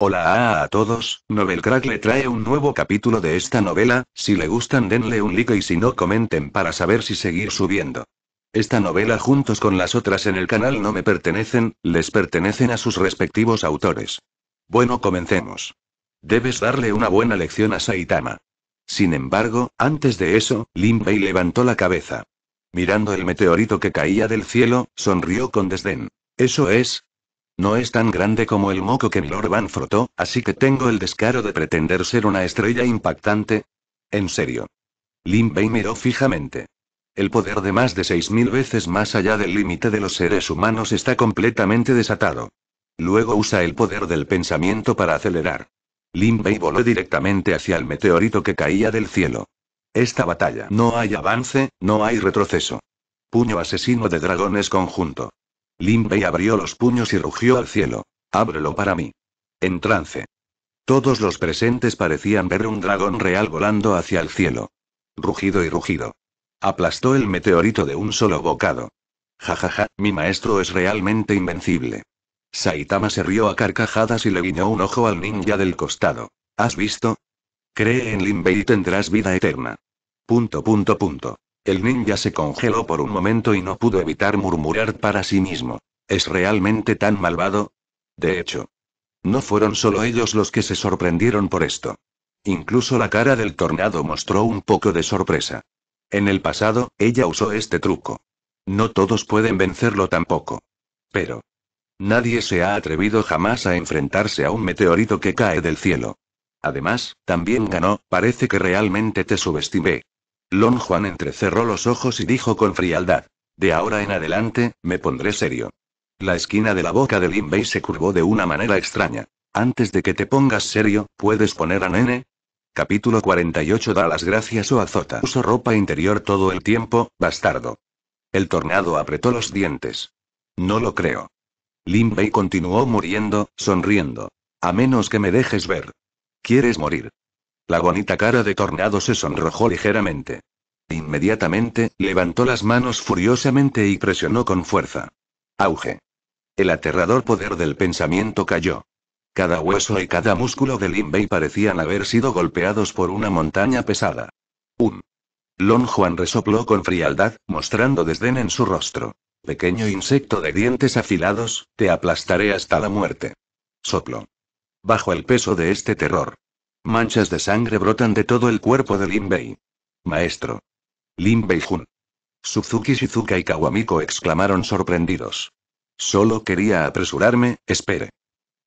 Hola a, todos, Novelcrack le trae un nuevo capítulo de esta novela, si le gustan denle un like y si no comenten para saber si seguir subiendo. Esta novela juntos con las otras en el canal no me pertenecen, les pertenecen a sus respectivos autores. Bueno, comencemos. Debes darle una buena lección a Saitama. Sin embargo, antes de eso, Lin levantó la cabeza. Mirando el meteorito que caía del cielo, sonrió con desdén. Eso es, no es tan grande como el moco que Milord Van frotó, así que tengo el descaro de pretender ser una estrella impactante. En serio. Lin Bei miró fijamente. El poder de más de 6.000 veces más allá del límite de los seres humanos está completamente desatado. Luego usa el poder del pensamiento para acelerar. Lin Bei voló directamente hacia el meteorito que caía del cielo. Esta batalla no hay avance, no hay retroceso. Puño asesino de dragones conjunto. Linbei abrió los puños y rugió al cielo. Ábrelo para mí. En trance. Todos los presentes parecían ver un dragón real volando hacia el cielo. Rugido y rugido. Aplastó el meteorito de un solo bocado. Jajaja, ja, ja, mi maestro es realmente invencible. Saitama se rió a carcajadas y le guiñó un ojo al ninja del costado. ¿Has visto? Cree en Linbei y tendrás vida eterna. Punto, punto, punto. El ninja se congeló por un momento y no pudo evitar murmurar para sí mismo. ¿Es realmente tan malvado? De hecho, no fueron solo ellos los que se sorprendieron por esto. Incluso la cara del tornado mostró un poco de sorpresa. En el pasado, ella usó este truco. No todos pueden vencerlo tampoco. Pero. Nadie se ha atrevido jamás a enfrentarse a un meteorito que cae del cielo. Además, también ganó, parece que realmente te subestimé. Lon Juan entrecerró los ojos y dijo con frialdad. De ahora en adelante, me pondré serio. La esquina de la boca de Lin Bei se curvó de una manera extraña. Antes de que te pongas serio, ¿puedes poner a nene? Capítulo 48 Da las gracias o azota. Uso ropa interior todo el tiempo, bastardo. El tornado apretó los dientes. No lo creo. Lin Bei continuó muriendo, sonriendo. A menos que me dejes ver. ¿Quieres morir? La bonita cara de Tornado se sonrojó ligeramente. Inmediatamente, levantó las manos furiosamente y presionó con fuerza. Auge. El aterrador poder del pensamiento cayó. Cada hueso y cada músculo de Lin parecían haber sido golpeados por una montaña pesada. Un. Lon Juan resopló con frialdad, mostrando desdén en su rostro. Pequeño insecto de dientes afilados, te aplastaré hasta la muerte. Soplo. Bajo el peso de este terror, Manchas de sangre brotan de todo el cuerpo de Bei. Maestro. Bei Jun. Suzuki Shizuka y Kawamiko exclamaron sorprendidos. Solo quería apresurarme, espere.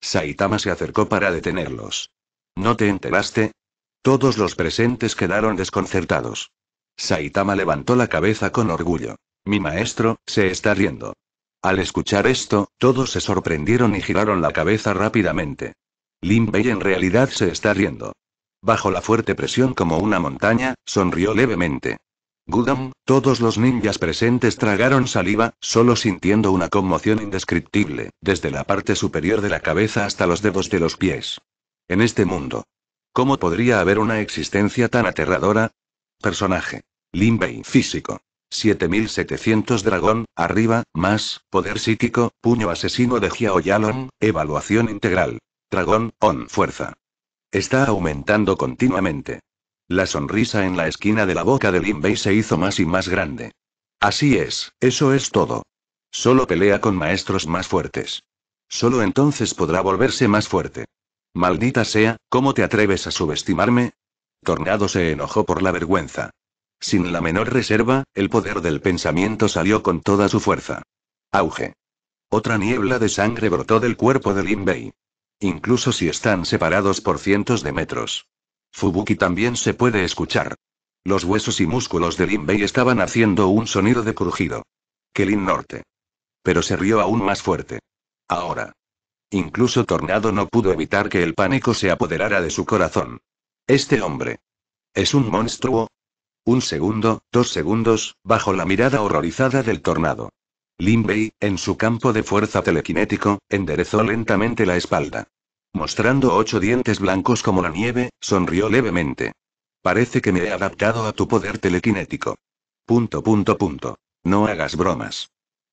Saitama se acercó para detenerlos. ¿No te enteraste? Todos los presentes quedaron desconcertados. Saitama levantó la cabeza con orgullo. Mi maestro, se está riendo. Al escuchar esto, todos se sorprendieron y giraron la cabeza rápidamente. Lin Bei en realidad se está riendo. Bajo la fuerte presión como una montaña, sonrió levemente. Gudam, todos los ninjas presentes tragaron saliva, solo sintiendo una conmoción indescriptible, desde la parte superior de la cabeza hasta los dedos de los pies. En este mundo. ¿Cómo podría haber una existencia tan aterradora? Personaje. Lin Bei físico. 7700 dragón, arriba, más, poder psíquico, puño asesino de Xiao Yalong, evaluación integral. Dragón, on fuerza. Está aumentando continuamente. La sonrisa en la esquina de la boca de Lin Bei se hizo más y más grande. Así es, eso es todo. Solo pelea con maestros más fuertes. Solo entonces podrá volverse más fuerte. Maldita sea, ¿cómo te atreves a subestimarme? Tornado se enojó por la vergüenza. Sin la menor reserva, el poder del pensamiento salió con toda su fuerza. Auge. Otra niebla de sangre brotó del cuerpo de Lin Bei incluso si están separados por cientos de metros. Fubuki también se puede escuchar. Los huesos y músculos de Lin estaban haciendo un sonido de crujido. Kelin Norte. Pero se rió aún más fuerte. Ahora. Incluso Tornado no pudo evitar que el pánico se apoderara de su corazón. Este hombre. ¿Es un monstruo? Un segundo, dos segundos, bajo la mirada horrorizada del tornado. Limbey, en su campo de fuerza telequinético, enderezó lentamente la espalda. Mostrando ocho dientes blancos como la nieve, sonrió levemente. Parece que me he adaptado a tu poder telequinético. Punto, punto, punto. No hagas bromas.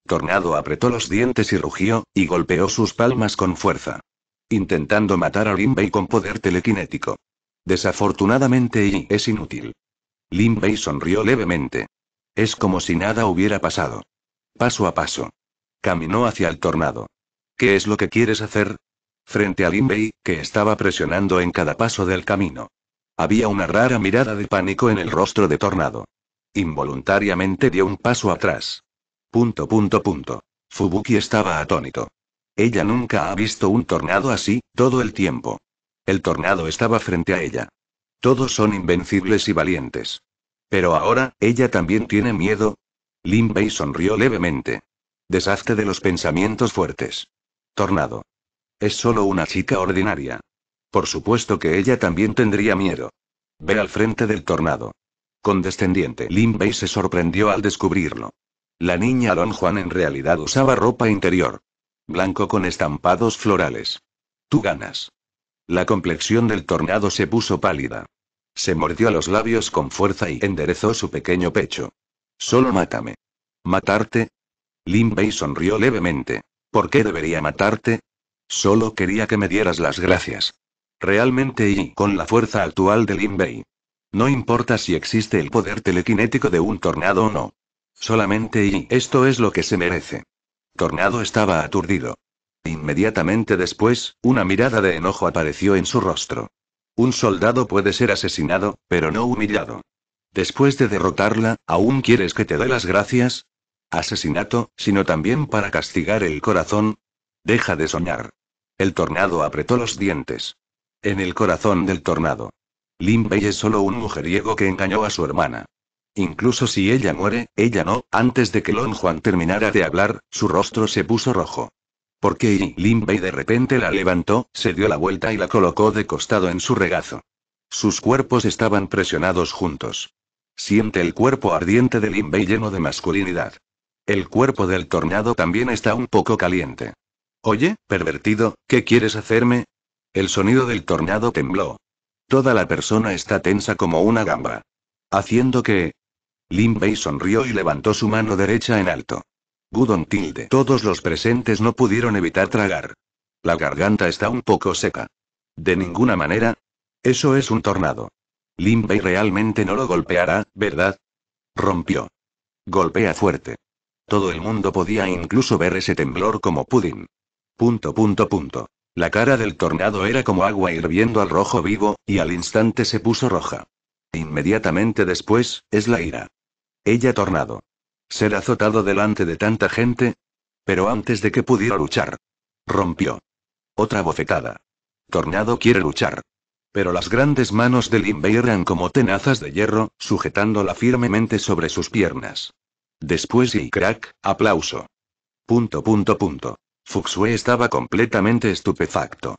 Tornado apretó los dientes y rugió, y golpeó sus palmas con fuerza. Intentando matar a Linbei con poder telequinético. Desafortunadamente y es inútil. Limbey sonrió levemente. Es como si nada hubiera pasado. Paso a paso. Caminó hacia el tornado. ¿Qué es lo que quieres hacer? Frente a Limbei, que estaba presionando en cada paso del camino. Había una rara mirada de pánico en el rostro de Tornado. Involuntariamente dio un paso atrás. Punto, punto, punto. Fubuki estaba atónito. Ella nunca ha visto un tornado así, todo el tiempo. El tornado estaba frente a ella. Todos son invencibles y valientes. Pero ahora, ella también tiene miedo, Lin Bei sonrió levemente. Deshazte de los pensamientos fuertes. Tornado. Es solo una chica ordinaria. Por supuesto que ella también tendría miedo. Ve al frente del tornado. Condescendiente. Lin Bei se sorprendió al descubrirlo. La niña Don Juan en realidad usaba ropa interior. Blanco con estampados florales. Tú ganas. La complexión del tornado se puso pálida. Se mordió los labios con fuerza y enderezó su pequeño pecho. Solo mátame. ¿Matarte? Lin Bei sonrió levemente. ¿Por qué debería matarte? Solo quería que me dieras las gracias. Realmente y con la fuerza actual de Lin Bei. No importa si existe el poder telequinético de un tornado o no. Solamente y esto es lo que se merece. Tornado estaba aturdido. Inmediatamente después, una mirada de enojo apareció en su rostro. Un soldado puede ser asesinado, pero no humillado. Después de derrotarla, ¿aún quieres que te dé las gracias? Asesinato, sino también para castigar el corazón. Deja de soñar. El tornado apretó los dientes. En el corazón del tornado. Lin Bei es solo un mujeriego que engañó a su hermana. Incluso si ella muere, ella no, antes de que Long Juan terminara de hablar, su rostro se puso rojo. Porque Lin Bei de repente la levantó, se dio la vuelta y la colocó de costado en su regazo. Sus cuerpos estaban presionados juntos. Siente el cuerpo ardiente Lin Bei lleno de masculinidad. El cuerpo del tornado también está un poco caliente. Oye, pervertido, ¿qué quieres hacerme? El sonido del tornado tembló. Toda la persona está tensa como una gamba. Haciendo que... Bei sonrió y levantó su mano derecha en alto. Gudon tilde. Todos los presentes no pudieron evitar tragar. La garganta está un poco seca. De ninguna manera. Eso es un tornado. Limbey realmente no lo golpeará, ¿verdad? Rompió. Golpea fuerte. Todo el mundo podía incluso ver ese temblor como pudín. Punto, punto, punto. La cara del tornado era como agua hirviendo al rojo vivo, y al instante se puso roja. Inmediatamente después, es la ira. Ella tornado. Ser azotado delante de tanta gente. Pero antes de que pudiera luchar. Rompió. Otra bofetada. Tornado quiere luchar pero las grandes manos de Limbe eran como tenazas de hierro, sujetándola firmemente sobre sus piernas. Después y crack, aplauso. Punto punto punto. Fuxue estaba completamente estupefacto.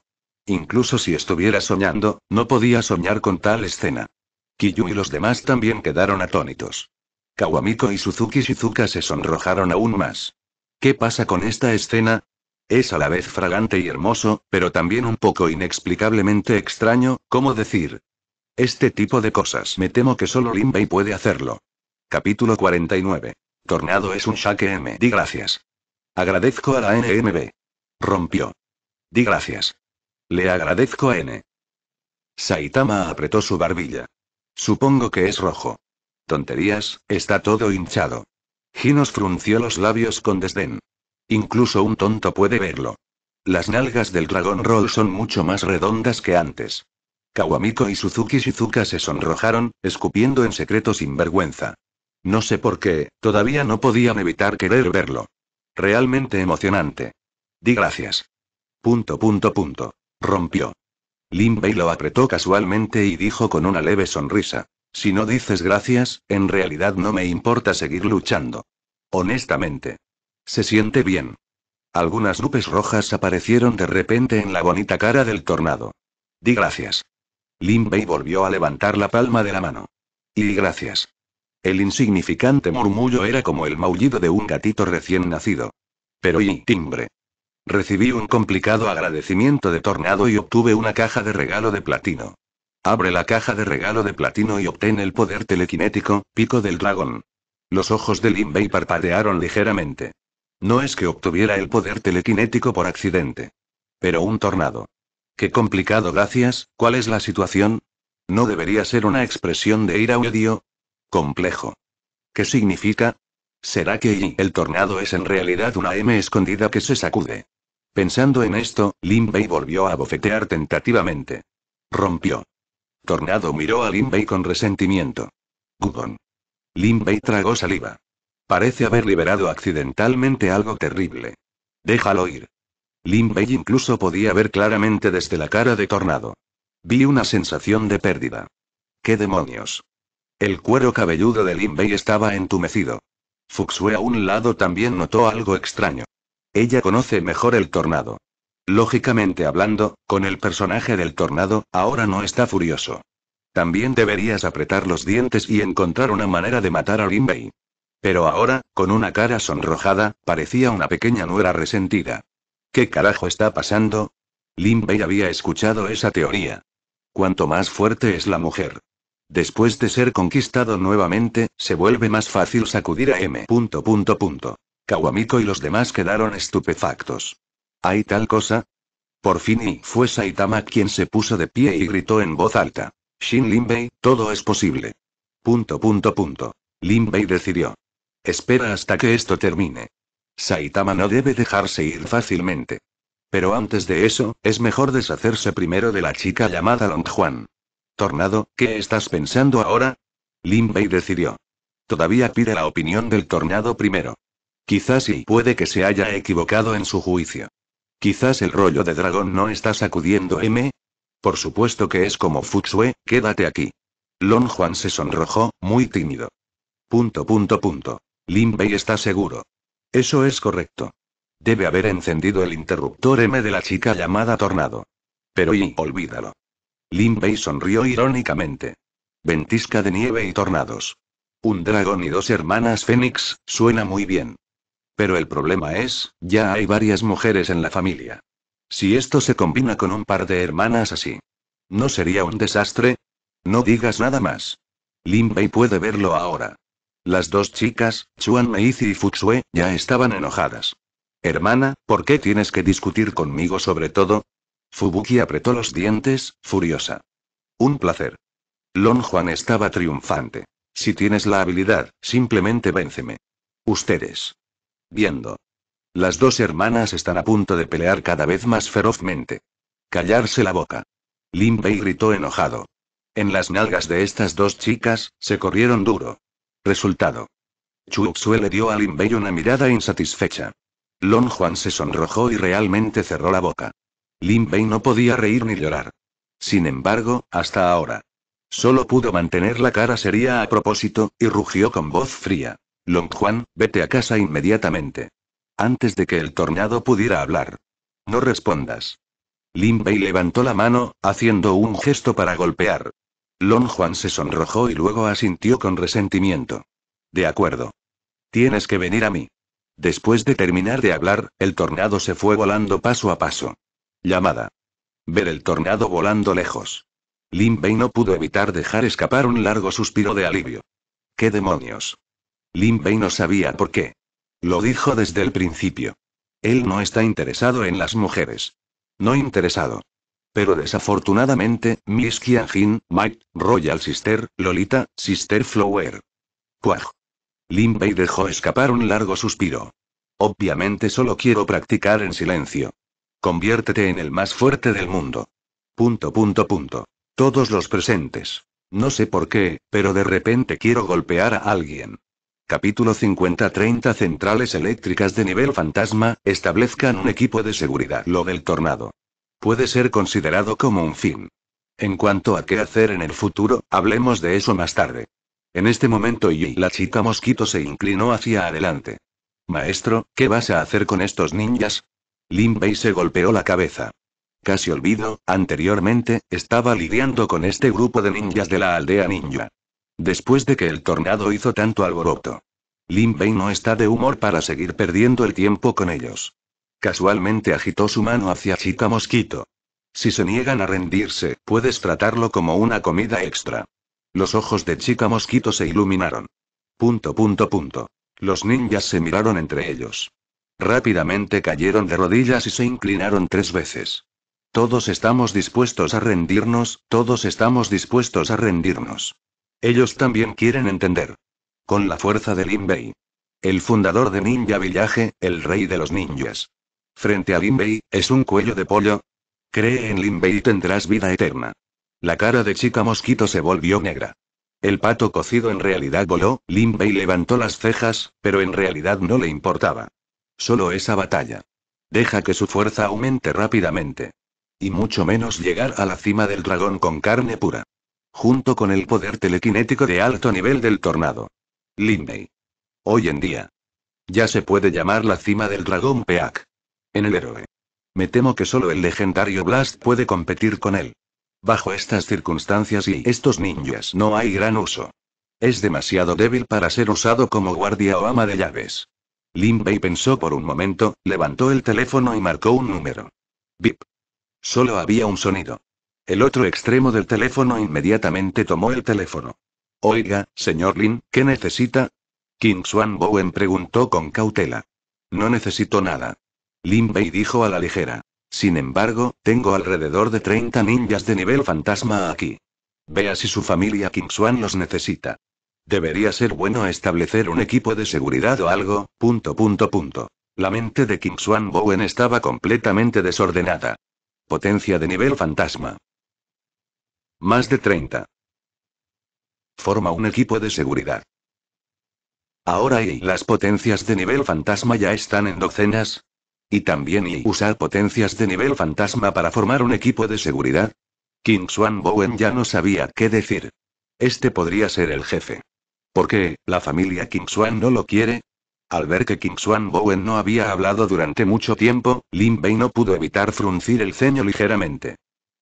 Incluso si estuviera soñando, no podía soñar con tal escena. Kiyu y los demás también quedaron atónitos. Kawamiko y Suzuki Shizuka se sonrojaron aún más. ¿Qué pasa con esta escena? Es a la vez fragante y hermoso, pero también un poco inexplicablemente extraño, ¿cómo decir? Este tipo de cosas me temo que solo Limbei puede hacerlo. Capítulo 49. Tornado es un shake M. Di gracias. Agradezco a la NMB. Rompió. Di gracias. Le agradezco a N. Saitama apretó su barbilla. Supongo que es rojo. Tonterías, está todo hinchado. Ginos frunció los labios con desdén. Incluso un tonto puede verlo. Las nalgas del Dragon Roll son mucho más redondas que antes. Kawamiko y Suzuki Shizuka se sonrojaron, escupiendo en secreto sin vergüenza. No sé por qué, todavía no podían evitar querer verlo. Realmente emocionante. Di gracias. Punto punto punto. Rompió. Limbei lo apretó casualmente y dijo con una leve sonrisa. Si no dices gracias, en realidad no me importa seguir luchando. Honestamente. Se siente bien. Algunas nubes rojas aparecieron de repente en la bonita cara del tornado. Di gracias. Lin volvió a levantar la palma de la mano. Y gracias. El insignificante murmullo era como el maullido de un gatito recién nacido. Pero y timbre. Recibí un complicado agradecimiento de tornado y obtuve una caja de regalo de platino. Abre la caja de regalo de platino y obtén el poder telequinético, pico del dragón. Los ojos de Lin Bei parpadearon ligeramente. No es que obtuviera el poder telequinético por accidente. Pero un tornado. Qué complicado, gracias. ¿Cuál es la situación? ¿No debería ser una expresión de ira o odio? Complejo. ¿Qué significa? ¿Será que el tornado es en realidad una M escondida que se sacude? Pensando en esto, Lin Bei volvió a bofetear tentativamente. Rompió. Tornado miró a Lin Bei con resentimiento. Gudon. Lin Bei tragó saliva. Parece haber liberado accidentalmente algo terrible. Déjalo ir. Lin Bei incluso podía ver claramente desde la cara de Tornado. Vi una sensación de pérdida. ¿Qué demonios? El cuero cabelludo de Lin Bei estaba entumecido. Fuxue a un lado también notó algo extraño. Ella conoce mejor el tornado. Lógicamente hablando, con el personaje del tornado, ahora no está furioso. También deberías apretar los dientes y encontrar una manera de matar a Lin Bei. Pero ahora, con una cara sonrojada, parecía una pequeña nuera resentida. ¿Qué carajo está pasando? Lin Bei había escuchado esa teoría. Cuanto más fuerte es la mujer, Después de ser conquistado nuevamente, se vuelve más fácil sacudir a M. Kawamiko y los demás quedaron estupefactos. ¿Hay tal cosa? Por fin y fue Saitama quien se puso de pie y gritó en voz alta. Shin Bei, todo es posible. Punto, punto, punto. decidió. Espera hasta que esto termine. Saitama no debe dejarse ir fácilmente. Pero antes de eso, es mejor deshacerse primero de la chica llamada Long Juan. Tornado, ¿qué estás pensando ahora? Lin Bei decidió. Todavía pide la opinión del Tornado primero. Quizás y puede que se haya equivocado en su juicio. Quizás el rollo de dragón no está sacudiendo M. Por supuesto que es como Fuxue, quédate aquí. Long Juan se sonrojó, muy tímido. Punto punto punto. Lin Bei está seguro. Eso es correcto. Debe haber encendido el interruptor M de la chica llamada Tornado. Pero y olvídalo. Lin Bei sonrió irónicamente. Ventisca de nieve y tornados. Un dragón y dos hermanas fénix, suena muy bien. Pero el problema es, ya hay varias mujeres en la familia. Si esto se combina con un par de hermanas así, ¿no sería un desastre? No digas nada más. Lin Bei puede verlo ahora. Las dos chicas, Chuan Meizi y Fuxue, ya estaban enojadas. Hermana, ¿por qué tienes que discutir conmigo sobre todo? Fubuki apretó los dientes, furiosa. Un placer. Lon Juan estaba triunfante. Si tienes la habilidad, simplemente vénceme. Ustedes. Viendo. Las dos hermanas están a punto de pelear cada vez más ferozmente. Callarse la boca. Lin Bei gritó enojado. En las nalgas de estas dos chicas, se corrieron duro. Resultado. Chuxue le dio a Lin Bei una mirada insatisfecha. Long Juan se sonrojó y realmente cerró la boca. Lin Bei no podía reír ni llorar. Sin embargo, hasta ahora. Solo pudo mantener la cara seria a propósito, y rugió con voz fría. Long Juan, vete a casa inmediatamente. Antes de que el tornado pudiera hablar. No respondas. Lin Bei levantó la mano, haciendo un gesto para golpear. Long Juan se sonrojó y luego asintió con resentimiento. De acuerdo. Tienes que venir a mí. Después de terminar de hablar, el tornado se fue volando paso a paso. Llamada. Ver el tornado volando lejos. Lin Bei no pudo evitar dejar escapar un largo suspiro de alivio. ¿Qué demonios? Lin Bei no sabía por qué. Lo dijo desde el principio. Él no está interesado en las mujeres. No interesado. Pero desafortunadamente, Miss Kianjin, Mike, Royal Sister, Lolita, Sister Flower. Cuaj. Lin dejó escapar un largo suspiro. Obviamente solo quiero practicar en silencio. Conviértete en el más fuerte del mundo. Punto punto punto. Todos los presentes. No sé por qué, pero de repente quiero golpear a alguien. Capítulo 50-30 Centrales eléctricas de nivel fantasma, establezcan un equipo de seguridad. Lo del tornado puede ser considerado como un fin. En cuanto a qué hacer en el futuro, hablemos de eso más tarde. En este momento y la chica mosquito se inclinó hacia adelante. Maestro, ¿qué vas a hacer con estos ninjas? Lin Bei se golpeó la cabeza. Casi olvido, anteriormente, estaba lidiando con este grupo de ninjas de la aldea ninja. Después de que el tornado hizo tanto alboroto. Lin Bei no está de humor para seguir perdiendo el tiempo con ellos. Casualmente agitó su mano hacia Chica Mosquito. Si se niegan a rendirse, puedes tratarlo como una comida extra. Los ojos de Chica Mosquito se iluminaron. Punto, punto, punto. Los ninjas se miraron entre ellos. Rápidamente cayeron de rodillas y se inclinaron tres veces. Todos estamos dispuestos a rendirnos, todos estamos dispuestos a rendirnos. Ellos también quieren entender. Con la fuerza del Linbei. El fundador de Ninja Villaje, el rey de los ninjas frente a Linbei, es un cuello de pollo. Cree en Linbei y tendrás vida eterna. La cara de chica mosquito se volvió negra. El pato cocido en realidad voló, Bei levantó las cejas, pero en realidad no le importaba. Solo esa batalla. Deja que su fuerza aumente rápidamente. Y mucho menos llegar a la cima del dragón con carne pura. Junto con el poder telequinético de alto nivel del tornado. Bei. Hoy en día. Ya se puede llamar la cima del dragón Peak. En el héroe. Me temo que solo el legendario Blast puede competir con él. Bajo estas circunstancias y estos ninjas no hay gran uso. Es demasiado débil para ser usado como guardia o ama de llaves. Lin Bei pensó por un momento, levantó el teléfono y marcó un número. Bip. Solo había un sonido. El otro extremo del teléfono inmediatamente tomó el teléfono. Oiga, señor Lin, ¿qué necesita? King Swan Bowen preguntó con cautela. No necesito nada. Bei dijo a la ligera. Sin embargo, tengo alrededor de 30 ninjas de nivel fantasma aquí. Vea si su familia Kingswan los necesita. Debería ser bueno establecer un equipo de seguridad o algo, punto punto punto. La mente de Kingswan Bowen estaba completamente desordenada. Potencia de nivel fantasma. Más de 30. Forma un equipo de seguridad. Ahora y las potencias de nivel fantasma ya están en docenas, y también y usar potencias de nivel fantasma para formar un equipo de seguridad. King Swan Bowen ya no sabía qué decir. Este podría ser el jefe. ¿Por qué, la familia King Swan no lo quiere? Al ver que King Swan Bowen no había hablado durante mucho tiempo, Lin Bei no pudo evitar fruncir el ceño ligeramente.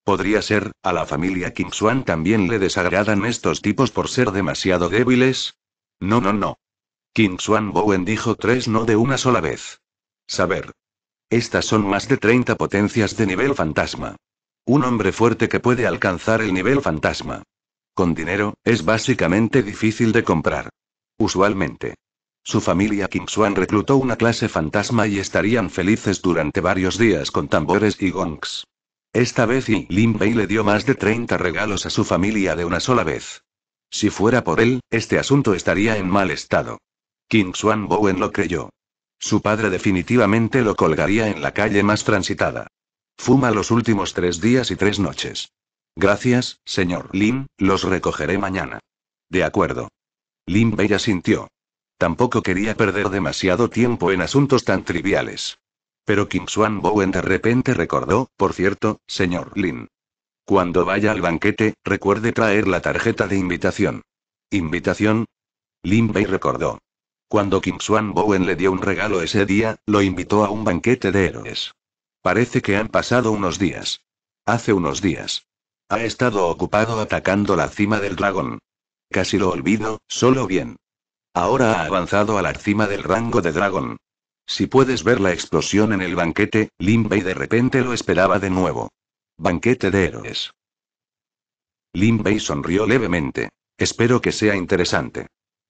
Podría ser, a la familia King Swan también le desagradan estos tipos por ser demasiado débiles. No, no, no. King Swan Bowen dijo tres no de una sola vez. Saber, estas son más de 30 potencias de nivel fantasma. Un hombre fuerte que puede alcanzar el nivel fantasma. Con dinero, es básicamente difícil de comprar. Usualmente. Su familia Kingswan Swan reclutó una clase fantasma y estarían felices durante varios días con tambores y gongs. Esta vez y Lin Bei le dio más de 30 regalos a su familia de una sola vez. Si fuera por él, este asunto estaría en mal estado. King Swan Bowen lo creyó. Su padre definitivamente lo colgaría en la calle más transitada. Fuma los últimos tres días y tres noches. Gracias, señor Lin, los recogeré mañana. De acuerdo. Lin Bella sintió. Tampoco quería perder demasiado tiempo en asuntos tan triviales. Pero Kim Swan Bowen de repente recordó, por cierto, señor Lin. Cuando vaya al banquete, recuerde traer la tarjeta de invitación. ¿Invitación? Lin Bei recordó. Cuando Kim Swan Bowen le dio un regalo ese día, lo invitó a un banquete de héroes. Parece que han pasado unos días. Hace unos días. Ha estado ocupado atacando la cima del dragón. Casi lo olvido, solo bien. Ahora ha avanzado a la cima del rango de dragón. Si puedes ver la explosión en el banquete, Bei de repente lo esperaba de nuevo. Banquete de héroes. Bei sonrió levemente. Espero que sea interesante.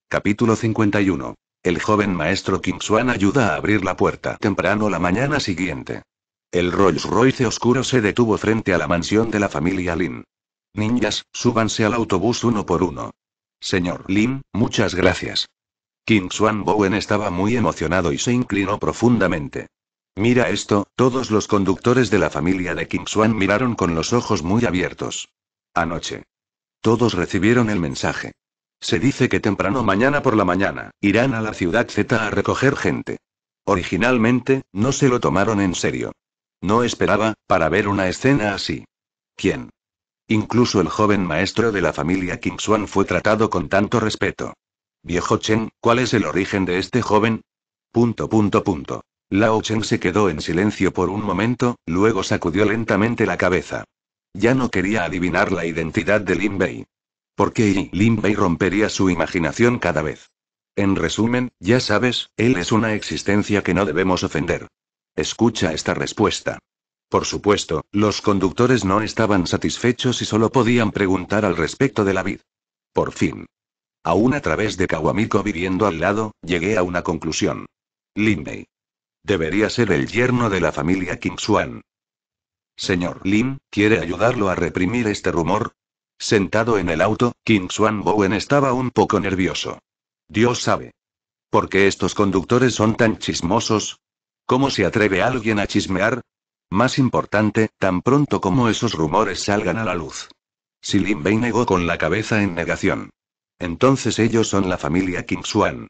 Capítulo 51. El joven maestro Kingswan Swan ayuda a abrir la puerta temprano la mañana siguiente. El Rolls Royce oscuro se detuvo frente a la mansión de la familia Lin. Ninjas, súbanse al autobús uno por uno. Señor Lin, muchas gracias. King Swan Bowen estaba muy emocionado y se inclinó profundamente. Mira esto, todos los conductores de la familia de King Swan miraron con los ojos muy abiertos. Anoche. Todos recibieron el mensaje. Se dice que temprano mañana por la mañana, irán a la ciudad Z a recoger gente. Originalmente, no se lo tomaron en serio. No esperaba, para ver una escena así. ¿Quién? Incluso el joven maestro de la familia King fue tratado con tanto respeto. Viejo Chen, ¿cuál es el origen de este joven? Punto, Lao Chen se quedó en silencio por un momento, luego sacudió lentamente la cabeza. Ya no quería adivinar la identidad de Lin Bei. Porque Limbei rompería su imaginación cada vez. En resumen, ya sabes, él es una existencia que no debemos ofender. Escucha esta respuesta. Por supuesto, los conductores no estaban satisfechos y solo podían preguntar al respecto de la vid. Por fin. Aún a través de Kawamiko viviendo al lado, llegué a una conclusión. Limbei Debería ser el yerno de la familia Kingswan. Señor Lin, ¿quiere ayudarlo a reprimir este rumor? Sentado en el auto, King Swan Bowen estaba un poco nervioso. Dios sabe. ¿Por qué estos conductores son tan chismosos? ¿Cómo se atreve alguien a chismear? Más importante, tan pronto como esos rumores salgan a la luz. Lin Bei negó con la cabeza en negación. Entonces ellos son la familia King Swan.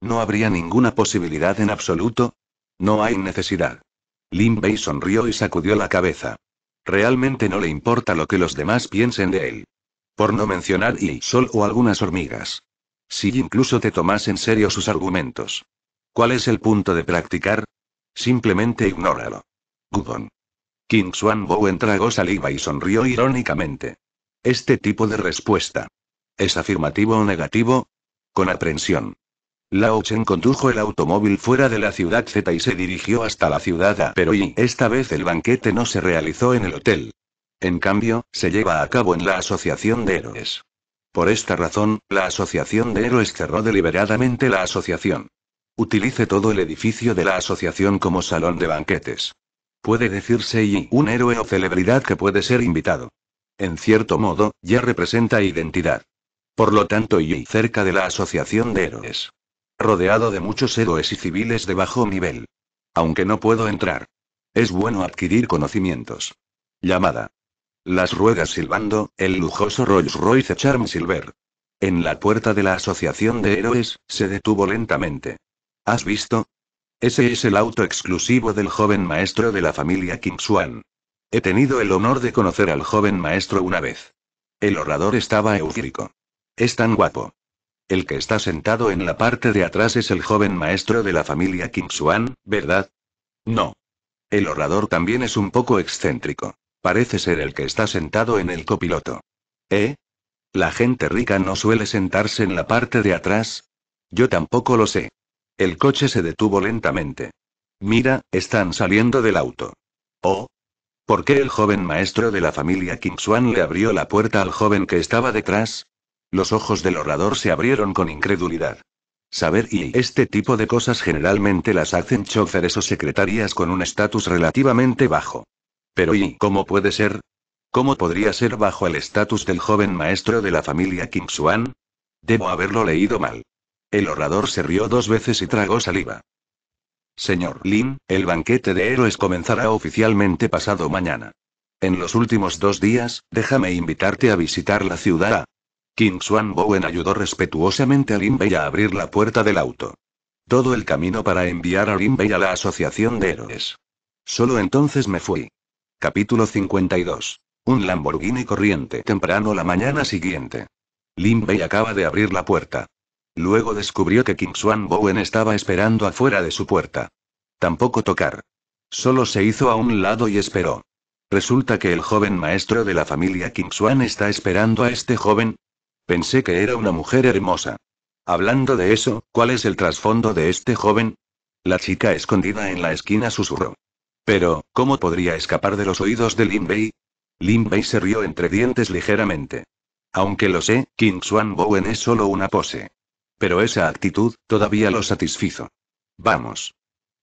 No habría ninguna posibilidad en absoluto. No hay necesidad. Lin Bei sonrió y sacudió la cabeza. Realmente no le importa lo que los demás piensen de él. Por no mencionar y sol o algunas hormigas. Si incluso te tomas en serio sus argumentos. ¿Cuál es el punto de practicar? Simplemente ignóralo. Gubon. King Swan Bow entragó saliva y sonrió irónicamente. Este tipo de respuesta. ¿Es afirmativo o negativo? Con aprensión. Lao Chen condujo el automóvil fuera de la ciudad Z y se dirigió hasta la ciudad A. Pero y esta vez el banquete no se realizó en el hotel. En cambio, se lleva a cabo en la Asociación de Héroes. Por esta razón, la Asociación de Héroes cerró deliberadamente la asociación. Utilice todo el edificio de la asociación como salón de banquetes. Puede decirse Yi un héroe o celebridad que puede ser invitado. En cierto modo, ya representa identidad. Por lo tanto, Yi cerca de la Asociación de Héroes rodeado de muchos héroes y civiles de bajo nivel. Aunque no puedo entrar. Es bueno adquirir conocimientos. Llamada. Las ruedas silbando, el lujoso Rolls Royce Charm Silver. En la puerta de la Asociación de Héroes, se detuvo lentamente. ¿Has visto? Ese es el auto exclusivo del joven maestro de la familia Kim Swan. He tenido el honor de conocer al joven maestro una vez. El orador estaba eufórico. Es tan guapo. El que está sentado en la parte de atrás es el joven maestro de la familia Kim ¿verdad? No. El orador también es un poco excéntrico. Parece ser el que está sentado en el copiloto. ¿Eh? La gente rica no suele sentarse en la parte de atrás. Yo tampoco lo sé. El coche se detuvo lentamente. Mira, están saliendo del auto. Oh. ¿Por qué el joven maestro de la familia Kim le abrió la puerta al joven que estaba detrás? Los ojos del orador se abrieron con incredulidad. Saber y este tipo de cosas generalmente las hacen choferes o secretarías con un estatus relativamente bajo. Pero ¿y cómo puede ser? ¿Cómo podría ser bajo el estatus del joven maestro de la familia Kim Suan? Debo haberlo leído mal. El orador se rió dos veces y tragó saliva. Señor Lin, el banquete de héroes comenzará oficialmente pasado mañana. En los últimos dos días, déjame invitarte a visitar la ciudad A. King Swan Bowen ayudó respetuosamente a Lin Bei a abrir la puerta del auto. Todo el camino para enviar a Lin Bei a la Asociación de Héroes. Solo entonces me fui. Capítulo 52. Un Lamborghini corriente temprano la mañana siguiente. Lin Bei acaba de abrir la puerta. Luego descubrió que King Swan Bowen estaba esperando afuera de su puerta. Tampoco tocar. Solo se hizo a un lado y esperó. Resulta que el joven maestro de la familia King Swan está esperando a este joven, Pensé que era una mujer hermosa. Hablando de eso, ¿cuál es el trasfondo de este joven? La chica escondida en la esquina susurró. Pero, ¿cómo podría escapar de los oídos de Lin Bei? Lin Bei se rió entre dientes ligeramente. Aunque lo sé, King Swan Bowen es solo una pose. Pero esa actitud, todavía lo satisfizo. Vamos.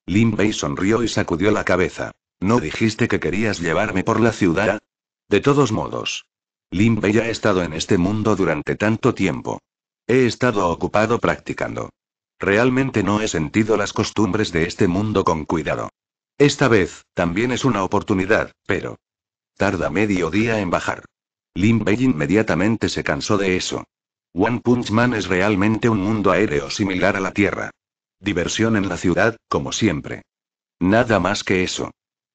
Lin Bei sonrió y sacudió la cabeza. ¿No dijiste que querías llevarme por la ciudad? De todos modos, Limbe ya ha estado en este mundo durante tanto tiempo. He estado ocupado practicando. Realmente no he sentido las costumbres de este mundo con cuidado. Esta vez, también es una oportunidad, pero... Tarda medio día en bajar. Bei inmediatamente se cansó de eso. One Punch Man es realmente un mundo aéreo similar a la Tierra. Diversión en la ciudad, como siempre. Nada más que eso.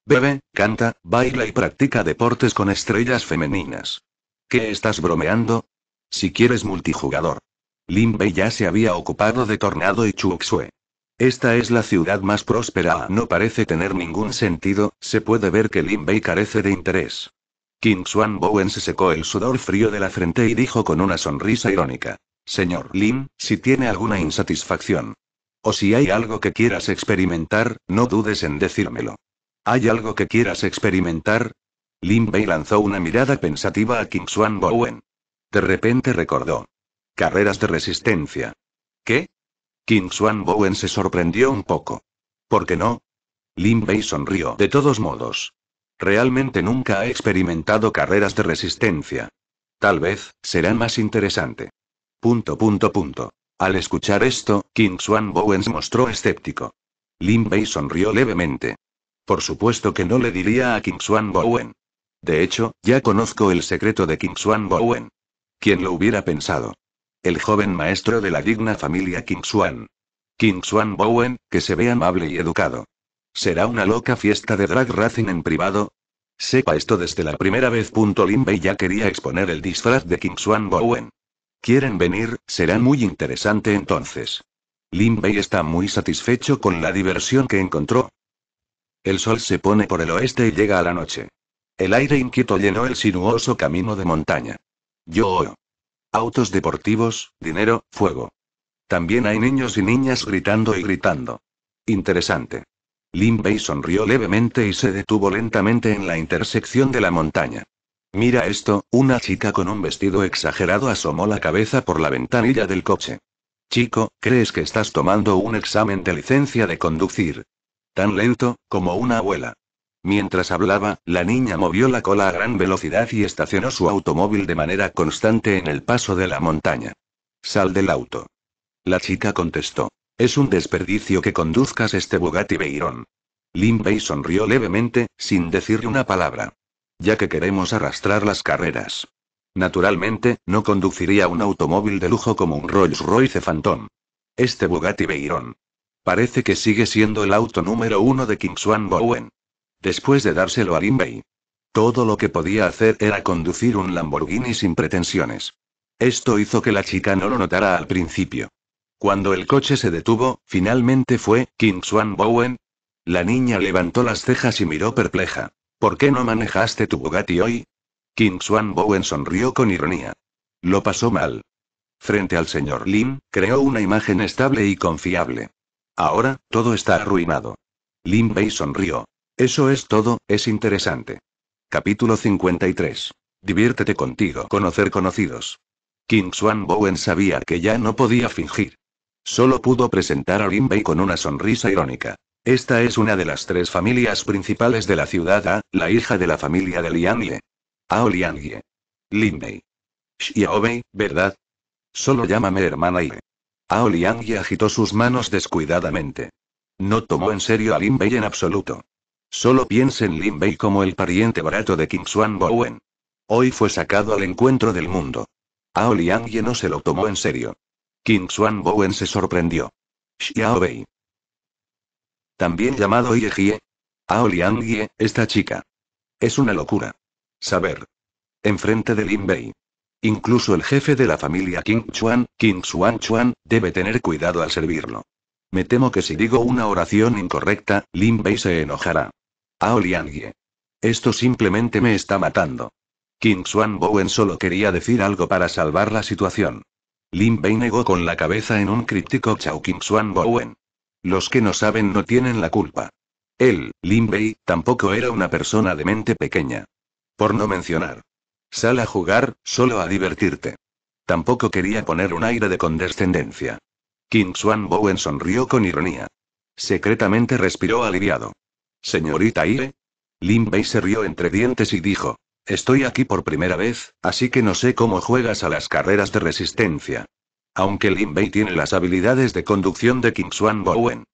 Bebe, canta, baila y practica deportes con estrellas femeninas. ¿Qué estás bromeando? Si quieres multijugador. Lin Bei ya se había ocupado de Tornado y Chuoxue. Esta es la ciudad más próspera. No parece tener ningún sentido, se puede ver que Lin Bei carece de interés. King Swan Bowen se secó el sudor frío de la frente y dijo con una sonrisa irónica. Señor Lin, si tiene alguna insatisfacción. O si hay algo que quieras experimentar, no dudes en decírmelo. ¿Hay algo que quieras experimentar? Lin Bei lanzó una mirada pensativa a King Swan Bowen. De repente recordó. Carreras de resistencia. ¿Qué? King Swan Bowen se sorprendió un poco. ¿Por qué no? Lin Bei sonrió. De todos modos. Realmente nunca ha experimentado carreras de resistencia. Tal vez, será más interesante. Punto, punto, punto. Al escuchar esto, King Swan Bowen se mostró escéptico. Lin Bei sonrió levemente. Por supuesto que no le diría a King Swan Bowen. De hecho, ya conozco el secreto de Kingswan Bowen. ¿Quién lo hubiera pensado? El joven maestro de la digna familia Kingswan. Kingswan Bowen, que se ve amable y educado. ¿Será una loca fiesta de drag racing en privado? Sepa esto desde la primera vez. Bei ya quería exponer el disfraz de Kingswan Bowen. ¿Quieren venir? Será muy interesante entonces. Bei está muy satisfecho con la diversión que encontró. El sol se pone por el oeste y llega a la noche. El aire inquieto llenó el sinuoso camino de montaña. Yo. Autos deportivos, dinero, fuego. También hay niños y niñas gritando y gritando. Interesante. Lin Bei sonrió levemente y se detuvo lentamente en la intersección de la montaña. Mira esto, una chica con un vestido exagerado asomó la cabeza por la ventanilla del coche. Chico, ¿crees que estás tomando un examen de licencia de conducir? Tan lento, como una abuela. Mientras hablaba, la niña movió la cola a gran velocidad y estacionó su automóvil de manera constante en el paso de la montaña. Sal del auto. La chica contestó. Es un desperdicio que conduzcas este Bugatti Veyron. Lin Bei sonrió levemente, sin decir una palabra. Ya que queremos arrastrar las carreras. Naturalmente, no conduciría un automóvil de lujo como un Rolls Royce Phantom. Este Bugatti Veyron. Parece que sigue siendo el auto número uno de Kingswan Bowen después de dárselo a Lin Bay, Todo lo que podía hacer era conducir un Lamborghini sin pretensiones. Esto hizo que la chica no lo notara al principio. Cuando el coche se detuvo, finalmente fue King Swan Bowen. La niña levantó las cejas y miró perpleja. ¿Por qué no manejaste tu Bugatti hoy? King Swan Bowen sonrió con ironía. Lo pasó mal. Frente al señor Lim, creó una imagen estable y confiable. Ahora, todo está arruinado. Lim Bei sonrió. Eso es todo, es interesante. Capítulo 53. Diviértete contigo. Conocer conocidos. King Swan Bowen sabía que ya no podía fingir. Solo pudo presentar a Lin Bei con una sonrisa irónica. Esta es una de las tres familias principales de la ciudad A, la hija de la familia de Liangye. Ao Liangye. Lin Bei. Xiaobei, ¿verdad? Solo llámame hermana y... Ao Liangye agitó sus manos descuidadamente. No tomó en serio a Lin Bei en absoluto. Solo en Lin Bei como el pariente barato de King Swan Bowen. Hoy fue sacado al encuentro del mundo. Ao Liangye no se lo tomó en serio. King Swan Bowen se sorprendió. Xiao Bei. También llamado Jie. Ao Liangye, esta chica. Es una locura. Saber. Enfrente de Lin Bei. Incluso el jefe de la familia King Chuan, King Xuan Chuan, debe tener cuidado al servirlo. Me temo que si digo una oración incorrecta, Lin Bei se enojará. Ao Esto simplemente me está matando. King Swan Bowen solo quería decir algo para salvar la situación. Lin Bei negó con la cabeza en un críptico Chao King Swan Bowen. Los que no saben no tienen la culpa. Él, Lin Bei, tampoco era una persona de mente pequeña. Por no mencionar. Sal a jugar, solo a divertirte. Tampoco quería poner un aire de condescendencia. King Swan Bowen sonrió con ironía. Secretamente respiró aliviado. Señorita Ire. Bei se rió entre dientes y dijo. Estoy aquí por primera vez, así que no sé cómo juegas a las carreras de resistencia. Aunque Bei tiene las habilidades de conducción de Kingswan Bowen.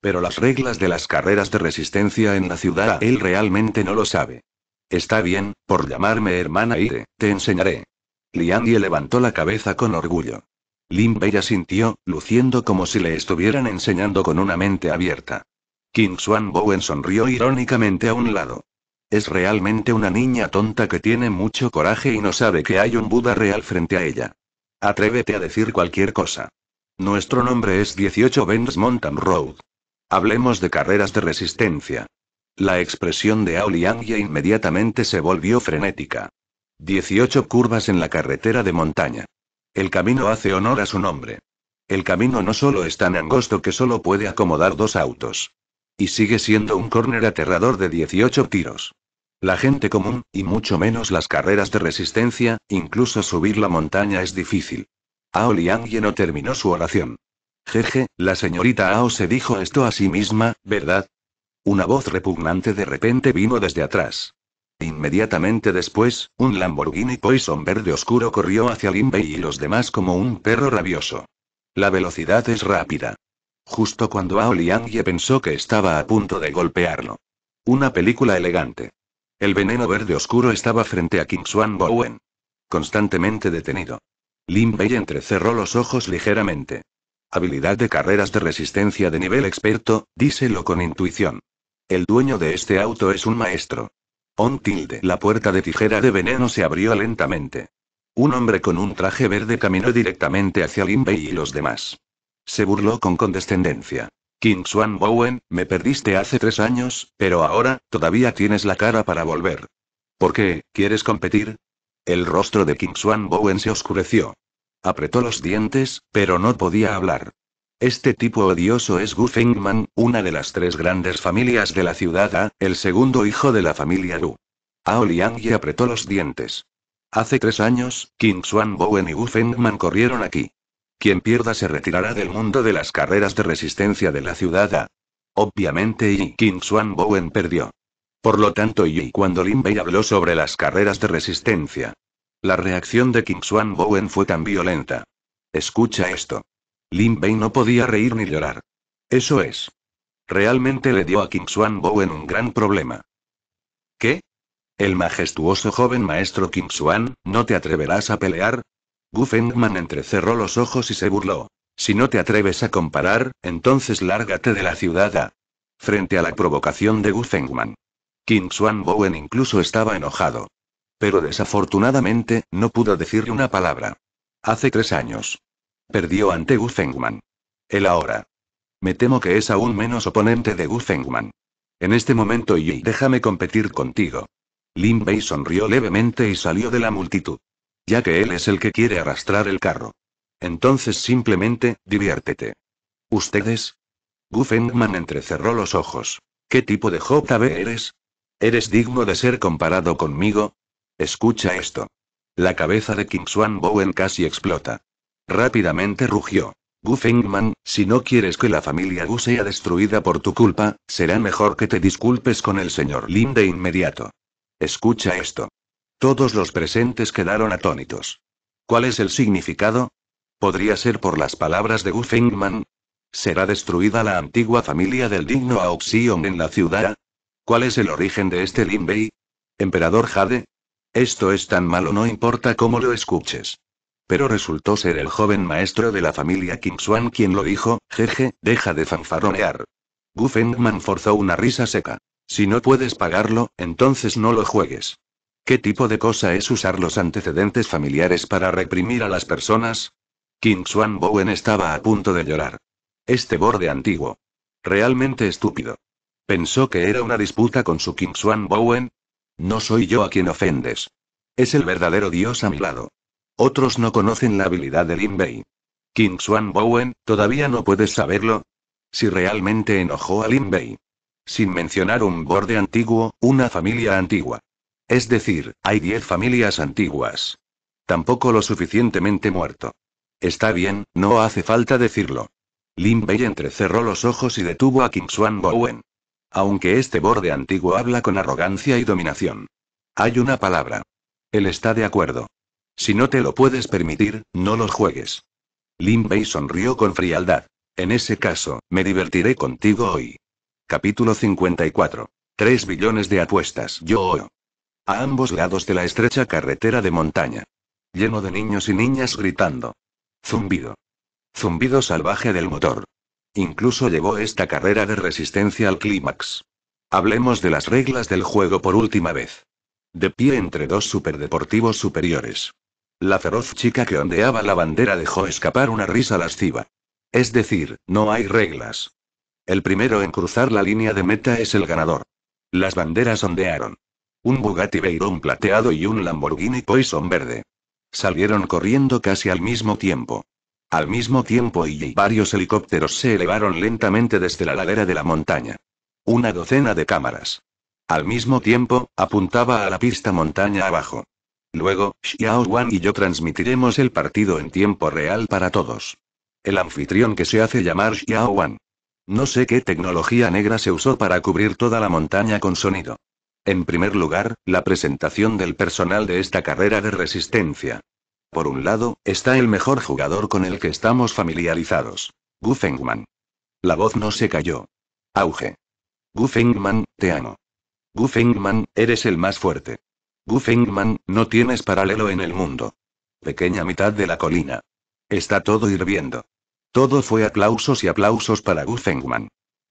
Pero las reglas de las carreras de resistencia en la ciudad a él realmente no lo sabe. Está bien, por llamarme hermana Ire, te enseñaré. Liandie levantó la cabeza con orgullo. ya asintió, luciendo como si le estuvieran enseñando con una mente abierta. King Swan Bowen sonrió irónicamente a un lado. Es realmente una niña tonta que tiene mucho coraje y no sabe que hay un Buda real frente a ella. Atrévete a decir cualquier cosa. Nuestro nombre es 18 Benz Mountain Road. Hablemos de carreras de resistencia. La expresión de ya inmediatamente se volvió frenética. 18 curvas en la carretera de montaña. El camino hace honor a su nombre. El camino no solo es tan angosto que solo puede acomodar dos autos. Y sigue siendo un córner aterrador de 18 tiros. La gente común, y mucho menos las carreras de resistencia, incluso subir la montaña es difícil. Ao y no terminó su oración. Jeje, la señorita Ao se dijo esto a sí misma, ¿verdad? Una voz repugnante de repente vino desde atrás. Inmediatamente después, un Lamborghini Poison verde oscuro corrió hacia Linbei y los demás como un perro rabioso. La velocidad es rápida justo cuando Ao Liangye pensó que estaba a punto de golpearlo. Una película elegante. El veneno verde oscuro estaba frente a King Swan Bowen. Constantemente detenido. Lin Bei entrecerró los ojos ligeramente. Habilidad de carreras de resistencia de nivel experto, díselo con intuición. El dueño de este auto es un maestro. On tilde. La puerta de tijera de veneno se abrió lentamente. Un hombre con un traje verde caminó directamente hacia Lin Bei y los demás. Se burló con condescendencia. King Swan Bowen, me perdiste hace tres años, pero ahora, todavía tienes la cara para volver. ¿Por qué, quieres competir? El rostro de King Swan Bowen se oscureció. Apretó los dientes, pero no podía hablar. Este tipo odioso es Gu Fengman, una de las tres grandes familias de la ciudad A, el segundo hijo de la familia ru Ao y apretó los dientes. Hace tres años, King Swan Bowen y Gu Fengman corrieron aquí. Quien pierda se retirará del mundo de las carreras de resistencia de la ciudad Obviamente Yi King Swan Bowen perdió. Por lo tanto Yi cuando Lin Bei habló sobre las carreras de resistencia. La reacción de King Swan Bowen fue tan violenta. Escucha esto. Lin Bei no podía reír ni llorar. Eso es. Realmente le dio a King Swan Bowen un gran problema. ¿Qué? El majestuoso joven maestro King Swan, ¿no te atreverás a pelear? Gufengman entrecerró los ojos y se burló. Si no te atreves a comparar, entonces lárgate de la ciudad Frente a la provocación de Gufengman, King Swan Bowen incluso estaba enojado. Pero desafortunadamente, no pudo decirle una palabra. Hace tres años. Perdió ante Gufengman. Él ahora. Me temo que es aún menos oponente de Gufengman. En este momento y déjame competir contigo. Lin Bei sonrió levemente y salió de la multitud ya que él es el que quiere arrastrar el carro. Entonces simplemente, diviértete. ¿Ustedes? Fengman entrecerró los ojos. ¿Qué tipo de JB eres? ¿Eres digno de ser comparado conmigo? Escucha esto. La cabeza de King Swan Bowen casi explota. Rápidamente rugió. Fengman, si no quieres que la familia Gu sea destruida por tu culpa, será mejor que te disculpes con el señor Lin de inmediato. Escucha esto. Todos los presentes quedaron atónitos. ¿Cuál es el significado? Podría ser por las palabras de Fengman. ¿Será destruida la antigua familia del digno Auxion en la ciudad? ¿Cuál es el origen de este Linbei? ¿Emperador Jade? Esto es tan malo no importa cómo lo escuches. Pero resultó ser el joven maestro de la familia Kingswan quien lo dijo, jeje, deja de fanfaronear. Fengman forzó una risa seca. Si no puedes pagarlo, entonces no lo juegues. ¿Qué tipo de cosa es usar los antecedentes familiares para reprimir a las personas? King Swan Bowen estaba a punto de llorar. Este borde antiguo. Realmente estúpido. Pensó que era una disputa con su King Swan Bowen. No soy yo a quien ofendes. Es el verdadero Dios a mi lado. Otros no conocen la habilidad de Lin Bei. King Swan Bowen, todavía no puedes saberlo. Si realmente enojó a Lin Bei. Sin mencionar un borde antiguo, una familia antigua. Es decir, hay diez familias antiguas. Tampoco lo suficientemente muerto. Está bien, no hace falta decirlo. Lin Bei entrecerró los ojos y detuvo a Swan Bowen. Aunque este borde antiguo habla con arrogancia y dominación. Hay una palabra. Él está de acuerdo. Si no te lo puedes permitir, no los juegues. Lin Bei sonrió con frialdad. En ese caso, me divertiré contigo hoy. Capítulo 54. 3 billones de apuestas. Yo a ambos lados de la estrecha carretera de montaña. Lleno de niños y niñas gritando. Zumbido. Zumbido salvaje del motor. Incluso llevó esta carrera de resistencia al clímax. Hablemos de las reglas del juego por última vez. De pie entre dos superdeportivos superiores. La feroz chica que ondeaba la bandera dejó escapar una risa lasciva. Es decir, no hay reglas. El primero en cruzar la línea de meta es el ganador. Las banderas ondearon. Un Bugatti Veyron plateado y un Lamborghini Poison verde. Salieron corriendo casi al mismo tiempo. Al mismo tiempo y varios helicópteros se elevaron lentamente desde la ladera de la montaña. Una docena de cámaras. Al mismo tiempo, apuntaba a la pista montaña abajo. Luego, Xiao Wan y yo transmitiremos el partido en tiempo real para todos. El anfitrión que se hace llamar Xiao Wan. No sé qué tecnología negra se usó para cubrir toda la montaña con sonido. En primer lugar, la presentación del personal de esta carrera de resistencia. Por un lado, está el mejor jugador con el que estamos familiarizados. Guffengman. La voz no se cayó. Auge. Guffengman, te amo. Guffengman, eres el más fuerte. Guffengman, no tienes paralelo en el mundo. Pequeña mitad de la colina. Está todo hirviendo. Todo fue aplausos y aplausos para Guffengman.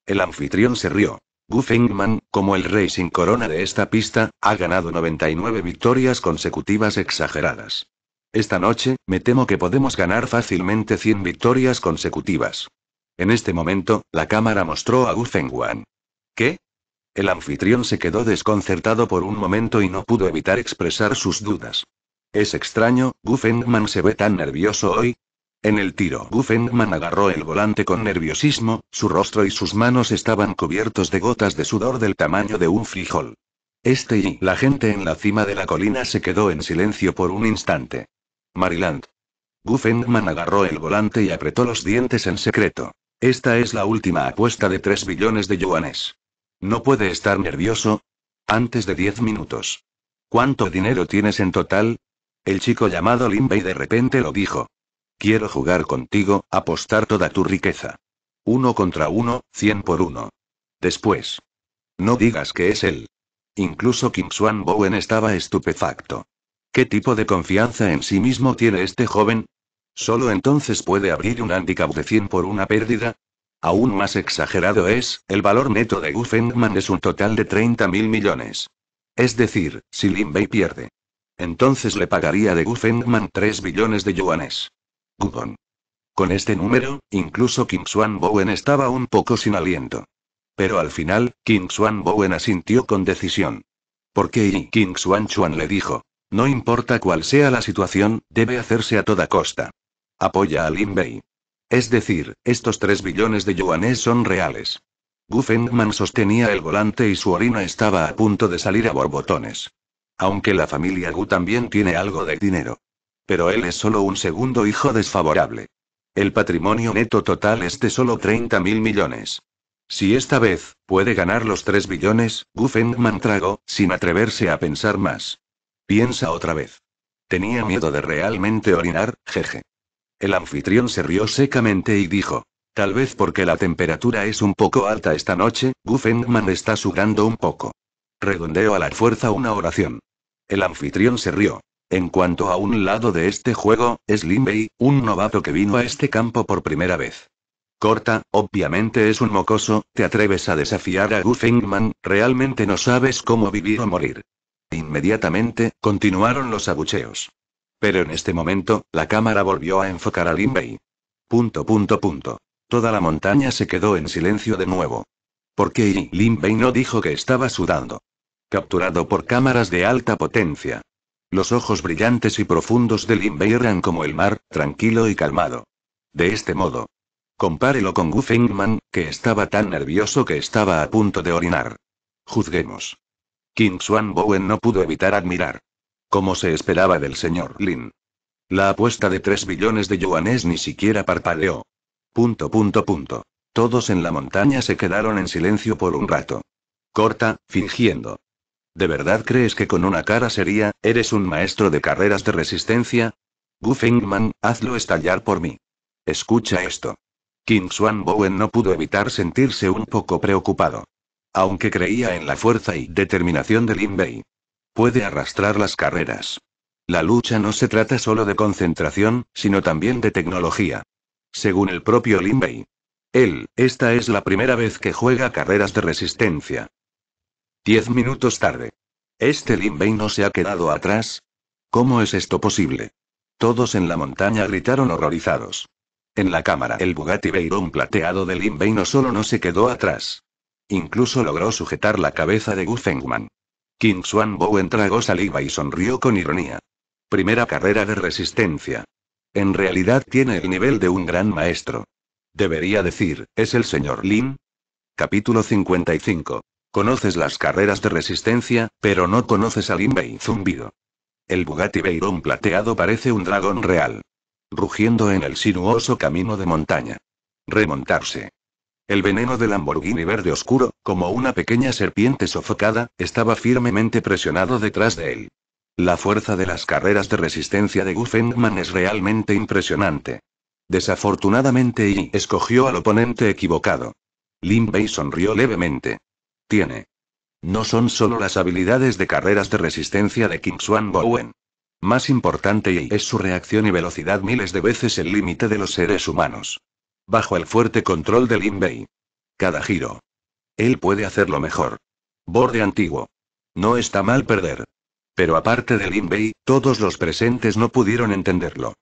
El anfitrión se rió. Gufengman, como el rey sin corona de esta pista, ha ganado 99 victorias consecutivas exageradas. Esta noche, me temo que podemos ganar fácilmente 100 victorias consecutivas. En este momento, la cámara mostró a Buffingman. ¿Qué? El anfitrión se quedó desconcertado por un momento y no pudo evitar expresar sus dudas. Es extraño, Gufengman se ve tan nervioso hoy, en el tiro, Guffenman agarró el volante con nerviosismo, su rostro y sus manos estaban cubiertos de gotas de sudor del tamaño de un frijol. Este y la gente en la cima de la colina se quedó en silencio por un instante. Maryland. Guffenman agarró el volante y apretó los dientes en secreto. Esta es la última apuesta de 3 billones de yuanes. No puede estar nervioso. Antes de 10 minutos. ¿Cuánto dinero tienes en total? El chico llamado Limbey de repente lo dijo. Quiero jugar contigo, apostar toda tu riqueza. Uno contra uno, cien por uno. Después. No digas que es él. Incluso Kim Swan Bowen estaba estupefacto. ¿Qué tipo de confianza en sí mismo tiene este joven? Solo entonces puede abrir un handicap de 100 por una pérdida. Aún más exagerado es, el valor neto de Fengman es un total de 30 mil millones. Es decir, si Lin Bei pierde. Entonces le pagaría de Guffenman 3 billones de yuanes. Gudon. Con este número, incluso King Swan Bowen estaba un poco sin aliento. Pero al final, King Swan Bowen asintió con decisión. Porque y Kim Swan Chuan le dijo, no importa cuál sea la situación, debe hacerse a toda costa. Apoya a Lin Bei. Es decir, estos 3 billones de yuanes son reales. Gu Fengman sostenía el volante y su orina estaba a punto de salir a borbotones. Aunque la familia Gu también tiene algo de dinero pero él es solo un segundo hijo desfavorable. El patrimonio neto total es de solo 30 mil millones. Si esta vez puede ganar los 3 billones, Guffenman tragó, sin atreverse a pensar más. Piensa otra vez. Tenía miedo de realmente orinar, jeje. El anfitrión se rió secamente y dijo: Tal vez porque la temperatura es un poco alta esta noche, Guffenman está sudando un poco. Redondeó a la fuerza una oración. El anfitrión se rió. En cuanto a un lado de este juego, es Lin un novato que vino a este campo por primera vez. Corta, obviamente es un mocoso, te atreves a desafiar a Guffingman, realmente no sabes cómo vivir o morir. Inmediatamente, continuaron los abucheos. Pero en este momento, la cámara volvió a enfocar a Lin Punto punto punto. Toda la montaña se quedó en silencio de nuevo. Porque Lin Bei no dijo que estaba sudando. Capturado por cámaras de alta potencia. Los ojos brillantes y profundos de Lin eran como el mar, tranquilo y calmado. De este modo. Compárelo con Gu Fengman, que estaba tan nervioso que estaba a punto de orinar. Juzguemos. King Swan Bowen no pudo evitar admirar. Como se esperaba del señor Lin. La apuesta de tres billones de yuanes ni siquiera parpadeó. Punto punto punto. Todos en la montaña se quedaron en silencio por un rato. Corta, fingiendo. ¿De verdad crees que con una cara sería, eres un maestro de carreras de resistencia? Guffingman, hazlo estallar por mí. Escucha esto. King Swan Bowen no pudo evitar sentirse un poco preocupado. Aunque creía en la fuerza y determinación de Lin Bei. Puede arrastrar las carreras. La lucha no se trata solo de concentración, sino también de tecnología. Según el propio Lin Bei. Él, esta es la primera vez que juega carreras de resistencia. Diez minutos tarde. ¿Este Lin Bei no se ha quedado atrás? ¿Cómo es esto posible? Todos en la montaña gritaron horrorizados. En la cámara, el Bugatti Veyron plateado de Lin no solo no se quedó atrás. Incluso logró sujetar la cabeza de Guffengman. King Swan Bo tragó saliva y sonrió con ironía. Primera carrera de resistencia. En realidad tiene el nivel de un gran maestro. Debería decir, ¿es el señor Lin? Capítulo 55. Conoces las carreras de resistencia, pero no conoces al y zumbido. El Bugatti Veyron plateado parece un dragón real. Rugiendo en el sinuoso camino de montaña. Remontarse. El veneno del Lamborghini verde oscuro, como una pequeña serpiente sofocada, estaba firmemente presionado detrás de él. La fuerza de las carreras de resistencia de Guffenman es realmente impresionante. Desafortunadamente, Yi escogió al oponente equivocado. Bei sonrió levemente tiene. No son solo las habilidades de carreras de resistencia de Kingswan Bowen. Más importante y es su reacción y velocidad miles de veces el límite de los seres humanos. Bajo el fuerte control Lin Bei. Cada giro. Él puede hacerlo mejor. Borde antiguo. No está mal perder. Pero aparte Lin Bei, todos los presentes no pudieron entenderlo.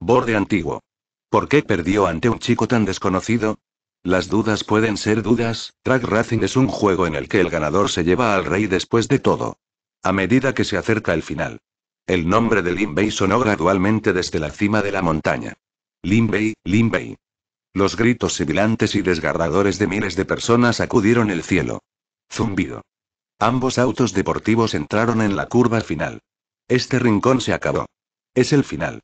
Borde antiguo. ¿Por qué perdió ante un chico tan desconocido? Las dudas pueden ser dudas, Track Racing es un juego en el que el ganador se lleva al rey después de todo. A medida que se acerca el final. El nombre de Lin sonó gradualmente desde la cima de la montaña. Lin Bei, Los gritos sibilantes y desgarradores de miles de personas acudieron el cielo. Zumbido. Ambos autos deportivos entraron en la curva final. Este rincón se acabó. Es el final.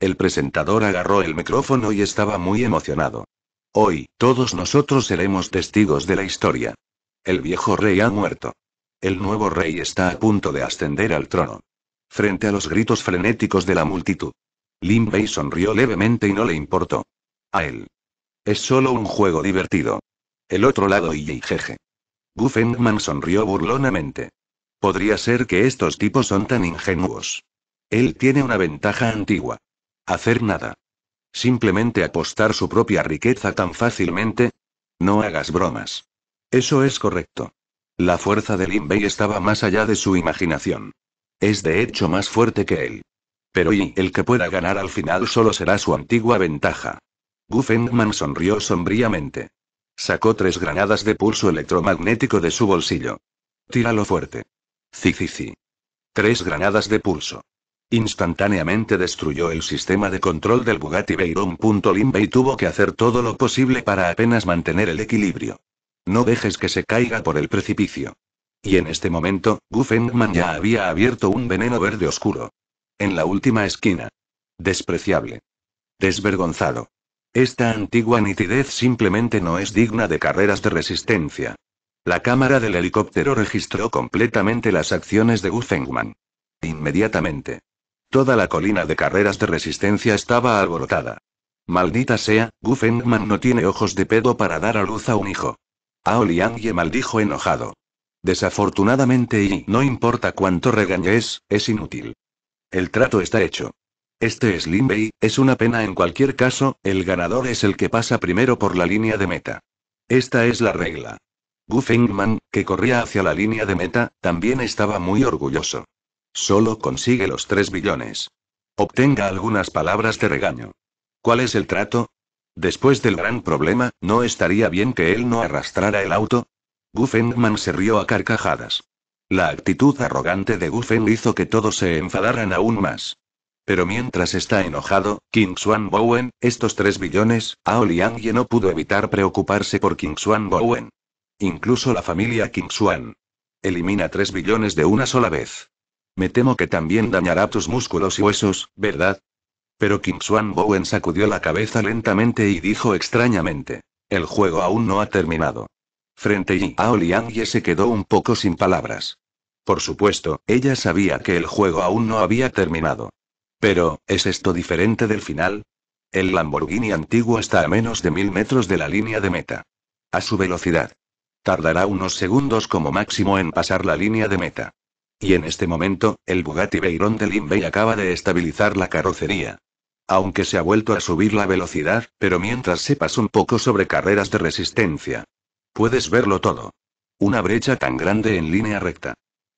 El presentador agarró el micrófono y estaba muy emocionado. Hoy, todos nosotros seremos testigos de la historia. El viejo rey ha muerto. El nuevo rey está a punto de ascender al trono. Frente a los gritos frenéticos de la multitud. Lin Bei sonrió levemente y no le importó. A él. Es solo un juego divertido. El otro lado y jeje. Guffenman sonrió burlonamente. Podría ser que estos tipos son tan ingenuos. Él tiene una ventaja antigua. Hacer nada. ¿Simplemente apostar su propia riqueza tan fácilmente? No hagas bromas. Eso es correcto. La fuerza de Lin estaba más allá de su imaginación. Es de hecho más fuerte que él. Pero y el que pueda ganar al final solo será su antigua ventaja. Gu sonrió sombríamente. Sacó tres granadas de pulso electromagnético de su bolsillo. Tíralo fuerte. Zicici. Tres granadas de pulso. Instantáneamente destruyó el sistema de control del Bugatti limbe y tuvo que hacer todo lo posible para apenas mantener el equilibrio. No dejes que se caiga por el precipicio. Y en este momento, Gufengman ya había abierto un veneno verde oscuro. En la última esquina. Despreciable. Desvergonzado. Esta antigua nitidez simplemente no es digna de carreras de resistencia. La cámara del helicóptero registró completamente las acciones de Gufengman. Inmediatamente. Toda la colina de carreras de resistencia estaba alborotada. Maldita sea, Fengman no tiene ojos de pedo para dar a luz a un hijo. Ao maldijo enojado. Desafortunadamente y no importa cuánto regañes, es inútil. El trato está hecho. Este es Bay, es una pena en cualquier caso, el ganador es el que pasa primero por la línea de meta. Esta es la regla. Fengman, que corría hacia la línea de meta, también estaba muy orgulloso. Solo consigue los 3 billones. Obtenga algunas palabras de regaño. ¿Cuál es el trato? Después del gran problema, ¿no estaría bien que él no arrastrara el auto? Guffenman se rió a carcajadas. La actitud arrogante de Guffen hizo que todos se enfadaran aún más. Pero mientras está enojado, King Swan Bowen, estos 3 billones, Ao y no pudo evitar preocuparse por King Bowen. Incluso la familia King Elimina 3 billones de una sola vez. Me temo que también dañará tus músculos y huesos, ¿verdad? Pero Kim Swan Bowen sacudió la cabeza lentamente y dijo extrañamente. El juego aún no ha terminado. Frente a y se quedó un poco sin palabras. Por supuesto, ella sabía que el juego aún no había terminado. Pero, ¿es esto diferente del final? El Lamborghini antiguo está a menos de mil metros de la línea de meta. A su velocidad. Tardará unos segundos como máximo en pasar la línea de meta. Y en este momento, el Bugatti Veyron de Limbey acaba de estabilizar la carrocería. Aunque se ha vuelto a subir la velocidad, pero mientras sepas un poco sobre carreras de resistencia. Puedes verlo todo. Una brecha tan grande en línea recta.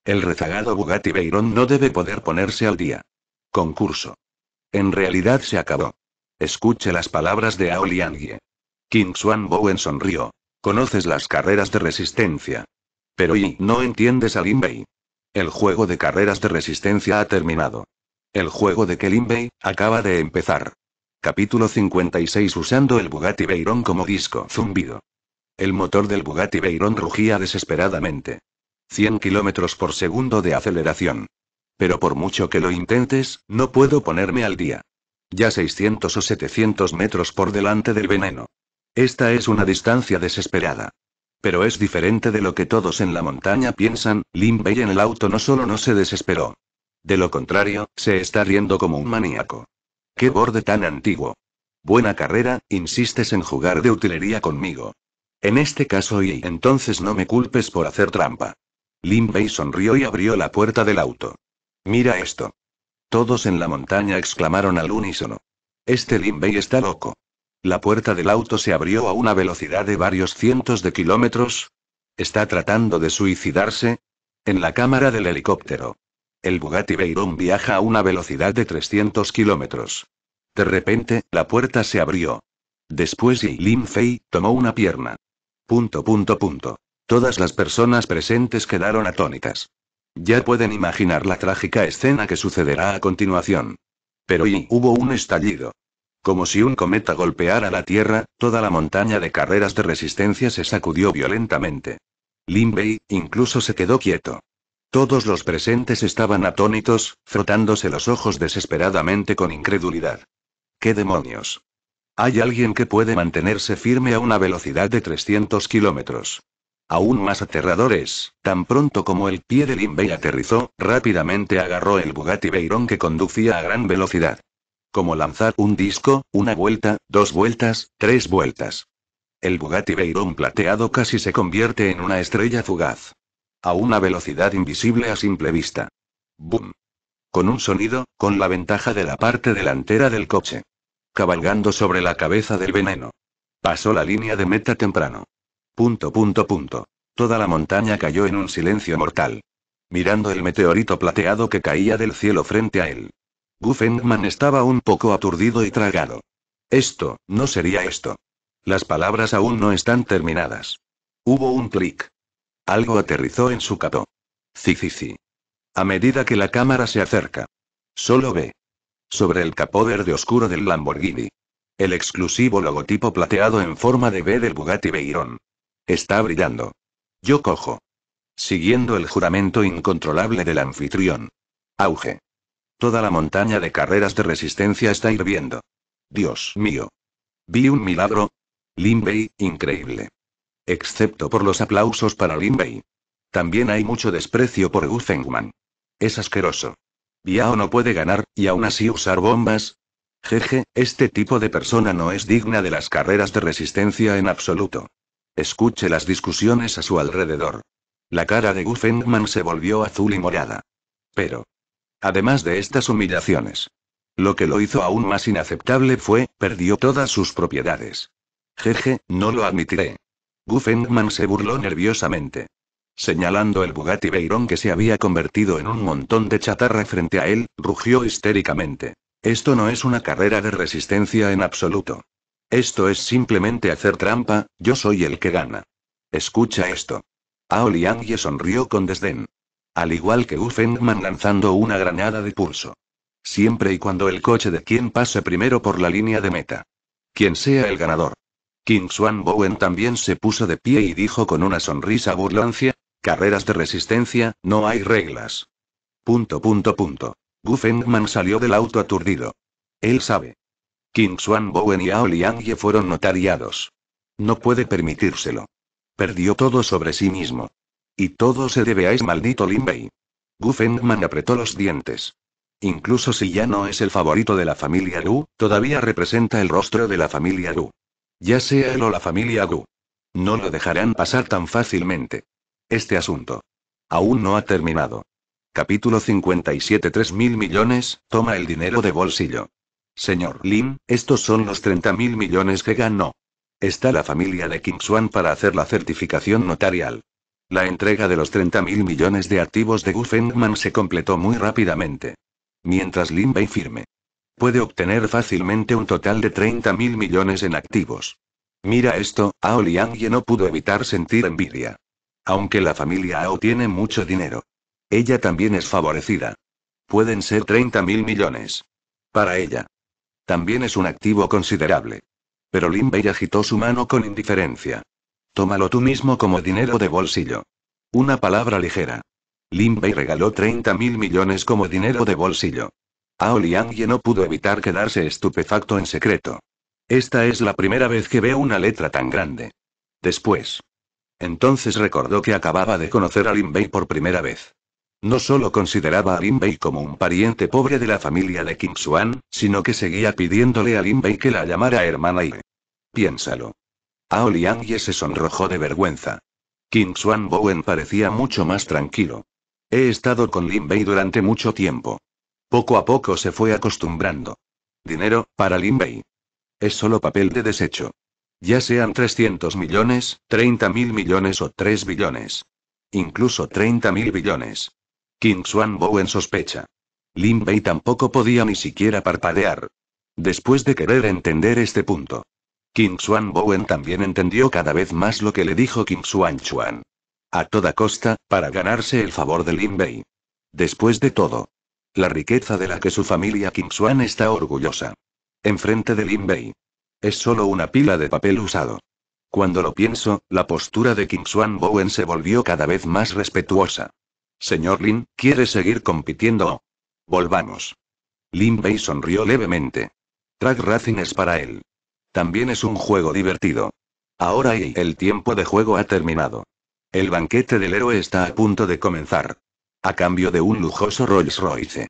El rezagado Bugatti Veyron no debe poder ponerse al día. Concurso. En realidad se acabó. Escuche las palabras de Liangye. King Swan Bowen sonrió. Conoces las carreras de resistencia. Pero y no entiendes a Limbey. El juego de carreras de resistencia ha terminado. El juego de Kelin Bay acaba de empezar. Capítulo 56 Usando el Bugatti Veyron como disco zumbido. El motor del Bugatti Veyron rugía desesperadamente. 100 kilómetros por segundo de aceleración. Pero por mucho que lo intentes, no puedo ponerme al día. Ya 600 o 700 metros por delante del veneno. Esta es una distancia desesperada. Pero es diferente de lo que todos en la montaña piensan, Lin Bei en el auto no solo no se desesperó. De lo contrario, se está riendo como un maníaco. ¡Qué borde tan antiguo! Buena carrera, insistes en jugar de utilería conmigo. En este caso y entonces no me culpes por hacer trampa. Lin Bei sonrió y abrió la puerta del auto. Mira esto. Todos en la montaña exclamaron al unísono. Este Lin Bei está loco. La puerta del auto se abrió a una velocidad de varios cientos de kilómetros. ¿Está tratando de suicidarse? En la cámara del helicóptero. El Bugatti Veyron viaja a una velocidad de 300 kilómetros. De repente, la puerta se abrió. Después Lin Fei tomó una pierna. Punto, punto, punto. Todas las personas presentes quedaron atónitas. Ya pueden imaginar la trágica escena que sucederá a continuación. Pero y hubo un estallido. Como si un cometa golpeara la tierra, toda la montaña de carreras de resistencia se sacudió violentamente. Lin incluso se quedó quieto. Todos los presentes estaban atónitos, frotándose los ojos desesperadamente con incredulidad. ¿Qué demonios? Hay alguien que puede mantenerse firme a una velocidad de 300 kilómetros. Aún más aterradores, tan pronto como el pie de Bay aterrizó, rápidamente agarró el Bugatti Veyron que conducía a gran velocidad. Como lanzar un disco, una vuelta, dos vueltas, tres vueltas. El Bugatti Veyron plateado casi se convierte en una estrella fugaz. A una velocidad invisible a simple vista. ¡Bum! Con un sonido, con la ventaja de la parte delantera del coche. Cabalgando sobre la cabeza del veneno. Pasó la línea de meta temprano. Punto, punto, punto. Toda la montaña cayó en un silencio mortal. Mirando el meteorito plateado que caía del cielo frente a él. Guffendman estaba un poco aturdido y tragado. Esto, no sería esto. Las palabras aún no están terminadas. Hubo un clic. Algo aterrizó en su capó. sí. A medida que la cámara se acerca. Solo ve. Sobre el capó verde oscuro del Lamborghini. El exclusivo logotipo plateado en forma de B del Bugatti Veyron. Está brillando. Yo cojo. Siguiendo el juramento incontrolable del anfitrión. Auge. Toda la montaña de carreras de resistencia está hirviendo. Dios mío. Vi un milagro. Bei, increíble. Excepto por los aplausos para Bei. También hay mucho desprecio por Fengman. Es asqueroso. Biao no puede ganar, y aún así usar bombas. Jeje, este tipo de persona no es digna de las carreras de resistencia en absoluto. Escuche las discusiones a su alrededor. La cara de Fengman se volvió azul y morada. Pero, Además de estas humillaciones. Lo que lo hizo aún más inaceptable fue, perdió todas sus propiedades. Jeje, no lo admitiré. Guffendman se burló nerviosamente. Señalando el Bugatti Veyron que se había convertido en un montón de chatarra frente a él, rugió histéricamente. Esto no es una carrera de resistencia en absoluto. Esto es simplemente hacer trampa, yo soy el que gana. Escucha esto. Ao Liangye sonrió con desdén. Al igual que Fengman lanzando una granada de pulso. Siempre y cuando el coche de quien pase primero por la línea de meta. Quien sea el ganador. King Swan Bowen también se puso de pie y dijo con una sonrisa burlancia, carreras de resistencia, no hay reglas. Punto punto punto. Guffenman salió del auto aturdido. Él sabe. King Swan Bowen y Ao Liangye fueron notariados. No puede permitírselo. Perdió todo sobre sí mismo. Y todo se debe a ese maldito Gu Fengman apretó los dientes. Incluso si ya no es el favorito de la familia Gu, todavía representa el rostro de la familia Gu. Ya sea él o la familia Gu. No lo dejarán pasar tan fácilmente. Este asunto. Aún no ha terminado. Capítulo 57 3 mil millones, toma el dinero de bolsillo. Señor Lin, estos son los 30.000 mil millones que ganó. Está la familia de King Swan para hacer la certificación notarial. La entrega de los mil millones de activos de Fengman se completó muy rápidamente. Mientras Lin Bei firme. Puede obtener fácilmente un total de mil millones en activos. Mira esto, Ao Liangye no pudo evitar sentir envidia. Aunque la familia Ao tiene mucho dinero. Ella también es favorecida. Pueden ser mil millones. Para ella. También es un activo considerable. Pero Lin Bei agitó su mano con indiferencia. Tómalo tú mismo como dinero de bolsillo. Una palabra ligera. Lin Bei regaló 30 mil millones como dinero de bolsillo. Ao Liangye no pudo evitar quedarse estupefacto en secreto. Esta es la primera vez que veo una letra tan grande. Después. Entonces recordó que acababa de conocer a Lin Bei por primera vez. No solo consideraba a Lin Bei como un pariente pobre de la familia de Kim sino que seguía pidiéndole a Lin Bei que la llamara hermana y... Piénsalo. Ao Liangye se sonrojó de vergüenza. King Xuan Bowen parecía mucho más tranquilo. He estado con Lin Bei durante mucho tiempo. Poco a poco se fue acostumbrando. Dinero, para Lin Bei. Es solo papel de desecho. Ya sean 300 millones, 30 mil millones o 3 billones. Incluso 30 mil billones. King Xuan Bowen sospecha. Lin Bei tampoco podía ni siquiera parpadear. Después de querer entender este punto, King Xuan Bowen también entendió cada vez más lo que le dijo King Xuan Chuan. A toda costa, para ganarse el favor de Lin Bei. Después de todo. La riqueza de la que su familia King Xuan está orgullosa. Enfrente de Lin Bei. Es solo una pila de papel usado. Cuando lo pienso, la postura de King Xuan Bowen se volvió cada vez más respetuosa. Señor Lin, ¿quiere seguir compitiendo? Volvamos. Lin Bei sonrió levemente. Track Racing es para él. También es un juego divertido. Ahora y el tiempo de juego ha terminado. El banquete del héroe está a punto de comenzar. A cambio de un lujoso Rolls Royce.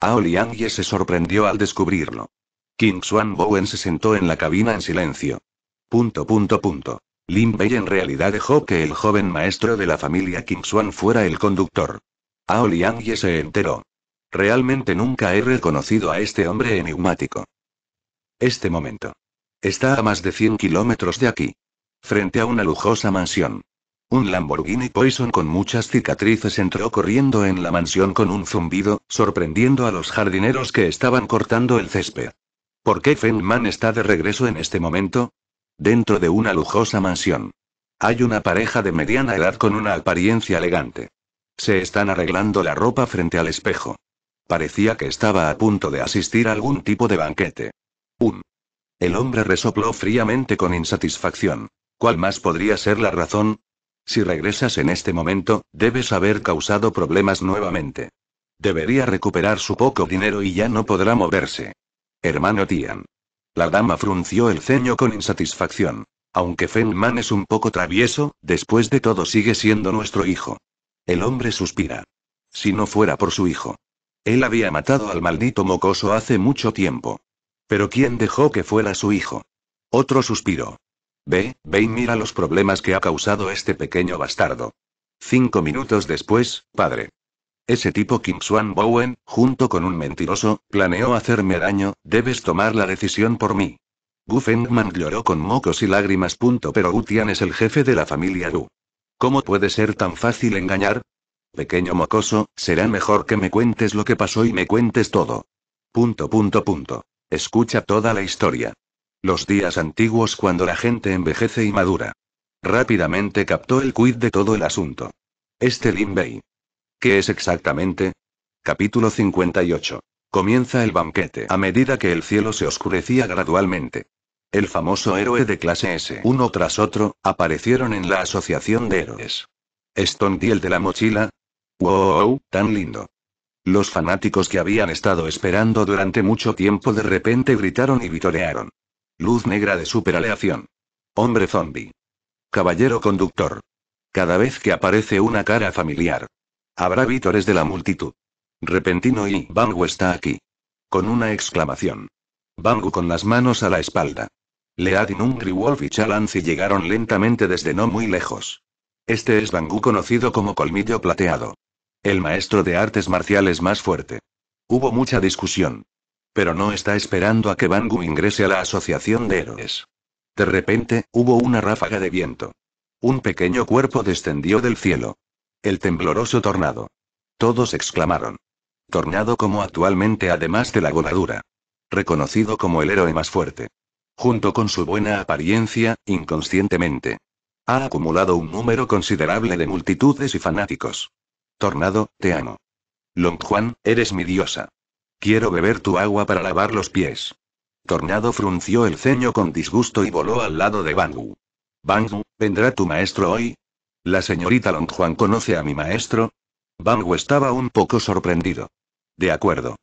Ao Liangye se sorprendió al descubrirlo. King Swan Bowen se sentó en la cabina en silencio. Punto punto punto. Lin Bei en realidad dejó que el joven maestro de la familia King Swan fuera el conductor. Ao Liangye se enteró. Realmente nunca he reconocido a este hombre enigmático. Este momento. Está a más de 100 kilómetros de aquí. Frente a una lujosa mansión. Un Lamborghini Poison con muchas cicatrices entró corriendo en la mansión con un zumbido, sorprendiendo a los jardineros que estaban cortando el césped. ¿Por qué Feynman está de regreso en este momento? Dentro de una lujosa mansión. Hay una pareja de mediana edad con una apariencia elegante. Se están arreglando la ropa frente al espejo. Parecía que estaba a punto de asistir a algún tipo de banquete. Un el hombre resopló fríamente con insatisfacción. ¿Cuál más podría ser la razón? Si regresas en este momento, debes haber causado problemas nuevamente. Debería recuperar su poco dinero y ya no podrá moverse. Hermano Tian. La dama frunció el ceño con insatisfacción. Aunque Fenman es un poco travieso, después de todo sigue siendo nuestro hijo. El hombre suspira. Si no fuera por su hijo. Él había matado al maldito mocoso hace mucho tiempo. Pero ¿quién dejó que fuera su hijo? Otro suspiro. Ve, ve y mira los problemas que ha causado este pequeño bastardo. Cinco minutos después, padre. Ese tipo Kim Swan Bowen, junto con un mentiroso, planeó hacerme daño, debes tomar la decisión por mí. Fengman lloró con mocos y lágrimas. Pero Tian es el jefe de la familia Du. ¿Cómo puede ser tan fácil engañar? Pequeño mocoso, será mejor que me cuentes lo que pasó y me cuentes todo. Punto, punto, punto. Escucha toda la historia. Los días antiguos cuando la gente envejece y madura. Rápidamente captó el quid de todo el asunto. Este Lin ¿Qué es exactamente? Capítulo 58. Comienza el banquete a medida que el cielo se oscurecía gradualmente. El famoso héroe de clase S, uno tras otro, aparecieron en la Asociación de Héroes. Stone de la mochila. ¡Wow! ¡Tan lindo! Los fanáticos que habían estado esperando durante mucho tiempo de repente gritaron y vitorearon. Luz negra de superaleación. Hombre zombie. Caballero conductor. Cada vez que aparece una cara familiar. Habrá vítores de la multitud. Repentino y Bangu está aquí. Con una exclamación. Bangu con las manos a la espalda. Leadin Wolf y Chalanzi llegaron lentamente desde no muy lejos. Este es Bangu conocido como Colmillo Plateado. El maestro de artes marciales más fuerte. Hubo mucha discusión. Pero no está esperando a que Bangu ingrese a la Asociación de Héroes. De repente, hubo una ráfaga de viento. Un pequeño cuerpo descendió del cielo. El tembloroso tornado. Todos exclamaron. Tornado como actualmente además de la voladura. Reconocido como el héroe más fuerte. Junto con su buena apariencia, inconscientemente. Ha acumulado un número considerable de multitudes y fanáticos. Tornado, te amo. Long Juan, eres mi diosa. Quiero beber tu agua para lavar los pies. Tornado frunció el ceño con disgusto y voló al lado de Bangu. Bangu, ¿vendrá tu maestro hoy? ¿La señorita Long Juan conoce a mi maestro? Bangu estaba un poco sorprendido. De acuerdo.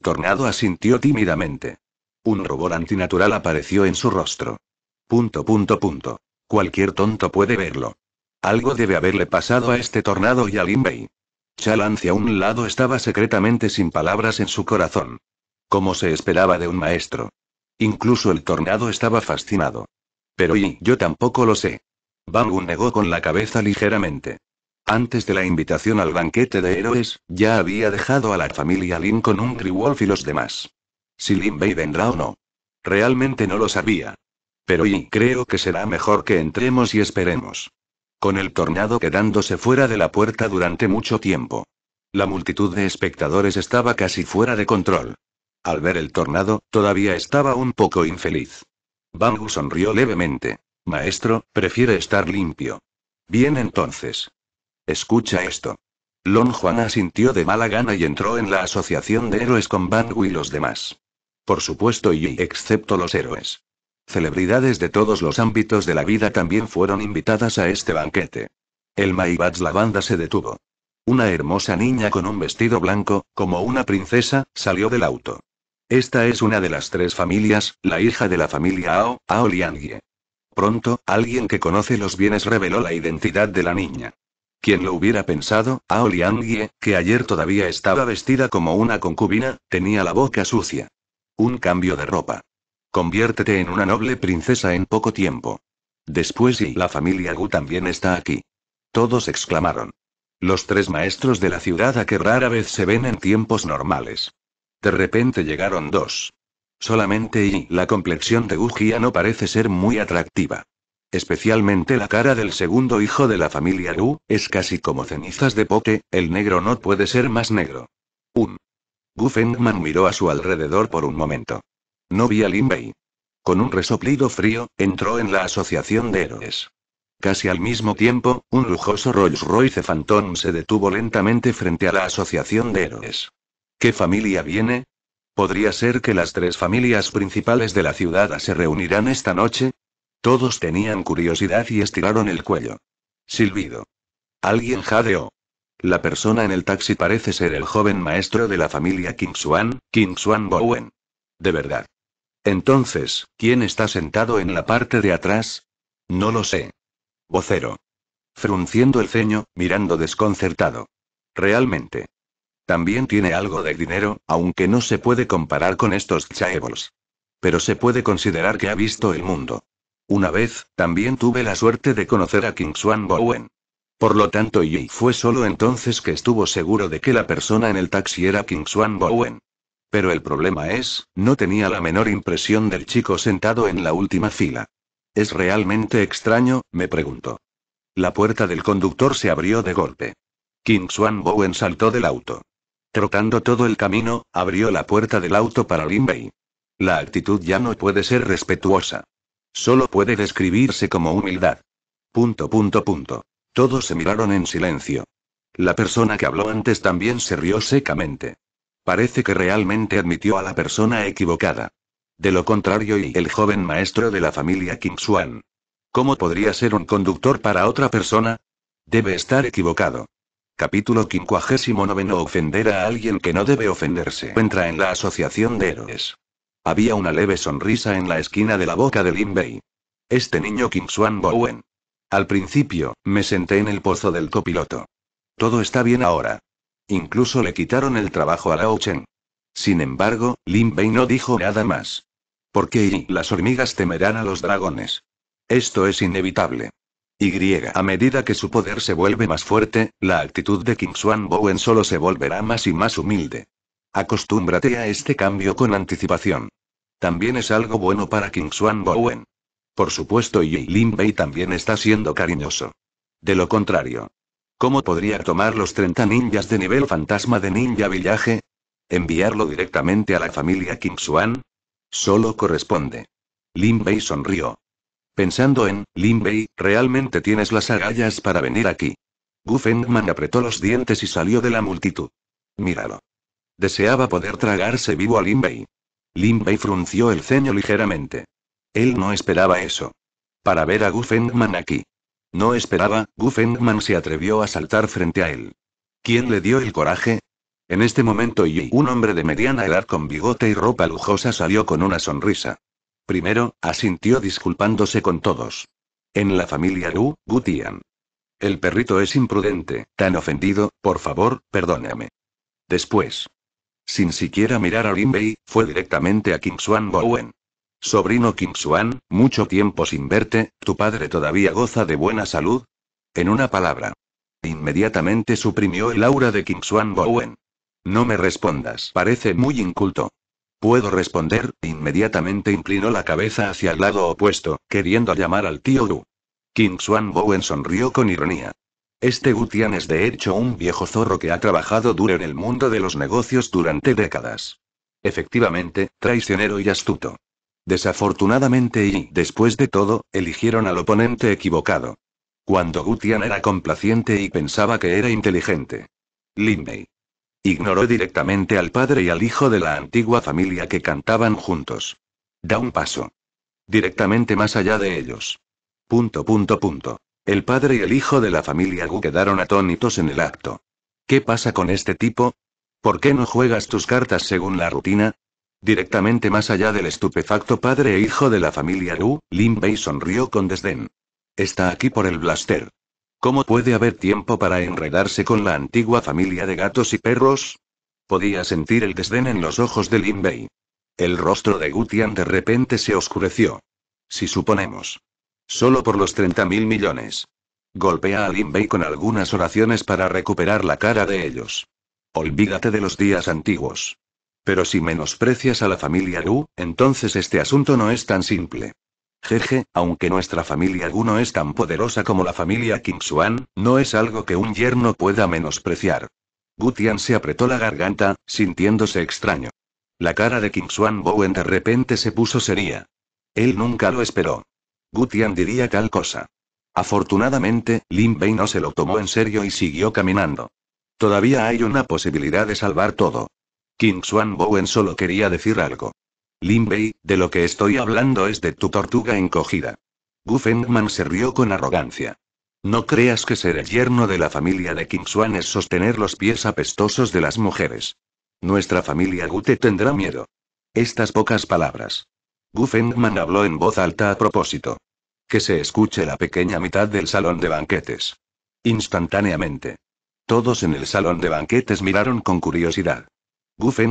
Tornado asintió tímidamente. Un rubor antinatural apareció en su rostro. Punto, punto, punto. Cualquier tonto puede verlo. Algo debe haberle pasado a este tornado y a Lin Bei. Chal hacia un lado estaba secretamente sin palabras en su corazón. Como se esperaba de un maestro. Incluso el tornado estaba fascinado. Pero y yo tampoco lo sé. Bangun negó con la cabeza ligeramente. Antes de la invitación al banquete de héroes, ya había dejado a la familia Lin con un Wolf y los demás. Si Lin Bei vendrá o no. Realmente no lo sabía. Pero y creo que será mejor que entremos y esperemos con el tornado quedándose fuera de la puerta durante mucho tiempo. La multitud de espectadores estaba casi fuera de control. Al ver el tornado, todavía estaba un poco infeliz. Bangu sonrió levemente. Maestro, prefiere estar limpio. Bien entonces. Escucha esto. Lon Juan asintió de mala gana y entró en la asociación de héroes con Bangu y los demás. Por supuesto y excepto los héroes. Celebridades de todos los ámbitos de la vida también fueron invitadas a este banquete. El Maibats la banda se detuvo. Una hermosa niña con un vestido blanco, como una princesa, salió del auto. Esta es una de las tres familias, la hija de la familia Ao, Ao Liangye. Pronto, alguien que conoce los bienes reveló la identidad de la niña. Quien lo hubiera pensado, Ao Liangye, que ayer todavía estaba vestida como una concubina, tenía la boca sucia. Un cambio de ropa. Conviértete en una noble princesa en poco tiempo. Después y la familia Gu también está aquí. Todos exclamaron. Los tres maestros de la ciudad a que rara vez se ven en tiempos normales. De repente llegaron dos. Solamente y la complexión de Gujia no parece ser muy atractiva. Especialmente la cara del segundo hijo de la familia Gu, es casi como cenizas de Poke. el negro no puede ser más negro. Un. Gu Fengman miró a su alrededor por un momento. No vi a Lin Con un resoplido frío, entró en la Asociación de Héroes. Casi al mismo tiempo, un lujoso Rolls Royce Phantom se detuvo lentamente frente a la Asociación de Héroes. ¿Qué familia viene? ¿Podría ser que las tres familias principales de la ciudad se reunirán esta noche? Todos tenían curiosidad y estiraron el cuello. Silbido. Alguien jadeó. La persona en el taxi parece ser el joven maestro de la familia King Swan, King Bowen. De verdad. Entonces, ¿quién está sentado en la parte de atrás? No lo sé. Vocero. Frunciendo el ceño, mirando desconcertado. Realmente. También tiene algo de dinero, aunque no se puede comparar con estos chaebols. Pero se puede considerar que ha visto el mundo. Una vez, también tuve la suerte de conocer a King Swan Bowen. Por lo tanto, y fue solo entonces que estuvo seguro de que la persona en el taxi era King Swan Bowen. Pero el problema es, no tenía la menor impresión del chico sentado en la última fila. ¿Es realmente extraño? me preguntó. La puerta del conductor se abrió de golpe. King Swan Bowen saltó del auto. Trotando todo el camino, abrió la puerta del auto para Lin Bei. La actitud ya no puede ser respetuosa. Solo puede describirse como humildad. Punto, punto, punto. Todos se miraron en silencio. La persona que habló antes también se rió secamente. Parece que realmente admitió a la persona equivocada. De lo contrario, y el joven maestro de la familia Kim Swan. ¿Cómo podría ser un conductor para otra persona? Debe estar equivocado. Capítulo 59 Ofender a alguien que no debe ofenderse. Entra en la Asociación de Héroes. Había una leve sonrisa en la esquina de la boca de Lin Bei. Este niño Kim Swan Bowen. Al principio, me senté en el pozo del copiloto. Todo está bien ahora. Incluso le quitaron el trabajo a Lao Chen. Sin embargo, Lin Bei no dijo nada más. Porque las hormigas temerán a los dragones. Esto es inevitable. Y a medida que su poder se vuelve más fuerte, la actitud de King Swan Bowen solo se volverá más y más humilde. Acostúmbrate a este cambio con anticipación. También es algo bueno para King Swan Bowen. Por supuesto, y Lin Bei también está siendo cariñoso. De lo contrario, ¿Cómo podría tomar los 30 ninjas de nivel fantasma de Ninja villaje? ¿Enviarlo directamente a la familia Kim Solo corresponde. Lin Bei sonrió. Pensando en, Lin Bei, realmente tienes las agallas para venir aquí. Gu apretó los dientes y salió de la multitud. Míralo. Deseaba poder tragarse vivo a Lin Bei. Lin Bei frunció el ceño ligeramente. Él no esperaba eso. Para ver a Gu aquí. No esperaba, Gu Fengman se atrevió a saltar frente a él. ¿Quién le dio el coraje? En este momento Yi, un hombre de mediana edad con bigote y ropa lujosa salió con una sonrisa. Primero, asintió disculpándose con todos. En la familia Gu Tian. El perrito es imprudente, tan ofendido, por favor, perdóname. Después. Sin siquiera mirar a Lin Bei, fue directamente a King Swan Bowen. Sobrino Kim mucho tiempo sin verte, ¿tu padre todavía goza de buena salud? En una palabra. Inmediatamente suprimió el aura de Kim Suan Bowen. No me respondas, parece muy inculto. Puedo responder, inmediatamente inclinó la cabeza hacia el lado opuesto, queriendo llamar al tío Wu. Kim Bowen sonrió con ironía. Este Wu Tian es de hecho un viejo zorro que ha trabajado duro en el mundo de los negocios durante décadas. Efectivamente, traicionero y astuto. Desafortunadamente y, después de todo, eligieron al oponente equivocado. Cuando Gutian era complaciente y pensaba que era inteligente. Mei Ignoró directamente al padre y al hijo de la antigua familia que cantaban juntos. Da un paso. Directamente más allá de ellos. Punto, punto, punto. El padre y el hijo de la familia Gu quedaron atónitos en el acto. ¿Qué pasa con este tipo? ¿Por qué no juegas tus cartas según la rutina? Directamente más allá del estupefacto padre e hijo de la familia Wu, Lin Bei sonrió con desdén. Está aquí por el blaster. ¿Cómo puede haber tiempo para enredarse con la antigua familia de gatos y perros? Podía sentir el desdén en los ojos de Lin Bei. El rostro de Gutian de repente se oscureció. Si suponemos. Solo por los 30 mil millones. Golpea a Lin Bei con algunas oraciones para recuperar la cara de ellos. Olvídate de los días antiguos. Pero si menosprecias a la familia Gu, entonces este asunto no es tan simple. Jeje, aunque nuestra familia Gu no es tan poderosa como la familia King no es algo que un yerno pueda menospreciar. Gutian se apretó la garganta, sintiéndose extraño. La cara de King Bowen de repente se puso seria. Él nunca lo esperó. Gutian diría tal cosa. Afortunadamente, Lin Bei no se lo tomó en serio y siguió caminando. Todavía hay una posibilidad de salvar todo. King Swan Bowen solo quería decir algo. Bei, de lo que estoy hablando es de tu tortuga encogida. Fengman se rió con arrogancia. No creas que ser el yerno de la familia de King Swan es sostener los pies apestosos de las mujeres. Nuestra familia Gute tendrá miedo. Estas pocas palabras. Fengman habló en voz alta a propósito. Que se escuche la pequeña mitad del salón de banquetes. Instantáneamente. Todos en el salón de banquetes miraron con curiosidad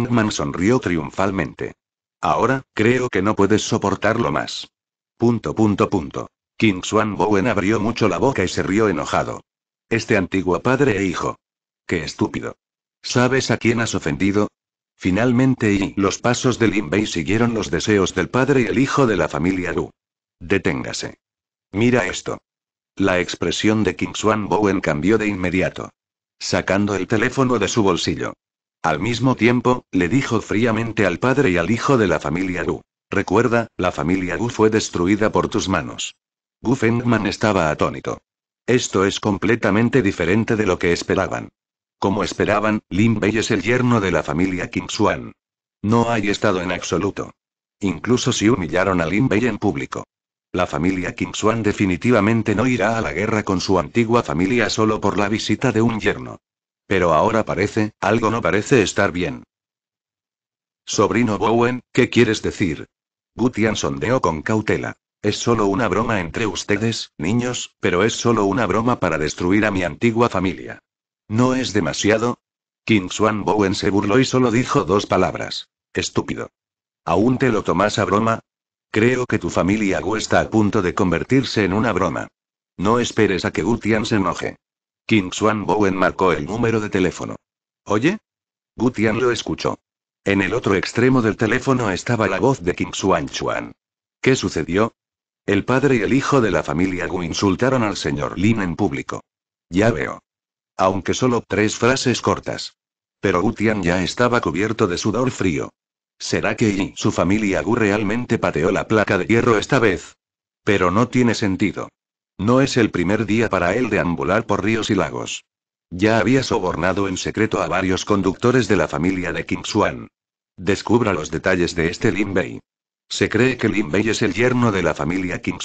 man sonrió triunfalmente. Ahora, creo que no puedes soportarlo más. Punto punto punto. King Swan Bowen abrió mucho la boca y se rió enojado. Este antiguo padre e hijo. Qué estúpido. ¿Sabes a quién has ofendido? Finalmente y los pasos de Lin Bei siguieron los deseos del padre y el hijo de la familia Du. Deténgase. Mira esto. La expresión de King Swan Bowen cambió de inmediato. Sacando el teléfono de su bolsillo. Al mismo tiempo, le dijo fríamente al padre y al hijo de la familia Gu. Recuerda, la familia Gu fue destruida por tus manos. Gu Fengman estaba atónito. Esto es completamente diferente de lo que esperaban. Como esperaban, Lin Bei es el yerno de la familia Qin Xuan. No hay estado en absoluto. Incluso si humillaron a Lin Bei en público. La familia Qin Xuan definitivamente no irá a la guerra con su antigua familia solo por la visita de un yerno. Pero ahora parece, algo no parece estar bien. Sobrino Bowen, ¿qué quieres decir? Gutian sondeó con cautela. Es solo una broma entre ustedes, niños, pero es solo una broma para destruir a mi antigua familia. ¿No es demasiado? King Swan Bowen se burló y solo dijo dos palabras. Estúpido. ¿Aún te lo tomas a broma? Creo que tu familia Wu está a punto de convertirse en una broma. No esperes a que Gutian se enoje. King Swan Bowen marcó el número de teléfono. ¿Oye? Gutian lo escuchó. En el otro extremo del teléfono estaba la voz de King Xuan Chuan. ¿Qué sucedió? El padre y el hijo de la familia Gu insultaron al señor Lin en público. Ya veo. Aunque solo tres frases cortas. Pero Gutian ya estaba cubierto de sudor frío. ¿Será que y su familia Gu realmente pateó la placa de hierro esta vez? Pero no tiene sentido. No es el primer día para él de ambular por ríos y lagos. Ya había sobornado en secreto a varios conductores de la familia de King Descubra los detalles de este Lin Bei. Se cree que Lin Bei es el yerno de la familia King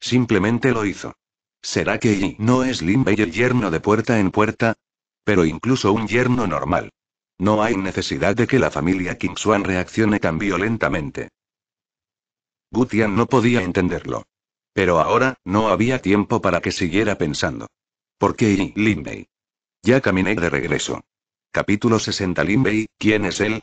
Simplemente lo hizo. ¿Será que Yi no es Lin Bei el yerno de puerta en puerta? Pero incluso un yerno normal. No hay necesidad de que la familia King reaccione tan violentamente. Gutian no podía entenderlo. Pero ahora, no había tiempo para que siguiera pensando. ¿Por qué y Ya caminé de regreso. Capítulo 60 Linbei, ¿quién es él?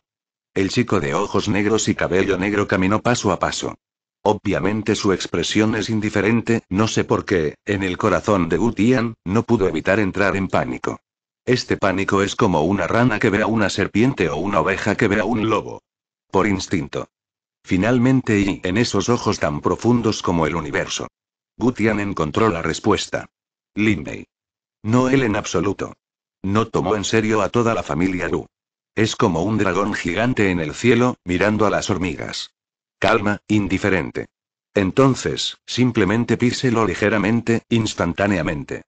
El chico de ojos negros y cabello negro caminó paso a paso. Obviamente su expresión es indiferente, no sé por qué, en el corazón de Gutian, no pudo evitar entrar en pánico. Este pánico es como una rana que ve a una serpiente o una oveja que ve a un lobo. Por instinto. Finalmente y en esos ojos tan profundos como el universo. Gutian encontró la respuesta. Lindley. No él en absoluto. No tomó en serio a toda la familia Lu. Es como un dragón gigante en el cielo, mirando a las hormigas. Calma, indiferente. Entonces, simplemente píselo ligeramente, instantáneamente.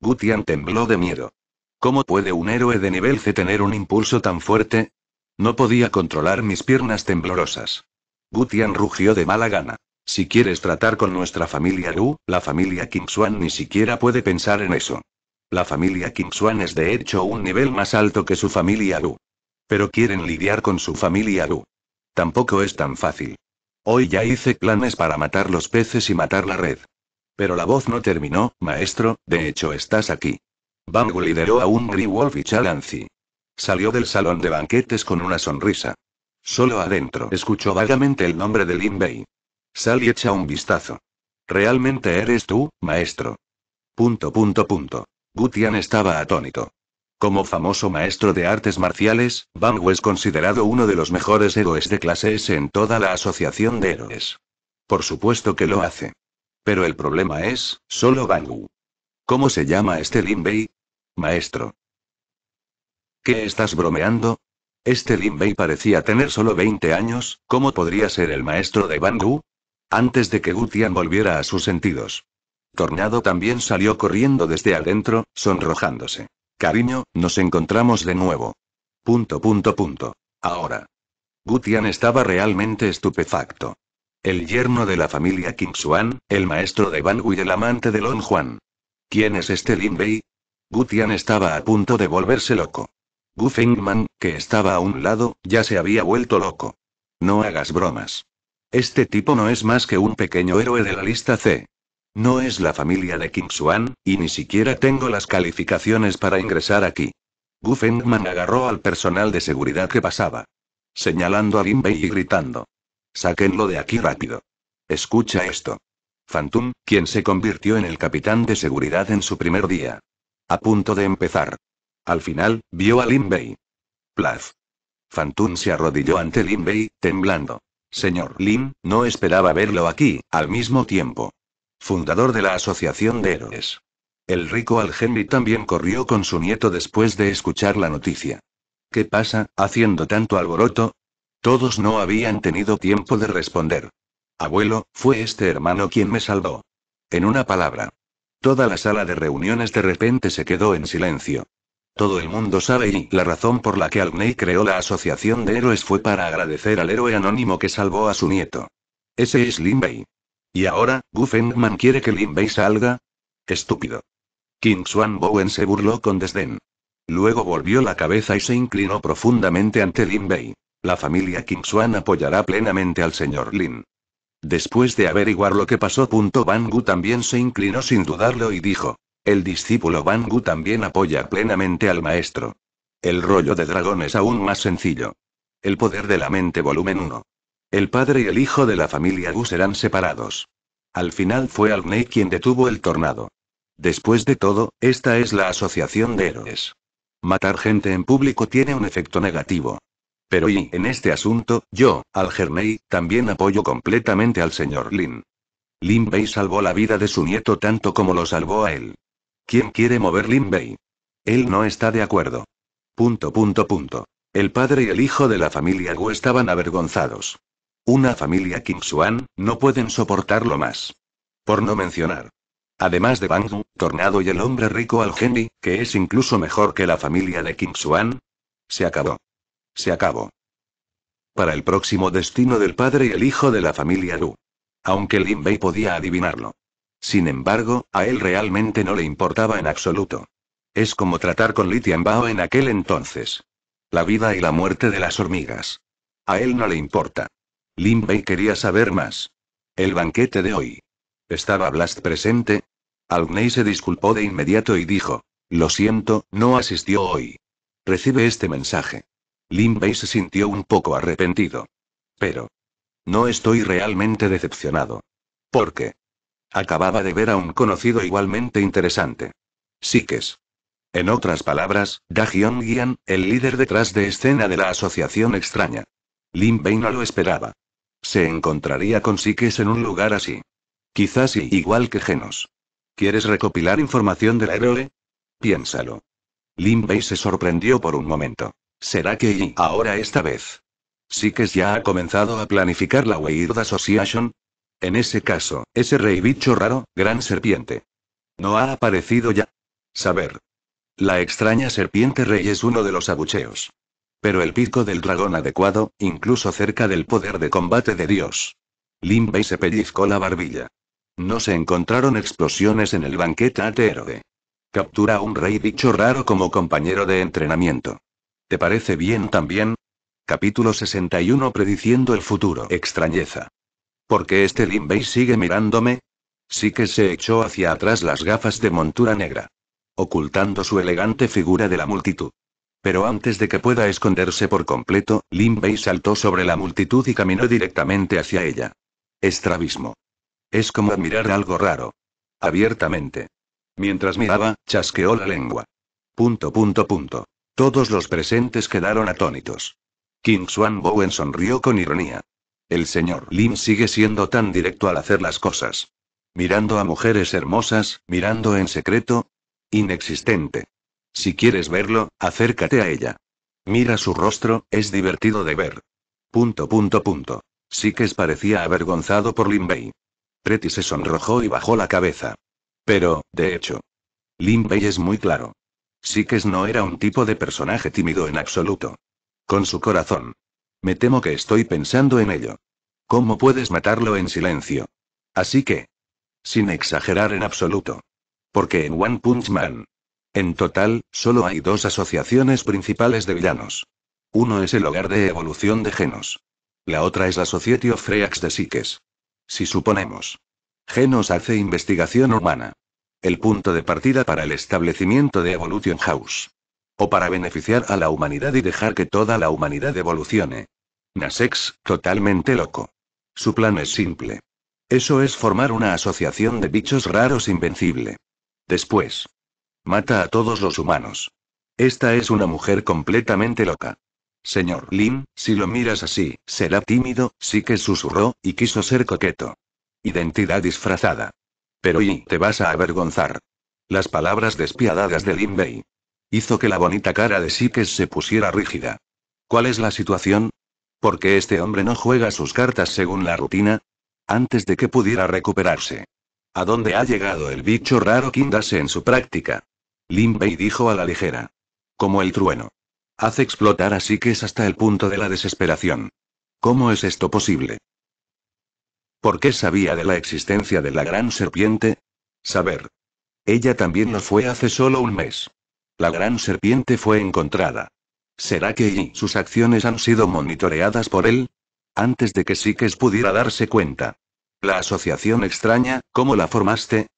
Gutian tembló de miedo. ¿Cómo puede un héroe de nivel C tener un impulso tan fuerte? No podía controlar mis piernas temblorosas. Gutian rugió de mala gana. Si quieres tratar con nuestra familia Lu, la familia Kingswan ni siquiera puede pensar en eso. La familia Kingswan es de hecho un nivel más alto que su familia Lu. Pero quieren lidiar con su familia Lu. Tampoco es tan fácil. Hoy ya hice planes para matar los peces y matar la red. Pero la voz no terminó, maestro, de hecho estás aquí. Bangu lideró a un Wolf y Chalanzi. Salió del salón de banquetes con una sonrisa. Solo adentro escuchó vagamente el nombre de Lin Bei. Sal y echa un vistazo. ¿Realmente eres tú, maestro? Punto punto punto. Gutian estaba atónito. Como famoso maestro de artes marciales, Bangu es considerado uno de los mejores héroes de clase S en toda la asociación de héroes. Por supuesto que lo hace. Pero el problema es, solo Bangu. ¿Cómo se llama este Lin Bei? Maestro. ¿Qué estás bromeando? Este Lin Bei parecía tener solo 20 años, ¿cómo podría ser el maestro de Bangu? Antes de que Gutian volviera a sus sentidos. Tornado también salió corriendo desde adentro, sonrojándose. Cariño, nos encontramos de nuevo. Punto, punto, punto. Ahora. Gutian estaba realmente estupefacto. El yerno de la familia King Xuan, el maestro de Bangu y el amante de Long Juan. ¿Quién es este Lin Bei? Gutian estaba a punto de volverse loco. Fengman, que estaba a un lado, ya se había vuelto loco. No hagas bromas. Este tipo no es más que un pequeño héroe de la lista C. No es la familia de King Swan, y ni siquiera tengo las calificaciones para ingresar aquí. guffengman agarró al personal de seguridad que pasaba. Señalando a Limbei y gritando. Sáquenlo de aquí rápido. Escucha esto. Phantom, quien se convirtió en el capitán de seguridad en su primer día. A punto de empezar. Al final, vio a Lin Bei. Plaz. Fantun se arrodilló ante Lin Bei, temblando. Señor Lin, no esperaba verlo aquí, al mismo tiempo. Fundador de la Asociación de Héroes. El rico Algenri también corrió con su nieto después de escuchar la noticia. ¿Qué pasa, haciendo tanto alboroto? Todos no habían tenido tiempo de responder. Abuelo, fue este hermano quien me salvó. En una palabra. Toda la sala de reuniones de repente se quedó en silencio. Todo el mundo sabe y la razón por la que Alney creó la Asociación de Héroes fue para agradecer al héroe anónimo que salvó a su nieto. Ese es Lin Bei. Y ahora, Fengman quiere que Lin Bei salga. Estúpido. King Swan Bowen se burló con desdén. Luego volvió la cabeza y se inclinó profundamente ante Lin Bei. La familia King Swan apoyará plenamente al señor Lin. Después de averiguar lo que pasó, Punto Gu también se inclinó sin dudarlo y dijo: el discípulo Gu también apoya plenamente al maestro. El rollo de dragón es aún más sencillo. El poder de la mente volumen 1. El padre y el hijo de la familia Gu serán separados. Al final fue Alney quien detuvo el tornado. Después de todo, esta es la asociación de héroes. Matar gente en público tiene un efecto negativo. Pero y en este asunto, yo, Algerney, también apoyo completamente al señor Lin. Lin Bei salvó la vida de su nieto tanto como lo salvó a él. ¿Quién quiere mover Lin Bei? Él no está de acuerdo. Punto, punto, punto. El padre y el hijo de la familia Gu estaban avergonzados. Una familia Kim no pueden soportarlo más. Por no mencionar. Además de Bang Tornado y el hombre rico al que es incluso mejor que la familia de Kim Se acabó. Se acabó. Para el próximo destino del padre y el hijo de la familia Gu. Aunque Lin Bei podía adivinarlo. Sin embargo, a él realmente no le importaba en absoluto. Es como tratar con Bao en aquel entonces. La vida y la muerte de las hormigas. A él no le importa. Lin Bei quería saber más. El banquete de hoy. ¿Estaba Blast presente? Algney se disculpó de inmediato y dijo: Lo siento, no asistió hoy. Recibe este mensaje. Lin Bei se sintió un poco arrepentido. Pero. No estoy realmente decepcionado. ¿Por qué? Acababa de ver a un conocido igualmente interesante. Sikes. En otras palabras, Da hyun el líder detrás de escena de la Asociación Extraña. Lin Bei no lo esperaba. Se encontraría con Sikes en un lugar así. Quizás y igual que Genos. ¿Quieres recopilar información del héroe? Piénsalo. Lin Bei se sorprendió por un momento. ¿Será que y ahora esta vez? Sikes ya ha comenzado a planificar la Weird Association, en ese caso, ese rey bicho raro, gran serpiente. ¿No ha aparecido ya? Saber. La extraña serpiente rey es uno de los abucheos. Pero el pico del dragón adecuado, incluso cerca del poder de combate de Dios. Limbey se pellizcó la barbilla. No se encontraron explosiones en el banquete aterode. Captura a un rey bicho raro como compañero de entrenamiento. ¿Te parece bien también? Capítulo 61 Prediciendo el futuro. Extrañeza qué este Limbey sigue mirándome. Sí que se echó hacia atrás las gafas de montura negra, ocultando su elegante figura de la multitud. Pero antes de que pueda esconderse por completo, Limbey saltó sobre la multitud y caminó directamente hacia ella. Estrabismo. Es como admirar algo raro. Abiertamente. Mientras miraba, chasqueó la lengua. Punto, punto, punto. Todos los presentes quedaron atónitos. King Swan Bowen sonrió con ironía. El señor Lim sigue siendo tan directo al hacer las cosas. Mirando a mujeres hermosas, mirando en secreto. Inexistente. Si quieres verlo, acércate a ella. Mira su rostro, es divertido de ver. Punto punto punto. Sikes parecía avergonzado por Lin Bei. Pretty se sonrojó y bajó la cabeza. Pero, de hecho, Lin Bei es muy claro. Sikes no era un tipo de personaje tímido en absoluto. Con su corazón, me temo que estoy pensando en ello. ¿Cómo puedes matarlo en silencio? Así que... Sin exagerar en absoluto. Porque en One Punch Man. En total, solo hay dos asociaciones principales de villanos. Uno es el hogar de evolución de genos. La otra es la Society of Freaks de Psiques. Si suponemos. Genos hace investigación humana. El punto de partida para el establecimiento de Evolution House. O para beneficiar a la humanidad y dejar que toda la humanidad evolucione. Nasex, totalmente loco. Su plan es simple. Eso es formar una asociación de bichos raros invencible. Después. Mata a todos los humanos. Esta es una mujer completamente loca. Señor Lin, si lo miras así, será tímido, sí que susurró, y quiso ser coqueto. Identidad disfrazada. Pero y te vas a avergonzar. Las palabras despiadadas de Lin Bei hizo que la bonita cara de Sikes se pusiera rígida. ¿Cuál es la situación? ¿Por qué este hombre no juega sus cartas según la rutina? Antes de que pudiera recuperarse. ¿A dónde ha llegado el bicho raro Kindase en su práctica? Lin dijo a la ligera. Como el trueno. Hace explotar a Sikes hasta el punto de la desesperación. ¿Cómo es esto posible? ¿Por qué sabía de la existencia de la gran serpiente? Saber. Ella también lo fue hace solo un mes. La gran serpiente fue encontrada. ¿Será que y sus acciones han sido monitoreadas por él? Antes de que Sikes pudiera darse cuenta. La asociación extraña, ¿cómo la formaste?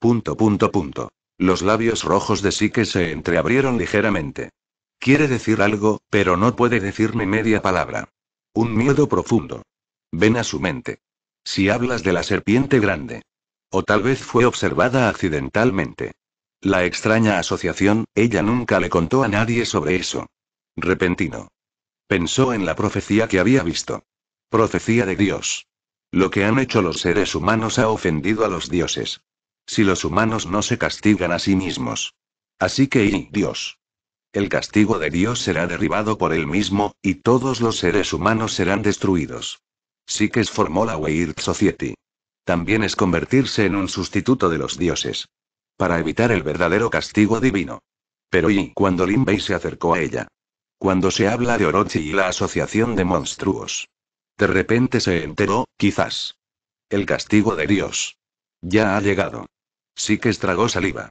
Punto, punto, punto. Los labios rojos de Sikes se entreabrieron ligeramente. Quiere decir algo, pero no puede decirme media palabra. Un miedo profundo. Ven a su mente. Si hablas de la serpiente grande. O tal vez fue observada accidentalmente. La extraña asociación, ella nunca le contó a nadie sobre eso. Repentino. Pensó en la profecía que había visto. Profecía de Dios. Lo que han hecho los seres humanos ha ofendido a los dioses. Si los humanos no se castigan a sí mismos. Así que, y Dios. El castigo de Dios será derribado por él mismo, y todos los seres humanos serán destruidos. Sí que es formó la Weird Society. También es convertirse en un sustituto de los dioses para evitar el verdadero castigo divino. Pero y cuando Lin Bei se acercó a ella. Cuando se habla de Orochi y la asociación de monstruos. De repente se enteró, quizás. El castigo de Dios. Ya ha llegado. Sí que estragó saliva.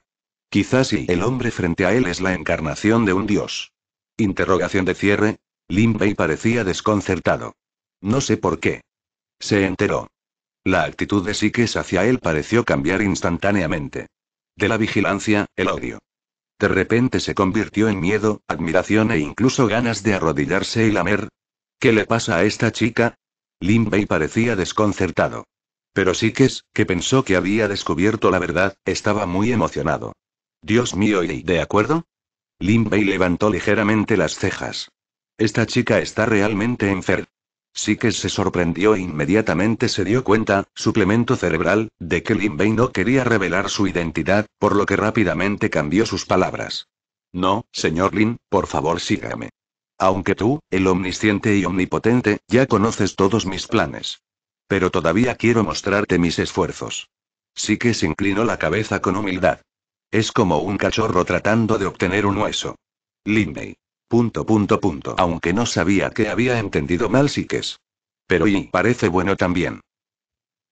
Quizás y el hombre frente a él es la encarnación de un dios. Interrogación de cierre. Lin Bei parecía desconcertado. No sé por qué. Se enteró. La actitud de Sikes hacia él pareció cambiar instantáneamente de la vigilancia, el odio. De repente se convirtió en miedo, admiración e incluso ganas de arrodillarse y lamer. ¿Qué le pasa a esta chica? Lin parecía desconcertado. Pero Sikes, que pensó que había descubierto la verdad, estaba muy emocionado. Dios mío, ¿y de acuerdo? Lin levantó ligeramente las cejas. Esta chica está realmente enferma. Sikes se sorprendió e inmediatamente se dio cuenta, suplemento cerebral, de que Lin no quería revelar su identidad, por lo que rápidamente cambió sus palabras. No, señor Lin, por favor sígame. Aunque tú, el omnisciente y omnipotente, ya conoces todos mis planes. Pero todavía quiero mostrarte mis esfuerzos. se inclinó la cabeza con humildad. Es como un cachorro tratando de obtener un hueso. Bei. Punto punto punto. Aunque no sabía que había entendido mal Sikes. Pero y parece bueno también.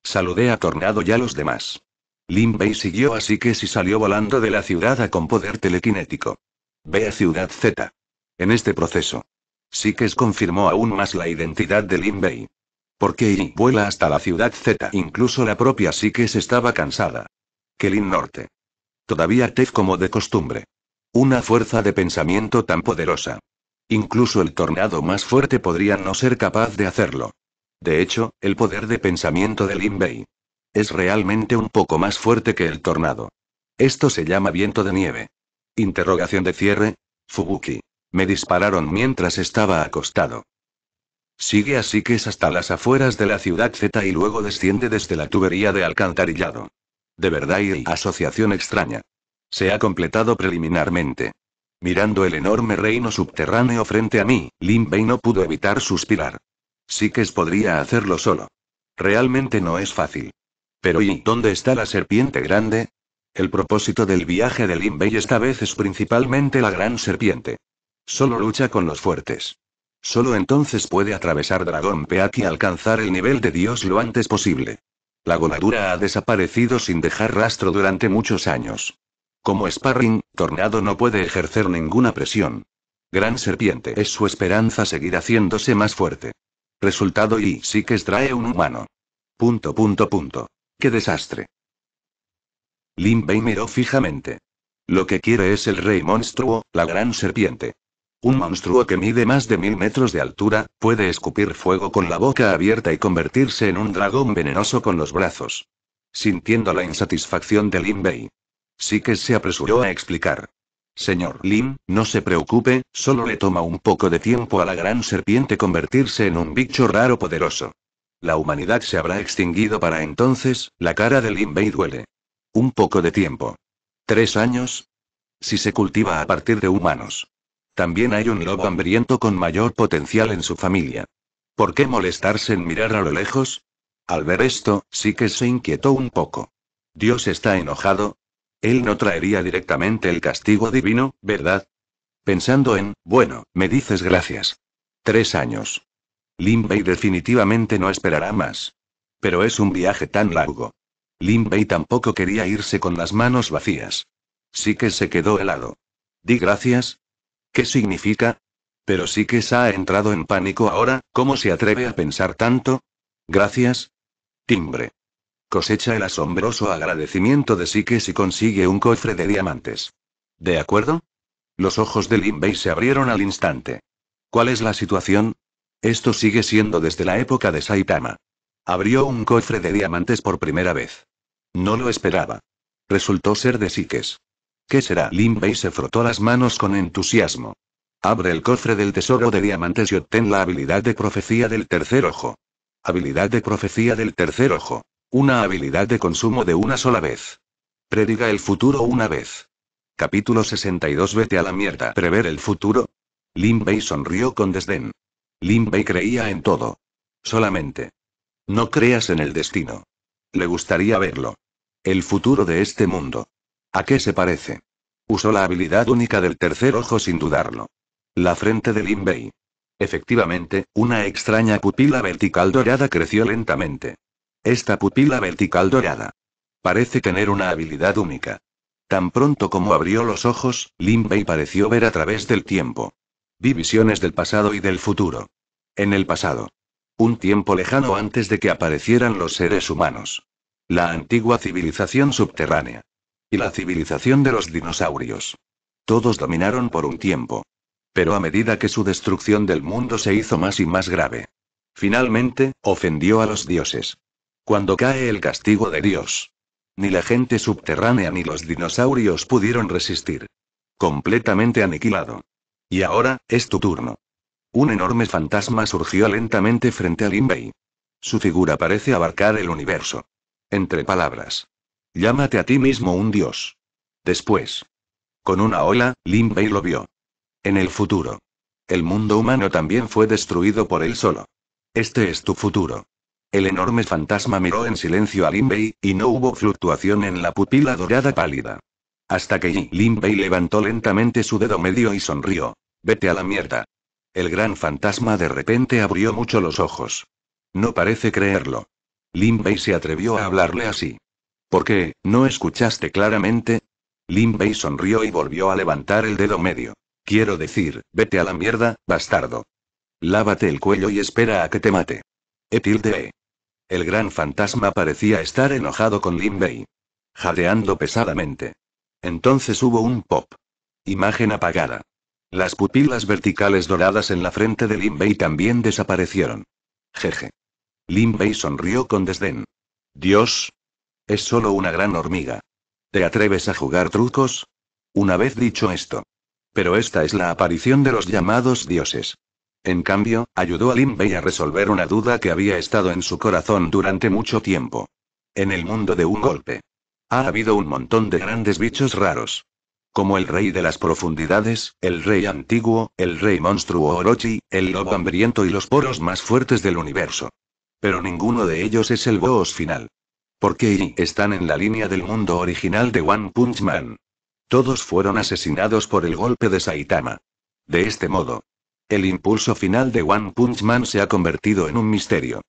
Saludé a Tornado ya los demás. Lin siguió a que y salió volando de la ciudad a con poder telequinético. Ve a Ciudad Z. En este proceso. Sikes confirmó aún más la identidad de Lin Porque y vuela hasta la ciudad Z. Incluso la propia Sikes estaba cansada. Kelin Norte. Todavía Tef como de costumbre. Una fuerza de pensamiento tan poderosa. Incluso el tornado más fuerte podría no ser capaz de hacerlo. De hecho, el poder de pensamiento de Lin Bei. es realmente un poco más fuerte que el tornado. Esto se llama viento de nieve. Interrogación de cierre. Fubuki. Me dispararon mientras estaba acostado. Sigue así que es hasta las afueras de la ciudad Z y luego desciende desde la tubería de alcantarillado. De verdad y asociación extraña. Se ha completado preliminarmente. Mirando el enorme reino subterráneo frente a mí, Lin Bei no pudo evitar suspirar. Sí que podría hacerlo solo. Realmente no es fácil. Pero ¿y dónde está la serpiente grande? El propósito del viaje de Lin Bei esta vez es principalmente la gran serpiente. Solo lucha con los fuertes. Solo entonces puede atravesar Dragón Peak y alcanzar el nivel de Dios lo antes posible. La gonadura ha desaparecido sin dejar rastro durante muchos años. Como sparring, Tornado no puede ejercer ninguna presión. Gran Serpiente es su esperanza seguir haciéndose más fuerte. Resultado y sí que extrae un humano. Punto punto punto. ¡Qué desastre! Lin Bei miró fijamente. Lo que quiere es el rey monstruo, la gran serpiente. Un monstruo que mide más de mil metros de altura, puede escupir fuego con la boca abierta y convertirse en un dragón venenoso con los brazos. Sintiendo la insatisfacción de Lin Bei, Sí que se apresuró a explicar. Señor Lim, no se preocupe, solo le toma un poco de tiempo a la gran serpiente convertirse en un bicho raro poderoso. La humanidad se habrá extinguido para entonces, la cara de Lin Bei duele. Un poco de tiempo. ¿Tres años? Si se cultiva a partir de humanos. También hay un lobo hambriento con mayor potencial en su familia. ¿Por qué molestarse en mirar a lo lejos? Al ver esto, sí que se inquietó un poco. Dios está enojado, él no traería directamente el castigo divino, ¿verdad? Pensando en, bueno, me dices gracias. Tres años. Limbey definitivamente no esperará más. Pero es un viaje tan largo. Limbey tampoco quería irse con las manos vacías. Sí que se quedó helado. Di gracias. ¿Qué significa? Pero sí que se ha entrado en pánico ahora, ¿cómo se atreve a pensar tanto? Gracias. Timbre. Cosecha el asombroso agradecimiento de Sikes y consigue un cofre de diamantes. ¿De acuerdo? Los ojos de Limbei se abrieron al instante. ¿Cuál es la situación? Esto sigue siendo desde la época de Saitama. Abrió un cofre de diamantes por primera vez. No lo esperaba. Resultó ser de Sikes. ¿Qué será? Limbei se frotó las manos con entusiasmo. Abre el cofre del tesoro de diamantes y obtén la habilidad de profecía del tercer ojo. Habilidad de profecía del tercer ojo. Una habilidad de consumo de una sola vez. Prediga el futuro una vez. Capítulo 62 Vete a la mierda. ¿Prever el futuro? Lin Bei sonrió con desdén. Lin Bei creía en todo. Solamente. No creas en el destino. Le gustaría verlo. El futuro de este mundo. ¿A qué se parece? Usó la habilidad única del tercer ojo sin dudarlo. La frente de Lin Bei. Efectivamente, una extraña pupila vertical dorada creció lentamente. Esta pupila vertical dorada. Parece tener una habilidad única. Tan pronto como abrió los ojos, Lin Bei pareció ver a través del tiempo. Vi visiones del pasado y del futuro. En el pasado. Un tiempo lejano antes de que aparecieran los seres humanos. La antigua civilización subterránea. Y la civilización de los dinosaurios. Todos dominaron por un tiempo. Pero a medida que su destrucción del mundo se hizo más y más grave. Finalmente, ofendió a los dioses. Cuando cae el castigo de Dios. Ni la gente subterránea ni los dinosaurios pudieron resistir. Completamente aniquilado. Y ahora, es tu turno. Un enorme fantasma surgió lentamente frente a Limbei. Su figura parece abarcar el universo. Entre palabras. Llámate a ti mismo un dios. Después. Con una ola, Limbei lo vio. En el futuro. El mundo humano también fue destruido por él solo. Este es tu futuro. El enorme fantasma miró en silencio a Limbei, y no hubo fluctuación en la pupila dorada pálida. Hasta que Limbei levantó lentamente su dedo medio y sonrió. Vete a la mierda. El gran fantasma de repente abrió mucho los ojos. No parece creerlo. limbei se atrevió a hablarle así. ¿Por qué? ¿No escuchaste claramente? Limbei sonrió y volvió a levantar el dedo medio. Quiero decir, vete a la mierda, bastardo. Lávate el cuello y espera a que te mate. Etilde. El gran fantasma parecía estar enojado con Lin Bei. Jadeando pesadamente. Entonces hubo un pop. Imagen apagada. Las pupilas verticales doradas en la frente de Lin Bei también desaparecieron. Jeje. Lin Bei sonrió con desdén. Dios. Es solo una gran hormiga. ¿Te atreves a jugar trucos? Una vez dicho esto. Pero esta es la aparición de los llamados dioses. En cambio, ayudó a Lin Bei a resolver una duda que había estado en su corazón durante mucho tiempo. En el mundo de un golpe. Ha habido un montón de grandes bichos raros. Como el rey de las profundidades, el rey antiguo, el rey monstruo Orochi, el lobo hambriento y los poros más fuertes del universo. Pero ninguno de ellos es el boss final. Porque y están en la línea del mundo original de One Punch Man. Todos fueron asesinados por el golpe de Saitama. De este modo, el impulso final de One Punch Man se ha convertido en un misterio.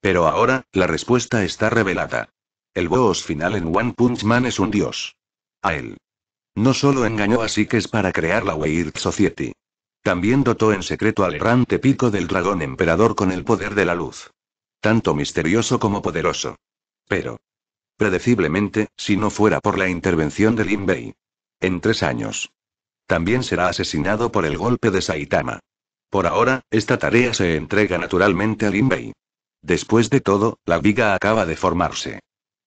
Pero ahora, la respuesta está revelada. El boss final en One Punch Man es un dios. A él. No solo engañó a Sikes para crear la Weird Society. También dotó en secreto al errante pico del dragón emperador con el poder de la luz. Tanto misterioso como poderoso. Pero. Predeciblemente, si no fuera por la intervención de Lin En tres años. También será asesinado por el golpe de Saitama. Por ahora, esta tarea se entrega naturalmente a Lin Bei. Después de todo, la viga acaba de formarse.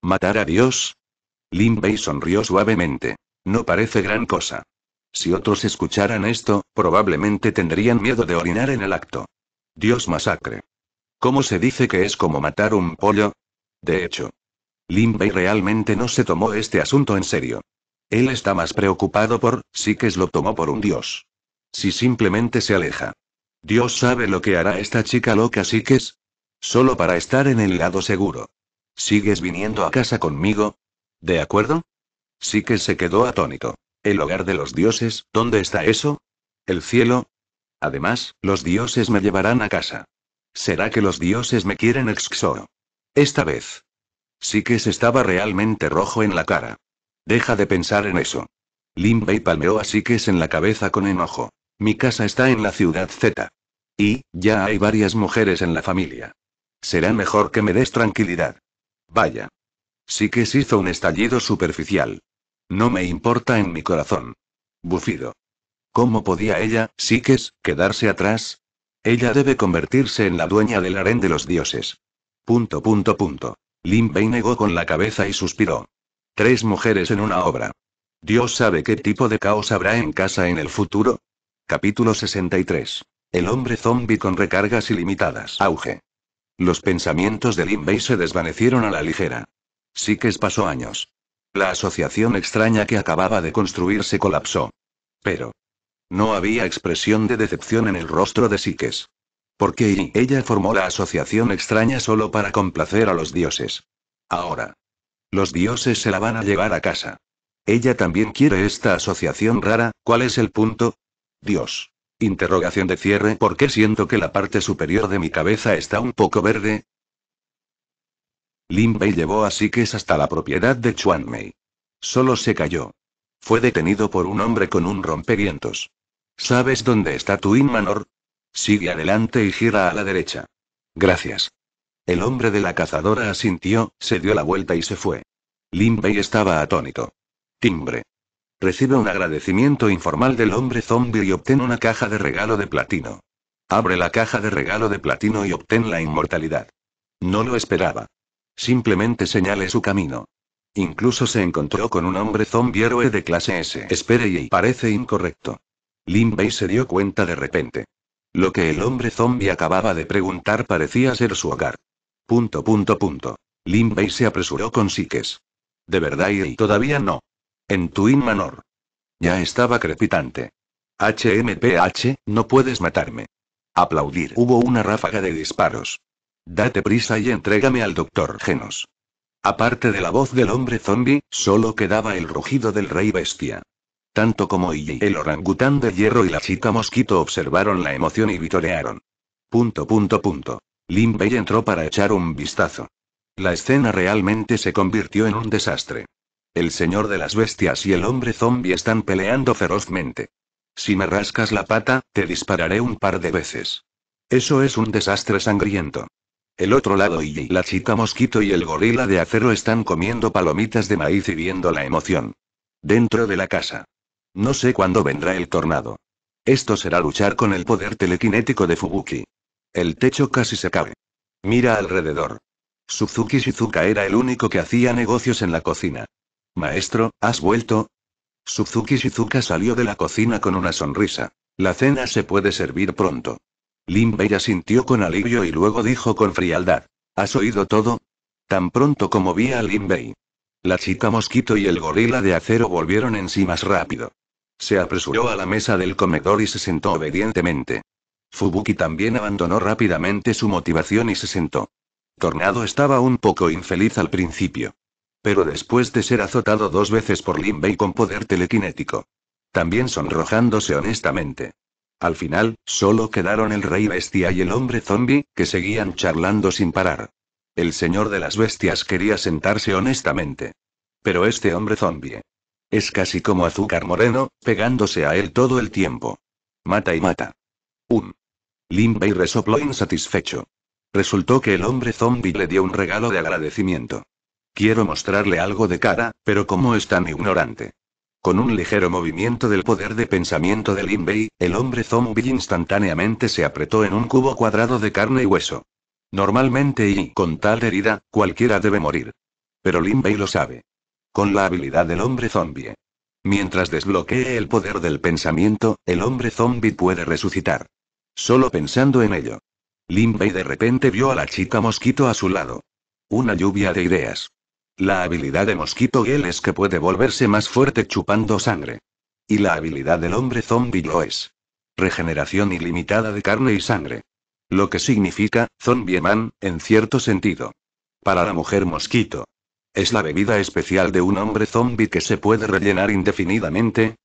¿Matar a Dios? Lin Bei sonrió suavemente. No parece gran cosa. Si otros escucharan esto, probablemente tendrían miedo de orinar en el acto. Dios masacre. ¿Cómo se dice que es como matar un pollo? De hecho, Lin Bei realmente no se tomó este asunto en serio. Él está más preocupado por, sí que es lo tomó por un dios. Si simplemente se aleja. Dios sabe lo que hará esta chica loca, Sikes. Solo para estar en el lado seguro. ¿Sigues viniendo a casa conmigo? ¿De acuerdo? que se quedó atónito. ¿El hogar de los dioses? ¿Dónde está eso? ¿El cielo? Además, los dioses me llevarán a casa. ¿Será que los dioses me quieren exxo Esta vez. Sikes estaba realmente rojo en la cara. Deja de pensar en eso. Limbey palmeó a Sikes en la cabeza con enojo. Mi casa está en la ciudad Z. Y, ya hay varias mujeres en la familia. Será mejor que me des tranquilidad. Vaya. Sí que se hizo un estallido superficial. No me importa en mi corazón. Bufido. ¿Cómo podía ella, Sikes, quedarse atrás? Ella debe convertirse en la dueña del harén de los dioses. Punto, punto, punto. Lin negó con la cabeza y suspiró. Tres mujeres en una obra. Dios sabe qué tipo de caos habrá en casa en el futuro, Capítulo 63. El hombre zombie con recargas ilimitadas. Auge. Los pensamientos de Lin se desvanecieron a la ligera. Sikes pasó años. La asociación extraña que acababa de construir se colapsó. Pero. No había expresión de decepción en el rostro de Sikes. Porque ella formó la asociación extraña solo para complacer a los dioses. Ahora. Los dioses se la van a llevar a casa. Ella también quiere esta asociación rara, ¿cuál es el punto? Dios. Interrogación de cierre. ¿Por qué siento que la parte superior de mi cabeza está un poco verde? Lin Bei llevó a Sikes hasta la propiedad de Chuan Mei. Solo se cayó. Fue detenido por un hombre con un rompevientos. ¿Sabes dónde está tu Inmanor? Sigue adelante y gira a la derecha. Gracias. El hombre de la cazadora asintió, se dio la vuelta y se fue. Lin Bei estaba atónito. Timbre. Recibe un agradecimiento informal del hombre zombie y obtén una caja de regalo de platino. Abre la caja de regalo de platino y obtén la inmortalidad. No lo esperaba. Simplemente señale su camino. Incluso se encontró con un hombre zombie héroe de clase S. Espere y parece incorrecto. Lin se dio cuenta de repente. Lo que el hombre zombie acababa de preguntar parecía ser su hogar. Punto punto punto. Lin se apresuró con Sikes. De verdad y todavía no. En Twin Manor. Ya estaba crepitante. HMPH, no puedes matarme. Aplaudir. Hubo una ráfaga de disparos. Date prisa y entrégame al doctor Genos. Aparte de la voz del hombre zombie, solo quedaba el rugido del rey bestia. Tanto como Iggy, el orangután de hierro y la chica mosquito observaron la emoción y vitorearon. Punto punto punto. Lim entró para echar un vistazo. La escena realmente se convirtió en un desastre. El señor de las bestias y el hombre zombie están peleando ferozmente. Si me rascas la pata, te dispararé un par de veces. Eso es un desastre sangriento. El otro lado y la chica mosquito y el gorila de acero están comiendo palomitas de maíz y viendo la emoción. Dentro de la casa. No sé cuándo vendrá el tornado. Esto será luchar con el poder telequinético de Fubuki. El techo casi se cae. Mira alrededor. Suzuki Shizuka era el único que hacía negocios en la cocina. Maestro, ¿has vuelto? Suzuki Shizuka salió de la cocina con una sonrisa. La cena se puede servir pronto. Lin Bei sintió con alivio y luego dijo con frialdad. ¿Has oído todo? Tan pronto como vi a Lin Bei. La chica mosquito y el gorila de acero volvieron en sí más rápido. Se apresuró a la mesa del comedor y se sentó obedientemente. Fubuki también abandonó rápidamente su motivación y se sentó. Tornado estaba un poco infeliz al principio. Pero después de ser azotado dos veces por Limbey con poder telequinético. También sonrojándose honestamente. Al final, solo quedaron el rey bestia y el hombre zombie, que seguían charlando sin parar. El señor de las bestias quería sentarse honestamente. Pero este hombre zombie. Es casi como azúcar moreno, pegándose a él todo el tiempo. Mata y mata. Un um. Limbey resopló insatisfecho. Resultó que el hombre zombie le dio un regalo de agradecimiento. Quiero mostrarle algo de cara, pero como es tan ignorante. Con un ligero movimiento del poder de pensamiento de Lin Bei, el hombre zombie instantáneamente se apretó en un cubo cuadrado de carne y hueso. Normalmente y con tal herida, cualquiera debe morir. Pero Lin Bei lo sabe. Con la habilidad del hombre zombie. Mientras desbloquee el poder del pensamiento, el hombre zombie puede resucitar. Solo pensando en ello. Lin Bei de repente vio a la chica mosquito a su lado. Una lluvia de ideas. La habilidad de Mosquito Gel es que puede volverse más fuerte chupando sangre. Y la habilidad del hombre zombie lo es. Regeneración ilimitada de carne y sangre. Lo que significa, Zombie Man, en cierto sentido. Para la mujer mosquito. Es la bebida especial de un hombre zombie que se puede rellenar indefinidamente,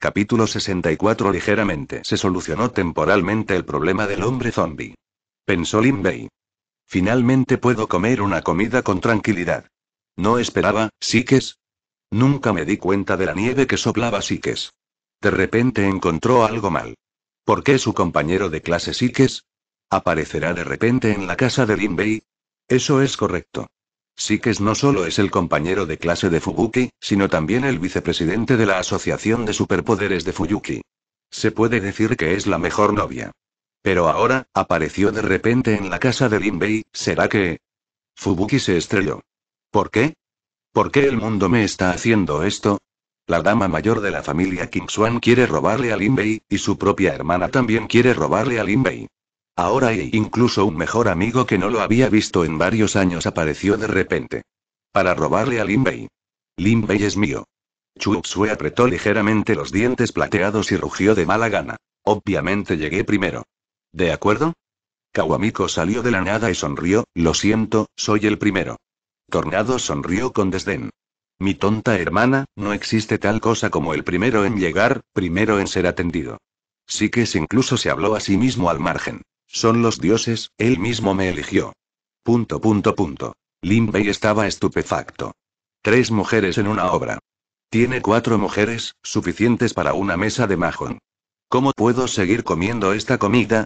Capítulo 64 Ligeramente se solucionó temporalmente el problema del hombre zombie. Pensó Limbei. Finalmente puedo comer una comida con tranquilidad. No esperaba, Sikes. Nunca me di cuenta de la nieve que soplaba Sikes. De repente encontró algo mal. ¿Por qué su compañero de clase Sikes? ¿Aparecerá de repente en la casa de Linbei? Eso es correcto. Sikes no solo es el compañero de clase de Fubuki, sino también el vicepresidente de la Asociación de Superpoderes de Fuyuki. Se puede decir que es la mejor novia. Pero ahora, apareció de repente en la casa de Linbei, ¿será que...? Fubuki se estrelló. ¿Por qué? ¿Por qué el mundo me está haciendo esto? La dama mayor de la familia King quiere robarle a Lin Bei, y su propia hermana también quiere robarle a Lin Bei. Ahora e incluso un mejor amigo que no lo había visto en varios años apareció de repente. Para robarle a Lin Bei. Lin Bei es mío. Chu Xue apretó ligeramente los dientes plateados y rugió de mala gana. Obviamente llegué primero. ¿De acuerdo? Kawamiko salió de la nada y sonrió, lo siento, soy el primero. Tornado sonrió con desdén. Mi tonta hermana, no existe tal cosa como el primero en llegar, primero en ser atendido. Sí que se incluso se habló a sí mismo al margen. Son los dioses, él mismo me eligió. Punto punto punto. Lin estaba estupefacto. Tres mujeres en una obra. Tiene cuatro mujeres, suficientes para una mesa de majón. ¿Cómo puedo seguir comiendo esta comida?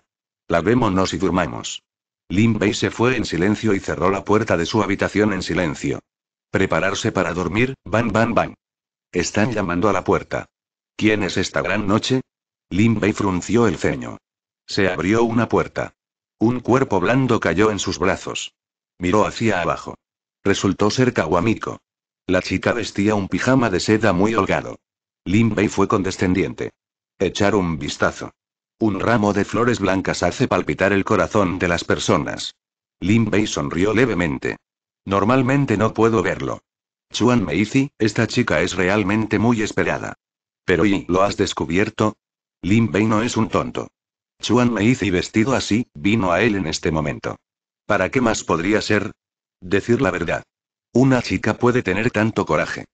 Lavémonos y durmamos. Lin Bei se fue en silencio y cerró la puerta de su habitación en silencio. Prepararse para dormir, van, bang van. Están llamando a la puerta. ¿Quién es esta gran noche? Lin Bei frunció el ceño. Se abrió una puerta. Un cuerpo blando cayó en sus brazos. Miró hacia abajo. Resultó ser Kawamiko. La chica vestía un pijama de seda muy holgado. Lin Bei fue condescendiente. Echar un vistazo. Un ramo de flores blancas hace palpitar el corazón de las personas. Lin Bei sonrió levemente. Normalmente no puedo verlo. Chuan Meizi, esta chica es realmente muy esperada. Pero ¿y lo has descubierto? Lin Bei no es un tonto. Chuan Meizi vestido así, vino a él en este momento. ¿Para qué más podría ser? Decir la verdad. Una chica puede tener tanto coraje.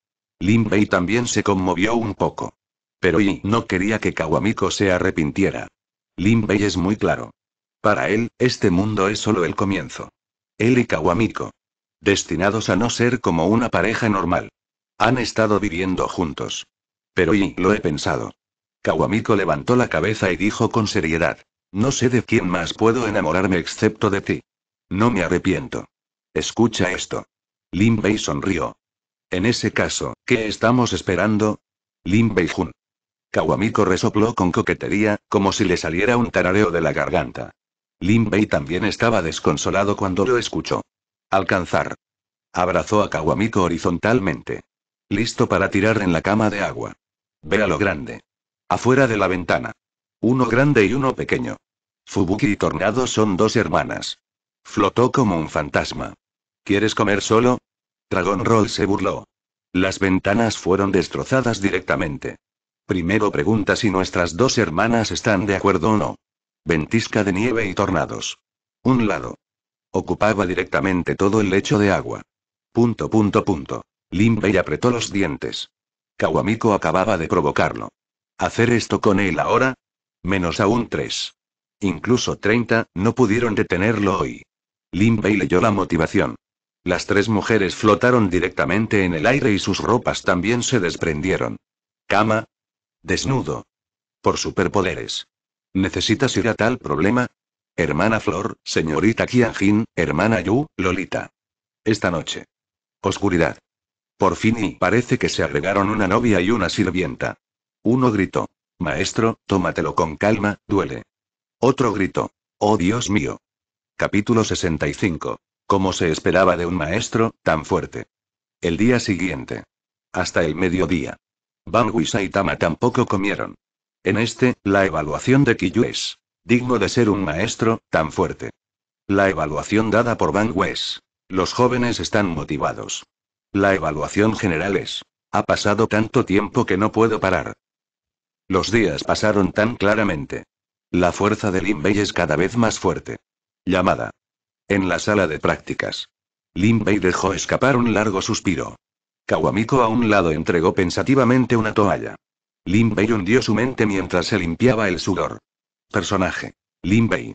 Lin Bei también se conmovió un poco. Pero y no quería que Kawamiko se arrepintiera. Lin Bei es muy claro. Para él, este mundo es solo el comienzo. Él y Kawamiko. Destinados a no ser como una pareja normal. Han estado viviendo juntos. Pero y lo he pensado. Kawamiko levantó la cabeza y dijo con seriedad. No sé de quién más puedo enamorarme excepto de ti. No me arrepiento. Escucha esto. Lin Bei sonrió. En ese caso, ¿qué estamos esperando? Lin Bei-jun. Kawamiko resopló con coquetería, como si le saliera un tarareo de la garganta. Lin también estaba desconsolado cuando lo escuchó. Alcanzar. Abrazó a Kawamiko horizontalmente. Listo para tirar en la cama de agua. Ve a lo grande. Afuera de la ventana. Uno grande y uno pequeño. Fubuki y Tornado son dos hermanas. Flotó como un fantasma. ¿Quieres comer solo? Dragon Roll se burló. Las ventanas fueron destrozadas directamente. Primero pregunta si nuestras dos hermanas están de acuerdo o no. Ventisca de nieve y tornados. Un lado. Ocupaba directamente todo el lecho de agua. Punto, punto, punto. Limbey apretó los dientes. Kawamiko acababa de provocarlo. ¿Hacer esto con él ahora? Menos aún tres. Incluso treinta, no pudieron detenerlo hoy. Limbey leyó la motivación. Las tres mujeres flotaron directamente en el aire y sus ropas también se desprendieron. ¿Cama? Desnudo. Por superpoderes. ¿Necesitas ir a tal problema? Hermana Flor, señorita Kianjin, hermana Yu, Lolita. Esta noche. Oscuridad. Por fin y parece que se agregaron una novia y una sirvienta. Uno gritó. Maestro, tómatelo con calma, duele. Otro gritó. Oh Dios mío. Capítulo 65. ¿Cómo se esperaba de un maestro, tan fuerte. El día siguiente. Hasta el mediodía. Bangui y Saitama tampoco comieron. En este, la evaluación de Kiyu es digno de ser un maestro, tan fuerte. La evaluación dada por Van es los jóvenes están motivados. La evaluación general es ha pasado tanto tiempo que no puedo parar. Los días pasaron tan claramente. La fuerza de Lin Bei es cada vez más fuerte. Llamada. En la sala de prácticas. Lin Bei dejó escapar un largo suspiro. Kawamiko a un lado entregó pensativamente una toalla. Lin Bei hundió su mente mientras se limpiaba el sudor. Personaje. Lin Bei.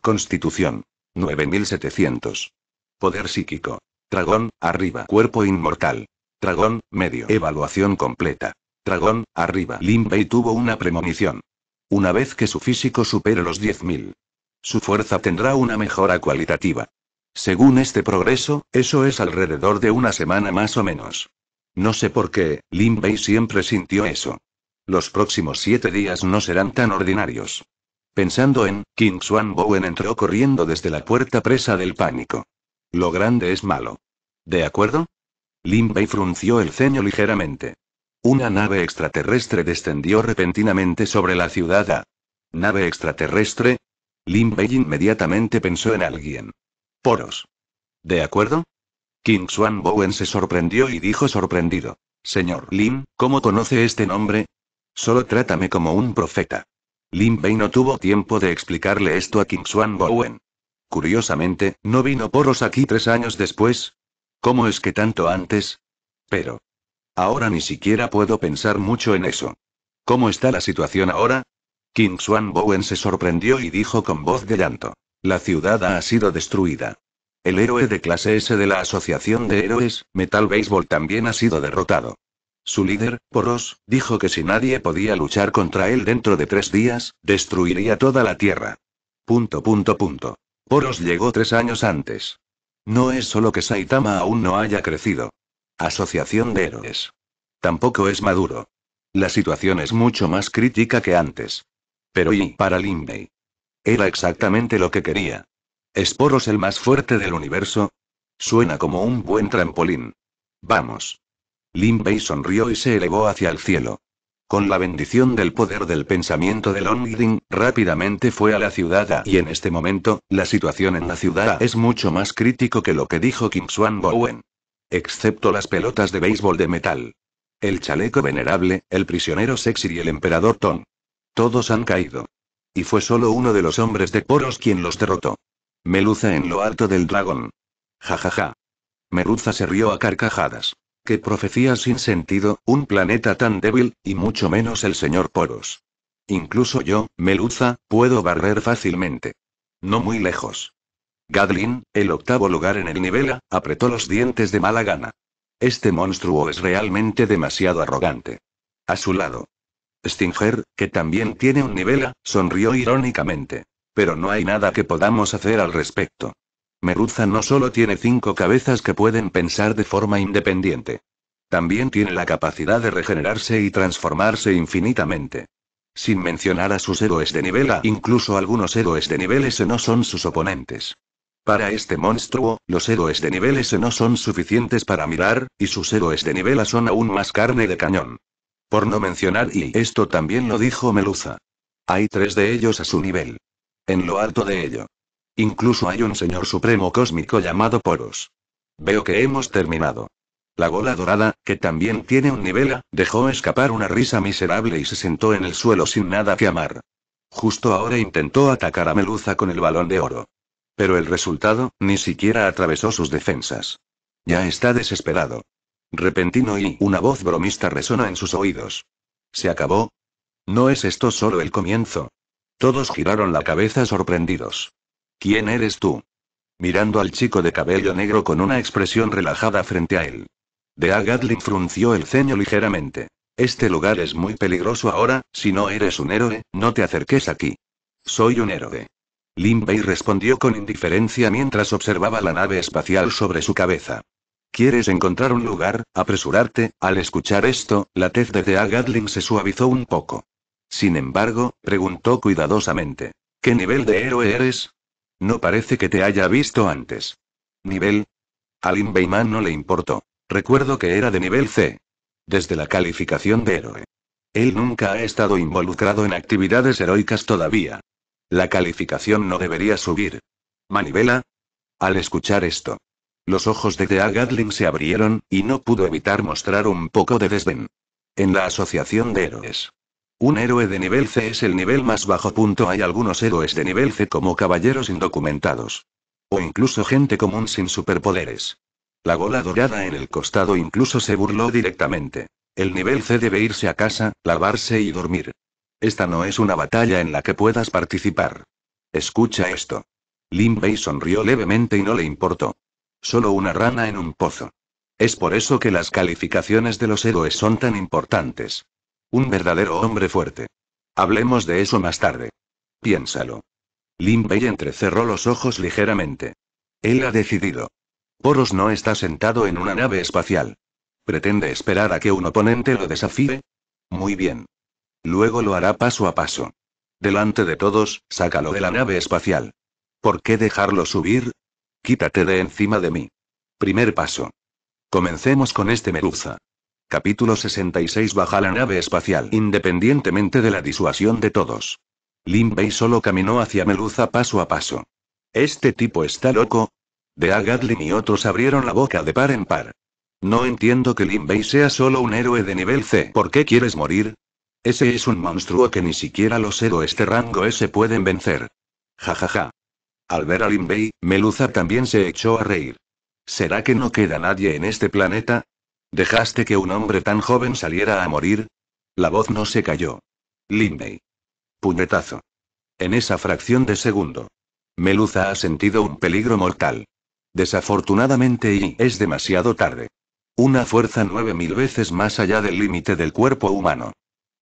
Constitución. 9700. Poder psíquico. Dragón, arriba. Cuerpo inmortal. Dragón, medio. Evaluación completa. Dragón, arriba. Lin Bei tuvo una premonición. Una vez que su físico supere los 10.000. Su fuerza tendrá una mejora cualitativa. Según este progreso, eso es alrededor de una semana más o menos. No sé por qué, Lin Bei siempre sintió eso. Los próximos siete días no serán tan ordinarios. Pensando en, King Swan Bowen entró corriendo desde la puerta presa del pánico. Lo grande es malo. ¿De acuerdo? Lin Bei frunció el ceño ligeramente. Una nave extraterrestre descendió repentinamente sobre la ciudad ¿Nave extraterrestre? Lin Bei inmediatamente pensó en alguien. Poros. ¿De acuerdo? King Swan Bowen se sorprendió y dijo sorprendido. Señor Lim, ¿cómo conoce este nombre? Solo trátame como un profeta. Lin Bei no tuvo tiempo de explicarle esto a King Swan Bowen. Curiosamente, ¿no vino Poros aquí tres años después? ¿Cómo es que tanto antes? Pero. Ahora ni siquiera puedo pensar mucho en eso. ¿Cómo está la situación ahora? King Swan Bowen se sorprendió y dijo con voz de llanto. La ciudad ha sido destruida. El héroe de clase S de la Asociación de Héroes, Metal Baseball, también ha sido derrotado. Su líder, Poros, dijo que si nadie podía luchar contra él dentro de tres días, destruiría toda la Tierra. Punto, punto, punto. Poros llegó tres años antes. No es solo que Saitama aún no haya crecido. Asociación de Héroes. Tampoco es maduro. La situación es mucho más crítica que antes. Pero ¿y para Linbei? Era exactamente lo que quería. Esporos el más fuerte del universo. Suena como un buen trampolín. Vamos. Lin Bei sonrió y se elevó hacia el cielo. Con la bendición del poder del pensamiento de Longding, rápidamente fue a la ciudad y en este momento, la situación en la ciudad es mucho más crítico que lo que dijo Kim Swan Bowen. Excepto las pelotas de béisbol de metal. El chaleco venerable, el prisionero sexy y el emperador Tong. Todos han caído. Y fue solo uno de los hombres de Poros quien los derrotó. Meluza en lo alto del dragón. Jajaja. ja ja. Meruza se rió a carcajadas. Qué profecía sin sentido, un planeta tan débil, y mucho menos el señor Poros. Incluso yo, Meluza, puedo barrer fácilmente. No muy lejos. Gadlin, el octavo lugar en el nivel apretó los dientes de mala gana. Este monstruo es realmente demasiado arrogante. A su lado, Stinger, que también tiene un nivela, sonrió irónicamente. Pero no hay nada que podamos hacer al respecto. Meruza no solo tiene cinco cabezas que pueden pensar de forma independiente. También tiene la capacidad de regenerarse y transformarse infinitamente. Sin mencionar a sus héroes de nivela, incluso algunos héroes de nivel S no son sus oponentes. Para este monstruo, los héroes de nivel S no son suficientes para mirar, y sus héroes de nivela son aún más carne de cañón. Por no mencionar, y esto también lo dijo Meluza. Hay tres de ellos a su nivel. En lo alto de ello. Incluso hay un señor supremo cósmico llamado Poros. Veo que hemos terminado. La gola dorada, que también tiene un nivel dejó escapar una risa miserable y se sentó en el suelo sin nada que amar. Justo ahora intentó atacar a Meluza con el balón de oro. Pero el resultado, ni siquiera atravesó sus defensas. Ya está desesperado repentino y una voz bromista resonó en sus oídos. ¿Se acabó? ¿No es esto solo el comienzo? Todos giraron la cabeza sorprendidos. ¿Quién eres tú? Mirando al chico de cabello negro con una expresión relajada frente a él. De Agatling frunció el ceño ligeramente. Este lugar es muy peligroso ahora, si no eres un héroe, no te acerques aquí. Soy un héroe. Limbey respondió con indiferencia mientras observaba la nave espacial sobre su cabeza. ¿Quieres encontrar un lugar? Apresurarte. Al escuchar esto, la tez de Thea se suavizó un poco. Sin embargo, preguntó cuidadosamente. ¿Qué nivel de héroe eres? No parece que te haya visto antes. ¿Nivel? A Lin no le importó. Recuerdo que era de nivel C. Desde la calificación de héroe. Él nunca ha estado involucrado en actividades heroicas todavía. La calificación no debería subir. Manivela. Al escuchar esto, los ojos de Thea Gadlin se abrieron, y no pudo evitar mostrar un poco de desdén. En la Asociación de Héroes. Un héroe de nivel C es el nivel más bajo. Punto. Hay algunos héroes de nivel C como caballeros indocumentados. O incluso gente común sin superpoderes. La gola dorada en el costado incluso se burló directamente. El nivel C debe irse a casa, lavarse y dormir. Esta no es una batalla en la que puedas participar. Escucha esto. Lin Bei sonrió levemente y no le importó. Solo una rana en un pozo. Es por eso que las calificaciones de los héroes son tan importantes. Un verdadero hombre fuerte. Hablemos de eso más tarde. Piénsalo. Lin Bei entrecerró los ojos ligeramente. Él ha decidido. Poros no está sentado en una nave espacial. ¿Pretende esperar a que un oponente lo desafíe? Muy bien. Luego lo hará paso a paso. Delante de todos, sácalo de la nave espacial. ¿Por qué dejarlo subir? Quítate de encima de mí. Primer paso. Comencemos con este meluza. Capítulo 66 Baja la nave espacial independientemente de la disuasión de todos. Lin solo caminó hacia Meluza paso a paso. ¿Este tipo está loco? De Agadlin y otros abrieron la boca de par en par. No entiendo que Lin sea solo un héroe de nivel C. ¿Por qué quieres morir? Ese es un monstruo que ni siquiera los héroes de rango S pueden vencer. Ja ja ja. Al ver a Linbei, Meluza también se echó a reír. ¿Será que no queda nadie en este planeta? ¿Dejaste que un hombre tan joven saliera a morir? La voz no se cayó. Linbei. Puñetazo. En esa fracción de segundo. Meluza ha sentido un peligro mortal. Desafortunadamente y es demasiado tarde. Una fuerza nueve mil veces más allá del límite del cuerpo humano.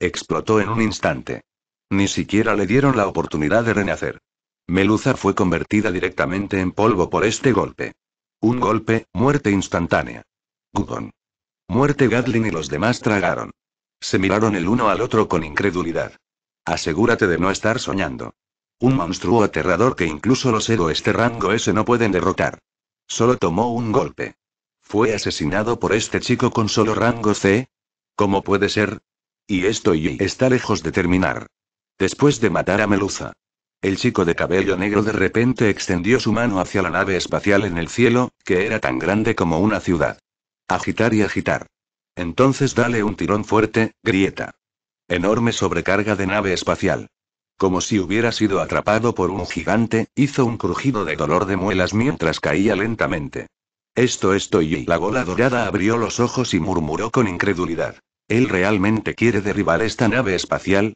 Explotó en un instante. Ni siquiera le dieron la oportunidad de renacer. Meluza fue convertida directamente en polvo por este golpe. Un golpe, muerte instantánea. Gudon. Muerte Gadlin y los demás tragaron. Se miraron el uno al otro con incredulidad. Asegúrate de no estar soñando. Un monstruo aterrador que incluso los héroes de rango S no pueden derrotar. Solo tomó un golpe. ¿Fue asesinado por este chico con solo rango C? ¿Cómo puede ser? Y esto y está lejos de terminar. Después de matar a Meluza, el chico de cabello negro de repente extendió su mano hacia la nave espacial en el cielo, que era tan grande como una ciudad. Agitar y agitar. Entonces dale un tirón fuerte, grieta. Enorme sobrecarga de nave espacial. Como si hubiera sido atrapado por un gigante, hizo un crujido de dolor de muelas mientras caía lentamente. Esto esto y la gola dorada abrió los ojos y murmuró con incredulidad. ¿Él realmente quiere derribar esta nave espacial?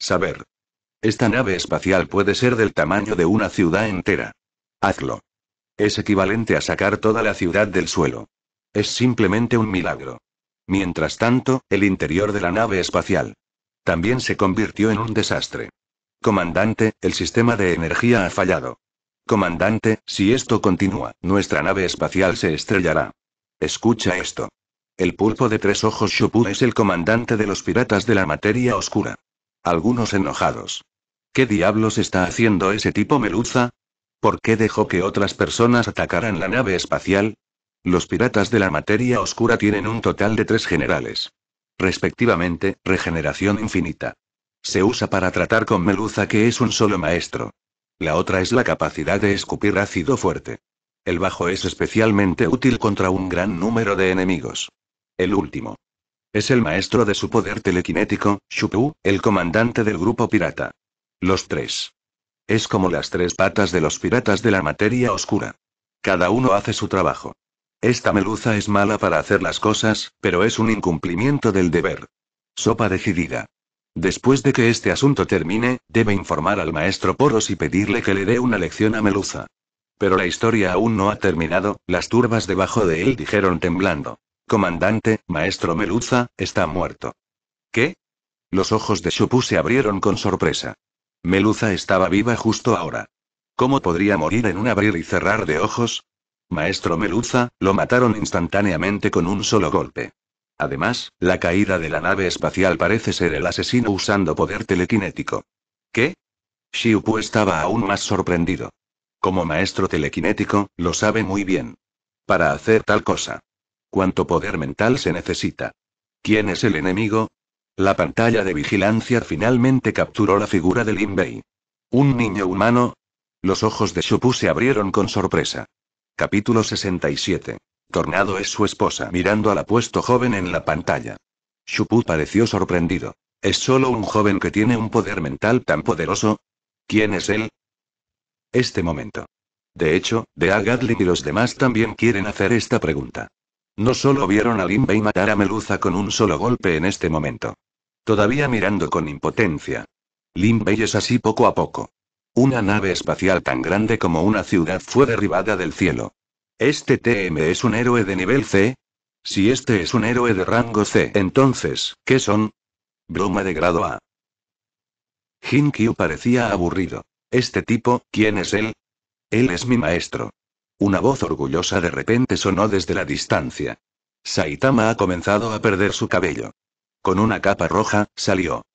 Saber. Esta nave espacial puede ser del tamaño de una ciudad entera. Hazlo. Es equivalente a sacar toda la ciudad del suelo. Es simplemente un milagro. Mientras tanto, el interior de la nave espacial también se convirtió en un desastre. Comandante, el sistema de energía ha fallado. Comandante, si esto continúa, nuestra nave espacial se estrellará. Escucha esto. El pulpo de tres ojos Shupu es el comandante de los piratas de la materia oscura. Algunos enojados. ¿Qué diablos está haciendo ese tipo Meluza? ¿Por qué dejó que otras personas atacaran la nave espacial? Los piratas de la materia oscura tienen un total de tres generales. Respectivamente, regeneración infinita. Se usa para tratar con Meluza que es un solo maestro. La otra es la capacidad de escupir ácido fuerte. El bajo es especialmente útil contra un gran número de enemigos. El último. Es el maestro de su poder telequinético, Shupu, el comandante del grupo pirata. Los tres. Es como las tres patas de los piratas de la materia oscura. Cada uno hace su trabajo. Esta meluza es mala para hacer las cosas, pero es un incumplimiento del deber. Sopa decidida. Después de que este asunto termine, debe informar al maestro Poros y pedirle que le dé una lección a Meluza. Pero la historia aún no ha terminado, las turbas debajo de él dijeron temblando. Comandante, maestro Meluza, está muerto. ¿Qué? Los ojos de Shupu se abrieron con sorpresa. Meluza estaba viva justo ahora. ¿Cómo podría morir en un abrir y cerrar de ojos? Maestro Meluza, lo mataron instantáneamente con un solo golpe. Además, la caída de la nave espacial parece ser el asesino usando poder telequinético. ¿Qué? Pu estaba aún más sorprendido. Como maestro telequinético, lo sabe muy bien. Para hacer tal cosa. ¿Cuánto poder mental se necesita? ¿Quién es el enemigo? La pantalla de vigilancia finalmente capturó la figura de Lin Bei. ¿Un niño humano? Los ojos de Shupu se abrieron con sorpresa. Capítulo 67. Tornado es su esposa mirando al apuesto joven en la pantalla. Shupu pareció sorprendido. ¿Es solo un joven que tiene un poder mental tan poderoso? ¿Quién es él? Este momento. De hecho, The Gatling y los demás también quieren hacer esta pregunta. No solo vieron a Bei matar a Meluza con un solo golpe en este momento. Todavía mirando con impotencia. Bei es así poco a poco. Una nave espacial tan grande como una ciudad fue derribada del cielo. ¿Este TM es un héroe de nivel C? Si este es un héroe de rango C, entonces, ¿qué son? Broma de grado A. Hinkyu parecía aburrido. Este tipo, ¿quién es él? Él es mi maestro. Una voz orgullosa de repente sonó desde la distancia. Saitama ha comenzado a perder su cabello. Con una capa roja, salió.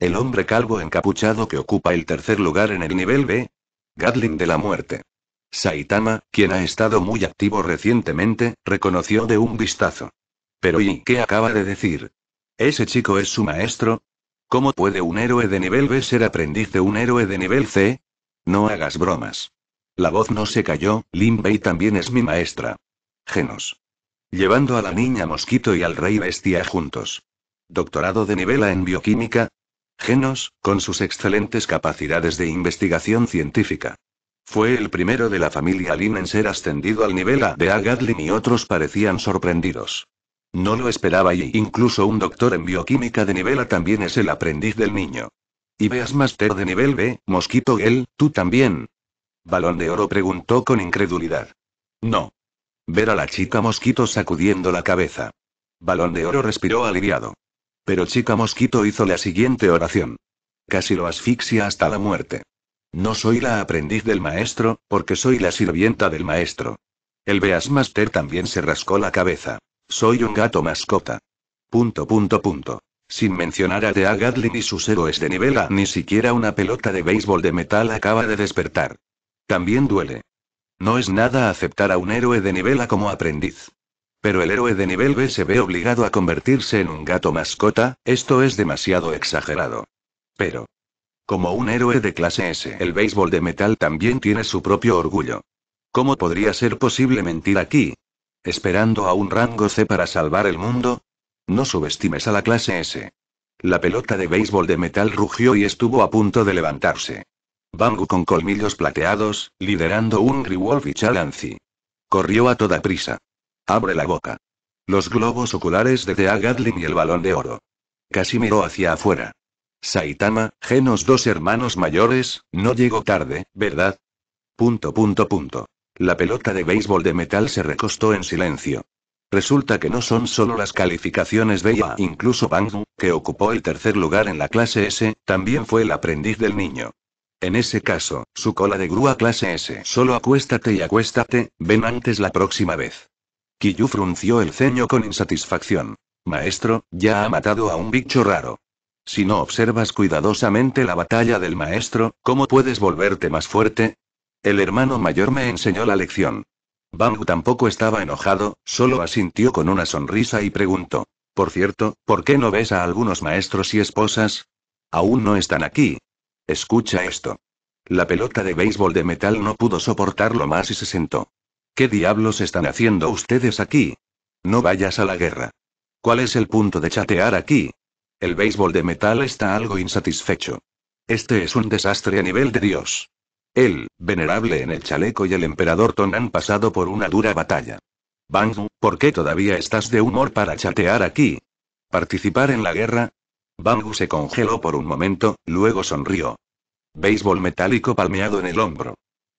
El hombre calvo encapuchado que ocupa el tercer lugar en el nivel B. Gatling de la muerte. Saitama, quien ha estado muy activo recientemente, reconoció de un vistazo. Pero ¿y qué acaba de decir? ¿Ese chico es su maestro? ¿Cómo puede un héroe de nivel B ser aprendiz de un héroe de nivel C? No hagas bromas. La voz no se cayó, Lin Bei también es mi maestra. Genos. Llevando a la niña mosquito y al rey bestia juntos. Doctorado de nivela en bioquímica. Genos, con sus excelentes capacidades de investigación científica. Fue el primero de la familia Lin en ser ascendido al nivel A de Agatlin y otros parecían sorprendidos. No lo esperaba y incluso un doctor en bioquímica de nivel A también es el aprendiz del niño. Y veas Master de nivel B, Mosquito él, tú también, ¿Balón de oro? preguntó con incredulidad. No. Ver a la chica mosquito sacudiendo la cabeza. Balón de oro respiró aliviado. Pero chica mosquito hizo la siguiente oración. Casi lo asfixia hasta la muerte. No soy la aprendiz del maestro, porque soy la sirvienta del maestro. El Beasmaster también se rascó la cabeza. Soy un gato mascota. Punto punto punto. Sin mencionar a The Agadlin y sus héroes de a, ni siquiera una pelota de béisbol de metal acaba de despertar. También duele. No es nada aceptar a un héroe de nivel A como aprendiz. Pero el héroe de nivel B se ve obligado a convertirse en un gato mascota, esto es demasiado exagerado. Pero. Como un héroe de clase S, el béisbol de metal también tiene su propio orgullo. ¿Cómo podría ser posible mentir aquí? ¿Esperando a un rango C para salvar el mundo? No subestimes a la clase S. La pelota de béisbol de metal rugió y estuvo a punto de levantarse. Bangu con colmillos plateados, liderando un Wolf y Chalanzi. Corrió a toda prisa. Abre la boca. Los globos oculares de Thea y el balón de oro. Casi miró hacia afuera. Saitama, Genos dos hermanos mayores, no llegó tarde, ¿verdad? Punto punto punto. La pelota de béisbol de metal se recostó en silencio. Resulta que no son solo las calificaciones de ella. incluso Bangu, que ocupó el tercer lugar en la clase S, también fue el aprendiz del niño. En ese caso, su cola de grúa clase S. Solo acuéstate y acuéstate, ven antes la próxima vez. Kiyu frunció el ceño con insatisfacción. Maestro, ya ha matado a un bicho raro. Si no observas cuidadosamente la batalla del maestro, ¿cómo puedes volverte más fuerte? El hermano mayor me enseñó la lección. Bangu tampoco estaba enojado, solo asintió con una sonrisa y preguntó. Por cierto, ¿por qué no ves a algunos maestros y esposas? Aún no están aquí, Escucha esto. La pelota de béisbol de metal no pudo soportarlo más y se sentó. ¿Qué diablos están haciendo ustedes aquí? No vayas a la guerra. ¿Cuál es el punto de chatear aquí? El béisbol de metal está algo insatisfecho. Este es un desastre a nivel de Dios. Él, venerable en el chaleco y el emperador Ton han pasado por una dura batalla. Bang, ¿por qué todavía estás de humor para chatear aquí? ¿Participar en la guerra? Bangu se congeló por un momento, luego sonrió. Béisbol metálico palmeado en el hombro.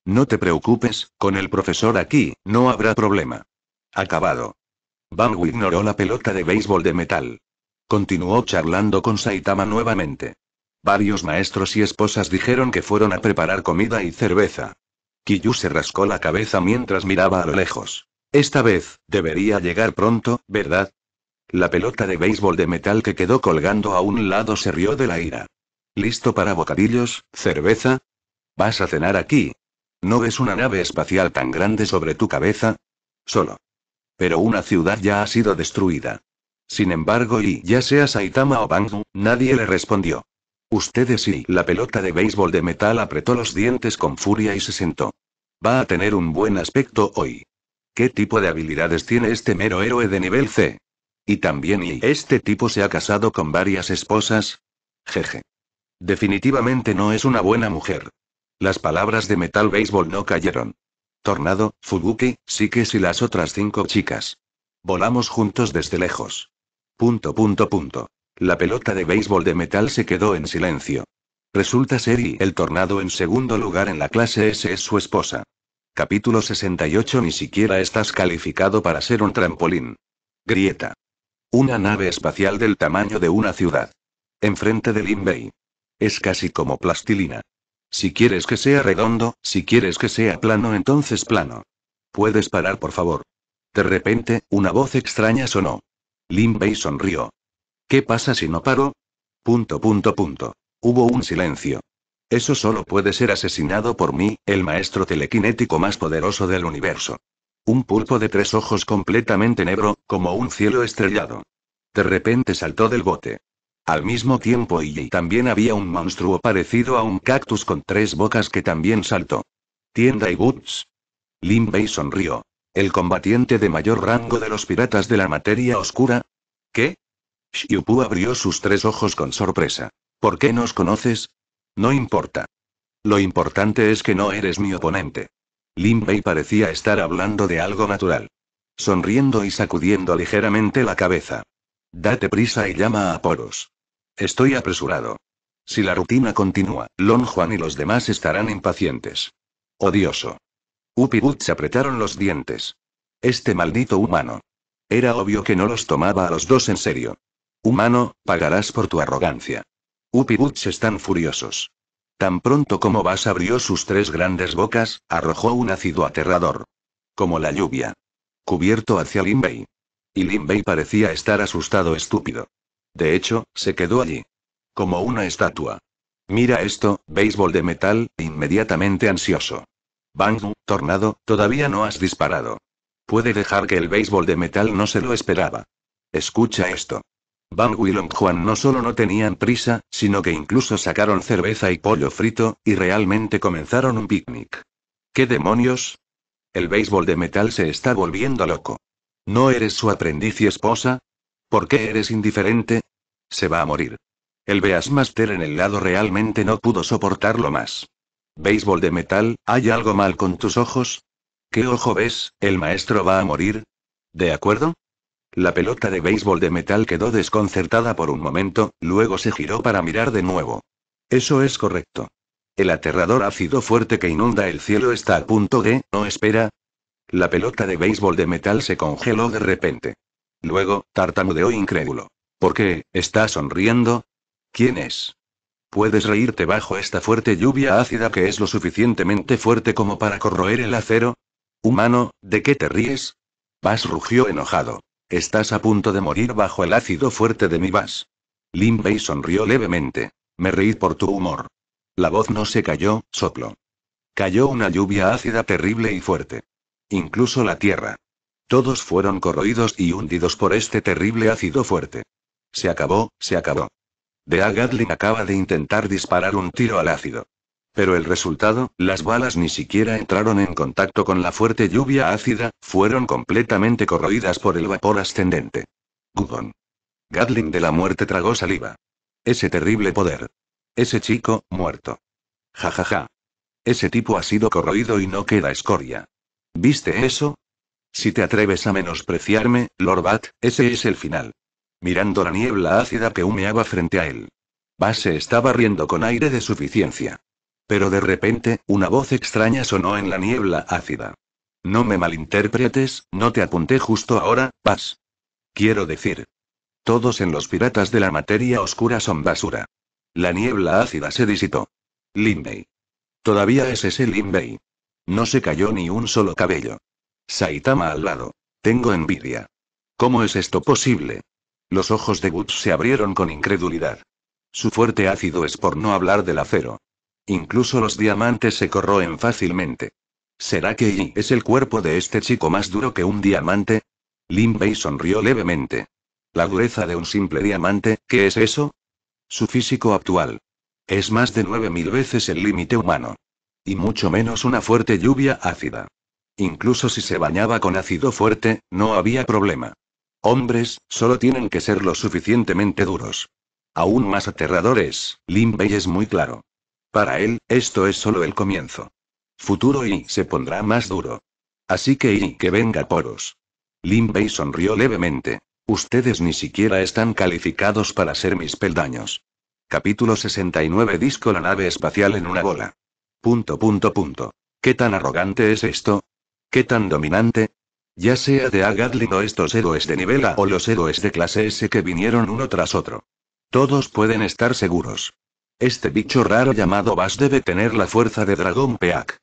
No te preocupes, con el profesor aquí, no habrá problema. Acabado. Bangu ignoró la pelota de béisbol de metal. Continuó charlando con Saitama nuevamente. Varios maestros y esposas dijeron que fueron a preparar comida y cerveza. Kiyu se rascó la cabeza mientras miraba a lo lejos. Esta vez, debería llegar pronto, ¿verdad? La pelota de béisbol de metal que quedó colgando a un lado se rió de la ira. ¿Listo para bocadillos, cerveza? ¿Vas a cenar aquí? ¿No ves una nave espacial tan grande sobre tu cabeza? Solo. Pero una ciudad ya ha sido destruida. Sin embargo, y ya sea Saitama o Bangu, nadie le respondió. Ustedes y la pelota de béisbol de metal apretó los dientes con furia y se sentó. Va a tener un buen aspecto hoy. ¿Qué tipo de habilidades tiene este mero héroe de nivel C? Y también y este tipo se ha casado con varias esposas. Jeje. Definitivamente no es una buena mujer. Las palabras de Metal Baseball no cayeron. Tornado, Fubuki, Sikes y las otras cinco chicas. Volamos juntos desde lejos. Punto punto punto. La pelota de béisbol de metal se quedó en silencio. Resulta ser y el tornado en segundo lugar en la clase S es su esposa. Capítulo 68 Ni siquiera estás calificado para ser un trampolín. Grieta. Una nave espacial del tamaño de una ciudad. Enfrente del Bei. Es casi como plastilina. Si quieres que sea redondo, si quieres que sea plano, entonces plano. Puedes parar, por favor. De repente, una voz extraña sonó. Bei sonrió. ¿Qué pasa si no paro? Punto, punto, punto. Hubo un silencio. Eso solo puede ser asesinado por mí, el maestro telequinético más poderoso del universo. Un pulpo de tres ojos completamente negro, como un cielo estrellado. De repente saltó del bote. Al mismo tiempo y también había un monstruo parecido a un cactus con tres bocas que también saltó. Tienda y Woods. Lin Bei sonrió. El combatiente de mayor rango de los piratas de la materia oscura. ¿Qué? Shiupu abrió sus tres ojos con sorpresa. ¿Por qué nos conoces? No importa. Lo importante es que no eres mi oponente. Bei parecía estar hablando de algo natural. Sonriendo y sacudiendo ligeramente la cabeza. Date prisa y llama a Poros. Estoy apresurado. Si la rutina continúa, Lon Juan y los demás estarán impacientes. Odioso. Upi apretaron los dientes. Este maldito humano. Era obvio que no los tomaba a los dos en serio. Humano, pagarás por tu arrogancia. Upi están furiosos. Tan pronto como Bass abrió sus tres grandes bocas, arrojó un ácido aterrador. Como la lluvia. Cubierto hacia Limbei. Y Limbei parecía estar asustado estúpido. De hecho, se quedó allí. Como una estatua. Mira esto, béisbol de metal, inmediatamente ansioso. Bang, tornado, todavía no has disparado. Puede dejar que el béisbol de metal no se lo esperaba. Escucha esto. Van y Juan no solo no tenían prisa, sino que incluso sacaron cerveza y pollo frito, y realmente comenzaron un picnic. ¿Qué demonios? El béisbol de metal se está volviendo loco. ¿No eres su aprendiz y esposa? ¿Por qué eres indiferente? Se va a morir. El Beasmaster en el lado realmente no pudo soportarlo más. Béisbol de metal, ¿hay algo mal con tus ojos? ¿Qué ojo ves? El maestro va a morir. ¿De acuerdo? La pelota de béisbol de metal quedó desconcertada por un momento, luego se giró para mirar de nuevo. Eso es correcto. El aterrador ácido fuerte que inunda el cielo está a punto de, ¿no espera? La pelota de béisbol de metal se congeló de repente. Luego, tartamudeó incrédulo. ¿Por qué? ¿Está sonriendo? ¿Quién es? Puedes reírte bajo esta fuerte lluvia ácida que es lo suficientemente fuerte como para corroer el acero. Humano, ¿de qué te ríes? Vas rugió enojado. Estás a punto de morir bajo el ácido fuerte de mi vas. Bei sonrió levemente. Me reí por tu humor. La voz no se cayó, sopló. Cayó una lluvia ácida terrible y fuerte. Incluso la tierra. Todos fueron corroídos y hundidos por este terrible ácido fuerte. Se acabó, se acabó. De Agatling acaba de intentar disparar un tiro al ácido. Pero el resultado, las balas ni siquiera entraron en contacto con la fuerte lluvia ácida, fueron completamente corroídas por el vapor ascendente. Gudon. Gatling de la muerte tragó saliva. Ese terrible poder. Ese chico, muerto. Ja ja ja. Ese tipo ha sido corroído y no queda escoria. ¿Viste eso? Si te atreves a menospreciarme, Lord Bat, ese es el final. Mirando la niebla ácida que humeaba frente a él. Base estaba riendo con aire de suficiencia. Pero de repente, una voz extraña sonó en la niebla ácida. No me malinterpretes, no te apunté justo ahora, Paz. Quiero decir. Todos en los piratas de la materia oscura son basura. La niebla ácida se disipó. Linbei. Todavía es ese Linbei. No se cayó ni un solo cabello. Saitama al lado. Tengo envidia. ¿Cómo es esto posible? Los ojos de Guts se abrieron con incredulidad. Su fuerte ácido es por no hablar del acero. Incluso los diamantes se corroen fácilmente. ¿Será que Yi es el cuerpo de este chico más duro que un diamante? Lin Bei sonrió levemente. ¿La dureza de un simple diamante, qué es eso? Su físico actual. Es más de nueve mil veces el límite humano. Y mucho menos una fuerte lluvia ácida. Incluso si se bañaba con ácido fuerte, no había problema. Hombres, solo tienen que ser lo suficientemente duros. Aún más aterradores, Lin Bei es muy claro. Para él, esto es solo el comienzo. Futuro y se pondrá más duro. Así que y que venga poros. Lin sonrió levemente. Ustedes ni siquiera están calificados para ser mis peldaños. Capítulo 69 Disco La nave espacial en una bola. Punto punto punto. ¿Qué tan arrogante es esto? ¿Qué tan dominante? Ya sea de Agatlin o estos héroes de nivel A o los héroes de clase S que vinieron uno tras otro. Todos pueden estar seguros. Este bicho raro llamado Bass debe tener la fuerza de Dragón Peak.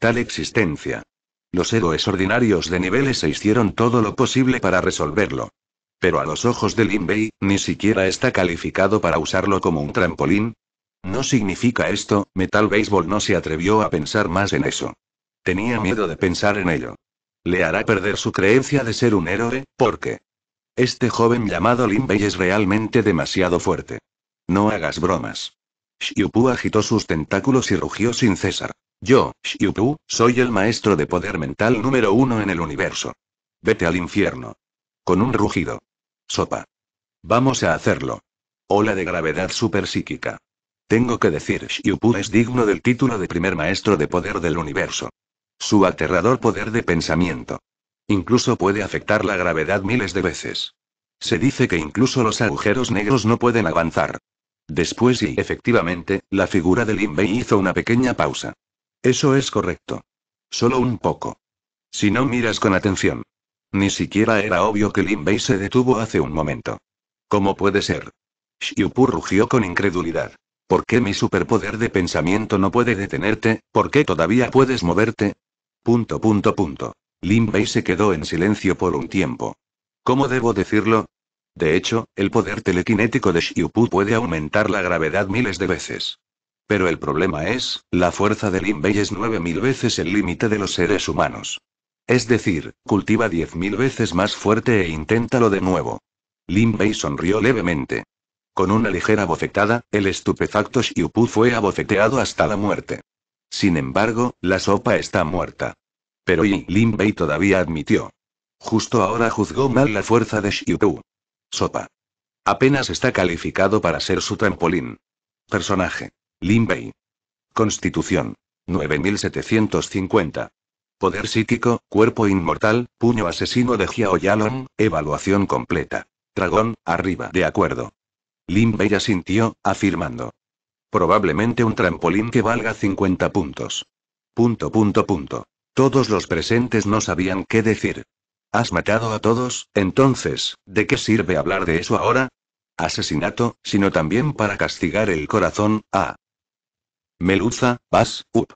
Tal existencia. Los héroes ordinarios de niveles se hicieron todo lo posible para resolverlo. Pero a los ojos de Lin Bei, ni siquiera está calificado para usarlo como un trampolín. No significa esto, Metal Baseball no se atrevió a pensar más en eso. Tenía miedo de pensar en ello. Le hará perder su creencia de ser un héroe, porque este joven llamado Lin Bei es realmente demasiado fuerte. No hagas bromas. Xiupu agitó sus tentáculos y rugió sin cesar. Yo, Xiupu, soy el maestro de poder mental número uno en el universo. Vete al infierno. Con un rugido. Sopa. Vamos a hacerlo. Ola de gravedad superpsíquica. Tengo que decir, Xiupu es digno del título de primer maestro de poder del universo. Su aterrador poder de pensamiento. Incluso puede afectar la gravedad miles de veces. Se dice que incluso los agujeros negros no pueden avanzar. Después y efectivamente, la figura de Bei hizo una pequeña pausa. Eso es correcto. Solo un poco. Si no miras con atención. Ni siquiera era obvio que Bei se detuvo hace un momento. ¿Cómo puede ser? Xiupu rugió con incredulidad. ¿Por qué mi superpoder de pensamiento no puede detenerte? ¿Por qué todavía puedes moverte? Punto punto punto. Bei se quedó en silencio por un tiempo. ¿Cómo debo decirlo? De hecho, el poder telequinético de Pu puede aumentar la gravedad miles de veces. Pero el problema es, la fuerza de Lin Bei es 9000 veces el límite de los seres humanos. Es decir, cultiva 10.000 veces más fuerte e inténtalo de nuevo. Lin Bei sonrió levemente. Con una ligera bofetada, el estupefacto Pu fue abofeteado hasta la muerte. Sin embargo, la sopa está muerta. Pero y Lin Bei todavía admitió. Justo ahora juzgó mal la fuerza de Pu. Sopa. Apenas está calificado para ser su trampolín. Personaje. Lin Bei. Constitución. 9750. Poder psíquico, cuerpo inmortal, puño asesino de Xiao Yalong, evaluación completa. Dragón, arriba. De acuerdo. Lin Bei asintió, afirmando. Probablemente un trampolín que valga 50 puntos. Punto punto punto. Todos los presentes no sabían qué decir. Has matado a todos, entonces, ¿de qué sirve hablar de eso ahora? Asesinato, sino también para castigar el corazón, a. Ah. Meluza, vas, Up.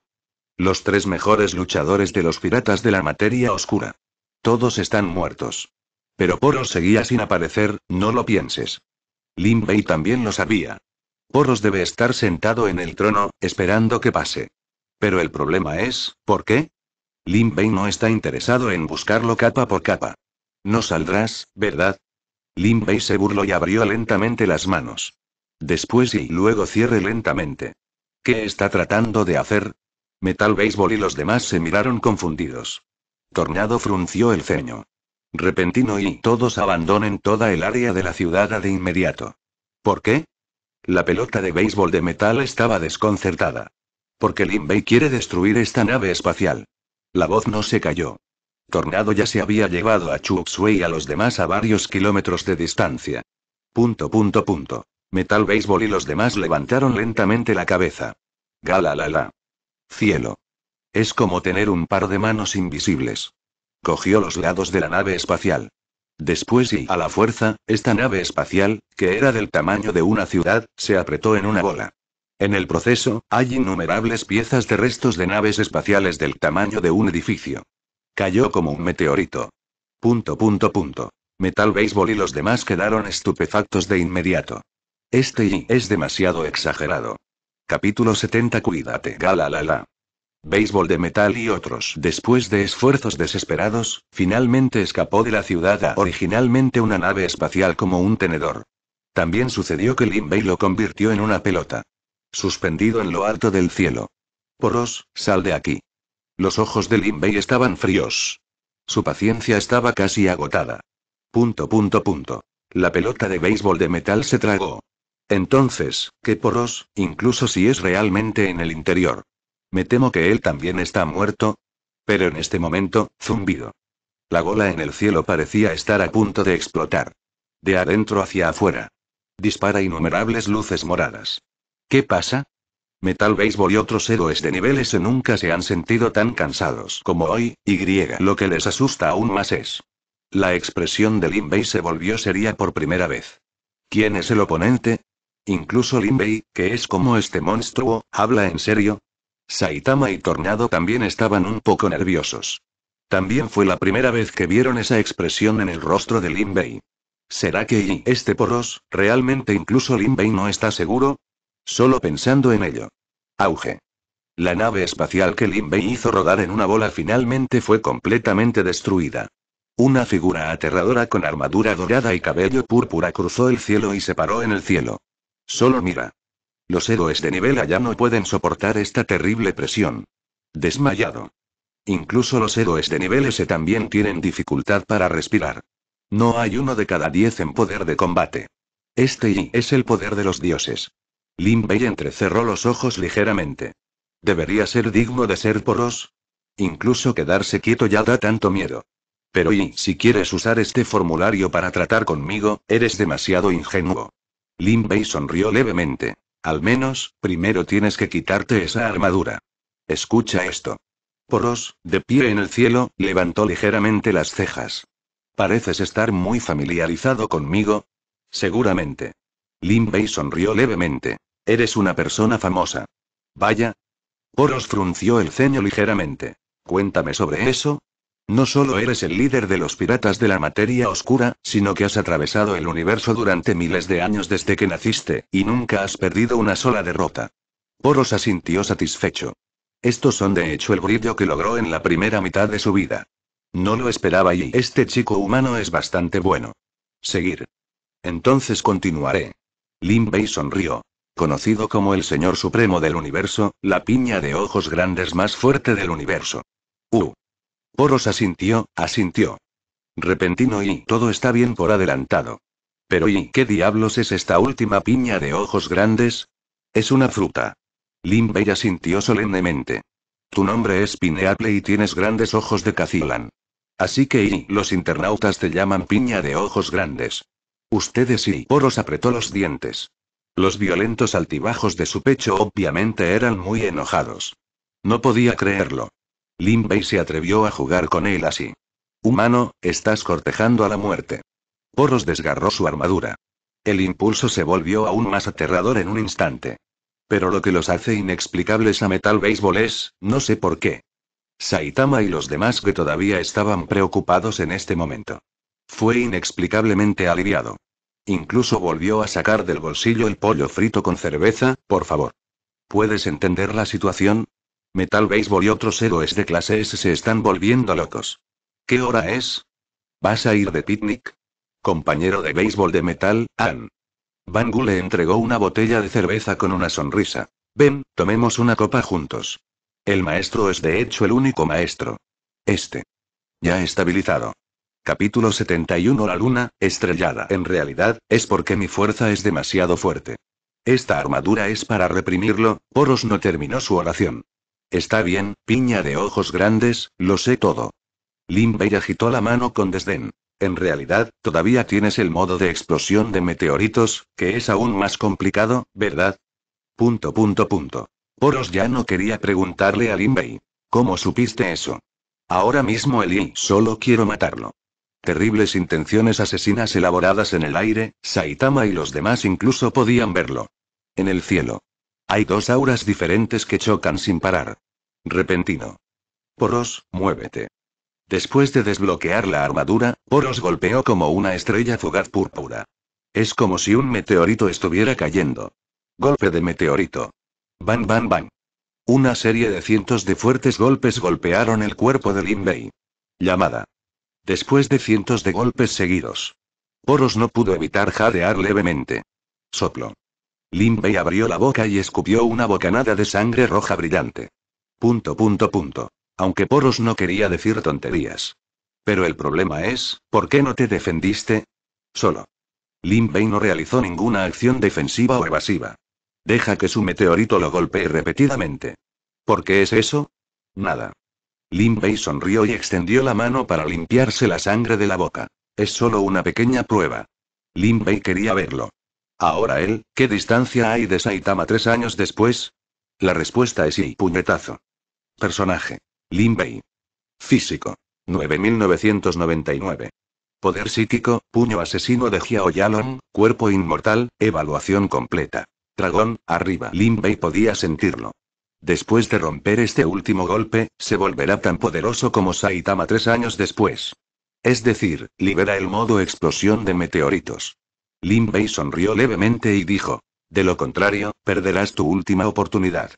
Los tres mejores luchadores de los piratas de la materia oscura. Todos están muertos. Pero Poros seguía sin aparecer, no lo pienses. Lin también lo sabía. Poros debe estar sentado en el trono, esperando que pase. Pero el problema es, ¿por qué? Lin Bei no está interesado en buscarlo capa por capa. No saldrás, ¿verdad? Lin Bei se burló y abrió lentamente las manos. Después y luego cierre lentamente. ¿Qué está tratando de hacer? Metal Baseball y los demás se miraron confundidos. Tornado frunció el ceño. Repentino y todos abandonen toda el área de la ciudad de inmediato. ¿Por qué? La pelota de béisbol de metal estaba desconcertada. Porque Bei quiere destruir esta nave espacial. La voz no se cayó. Tornado ya se había llevado a Chuxue y a los demás a varios kilómetros de distancia. Punto, punto, punto. Metal Baseball y los demás levantaron lentamente la cabeza. Gala Cielo. Es como tener un par de manos invisibles. Cogió los lados de la nave espacial. Después y a la fuerza, esta nave espacial, que era del tamaño de una ciudad, se apretó en una bola. En el proceso, hay innumerables piezas de restos de naves espaciales del tamaño de un edificio. Cayó como un meteorito. Punto, punto, punto. Metal Béisbol y los demás quedaron estupefactos de inmediato. Este y es demasiado exagerado. Capítulo 70 Cuídate, gala Béisbol de metal y otros. Después de esfuerzos desesperados, finalmente escapó de la ciudad a originalmente una nave espacial como un tenedor. También sucedió que Bay lo convirtió en una pelota suspendido en lo alto del cielo. Poros, sal de aquí. Los ojos de Limbey estaban fríos. Su paciencia estaba casi agotada. Punto, punto, punto. La pelota de béisbol de metal se tragó. Entonces, ¿qué poros, incluso si es realmente en el interior? Me temo que él también está muerto. Pero en este momento, zumbido. La gola en el cielo parecía estar a punto de explotar. De adentro hacia afuera. Dispara innumerables luces moradas. ¿Qué pasa? Metal Baseball y otros héroes de niveles S nunca se han sentido tan cansados como hoy, y lo que les asusta aún más es. La expresión de Linbei se volvió seria por primera vez. ¿Quién es el oponente? Incluso Linbei, que es como este monstruo, habla en serio. Saitama y Tornado también estaban un poco nerviosos. También fue la primera vez que vieron esa expresión en el rostro de Linbei. ¿Será que y este poros, realmente incluso Linbei no está seguro? Solo pensando en ello. Auge. La nave espacial que Limbe hizo rodar en una bola finalmente fue completamente destruida. Una figura aterradora con armadura dorada y cabello púrpura cruzó el cielo y se paró en el cielo. Solo mira. Los héroes de nivel allá no pueden soportar esta terrible presión. Desmayado. Incluso los héroes de nivel S también tienen dificultad para respirar. No hay uno de cada diez en poder de combate. Este y es el poder de los dioses. Lin Bei entrecerró los ojos ligeramente. Debería ser digno de ser poros. Incluso quedarse quieto ya da tanto miedo. Pero y si quieres usar este formulario para tratar conmigo, eres demasiado ingenuo. Lin Bei sonrió levemente. Al menos, primero tienes que quitarte esa armadura. Escucha esto. Poros, de pie en el cielo, levantó ligeramente las cejas. ¿Pareces estar muy familiarizado conmigo? Seguramente. Limbey sonrió levemente. Eres una persona famosa. Vaya. Poros frunció el ceño ligeramente. Cuéntame sobre eso. No solo eres el líder de los piratas de la materia oscura, sino que has atravesado el universo durante miles de años desde que naciste, y nunca has perdido una sola derrota. Poros asintió satisfecho. Estos son de hecho el brillo que logró en la primera mitad de su vida. No lo esperaba y este chico humano es bastante bueno. Seguir. Entonces continuaré. Lin Bei sonrió. Conocido como el Señor Supremo del Universo, la piña de ojos grandes más fuerte del universo. Uh. Poros asintió, asintió. Repentino y todo está bien por adelantado. Pero ¿y qué diablos es esta última piña de ojos grandes? Es una fruta. Lin Bei asintió solemnemente. Tu nombre es Pineapple y tienes grandes ojos de Cacilan. Así que y los internautas te llaman piña de ojos grandes. Ustedes y Poros apretó los dientes. Los violentos altibajos de su pecho obviamente eran muy enojados. No podía creerlo. Lin se atrevió a jugar con él así. Humano, estás cortejando a la muerte. Poros desgarró su armadura. El impulso se volvió aún más aterrador en un instante. Pero lo que los hace inexplicables a Metal Baseball es, no sé por qué. Saitama y los demás que todavía estaban preocupados en este momento. Fue inexplicablemente aliviado. Incluso volvió a sacar del bolsillo el pollo frito con cerveza, por favor. ¿Puedes entender la situación? Metal Baseball y otros héroes de clase S se están volviendo locos. ¿Qué hora es? ¿Vas a ir de picnic? Compañero de béisbol de Metal, Ann. Bangu le entregó una botella de cerveza con una sonrisa. Ven, tomemos una copa juntos. El maestro es de hecho el único maestro. Este. Ya estabilizado. Capítulo 71 La luna, estrellada. En realidad, es porque mi fuerza es demasiado fuerte. Esta armadura es para reprimirlo, Poros no terminó su oración. Está bien, piña de ojos grandes, lo sé todo. Bei agitó la mano con desdén. En realidad, todavía tienes el modo de explosión de meteoritos, que es aún más complicado, ¿verdad? Punto punto punto. Poros ya no quería preguntarle a Bei. ¿Cómo supiste eso? Ahora mismo Eli solo quiero matarlo. Terribles intenciones asesinas elaboradas en el aire, Saitama y los demás incluso podían verlo. En el cielo. Hay dos auras diferentes que chocan sin parar. Repentino. Poros, muévete. Después de desbloquear la armadura, Poros golpeó como una estrella fugaz púrpura. Es como si un meteorito estuviera cayendo. Golpe de meteorito. Bam, bam, bam. Una serie de cientos de fuertes golpes golpearon el cuerpo de Lin Bei. Llamada. Después de cientos de golpes seguidos. Poros no pudo evitar jadear levemente. Soplo. Bei abrió la boca y escupió una bocanada de sangre roja brillante. Punto, punto, punto. Aunque Poros no quería decir tonterías. Pero el problema es, ¿por qué no te defendiste? Solo. Limbey no realizó ninguna acción defensiva o evasiva. Deja que su meteorito lo golpee repetidamente. ¿Por qué es eso? Nada. Bei sonrió y extendió la mano para limpiarse la sangre de la boca. Es solo una pequeña prueba. Bei quería verlo. Ahora él, ¿qué distancia hay de Saitama tres años después? La respuesta es sí, puñetazo. Personaje. Bei. Físico. 9999. Poder psíquico, puño asesino de Hiao Yalon, cuerpo inmortal, evaluación completa. Dragón, arriba. Bei podía sentirlo. Después de romper este último golpe, se volverá tan poderoso como Saitama tres años después. Es decir, libera el modo explosión de meteoritos. Lin Bei sonrió levemente y dijo. De lo contrario, perderás tu última oportunidad.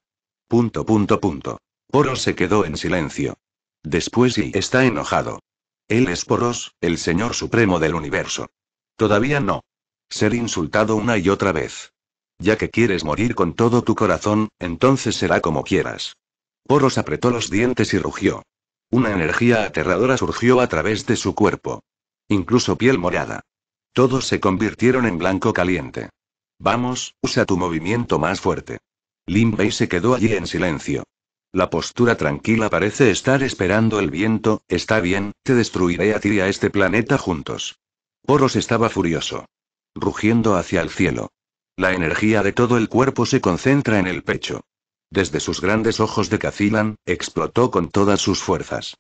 Punto punto punto. Poros se quedó en silencio. Después y está enojado. Él es Poros, el Señor Supremo del Universo. Todavía no. Ser insultado una y otra vez. Ya que quieres morir con todo tu corazón, entonces será como quieras. Poros apretó los dientes y rugió. Una energía aterradora surgió a través de su cuerpo. Incluso piel morada. Todos se convirtieron en blanco caliente. Vamos, usa tu movimiento más fuerte. Lin Bei se quedó allí en silencio. La postura tranquila parece estar esperando el viento, está bien, te destruiré a ti y a este planeta juntos. Poros estaba furioso. Rugiendo hacia el cielo. La energía de todo el cuerpo se concentra en el pecho. Desde sus grandes ojos de Cacilan, explotó con todas sus fuerzas.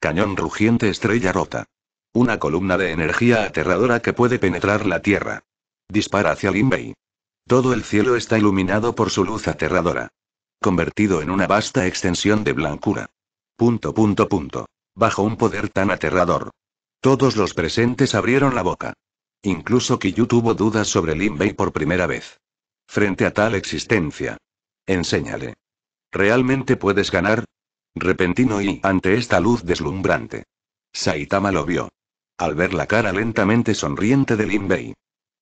Cañón rugiente estrella rota. Una columna de energía aterradora que puede penetrar la tierra. Dispara hacia Linbei. Todo el cielo está iluminado por su luz aterradora. Convertido en una vasta extensión de blancura. Punto, punto, punto. Bajo un poder tan aterrador. Todos los presentes abrieron la boca. Incluso Kiyu tuvo dudas sobre Lin Bei por primera vez. Frente a tal existencia. Enséñale. ¿Realmente puedes ganar? Repentino y ante esta luz deslumbrante. Saitama lo vio. Al ver la cara lentamente sonriente de Lin Bei.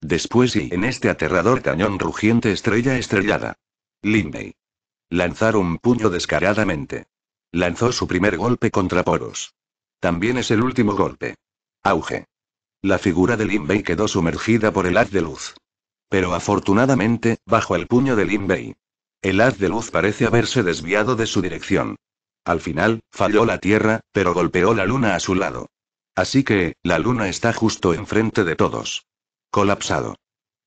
Después y en este aterrador cañón rugiente estrella estrellada. Lin Bei. Lanzar un puño descaradamente. Lanzó su primer golpe contra Poros. También es el último golpe. Auge. La figura de Lin Bei quedó sumergida por el haz de luz. Pero afortunadamente, bajo el puño de Lin Bei. El haz de luz parece haberse desviado de su dirección. Al final, falló la Tierra, pero golpeó la Luna a su lado. Así que, la Luna está justo enfrente de todos. Colapsado.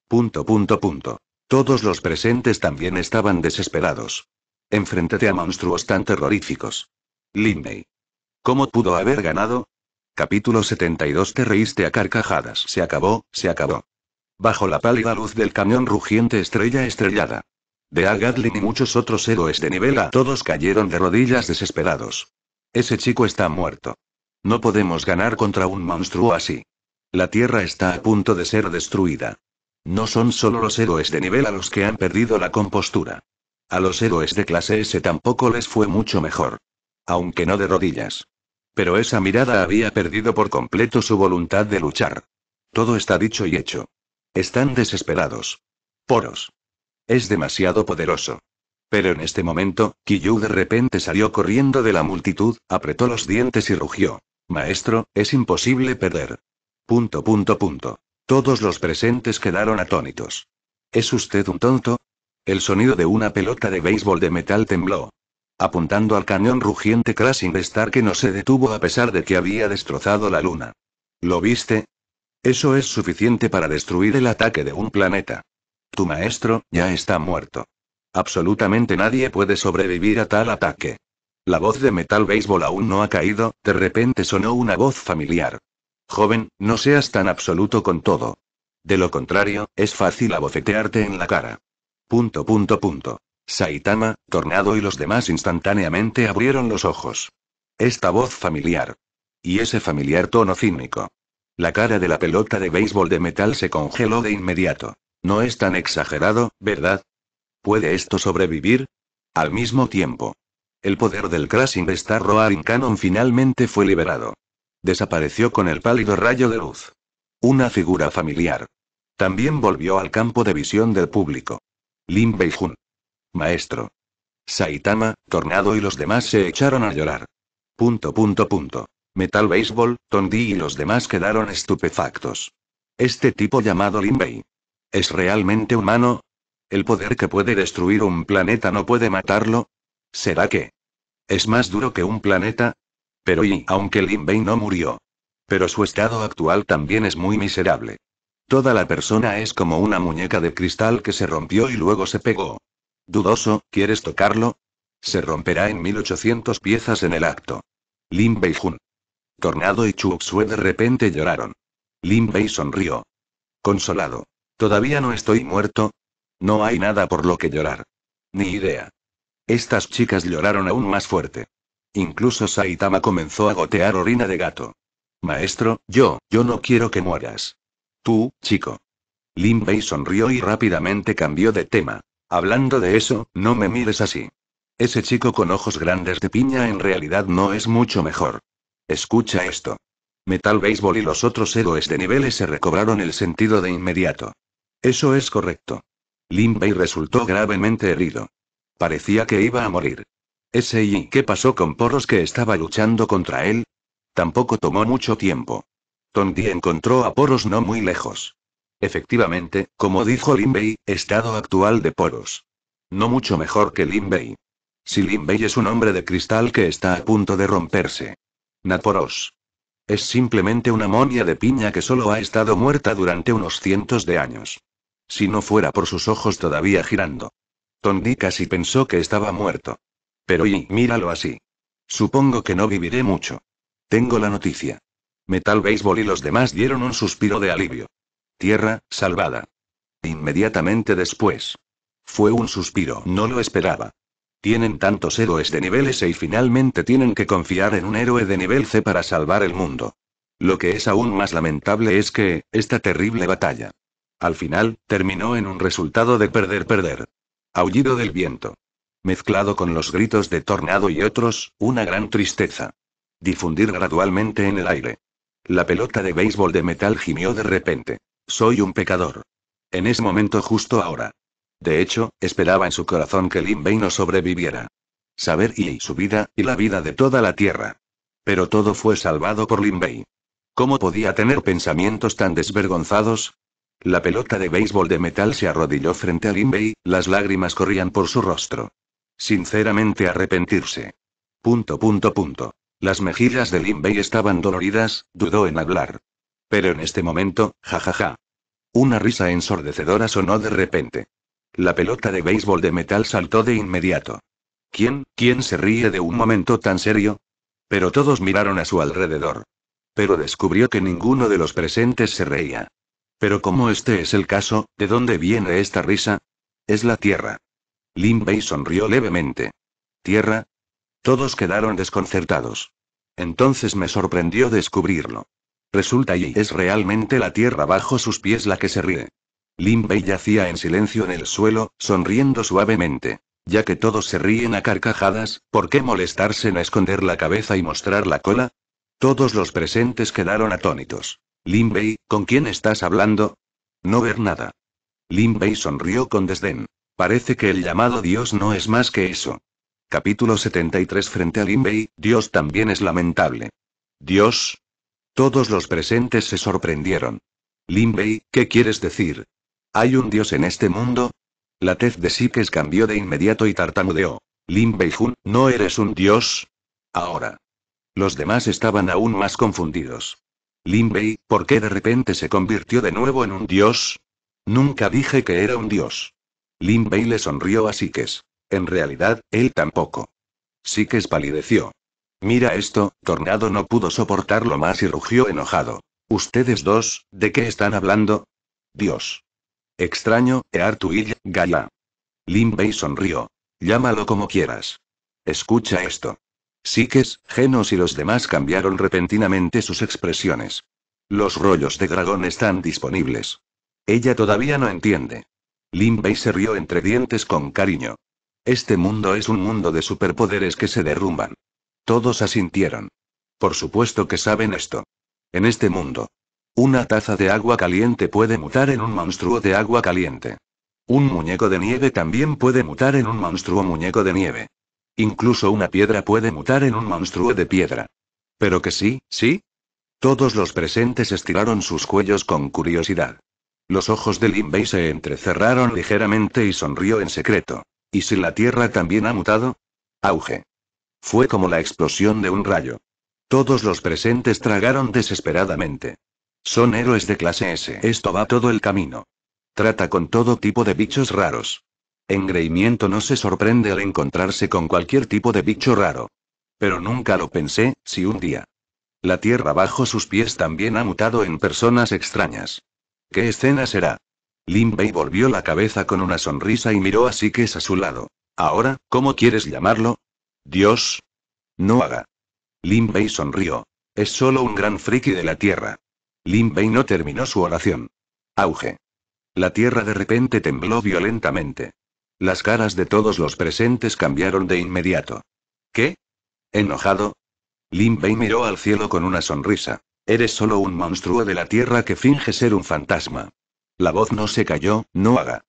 Punto, punto, punto. Todos los presentes también estaban desesperados. Enfréntate a monstruos tan terroríficos. Bei. ¿Cómo pudo haber ganado? Capítulo 72 Te reíste a carcajadas. Se acabó, se acabó. Bajo la pálida luz del cañón rugiente estrella estrellada. De A. y muchos otros héroes de nivel A todos cayeron de rodillas desesperados. Ese chico está muerto. No podemos ganar contra un monstruo así. La Tierra está a punto de ser destruida. No son solo los héroes de nivel a los que han perdido la compostura. A los héroes de clase S tampoco les fue mucho mejor. Aunque no de rodillas. Pero esa mirada había perdido por completo su voluntad de luchar. Todo está dicho y hecho. Están desesperados. Poros. Es demasiado poderoso. Pero en este momento, Kiyu de repente salió corriendo de la multitud, apretó los dientes y rugió. Maestro, es imposible perder. Punto, punto, punto. Todos los presentes quedaron atónitos. ¿Es usted un tonto? El sonido de una pelota de béisbol de metal tembló apuntando al cañón rugiente Krasinvestar que no se detuvo a pesar de que había destrozado la luna. ¿Lo viste? Eso es suficiente para destruir el ataque de un planeta. Tu maestro, ya está muerto. Absolutamente nadie puede sobrevivir a tal ataque. La voz de Metal Baseball aún no ha caído, de repente sonó una voz familiar. Joven, no seas tan absoluto con todo. De lo contrario, es fácil abofetearte en la cara. Punto, punto, punto. Saitama, Tornado y los demás instantáneamente abrieron los ojos. Esta voz familiar. Y ese familiar tono cínico. La cara de la pelota de béisbol de metal se congeló de inmediato. No es tan exagerado, ¿verdad? ¿Puede esto sobrevivir? Al mismo tiempo. El poder del Crashing Star Roaring Cannon finalmente fue liberado. Desapareció con el pálido rayo de luz. Una figura familiar. También volvió al campo de visión del público. Lin Beijun. Maestro. Saitama, Tornado y los demás se echaron a llorar. Punto punto punto. Metal Baseball, Tondi y los demás quedaron estupefactos. Este tipo llamado Linbei. ¿Es realmente humano? ¿El poder que puede destruir un planeta no puede matarlo? ¿Será que? ¿Es más duro que un planeta? Pero y aunque Linbei no murió. Pero su estado actual también es muy miserable. Toda la persona es como una muñeca de cristal que se rompió y luego se pegó. Dudoso, ¿quieres tocarlo? Se romperá en 1800 piezas en el acto. Lin Bei Jun. Tornado y Sue de repente lloraron. Lin Bei sonrió. Consolado. ¿Todavía no estoy muerto? No hay nada por lo que llorar. Ni idea. Estas chicas lloraron aún más fuerte. Incluso Saitama comenzó a gotear orina de gato. Maestro, yo, yo no quiero que mueras. Tú, chico. Lin Bei sonrió y rápidamente cambió de tema. Hablando de eso, no me mires así. Ese chico con ojos grandes de piña en realidad no es mucho mejor. Escucha esto. Metal Baseball y los otros héroes de niveles se recobraron el sentido de inmediato. Eso es correcto. Limbey resultó gravemente herido. Parecía que iba a morir. Ese y qué pasó con Poros que estaba luchando contra él? Tampoco tomó mucho tiempo. Tondi encontró a Poros no muy lejos. Efectivamente, como dijo Limbey, estado actual de poros. No mucho mejor que Limbey. Si Limbey es un hombre de cristal que está a punto de romperse. poros Es simplemente una monia de piña que solo ha estado muerta durante unos cientos de años. Si no fuera por sus ojos todavía girando. Tondi casi pensó que estaba muerto. Pero y míralo así. Supongo que no viviré mucho. Tengo la noticia. Metal Baseball y los demás dieron un suspiro de alivio. Tierra, salvada. Inmediatamente después. Fue un suspiro, no lo esperaba. Tienen tantos héroes de nivel S y finalmente tienen que confiar en un héroe de nivel C para salvar el mundo. Lo que es aún más lamentable es que, esta terrible batalla. Al final, terminó en un resultado de perder-perder. Aullido del viento. Mezclado con los gritos de tornado y otros, una gran tristeza. Difundir gradualmente en el aire. La pelota de béisbol de metal gimió de repente. Soy un pecador. En ese momento justo ahora. De hecho, esperaba en su corazón que Lin Bei no sobreviviera. Saber y su vida, y la vida de toda la tierra. Pero todo fue salvado por Lin Bei. ¿Cómo podía tener pensamientos tan desvergonzados? La pelota de béisbol de metal se arrodilló frente a Lin Bei, las lágrimas corrían por su rostro. Sinceramente arrepentirse. Punto punto punto. Las mejillas de Lin Bei estaban doloridas, dudó en hablar. Pero en este momento, jajaja. Una risa ensordecedora sonó de repente. La pelota de béisbol de metal saltó de inmediato. ¿Quién, quién se ríe de un momento tan serio? Pero todos miraron a su alrededor. Pero descubrió que ninguno de los presentes se reía. Pero como este es el caso, ¿de dónde viene esta risa? Es la tierra. Bei sonrió levemente. ¿Tierra? Todos quedaron desconcertados. Entonces me sorprendió descubrirlo. Resulta y es realmente la tierra bajo sus pies la que se ríe. Lin Bei yacía en silencio en el suelo, sonriendo suavemente. Ya que todos se ríen a carcajadas, ¿por qué molestarse en esconder la cabeza y mostrar la cola? Todos los presentes quedaron atónitos. Lin Bei, ¿con quién estás hablando? No ver nada. Lin Bei sonrió con desdén. Parece que el llamado Dios no es más que eso. Capítulo 73 Frente a Lin Bei, Dios también es lamentable. Dios, todos los presentes se sorprendieron. Bei, ¿qué quieres decir? ¿Hay un dios en este mundo? La tez de Sikes cambió de inmediato y tartamudeó. Lin Jun, ¿no eres un dios? Ahora. Los demás estaban aún más confundidos. Lin Bei, ¿por qué de repente se convirtió de nuevo en un dios? Nunca dije que era un dios. Lin Bei le sonrió a Sikes. En realidad, él tampoco. Sikes palideció. Mira esto, Tornado no pudo soportarlo más y rugió enojado. Ustedes dos, ¿de qué están hablando? Dios. Extraño, y Gaia. Limbey sonrió. Llámalo como quieras. Escucha esto. Sikes, Genos y los demás cambiaron repentinamente sus expresiones. Los rollos de dragón están disponibles. Ella todavía no entiende. Limbey se rió entre dientes con cariño. Este mundo es un mundo de superpoderes que se derrumban. Todos asintieron. Por supuesto que saben esto. En este mundo. Una taza de agua caliente puede mutar en un monstruo de agua caliente. Un muñeco de nieve también puede mutar en un monstruo muñeco de nieve. Incluso una piedra puede mutar en un monstruo de piedra. Pero que sí, sí. Todos los presentes estiraron sus cuellos con curiosidad. Los ojos de Limbei se entrecerraron ligeramente y sonrió en secreto. ¿Y si la Tierra también ha mutado? Auge. Fue como la explosión de un rayo. Todos los presentes tragaron desesperadamente. Son héroes de clase S. Esto va todo el camino. Trata con todo tipo de bichos raros. Engreimiento no se sorprende al encontrarse con cualquier tipo de bicho raro. Pero nunca lo pensé, si un día. La tierra bajo sus pies también ha mutado en personas extrañas. ¿Qué escena será? Lin volvió la cabeza con una sonrisa y miró a Sikes a su lado. Ahora, ¿cómo quieres llamarlo? Dios. No haga. Lin Bei sonrió. Es solo un gran friki de la Tierra. Lin Bei no terminó su oración. Auge. La Tierra de repente tembló violentamente. Las caras de todos los presentes cambiaron de inmediato. ¿Qué? ¿Enojado? Lin Bei miró al cielo con una sonrisa. Eres solo un monstruo de la Tierra que finge ser un fantasma. La voz no se cayó, no haga.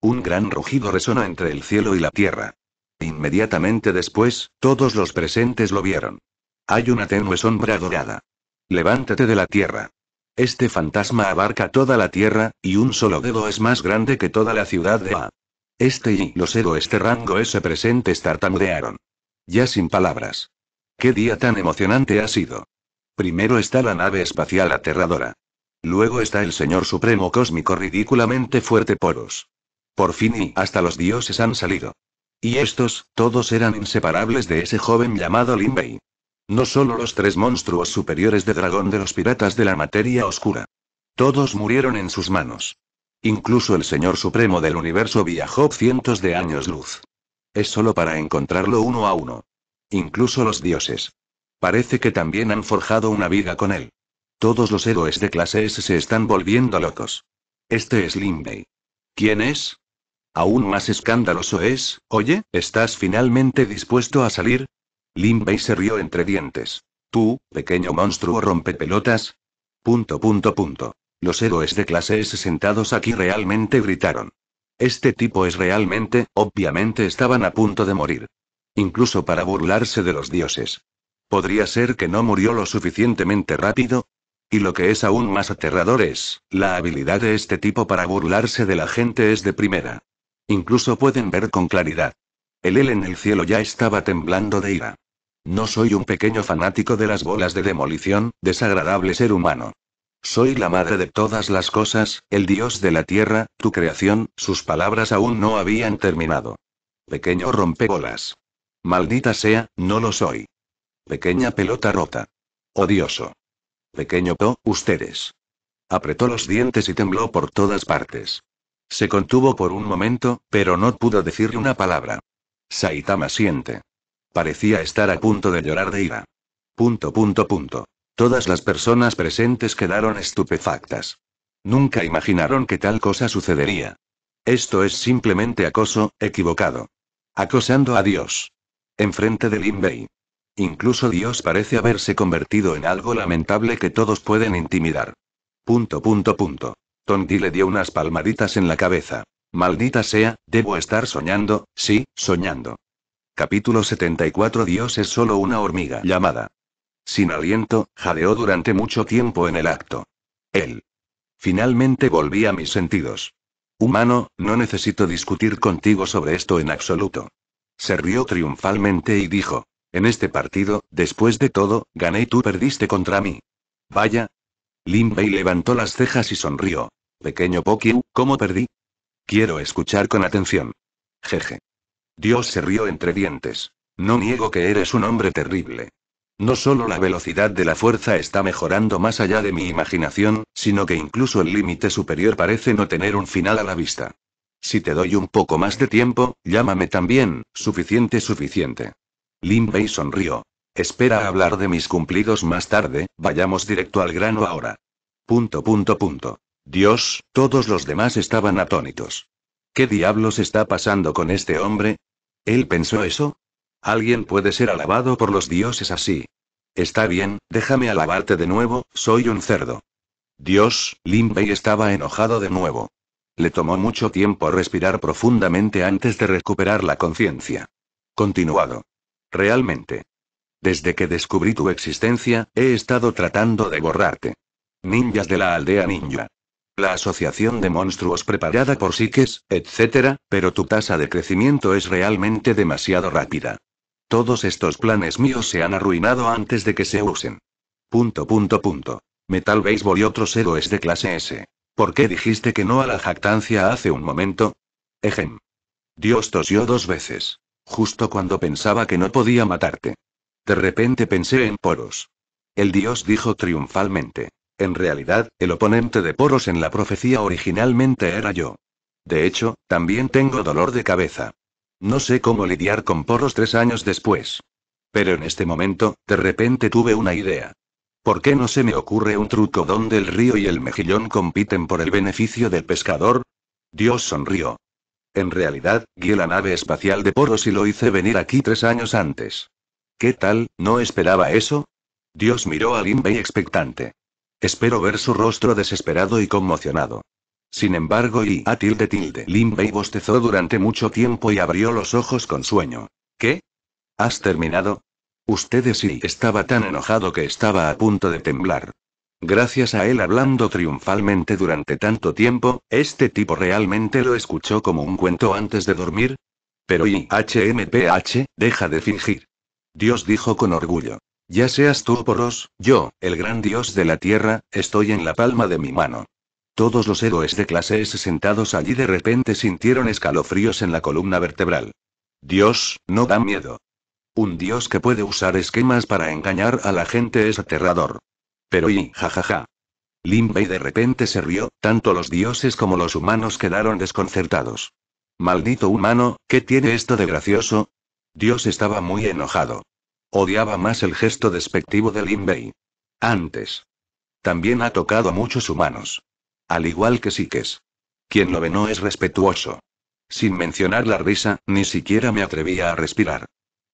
Un gran rugido resonó entre el cielo y la Tierra. Inmediatamente después, todos los presentes lo vieron. Hay una tenue sombra dorada. Levántate de la tierra. Este fantasma abarca toda la tierra, y un solo dedo es más grande que toda la ciudad de A. Este y los héroes de rango ese presente, tartamudearon. Ya sin palabras. Qué día tan emocionante ha sido. Primero está la nave espacial aterradora. Luego está el Señor Supremo Cósmico ridículamente fuerte poros. Por fin y hasta los dioses han salido. Y estos, todos eran inseparables de ese joven llamado Lin No solo los tres monstruos superiores de dragón de los piratas de la materia oscura. Todos murieron en sus manos. Incluso el Señor Supremo del Universo viajó cientos de años luz. Es solo para encontrarlo uno a uno. Incluso los dioses. Parece que también han forjado una vida con él. Todos los héroes de clase S se están volviendo locos. Este es Limbey. ¿Quién es? Aún más escandaloso es, oye, ¿estás finalmente dispuesto a salir? Limbe se rió entre dientes. Tú, pequeño monstruo rompepelotas. Punto, punto, punto. Los héroes de clase S sentados aquí realmente gritaron. Este tipo es realmente, obviamente estaban a punto de morir. Incluso para burlarse de los dioses. ¿Podría ser que no murió lo suficientemente rápido? Y lo que es aún más aterrador es, la habilidad de este tipo para burlarse de la gente es de primera. Incluso pueden ver con claridad. El él en el cielo ya estaba temblando de ira. No soy un pequeño fanático de las bolas de demolición, desagradable ser humano. Soy la madre de todas las cosas, el dios de la tierra, tu creación, sus palabras aún no habían terminado. Pequeño rompebolas. Maldita sea, no lo soy. Pequeña pelota rota. Odioso. Pequeño to, ustedes. Apretó los dientes y tembló por todas partes. Se contuvo por un momento, pero no pudo decir una palabra. Saitama siente. Parecía estar a punto de llorar de ira. Punto, punto, punto. Todas las personas presentes quedaron estupefactas. Nunca imaginaron que tal cosa sucedería. Esto es simplemente acoso, equivocado. Acosando a Dios. Enfrente de Lin Incluso Dios parece haberse convertido en algo lamentable que todos pueden intimidar. Punto, punto, punto. Y le dio unas palmaditas en la cabeza. Maldita sea, debo estar soñando, sí, soñando. Capítulo 74 Dios es solo una hormiga llamada. Sin aliento, jadeó durante mucho tiempo en el acto. Él. Finalmente volví a mis sentidos. Humano, no necesito discutir contigo sobre esto en absoluto. Se rió triunfalmente y dijo, en este partido, después de todo, gané y tú perdiste contra mí. Vaya. Lin levantó las cejas y sonrió. Pequeño Pokiu, ¿cómo perdí? Quiero escuchar con atención. Jeje. Dios se rió entre dientes. No niego que eres un hombre terrible. No solo la velocidad de la fuerza está mejorando más allá de mi imaginación, sino que incluso el límite superior parece no tener un final a la vista. Si te doy un poco más de tiempo, llámame también, suficiente, suficiente. Lin Bei sonrió. Espera a hablar de mis cumplidos más tarde, vayamos directo al grano ahora. Punto, punto, punto. Dios, todos los demás estaban atónitos. ¿Qué diablos está pasando con este hombre? ¿Él pensó eso? Alguien puede ser alabado por los dioses así. Está bien, déjame alabarte de nuevo, soy un cerdo. Dios, Lin Bei estaba enojado de nuevo. Le tomó mucho tiempo respirar profundamente antes de recuperar la conciencia. Continuado. Realmente. Desde que descubrí tu existencia, he estado tratando de borrarte. Ninjas de la aldea ninja la asociación de monstruos preparada por psiques, etc., pero tu tasa de crecimiento es realmente demasiado rápida. Todos estos planes míos se han arruinado antes de que se usen. Punto, punto, punto. Metal Baseball y otros héroes de clase S. ¿Por qué dijiste que no a la jactancia hace un momento? Ejem. Dios tosió dos veces. Justo cuando pensaba que no podía matarte. De repente pensé en poros. El dios dijo triunfalmente. En realidad, el oponente de Poros en la profecía originalmente era yo. De hecho, también tengo dolor de cabeza. No sé cómo lidiar con Poros tres años después. Pero en este momento, de repente tuve una idea. ¿Por qué no se me ocurre un truco donde el río y el mejillón compiten por el beneficio del pescador? Dios sonrió. En realidad, guié la nave espacial de Poros y lo hice venir aquí tres años antes. ¿Qué tal, no esperaba eso? Dios miró a Limbey expectante. Espero ver su rostro desesperado y conmocionado. Sin embargo, y a tilde tilde, Limbey bostezó durante mucho tiempo y abrió los ojos con sueño. ¿Qué? ¿Has terminado? Ustedes sí estaba tan enojado que estaba a punto de temblar. Gracias a él hablando triunfalmente durante tanto tiempo, este tipo realmente lo escuchó como un cuento antes de dormir. Pero y HMPH, deja de fingir. Dios dijo con orgullo. Ya seas tú Poros, yo, el gran dios de la tierra, estoy en la palma de mi mano. Todos los héroes de clase S sentados allí de repente sintieron escalofríos en la columna vertebral. Dios, no da miedo. Un dios que puede usar esquemas para engañar a la gente es aterrador. Pero y, jajaja. Lin y de repente se rió, tanto los dioses como los humanos quedaron desconcertados. Maldito humano, ¿qué tiene esto de gracioso? Dios estaba muy enojado. Odiaba más el gesto despectivo de Lin Bei. Antes. También ha tocado a muchos humanos. Al igual que Sikes. Quien lo ve no es respetuoso. Sin mencionar la risa, ni siquiera me atrevía a respirar.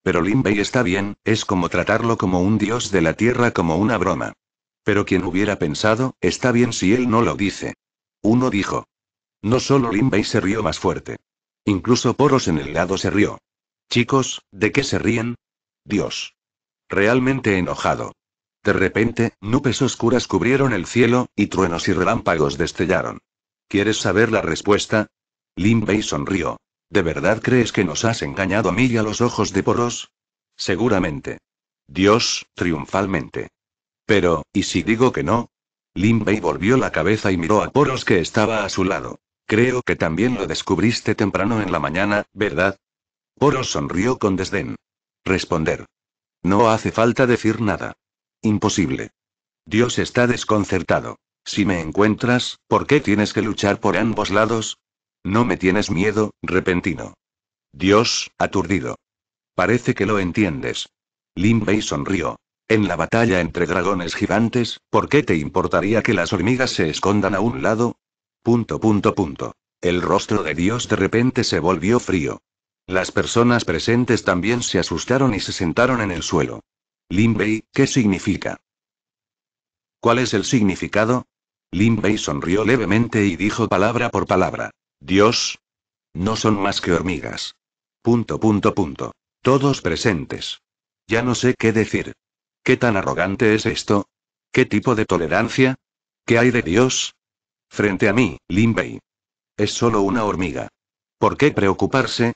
Pero Lin Bei está bien, es como tratarlo como un dios de la tierra como una broma. Pero quien hubiera pensado, está bien si él no lo dice. Uno dijo. No solo Lin Bei se rió más fuerte. Incluso Poros en el lado se rió. Chicos, ¿de qué se ríen? Dios. Realmente enojado. De repente, nubes oscuras cubrieron el cielo, y truenos y relámpagos destellaron. ¿Quieres saber la respuesta? Lin sonrió. ¿De verdad crees que nos has engañado a mí y a los ojos de Poros? Seguramente. Dios, triunfalmente. Pero, ¿y si digo que no? Lin volvió la cabeza y miró a Poros que estaba a su lado. Creo que también lo descubriste temprano en la mañana, ¿verdad? Poros sonrió con desdén. Responder. No hace falta decir nada. Imposible. Dios está desconcertado. Si me encuentras, ¿por qué tienes que luchar por ambos lados? No me tienes miedo, repentino. Dios, aturdido. Parece que lo entiendes. Bei sonrió. En la batalla entre dragones gigantes, ¿por qué te importaría que las hormigas se escondan a un lado? Punto, punto, punto. El rostro de Dios de repente se volvió frío. Las personas presentes también se asustaron y se sentaron en el suelo. Bei, ¿qué significa? ¿Cuál es el significado? Bei sonrió levemente y dijo palabra por palabra. Dios. No son más que hormigas. Punto, punto, punto. Todos presentes. Ya no sé qué decir. ¿Qué tan arrogante es esto? ¿Qué tipo de tolerancia? ¿Qué hay de Dios? Frente a mí, Limbei. Es solo una hormiga. ¿Por qué preocuparse?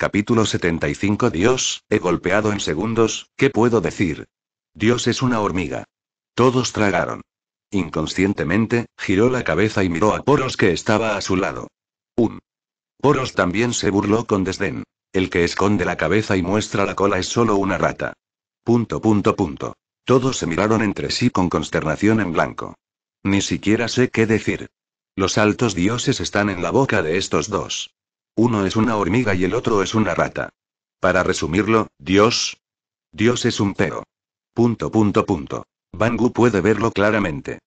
Capítulo 75 Dios, he golpeado en segundos, ¿qué puedo decir? Dios es una hormiga. Todos tragaron. Inconscientemente, giró la cabeza y miró a Poros que estaba a su lado. Un. Poros también se burló con desdén. El que esconde la cabeza y muestra la cola es solo una rata. Punto, punto, punto. Todos se miraron entre sí con consternación en blanco. Ni siquiera sé qué decir. Los altos dioses están en la boca de estos dos. Uno es una hormiga y el otro es una rata. Para resumirlo, Dios. Dios es un perro. Punto, punto, punto. Bangu puede verlo claramente.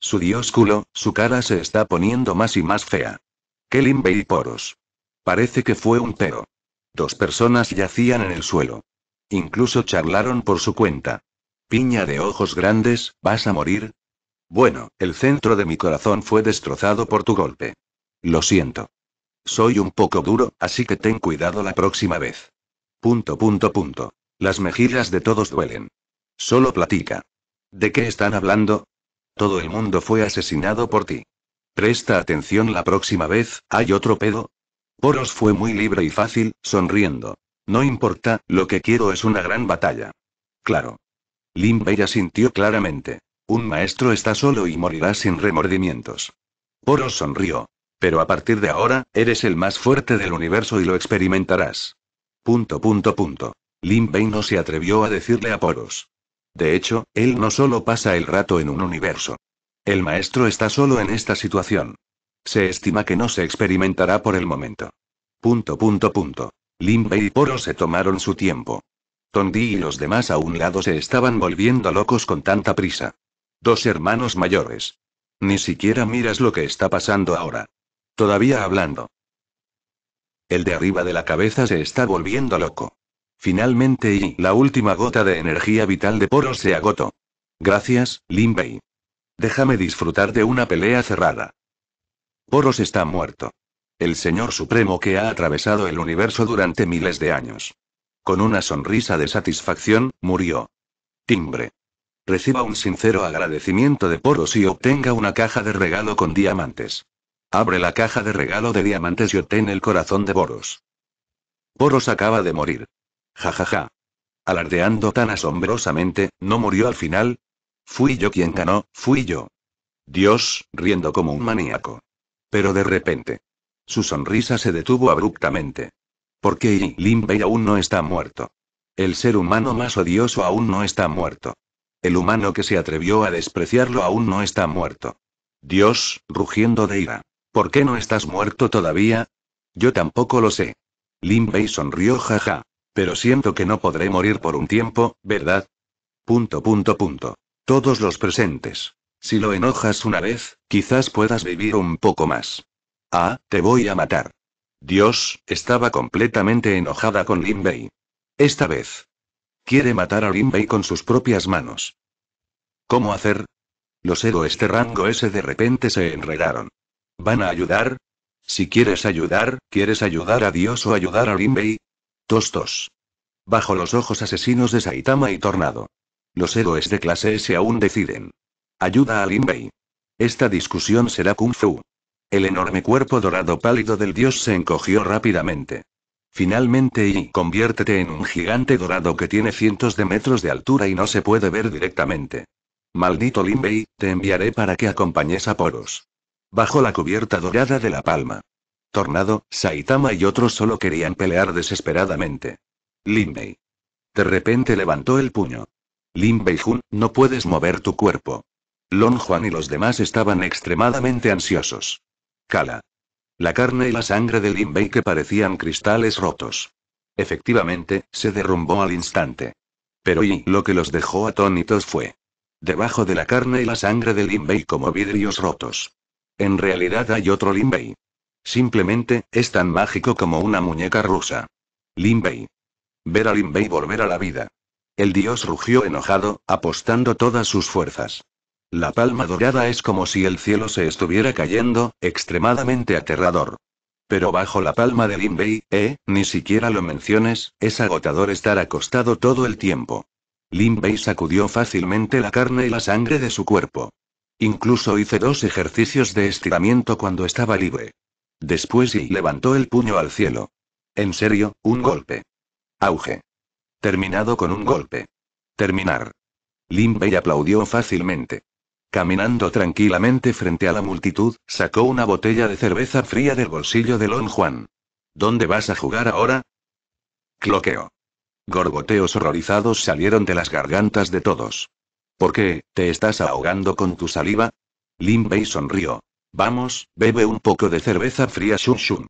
Su diósculo, su cara se está poniendo más y más fea. Qué limbe y poros. Parece que fue un perro. Dos personas yacían en el suelo. Incluso charlaron por su cuenta. Piña de ojos grandes, ¿vas a morir? Bueno, el centro de mi corazón fue destrozado por tu golpe. Lo siento. Soy un poco duro, así que ten cuidado la próxima vez. Punto, punto, punto. Las mejillas de todos duelen. Solo platica. ¿De qué están hablando? Todo el mundo fue asesinado por ti. Presta atención la próxima vez, ¿hay otro pedo? Poros fue muy libre y fácil, sonriendo. No importa, lo que quiero es una gran batalla. Claro. Limbe ya sintió claramente. Un maestro está solo y morirá sin remordimientos. Poros sonrió. Pero a partir de ahora, eres el más fuerte del universo y lo experimentarás. Punto, punto, punto. Lin Bei no se atrevió a decirle a Poros. De hecho, él no solo pasa el rato en un universo. El maestro está solo en esta situación. Se estima que no se experimentará por el momento. Punto, punto, punto. Lin Bei y Poros se tomaron su tiempo. Tondi y los demás a un lado se estaban volviendo locos con tanta prisa. Dos hermanos mayores. Ni siquiera miras lo que está pasando ahora. Todavía hablando. El de arriba de la cabeza se está volviendo loco. Finalmente y la última gota de energía vital de Poros se agotó. Gracias, Limbei. Déjame disfrutar de una pelea cerrada. Poros está muerto. El Señor Supremo que ha atravesado el universo durante miles de años. Con una sonrisa de satisfacción, murió. Timbre. Reciba un sincero agradecimiento de Poros y obtenga una caja de regalo con diamantes. Abre la caja de regalo de diamantes y obtén el corazón de Boros. Boros acaba de morir. Ja ja ja. Alardeando tan asombrosamente, ¿no murió al final? Fui yo quien ganó, fui yo. Dios, riendo como un maníaco. Pero de repente. Su sonrisa se detuvo abruptamente. Porque Lin Limbei aún no está muerto. El ser humano más odioso aún no está muerto. El humano que se atrevió a despreciarlo aún no está muerto. Dios, rugiendo de ira. ¿Por qué no estás muerto todavía? Yo tampoco lo sé. Lin Bei sonrió jaja. Pero siento que no podré morir por un tiempo, ¿verdad? Punto punto punto. Todos los presentes. Si lo enojas una vez, quizás puedas vivir un poco más. Ah, te voy a matar. Dios, estaba completamente enojada con Lin Bei. Esta vez. Quiere matar a Lin Bei con sus propias manos. ¿Cómo hacer? Los héroes este rango ese de repente se enredaron. ¿Van a ayudar? Si quieres ayudar, ¿quieres ayudar a Dios o ayudar a Linbei? Tostos. Bajo los ojos asesinos de Saitama y Tornado. Los héroes de clase S aún deciden. Ayuda a Linbei. Esta discusión será Kung Fu. El enorme cuerpo dorado pálido del dios se encogió rápidamente. Finalmente y conviértete en un gigante dorado que tiene cientos de metros de altura y no se puede ver directamente. Maldito Linbei, te enviaré para que acompañes a Poros. Bajo la cubierta dorada de la palma. Tornado, Saitama y otros solo querían pelear desesperadamente. Bei, De repente levantó el puño. Bei Jun, no puedes mover tu cuerpo. Lon Juan y los demás estaban extremadamente ansiosos. Cala. La carne y la sangre de Bei que parecían cristales rotos. Efectivamente, se derrumbó al instante. Pero y lo que los dejó atónitos fue. Debajo de la carne y la sangre de Bei como vidrios rotos. En realidad hay otro Lin Simplemente, es tan mágico como una muñeca rusa. Lin Ver a Lin volver a la vida. El dios rugió enojado, apostando todas sus fuerzas. La palma dorada es como si el cielo se estuviera cayendo, extremadamente aterrador. Pero bajo la palma de Lin Bei, eh, ni siquiera lo menciones, es agotador estar acostado todo el tiempo. Lin sacudió fácilmente la carne y la sangre de su cuerpo. Incluso hice dos ejercicios de estiramiento cuando estaba libre. Después y levantó el puño al cielo. En serio, un golpe. Auge. Terminado con un golpe. Terminar. Limbey aplaudió fácilmente. Caminando tranquilamente frente a la multitud, sacó una botella de cerveza fría del bolsillo de Lon Juan. ¿Dónde vas a jugar ahora? Cloqueo. Gorgoteos horrorizados salieron de las gargantas de todos. ¿Por qué, te estás ahogando con tu saliva? Lin Bei sonrió. Vamos, bebe un poco de cerveza fría shun shun.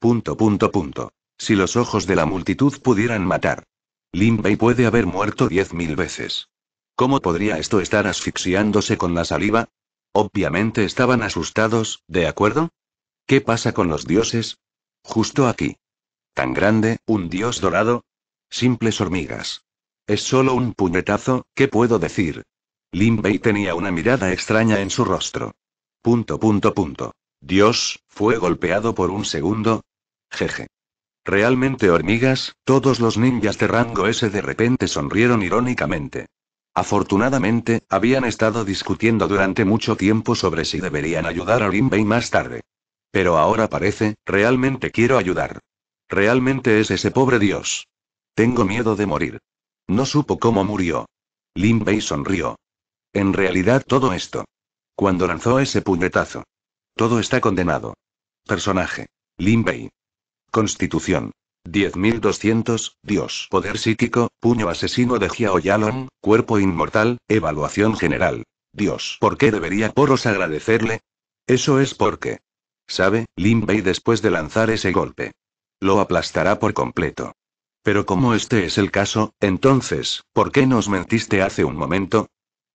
Punto punto punto. Si los ojos de la multitud pudieran matar. Lin Bei puede haber muerto diez mil veces. ¿Cómo podría esto estar asfixiándose con la saliva? Obviamente estaban asustados, ¿de acuerdo? ¿Qué pasa con los dioses? Justo aquí. Tan grande, un dios dorado. Simples hormigas. Es solo un puñetazo, ¿qué puedo decir? Lin Bei tenía una mirada extraña en su rostro. Punto, punto, punto. Dios, fue golpeado por un segundo. Jeje. Realmente hormigas, todos los ninjas de rango S de repente sonrieron irónicamente. Afortunadamente, habían estado discutiendo durante mucho tiempo sobre si deberían ayudar a Lin Bei más tarde. Pero ahora parece, realmente quiero ayudar. Realmente es ese pobre Dios. Tengo miedo de morir. No supo cómo murió. Lin Bei sonrió. En realidad todo esto. Cuando lanzó ese puñetazo. Todo está condenado. Personaje. Lin Bei. Constitución. 10.200, Dios. Poder psíquico, puño asesino de Xiao Yalong, cuerpo inmortal, evaluación general. Dios. ¿Por qué debería Poros agradecerle? Eso es porque. ¿Sabe, Lin Bei después de lanzar ese golpe? Lo aplastará por completo. Pero como este es el caso, entonces, ¿por qué nos mentiste hace un momento?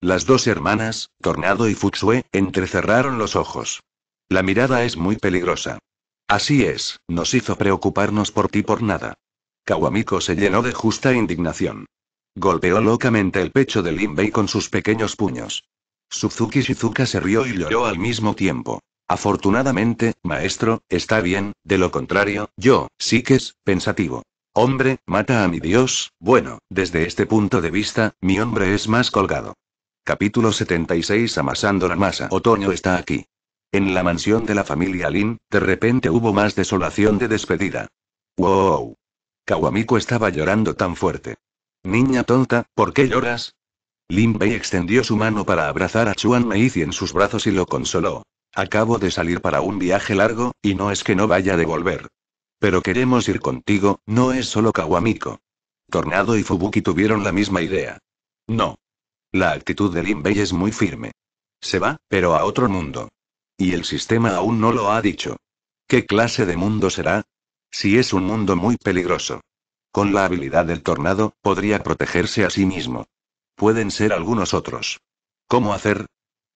Las dos hermanas, Tornado y Futsue, entrecerraron los ojos. La mirada es muy peligrosa. Así es, nos hizo preocuparnos por ti por nada. Kawamiko se llenó de justa indignación. Golpeó locamente el pecho de Linbei con sus pequeños puños. Suzuki Shizuka se rió y lloró al mismo tiempo. Afortunadamente, maestro, está bien, de lo contrario, yo, sí que es, pensativo. Hombre, mata a mi dios, bueno, desde este punto de vista, mi hombre es más colgado. Capítulo 76 Amasando la masa. Otoño está aquí. En la mansión de la familia Lin, de repente hubo más desolación de despedida. ¡Wow! Kawamiko estaba llorando tan fuerte. Niña tonta, ¿por qué lloras? Lin Bei extendió su mano para abrazar a Chuan Meizi en sus brazos y lo consoló. Acabo de salir para un viaje largo, y no es que no vaya a devolver. Pero queremos ir contigo, no es solo Kawamiko. Tornado y Fubuki tuvieron la misma idea. No. La actitud de Lin Bei es muy firme. Se va, pero a otro mundo. Y el sistema aún no lo ha dicho. ¿Qué clase de mundo será? Si es un mundo muy peligroso. Con la habilidad del tornado, podría protegerse a sí mismo. Pueden ser algunos otros. ¿Cómo hacer?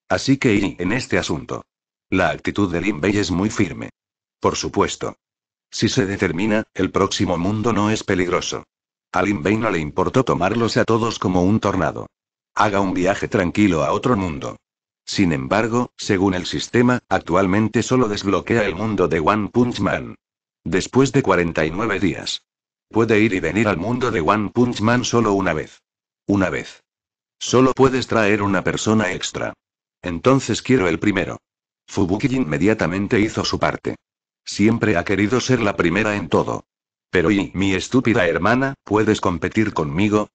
Así que y en este asunto. La actitud de Lin Bei es muy firme. Por supuesto. Si se determina, el próximo mundo no es peligroso. A Lin Bei no le importó tomarlos a todos como un tornado haga un viaje tranquilo a otro mundo. Sin embargo, según el sistema, actualmente solo desbloquea el mundo de One Punch Man. Después de 49 días. Puede ir y venir al mundo de One Punch Man solo una vez. Una vez. Solo puedes traer una persona extra. Entonces quiero el primero. Fubuki inmediatamente hizo su parte. Siempre ha querido ser la primera en todo. Pero ¿y mi estúpida hermana? ¿Puedes competir conmigo?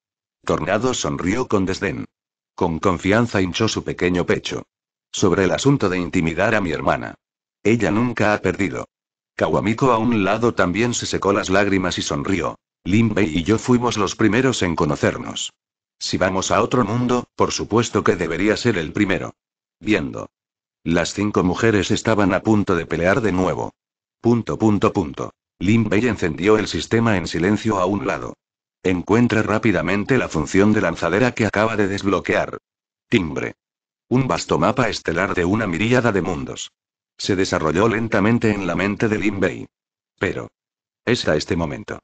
Tornado sonrió con desdén. Con confianza hinchó su pequeño pecho. Sobre el asunto de intimidar a mi hermana. Ella nunca ha perdido. Kawamiko a un lado también se secó las lágrimas y sonrió. Limbei y yo fuimos los primeros en conocernos. Si vamos a otro mundo, por supuesto que debería ser el primero. Viendo. Las cinco mujeres estaban a punto de pelear de nuevo. Punto, punto, punto. Limbei encendió el sistema en silencio a un lado. Encuentra rápidamente la función de lanzadera que acaba de desbloquear. Timbre. Un vasto mapa estelar de una miríada de mundos. Se desarrolló lentamente en la mente de Lin Bei. Pero. Es a este momento.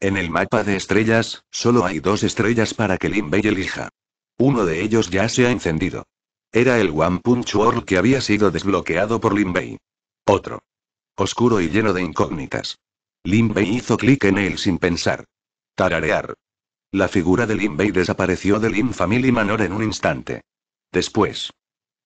En el mapa de estrellas, solo hay dos estrellas para que Lin Bei elija. Uno de ellos ya se ha encendido. Era el One Punch World que había sido desbloqueado por Lin Bei. Otro. Oscuro y lleno de incógnitas. Lin Bei hizo clic en él sin pensar. Tararear. La figura de Lin Bei desapareció del Family Manor en un instante. Después.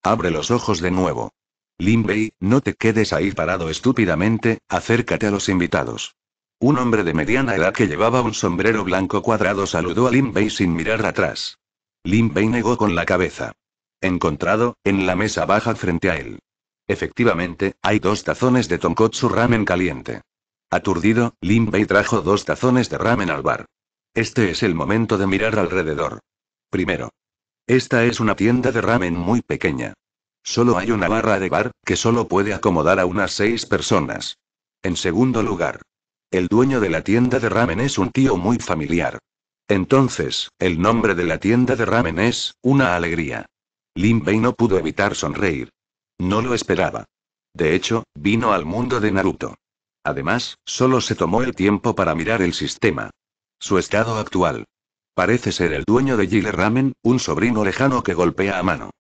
Abre los ojos de nuevo. Lin Bei, no te quedes ahí parado estúpidamente, acércate a los invitados. Un hombre de mediana edad que llevaba un sombrero blanco cuadrado saludó a Lin Bei sin mirar atrás. Lin Bei negó con la cabeza. Encontrado, en la mesa baja frente a él. Efectivamente, hay dos tazones de tonkotsu ramen caliente. Aturdido, Bei trajo dos tazones de ramen al bar. Este es el momento de mirar alrededor. Primero. Esta es una tienda de ramen muy pequeña. Solo hay una barra de bar, que solo puede acomodar a unas seis personas. En segundo lugar. El dueño de la tienda de ramen es un tío muy familiar. Entonces, el nombre de la tienda de ramen es, una alegría. Limbei no pudo evitar sonreír. No lo esperaba. De hecho, vino al mundo de Naruto. Además, solo se tomó el tiempo para mirar el sistema. Su estado actual. Parece ser el dueño de Gile Ramen, un sobrino lejano que golpea a mano.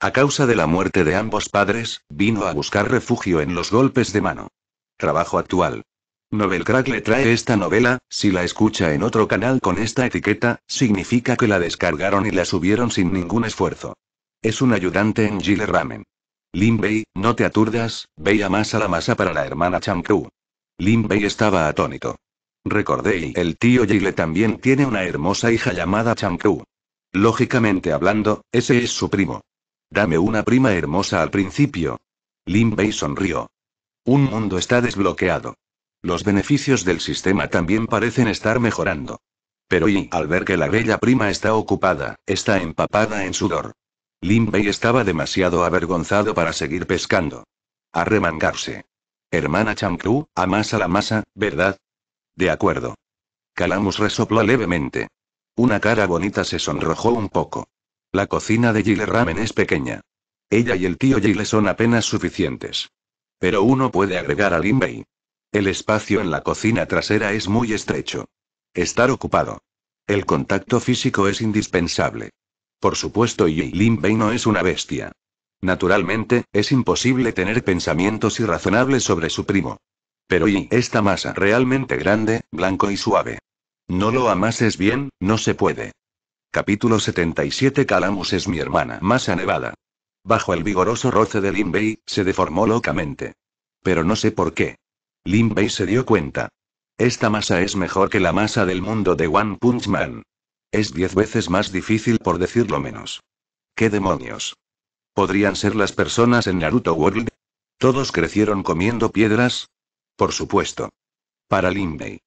A causa de la muerte de ambos padres, vino a buscar refugio en los golpes de mano. Trabajo actual. Novel le trae esta novela, si la escucha en otro canal con esta etiqueta, significa que la descargaron y la subieron sin ningún esfuerzo. Es un ayudante en Gile Ramen. Lin no te aturdas, veía más a la masa para la hermana Chang Bei estaba atónito. Recordé y el tío Gile también tiene una hermosa hija llamada Ku. Lógicamente hablando, ese es su primo. Dame una prima hermosa al principio. Bei sonrió. Un mundo está desbloqueado. Los beneficios del sistema también parecen estar mejorando. Pero y, al ver que la bella prima está ocupada, está empapada en sudor. Bei estaba demasiado avergonzado para seguir pescando. Arremangarse. Hermana Chancru, amasa la masa, ¿verdad? De acuerdo. Calamus resopló levemente. Una cara bonita se sonrojó un poco. La cocina de Gile Ramen es pequeña. Ella y el tío Gile son apenas suficientes. Pero uno puede agregar Lin Limbei. El espacio en la cocina trasera es muy estrecho. Estar ocupado. El contacto físico es indispensable. Por supuesto, y Lin Bei no es una bestia. Naturalmente, es imposible tener pensamientos irrazonables sobre su primo. Pero y esta masa realmente grande, blanco y suave. No lo amases bien, no se puede. Capítulo 77 Calamus es mi hermana masa nevada. Bajo el vigoroso roce de Limbei, se deformó locamente. Pero no sé por qué. Limbei se dio cuenta. Esta masa es mejor que la masa del mundo de One Punch Man. Es diez veces más difícil por decirlo menos. ¿Qué demonios? ¿Podrían ser las personas en Naruto World? ¿Todos crecieron comiendo piedras? Por supuesto. Para Limbei.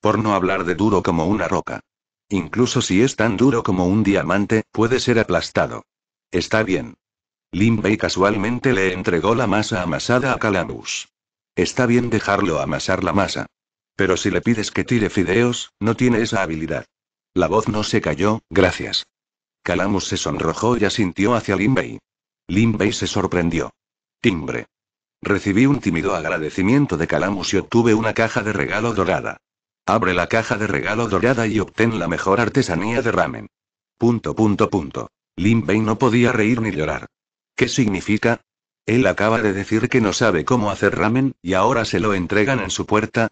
Por no hablar de duro como una roca. Incluso si es tan duro como un diamante, puede ser aplastado. Está bien. Limbei casualmente le entregó la masa amasada a Calamus. Está bien dejarlo amasar la masa. Pero si le pides que tire fideos, no tiene esa habilidad. La voz no se cayó, gracias. Calamus se sonrojó y asintió hacia Limbei. Lin Bei se sorprendió. Timbre. Recibí un tímido agradecimiento de Calamus y obtuve una caja de regalo dorada. Abre la caja de regalo dorada y obtén la mejor artesanía de ramen. Punto punto punto. Bei no podía reír ni llorar. ¿Qué significa? Él acaba de decir que no sabe cómo hacer ramen, y ahora se lo entregan en su puerta.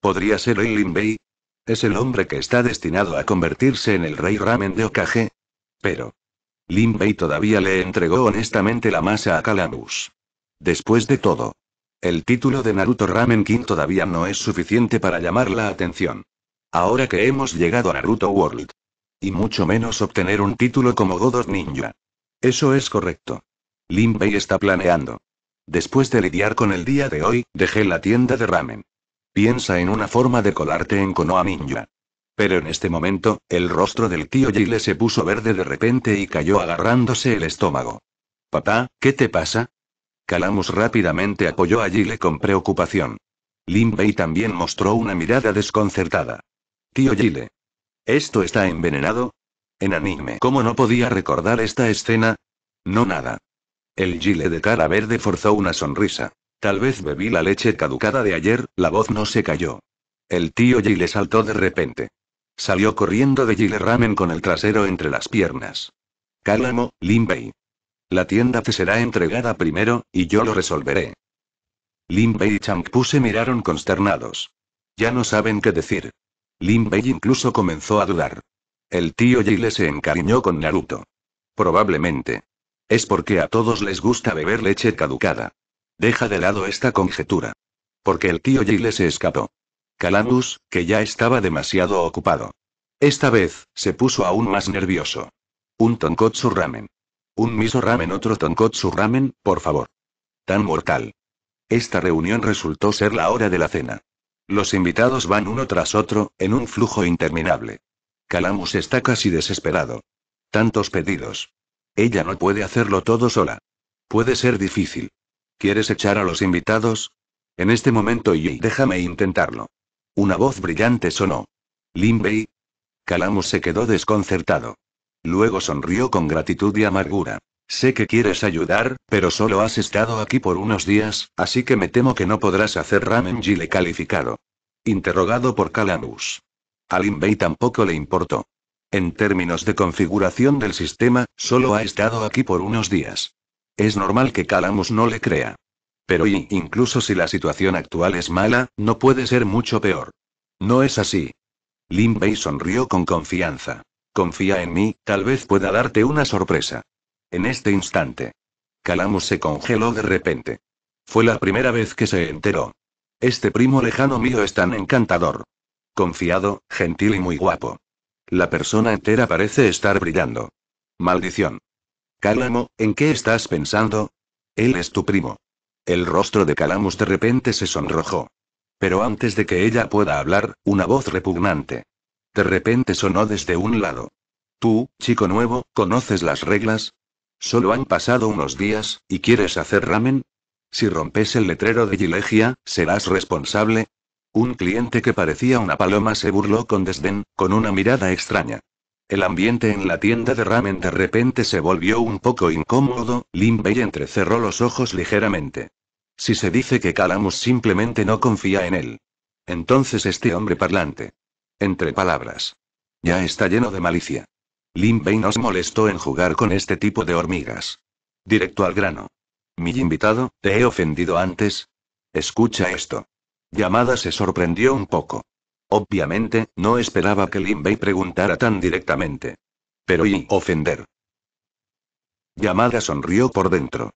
¿Podría ser Lin Bei? ¿Es el hombre que está destinado a convertirse en el rey ramen de Okage? Pero, Lin Bei todavía le entregó honestamente la masa a Calamus. Después de todo, el título de Naruto Ramen King todavía no es suficiente para llamar la atención. Ahora que hemos llegado a Naruto World. Y mucho menos obtener un título como Godot Ninja. Eso es correcto. Lin Bei está planeando. Después de lidiar con el día de hoy, dejé la tienda de ramen. Piensa en una forma de colarte en Konoha Ninja. Pero en este momento, el rostro del tío Gile se puso verde de repente y cayó agarrándose el estómago. Papá, ¿qué te pasa? Calamus rápidamente apoyó a Gile con preocupación. Bei también mostró una mirada desconcertada. Tío Gile. ¿Esto está envenenado? En anime. ¿Cómo no podía recordar esta escena? No nada. El Gile de cara verde forzó una sonrisa. Tal vez bebí la leche caducada de ayer, la voz no se cayó. El tío Gile saltó de repente. Salió corriendo de Ramen con el trasero entre las piernas. Cálamo, Limbei, La tienda te será entregada primero, y yo lo resolveré. Limbei y Changpu se miraron consternados. Ya no saben qué decir. Limbei incluso comenzó a dudar. El tío Gile se encariñó con Naruto. Probablemente. Es porque a todos les gusta beber leche caducada. Deja de lado esta conjetura. Porque el tío Gile se escapó. Calamus, que ya estaba demasiado ocupado. Esta vez, se puso aún más nervioso. Un tonkotsu ramen. Un miso ramen, otro tonkotsu ramen, por favor. Tan mortal. Esta reunión resultó ser la hora de la cena. Los invitados van uno tras otro, en un flujo interminable. Calamus está casi desesperado. Tantos pedidos. Ella no puede hacerlo todo sola. Puede ser difícil. ¿Quieres echar a los invitados? En este momento y déjame intentarlo. Una voz brillante sonó. Limbei. Calamus se quedó desconcertado. Luego sonrió con gratitud y amargura. Sé que quieres ayudar, pero solo has estado aquí por unos días, así que me temo que no podrás hacer ramen gile calificado. Interrogado por Calamus. A Limbei tampoco le importó. En términos de configuración del sistema, solo ha estado aquí por unos días. Es normal que Calamus no le crea. Pero y, incluso si la situación actual es mala, no puede ser mucho peor. No es así. Lin Bei sonrió con confianza. Confía en mí, tal vez pueda darte una sorpresa. En este instante. Calamus se congeló de repente. Fue la primera vez que se enteró. Este primo lejano mío es tan encantador. Confiado, gentil y muy guapo. La persona entera parece estar brillando. Maldición. Cálamo, ¿en qué estás pensando? Él es tu primo. El rostro de Calamus de repente se sonrojó. Pero antes de que ella pueda hablar, una voz repugnante. De repente sonó desde un lado. Tú, chico nuevo, ¿conoces las reglas? Solo han pasado unos días, ¿y quieres hacer ramen? Si rompes el letrero de Gilegia, ¿serás responsable? Un cliente que parecía una paloma se burló con desdén, con una mirada extraña. El ambiente en la tienda de ramen de repente se volvió un poco incómodo, Lin Bei entrecerró los ojos ligeramente. Si se dice que Calamus simplemente no confía en él. Entonces este hombre parlante. Entre palabras. Ya está lleno de malicia. Lin Bei nos molestó en jugar con este tipo de hormigas. Directo al grano. Mi invitado, ¿te he ofendido antes? Escucha esto. Yamada se sorprendió un poco. Obviamente, no esperaba que Lin preguntara tan directamente. Pero y ofender. Yamada sonrió por dentro.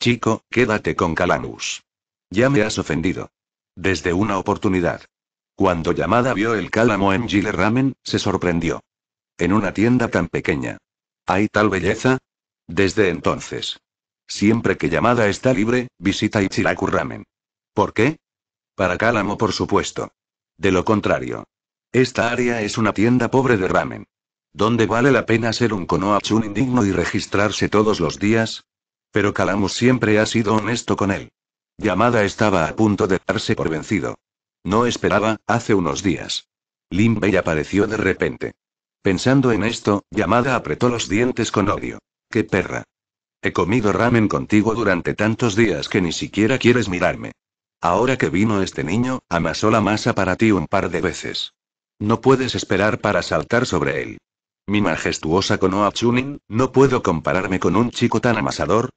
Chico, quédate con Kalamus. Ya me has ofendido. Desde una oportunidad. Cuando Yamada vio el cálamo en Gile Ramen, se sorprendió. En una tienda tan pequeña. ¿Hay tal belleza? Desde entonces. Siempre que Yamada está libre, visita Ichiraku Ramen. ¿Por qué? Para Cálamo, por supuesto. De lo contrario. Esta área es una tienda pobre de ramen. ¿Dónde vale la pena ser un un indigno y registrarse todos los días? Pero Calamus siempre ha sido honesto con él. Yamada estaba a punto de darse por vencido. No esperaba, hace unos días. Lin apareció de repente. Pensando en esto, Yamada apretó los dientes con odio. ¡Qué perra! He comido ramen contigo durante tantos días que ni siquiera quieres mirarme. Ahora que vino este niño, amasó la masa para ti un par de veces. No puedes esperar para saltar sobre él. Mi majestuosa Konoha Chunin, no puedo compararme con un chico tan amasador.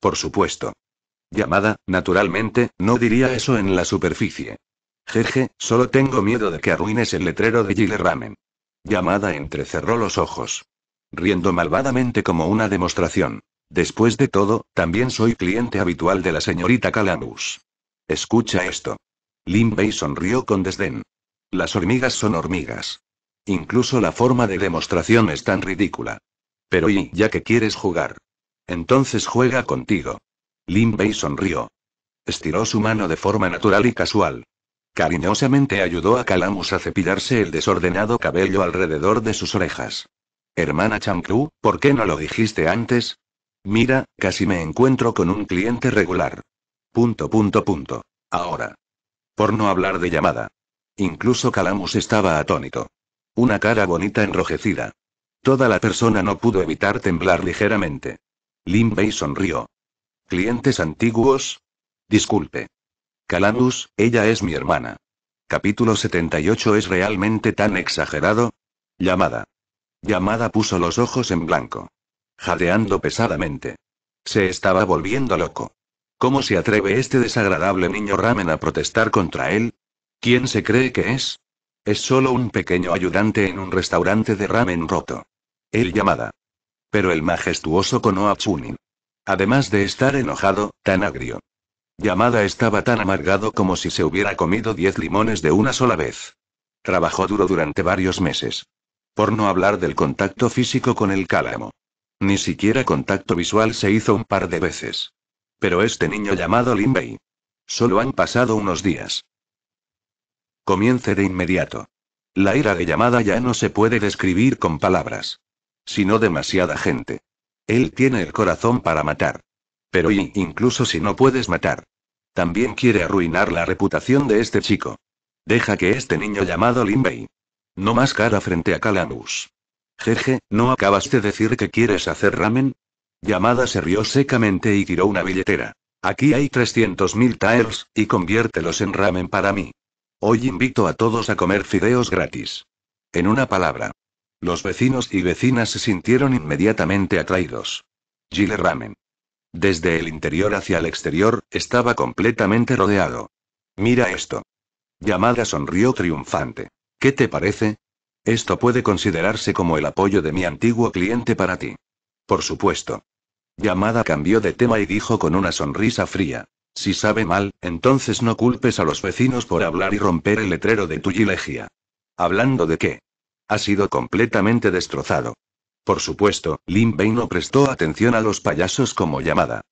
Por supuesto. Llamada, naturalmente, no diría eso en la superficie. Jeje, solo tengo miedo de que arruines el letrero de Gile Ramen. llamada entrecerró los ojos. Riendo malvadamente como una demostración. Después de todo, también soy cliente habitual de la señorita Calamus. Escucha esto. Lin Bei sonrió con desdén. Las hormigas son hormigas. Incluso la forma de demostración es tan ridícula. Pero y ya que quieres jugar. Entonces juega contigo. Lin Bei sonrió. Estiró su mano de forma natural y casual. Cariñosamente ayudó a Calamus a cepillarse el desordenado cabello alrededor de sus orejas. Hermana Chanclú, ¿por qué no lo dijiste antes? Mira, casi me encuentro con un cliente regular. Punto punto punto. Ahora. Por no hablar de llamada. Incluso Calamus estaba atónito. Una cara bonita enrojecida. Toda la persona no pudo evitar temblar ligeramente. Limbey sonrió. ¿Clientes antiguos? Disculpe. Calamus, ella es mi hermana. Capítulo 78 es realmente tan exagerado. Llamada. Llamada puso los ojos en blanco. Jadeando pesadamente. Se estaba volviendo loco. ¿Cómo se atreve este desagradable niño Ramen a protestar contra él? ¿Quién se cree que es? Es solo un pequeño ayudante en un restaurante de ramen roto. El llamada. Pero el majestuoso Konoha Chunin. Además de estar enojado, tan agrio. Yamada estaba tan amargado como si se hubiera comido diez limones de una sola vez. Trabajó duro durante varios meses. Por no hablar del contacto físico con el cálamo. Ni siquiera contacto visual se hizo un par de veces. Pero este niño llamado Lin Solo han pasado unos días. Comience de inmediato. La ira de llamada ya no se puede describir con palabras. Sino demasiada gente. Él tiene el corazón para matar. Pero y, incluso si no puedes matar. También quiere arruinar la reputación de este chico. Deja que este niño llamado Lin No más cara frente a Kalamus. Jeje, ¿no acabas de decir que quieres hacer ramen? Yamada se rió secamente y tiró una billetera. Aquí hay 300.000 taels y conviértelos en ramen para mí. Hoy invito a todos a comer fideos gratis. En una palabra. Los vecinos y vecinas se sintieron inmediatamente atraídos. Gile Ramen. Desde el interior hacia el exterior, estaba completamente rodeado. Mira esto. Yamada sonrió triunfante. ¿Qué te parece? Esto puede considerarse como el apoyo de mi antiguo cliente para ti. Por supuesto. Yamada cambió de tema y dijo con una sonrisa fría. Si sabe mal, entonces no culpes a los vecinos por hablar y romper el letrero de tu gilegia. ¿Hablando de qué? Ha sido completamente destrozado. Por supuesto, Lin Bei no prestó atención a los payasos como llamada.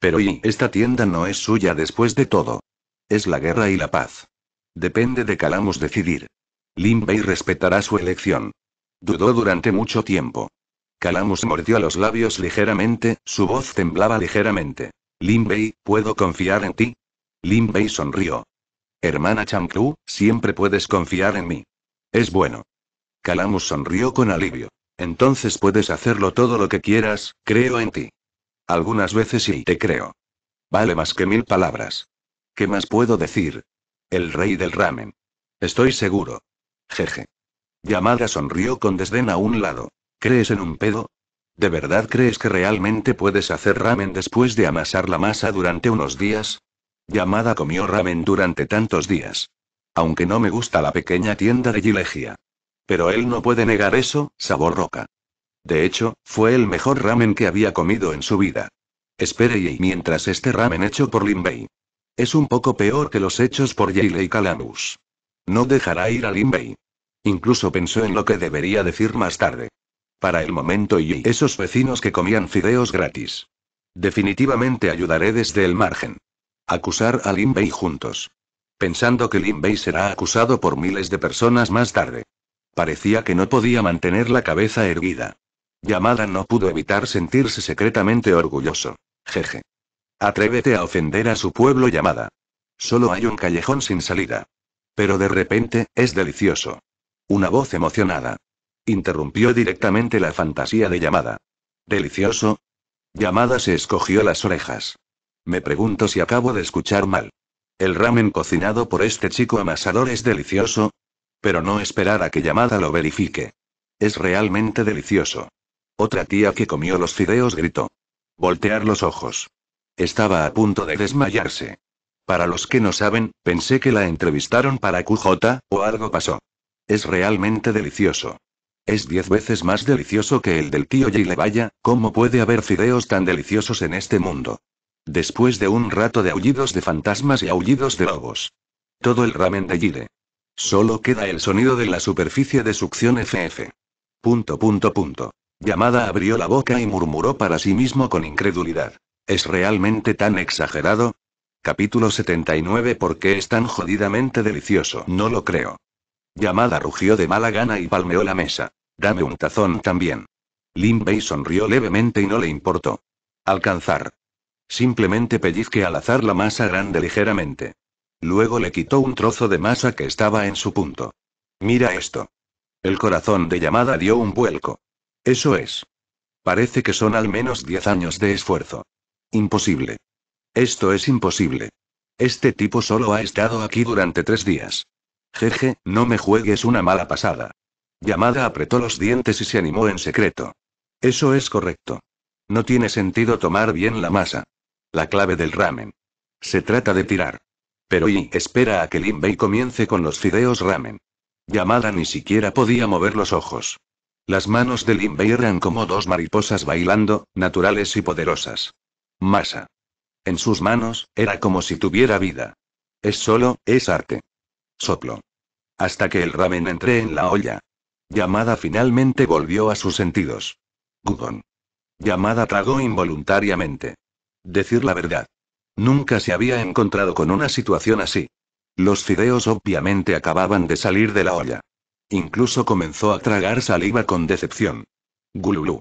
Pero y esta tienda no es suya después de todo. Es la guerra y la paz. Depende de Calamus decidir. Lin Bei respetará su elección. Dudó durante mucho tiempo. Calamus mordió los labios ligeramente, su voz temblaba ligeramente. Bei, ¿puedo confiar en ti? Bei sonrió. Hermana Changru, siempre puedes confiar en mí. Es bueno. Calamus sonrió con alivio. Entonces puedes hacerlo todo lo que quieras, creo en ti. Algunas veces sí te creo. Vale más que mil palabras. ¿Qué más puedo decir? El rey del ramen. Estoy seguro. Jeje. Yamada sonrió con desdén a un lado. ¿Crees en un pedo? ¿De verdad crees que realmente puedes hacer ramen después de amasar la masa durante unos días? Yamada comió ramen durante tantos días. Aunque no me gusta la pequeña tienda de Gilegia. Pero él no puede negar eso, sabor roca. De hecho, fue el mejor ramen que había comido en su vida. Espere y mientras este ramen hecho por Limbei. Es un poco peor que los hechos por Yale y Calamus. No dejará ir a Limbei. Incluso pensó en lo que debería decir más tarde. Para el momento y esos vecinos que comían fideos gratis. Definitivamente ayudaré desde el margen. Acusar a Lin Bei juntos. Pensando que Lin Bei será acusado por miles de personas más tarde. Parecía que no podía mantener la cabeza erguida. Yamada no pudo evitar sentirse secretamente orgulloso. Jeje. Atrévete a ofender a su pueblo llamada. Solo hay un callejón sin salida. Pero de repente, es delicioso. Una voz emocionada. Interrumpió directamente la fantasía de llamada. Delicioso. Llamada se escogió las orejas. Me pregunto si acabo de escuchar mal. El ramen cocinado por este chico amasador es delicioso. Pero no esperar a que llamada lo verifique. Es realmente delicioso. Otra tía que comió los fideos gritó. Voltear los ojos. Estaba a punto de desmayarse. Para los que no saben, pensé que la entrevistaron para QJ, o algo pasó. Es realmente delicioso. Es diez veces más delicioso que el del tío Gilevaya, ¿cómo puede haber fideos tan deliciosos en este mundo? Después de un rato de aullidos de fantasmas y aullidos de lobos. Todo el ramen de Gile. Solo queda el sonido de la superficie de succión FF. Punto punto punto. Yamada abrió la boca y murmuró para sí mismo con incredulidad. ¿Es realmente tan exagerado? Capítulo 79 ¿Por qué es tan jodidamente delicioso? No lo creo. llamada rugió de mala gana y palmeó la mesa. Dame un tazón también. Lin sonrió levemente y no le importó. Alcanzar. Simplemente pellizque al azar la masa grande ligeramente. Luego le quitó un trozo de masa que estaba en su punto. Mira esto. El corazón de llamada dio un vuelco. Eso es. Parece que son al menos 10 años de esfuerzo. Imposible. Esto es imposible. Este tipo solo ha estado aquí durante tres días. Jeje, no me juegues una mala pasada. Yamada apretó los dientes y se animó en secreto. Eso es correcto. No tiene sentido tomar bien la masa. La clave del ramen. Se trata de tirar. Pero y espera a que Linbei comience con los fideos ramen. Yamada ni siquiera podía mover los ojos. Las manos de Linbei eran como dos mariposas bailando, naturales y poderosas. Masa. En sus manos, era como si tuviera vida. Es solo, es arte. Soplo. Hasta que el ramen entré en la olla. Llamada finalmente volvió a sus sentidos. Gugon. Llamada tragó involuntariamente. Decir la verdad. Nunca se había encontrado con una situación así. Los fideos obviamente acababan de salir de la olla. Incluso comenzó a tragar saliva con decepción. Gululú.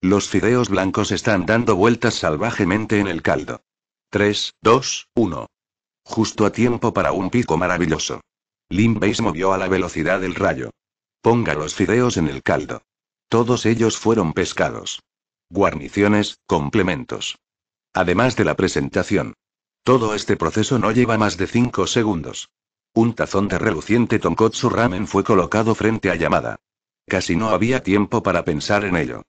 Los fideos blancos están dando vueltas salvajemente en el caldo. 3, 2, 1. Justo a tiempo para un pico maravilloso. Limbase movió a la velocidad del rayo. Ponga los fideos en el caldo. Todos ellos fueron pescados. Guarniciones, complementos. Además de la presentación. Todo este proceso no lleva más de 5 segundos. Un tazón de reluciente tonkotsu ramen fue colocado frente a Yamada. Casi no había tiempo para pensar en ello.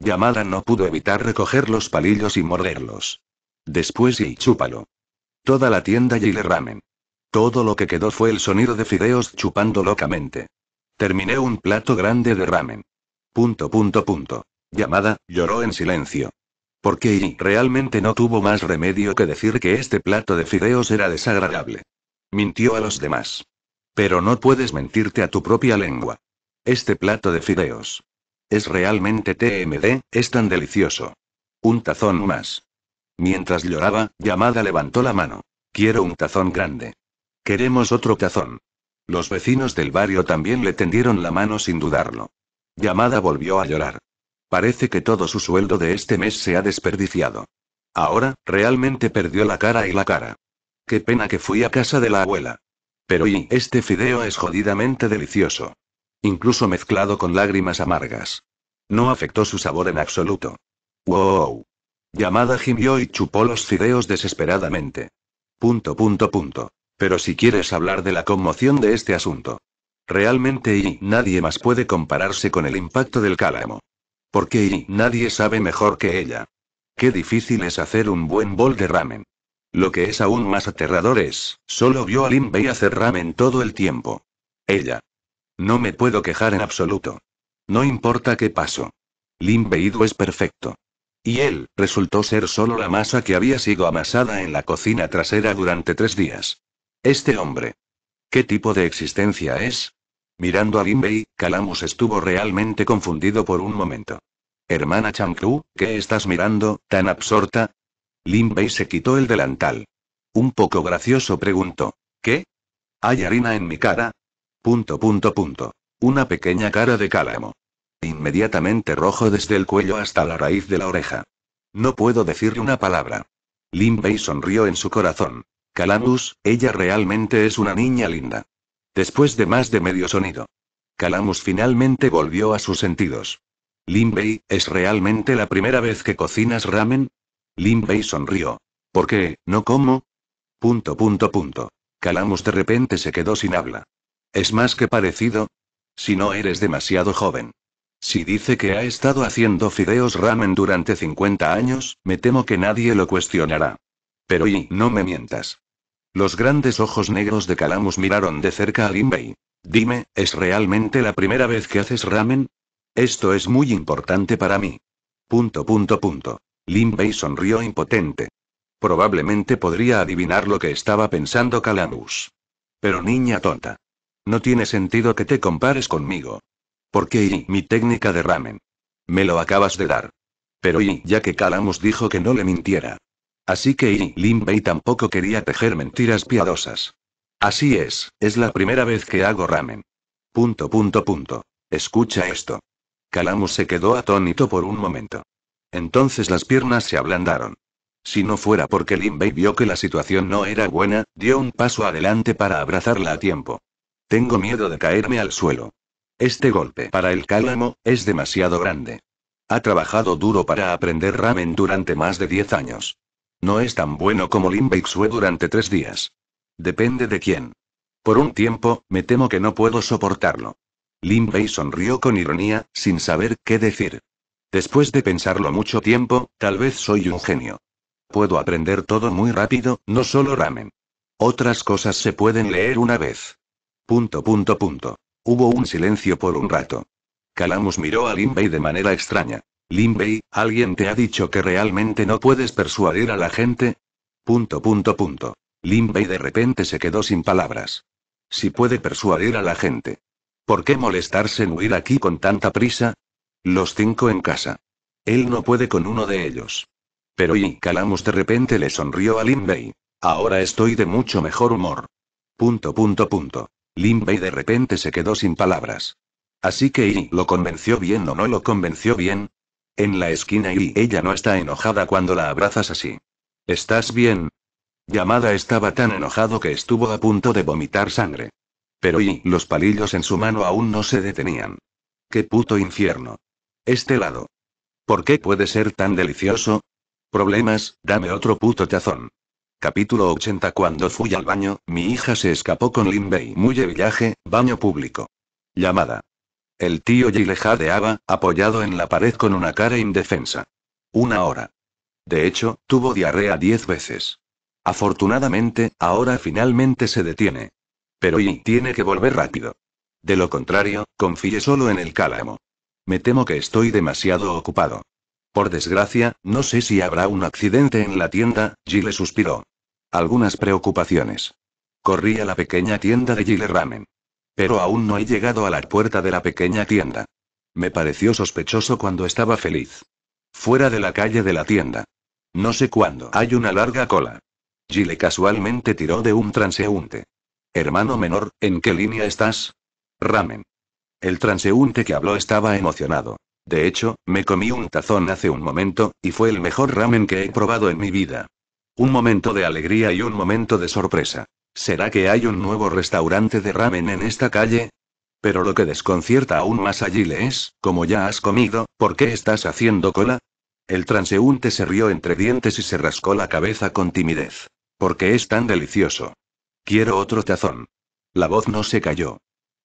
Yamada no pudo evitar recoger los palillos y morderlos. Después y chúpalo. Toda la tienda y el Ramen. Todo lo que quedó fue el sonido de fideos chupando locamente. Terminé un plato grande de ramen. Punto, punto, punto. Llamada, lloró en silencio. Porque y realmente no tuvo más remedio que decir que este plato de fideos era desagradable. Mintió a los demás. Pero no puedes mentirte a tu propia lengua. Este plato de fideos. Es realmente TMD, es tan delicioso. Un tazón más. Mientras lloraba, Llamada levantó la mano. Quiero un tazón grande. Queremos otro tazón. Los vecinos del barrio también le tendieron la mano sin dudarlo. Yamada volvió a llorar. Parece que todo su sueldo de este mes se ha desperdiciado. Ahora, realmente perdió la cara y la cara. Qué pena que fui a casa de la abuela. Pero y este fideo es jodidamente delicioso. Incluso mezclado con lágrimas amargas. No afectó su sabor en absoluto. ¡Wow! Yamada gimió y chupó los fideos desesperadamente. Punto, punto, punto. Pero si quieres hablar de la conmoción de este asunto. Realmente y nadie más puede compararse con el impacto del cálamo. Porque y nadie sabe mejor que ella. Qué difícil es hacer un buen bol de ramen. Lo que es aún más aterrador es, solo vio a Lin Bei hacer ramen todo el tiempo. Ella. No me puedo quejar en absoluto. No importa qué paso. Lin es perfecto. Y él, resultó ser solo la masa que había sido amasada en la cocina trasera durante tres días. Este hombre. ¿Qué tipo de existencia es? Mirando a Bei, Calamus estuvo realmente confundido por un momento. Hermana Chancru, ¿qué estás mirando, tan absorta? Bei se quitó el delantal. Un poco gracioso preguntó. ¿Qué? ¿Hay harina en mi cara? Punto, punto, punto. Una pequeña cara de cálamo. Inmediatamente rojo desde el cuello hasta la raíz de la oreja. No puedo decirle una palabra. Bei sonrió en su corazón. Calamus, ella realmente es una niña linda. Después de más de medio sonido. Calamus finalmente volvió a sus sentidos. Limbei, ¿es realmente la primera vez que cocinas ramen? Limbei sonrió. ¿Por qué, no como? Punto, punto, punto. Calamus de repente se quedó sin habla. ¿Es más que parecido? Si no eres demasiado joven. Si dice que ha estado haciendo fideos ramen durante 50 años, me temo que nadie lo cuestionará. Pero y no me mientas. Los grandes ojos negros de Calamus miraron de cerca a Limbei. Dime, ¿es realmente la primera vez que haces ramen? Esto es muy importante para mí. Punto, punto, punto. Limbei sonrió impotente. Probablemente podría adivinar lo que estaba pensando Calamus. Pero niña tonta. No tiene sentido que te compares conmigo. Porque y mi técnica de ramen. Me lo acabas de dar. Pero y ya que Calamus dijo que no le mintiera. Así que Yi Lin Bei tampoco quería tejer mentiras piadosas. Así es, es la primera vez que hago ramen. Punto, punto, punto. Escucha esto. Kalamu se quedó atónito por un momento. Entonces las piernas se ablandaron. Si no fuera porque Lin Bei vio que la situación no era buena, dio un paso adelante para abrazarla a tiempo. Tengo miedo de caerme al suelo. Este golpe para el cálamo es demasiado grande. Ha trabajado duro para aprender ramen durante más de 10 años. No es tan bueno como Lin Xue durante tres días. Depende de quién. Por un tiempo, me temo que no puedo soportarlo. Lin sonrió con ironía, sin saber qué decir. Después de pensarlo mucho tiempo, tal vez soy un genio. Puedo aprender todo muy rápido, no solo ramen. Otras cosas se pueden leer una vez. Punto, punto, punto. Hubo un silencio por un rato. Calamus miró a Limbei de manera extraña. Bei, ¿alguien te ha dicho que realmente no puedes persuadir a la gente? Punto, punto, punto. de repente se quedó sin palabras. Si puede persuadir a la gente. ¿Por qué molestarse en huir aquí con tanta prisa? Los cinco en casa. Él no puede con uno de ellos. Pero y Calamus de repente le sonrió a Limbey. Ahora estoy de mucho mejor humor. Punto, punto, punto. de repente se quedó sin palabras. Así que y lo convenció bien o no lo convenció bien, en la esquina y ella no está enojada cuando la abrazas así. ¿Estás bien? llamada estaba tan enojado que estuvo a punto de vomitar sangre. Pero y los palillos en su mano aún no se detenían. ¡Qué puto infierno! Este lado. ¿Por qué puede ser tan delicioso? Problemas, dame otro puto tazón. Capítulo 80 Cuando fui al baño, mi hija se escapó con Linbei. Muy Villaje, baño público. Llamada. El tío Gile jadeaba, apoyado en la pared con una cara indefensa. Una hora. De hecho, tuvo diarrea diez veces. Afortunadamente, ahora finalmente se detiene. Pero y tiene que volver rápido. De lo contrario, confíe solo en el cálamo. Me temo que estoy demasiado ocupado. Por desgracia, no sé si habrá un accidente en la tienda, Gile suspiró. Algunas preocupaciones. Corrí a la pequeña tienda de Gile Ramen. Pero aún no he llegado a la puerta de la pequeña tienda. Me pareció sospechoso cuando estaba feliz. Fuera de la calle de la tienda. No sé cuándo. Hay una larga cola. Gile casualmente tiró de un transeúnte. Hermano menor, ¿en qué línea estás? Ramen. El transeúnte que habló estaba emocionado. De hecho, me comí un tazón hace un momento, y fue el mejor ramen que he probado en mi vida. Un momento de alegría y un momento de sorpresa. ¿Será que hay un nuevo restaurante de ramen en esta calle? Pero lo que desconcierta aún más a le es, como ya has comido, ¿por qué estás haciendo cola? El transeúnte se rió entre dientes y se rascó la cabeza con timidez. Porque es tan delicioso. Quiero otro tazón. La voz no se cayó.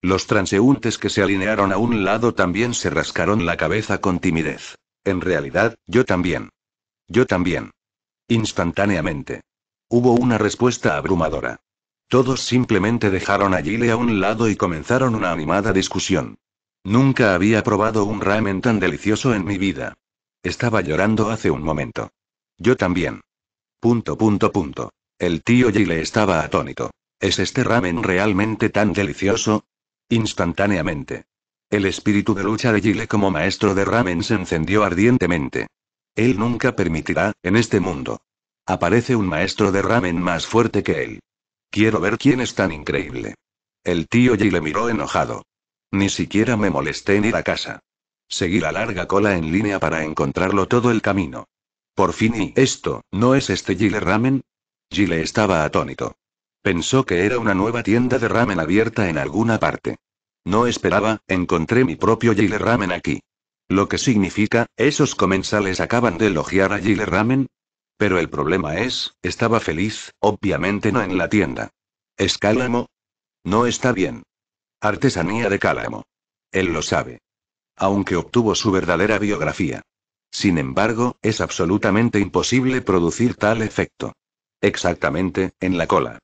Los transeúntes que se alinearon a un lado también se rascaron la cabeza con timidez. En realidad, yo también. Yo también. Instantáneamente. Hubo una respuesta abrumadora. Todos simplemente dejaron a Gile a un lado y comenzaron una animada discusión. Nunca había probado un ramen tan delicioso en mi vida. Estaba llorando hace un momento. Yo también. Punto, punto, punto. El tío Gile estaba atónito. ¿Es este ramen realmente tan delicioso? Instantáneamente. El espíritu de lucha de Gile como maestro de ramen se encendió ardientemente. Él nunca permitirá, en este mundo. Aparece un maestro de ramen más fuerte que él. Quiero ver quién es tan increíble. El tío Gile miró enojado. Ni siquiera me molesté en ir a casa. Seguí la larga cola en línea para encontrarlo todo el camino. Por fin y esto, ¿no es este Gile Ramen? Gile estaba atónito. Pensó que era una nueva tienda de ramen abierta en alguna parte. No esperaba, encontré mi propio Gile Ramen aquí. Lo que significa, esos comensales acaban de elogiar a Gile Ramen, pero el problema es, estaba feliz, obviamente no en la tienda. ¿Es cálamo? No está bien. Artesanía de cálamo. Él lo sabe. Aunque obtuvo su verdadera biografía. Sin embargo, es absolutamente imposible producir tal efecto. Exactamente, en la cola.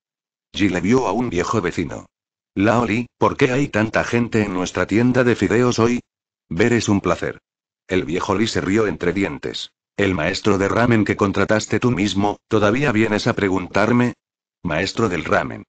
le vio a un viejo vecino. Laoli, ¿por qué hay tanta gente en nuestra tienda de fideos hoy? Ver es un placer. El viejo Lee se rió entre dientes. ¿El maestro de ramen que contrataste tú mismo, todavía vienes a preguntarme? Maestro del ramen.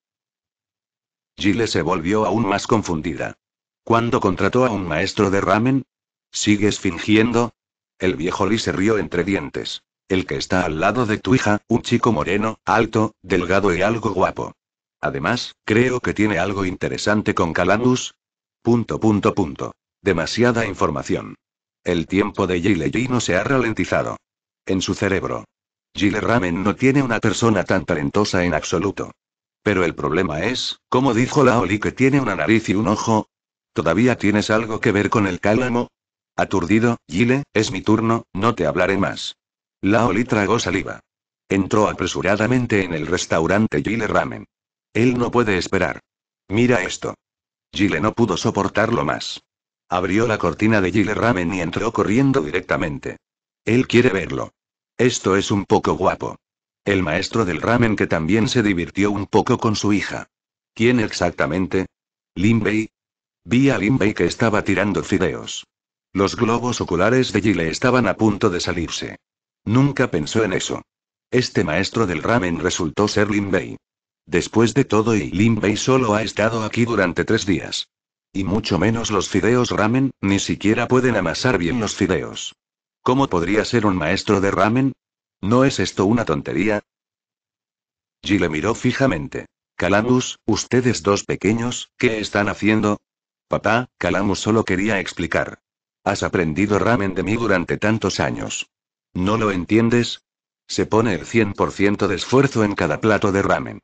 Gile se volvió aún más confundida. ¿Cuándo contrató a un maestro de ramen? ¿Sigues fingiendo? El viejo Lee se rió entre dientes. El que está al lado de tu hija, un chico moreno, alto, delgado y algo guapo. Además, creo que tiene algo interesante con Calandus. Punto, punto, punto. Demasiada información. El tiempo de Gile Gino se ha ralentizado. En su cerebro. Gile Ramen no tiene una persona tan talentosa en absoluto. Pero el problema es, como dijo Laoli que tiene una nariz y un ojo? ¿Todavía tienes algo que ver con el cálamo? Aturdido, Gile, es mi turno, no te hablaré más. Laoli tragó saliva. Entró apresuradamente en el restaurante Gile Ramen. Él no puede esperar. Mira esto. Gile no pudo soportarlo más. Abrió la cortina de Ramen y entró corriendo directamente. Él quiere verlo. Esto es un poco guapo. El maestro del ramen que también se divirtió un poco con su hija. ¿Quién exactamente? Limbei. Vi a Limbei que estaba tirando fideos. Los globos oculares de Gile estaban a punto de salirse. Nunca pensó en eso. Este maestro del ramen resultó ser Limbei. Después de todo y Limbei solo ha estado aquí durante tres días. Y mucho menos los fideos ramen, ni siquiera pueden amasar bien los fideos. ¿Cómo podría ser un maestro de ramen? ¿No es esto una tontería? G le miró fijamente. Calamus, ustedes dos pequeños, ¿qué están haciendo? Papá, Calamus solo quería explicar. Has aprendido ramen de mí durante tantos años. ¿No lo entiendes? Se pone el 100% de esfuerzo en cada plato de ramen.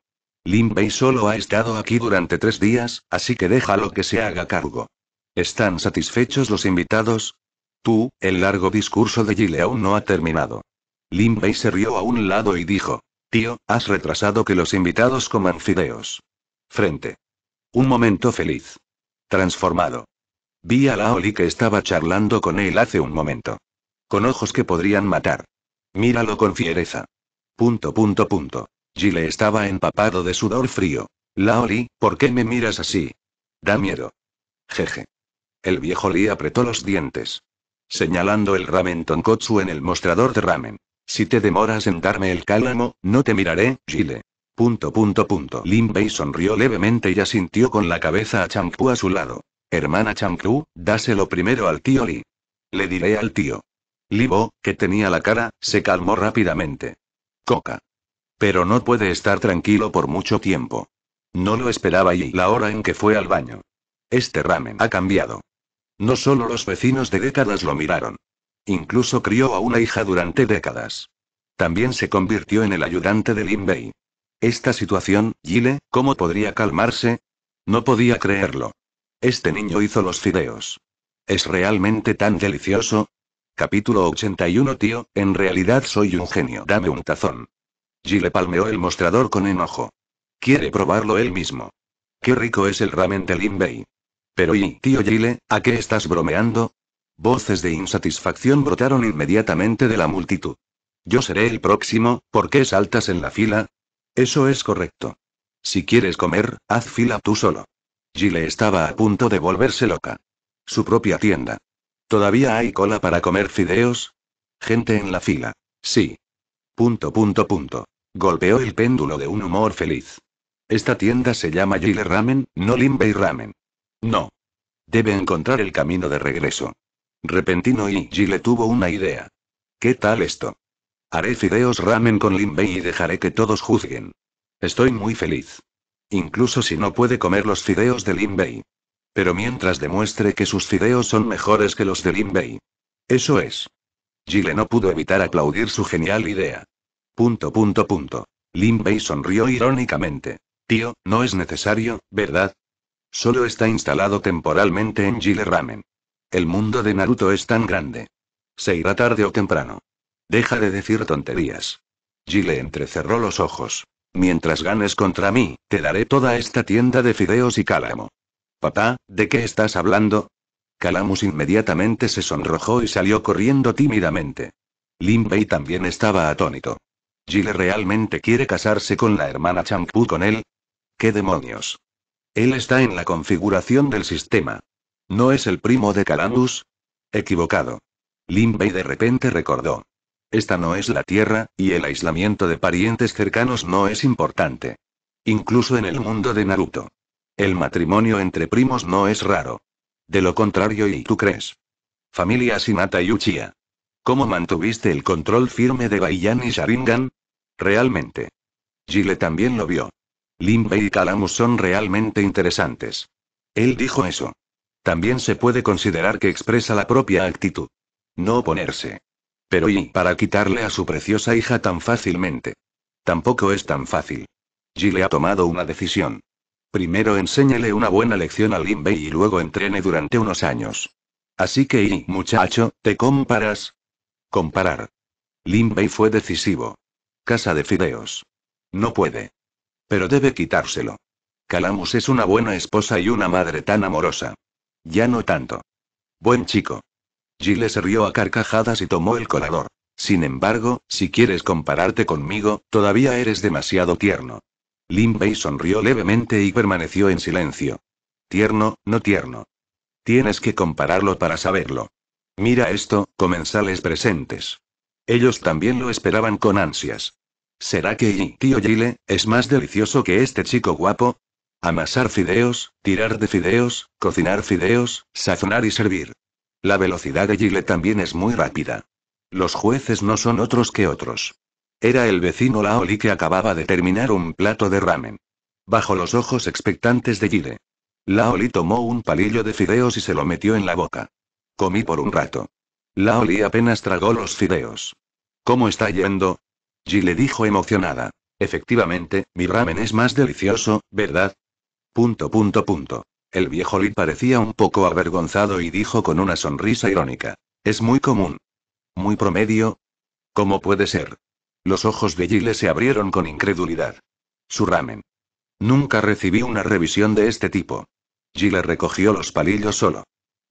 Lin Bei solo ha estado aquí durante tres días, así que déjalo que se haga cargo. ¿Están satisfechos los invitados? Tú, el largo discurso de Gile aún no ha terminado. Lin Bei se rió a un lado y dijo: Tío, has retrasado que los invitados coman fideos. Frente. Un momento feliz. Transformado. Vi a Laoli que estaba charlando con él hace un momento. Con ojos que podrían matar. Míralo con fiereza. Punto, punto, punto. Gile estaba empapado de sudor frío. Laoli, ¿por qué me miras así? Da miedo. Jeje. El viejo Lee apretó los dientes. Señalando el ramen tonkotsu en el mostrador de ramen. Si te demoras en darme el cálamo, no te miraré, Gile. Punto punto punto. Lin sonrió levemente y asintió con la cabeza a Changpu a su lado. Hermana Changpu, dáselo primero al tío Lee. Le diré al tío. bo, que tenía la cara, se calmó rápidamente. Coca. Pero no puede estar tranquilo por mucho tiempo. No lo esperaba y la hora en que fue al baño. Este ramen ha cambiado. No solo los vecinos de décadas lo miraron. Incluso crió a una hija durante décadas. También se convirtió en el ayudante de Lin Bei. Esta situación, Gile, ¿cómo podría calmarse? No podía creerlo. Este niño hizo los fideos. ¿Es realmente tan delicioso? Capítulo 81 Tío, en realidad soy un genio. Dame un tazón. Gile palmeó el mostrador con enojo. Quiere probarlo él mismo. Qué rico es el ramen de Limbei. Pero y, tío Gile, ¿a qué estás bromeando? Voces de insatisfacción brotaron inmediatamente de la multitud. Yo seré el próximo, ¿por qué saltas en la fila? Eso es correcto. Si quieres comer, haz fila tú solo. Gile estaba a punto de volverse loca. Su propia tienda. ¿Todavía hay cola para comer fideos? Gente en la fila. Sí. Punto, punto, punto. Golpeó el péndulo de un humor feliz. Esta tienda se llama Gile Ramen, no Limbei Ramen. No. Debe encontrar el camino de regreso. Repentino y Gile tuvo una idea. ¿Qué tal esto? Haré fideos ramen con Limbei y dejaré que todos juzguen. Estoy muy feliz. Incluso si no puede comer los fideos de Limbei. Pero mientras demuestre que sus fideos son mejores que los de Limbei. Eso es. Gile no pudo evitar aplaudir su genial idea. Punto punto punto. Bei sonrió irónicamente. Tío, no es necesario, ¿verdad? Solo está instalado temporalmente en Gile Ramen. El mundo de Naruto es tan grande. Se irá tarde o temprano. Deja de decir tonterías. Gile entrecerró los ojos. Mientras ganes contra mí, te daré toda esta tienda de fideos y cálamo. Papá, ¿de qué estás hablando? Calamus inmediatamente se sonrojó y salió corriendo tímidamente. Lin Bei también estaba atónito. ¿Jile realmente quiere casarse con la hermana Changpu con él? ¿Qué demonios? Él está en la configuración del sistema. ¿No es el primo de Calandus? Equivocado. Bei de repente recordó. Esta no es la Tierra, y el aislamiento de parientes cercanos no es importante. Incluso en el mundo de Naruto. El matrimonio entre primos no es raro. De lo contrario, ¿y tú crees? Familia Sinata y Uchiha. ¿Cómo mantuviste el control firme de Baiyan y Sharingan? Realmente. Gile también lo vio. Limbe y Calamus son realmente interesantes. Él dijo eso. También se puede considerar que expresa la propia actitud. No oponerse. Pero ¿y para quitarle a su preciosa hija tan fácilmente? Tampoco es tan fácil. Gile ha tomado una decisión. Primero enséñale una buena lección a Limbe y luego entrene durante unos años. Así que, y, muchacho, ¿te comparas? Comparar. Lin Bei fue decisivo. Casa de fideos. No puede. Pero debe quitárselo. Calamus es una buena esposa y una madre tan amorosa. Ya no tanto. Buen chico. Gile se rió a carcajadas y tomó el colador. Sin embargo, si quieres compararte conmigo, todavía eres demasiado tierno. Lin Bei sonrió levemente y permaneció en silencio. Tierno, no tierno. Tienes que compararlo para saberlo. Mira esto, comensales presentes. Ellos también lo esperaban con ansias. ¿Será que Yi tío Gile es más delicioso que este chico guapo? Amasar fideos, tirar de fideos, cocinar fideos, sazonar y servir. La velocidad de Gile también es muy rápida. Los jueces no son otros que otros. Era el vecino Laoli que acababa de terminar un plato de ramen. Bajo los ojos expectantes de Gile. Laoli tomó un palillo de fideos y se lo metió en la boca. Comí por un rato. La Oli apenas tragó los fideos. ¿Cómo está yendo? Gile le dijo emocionada. Efectivamente, mi ramen es más delicioso, ¿verdad? Punto, punto, punto. El viejo Lee parecía un poco avergonzado y dijo con una sonrisa irónica. Es muy común. Muy promedio. ¿Cómo puede ser? Los ojos de Gile se abrieron con incredulidad. Su ramen. Nunca recibí una revisión de este tipo. Gile recogió los palillos solo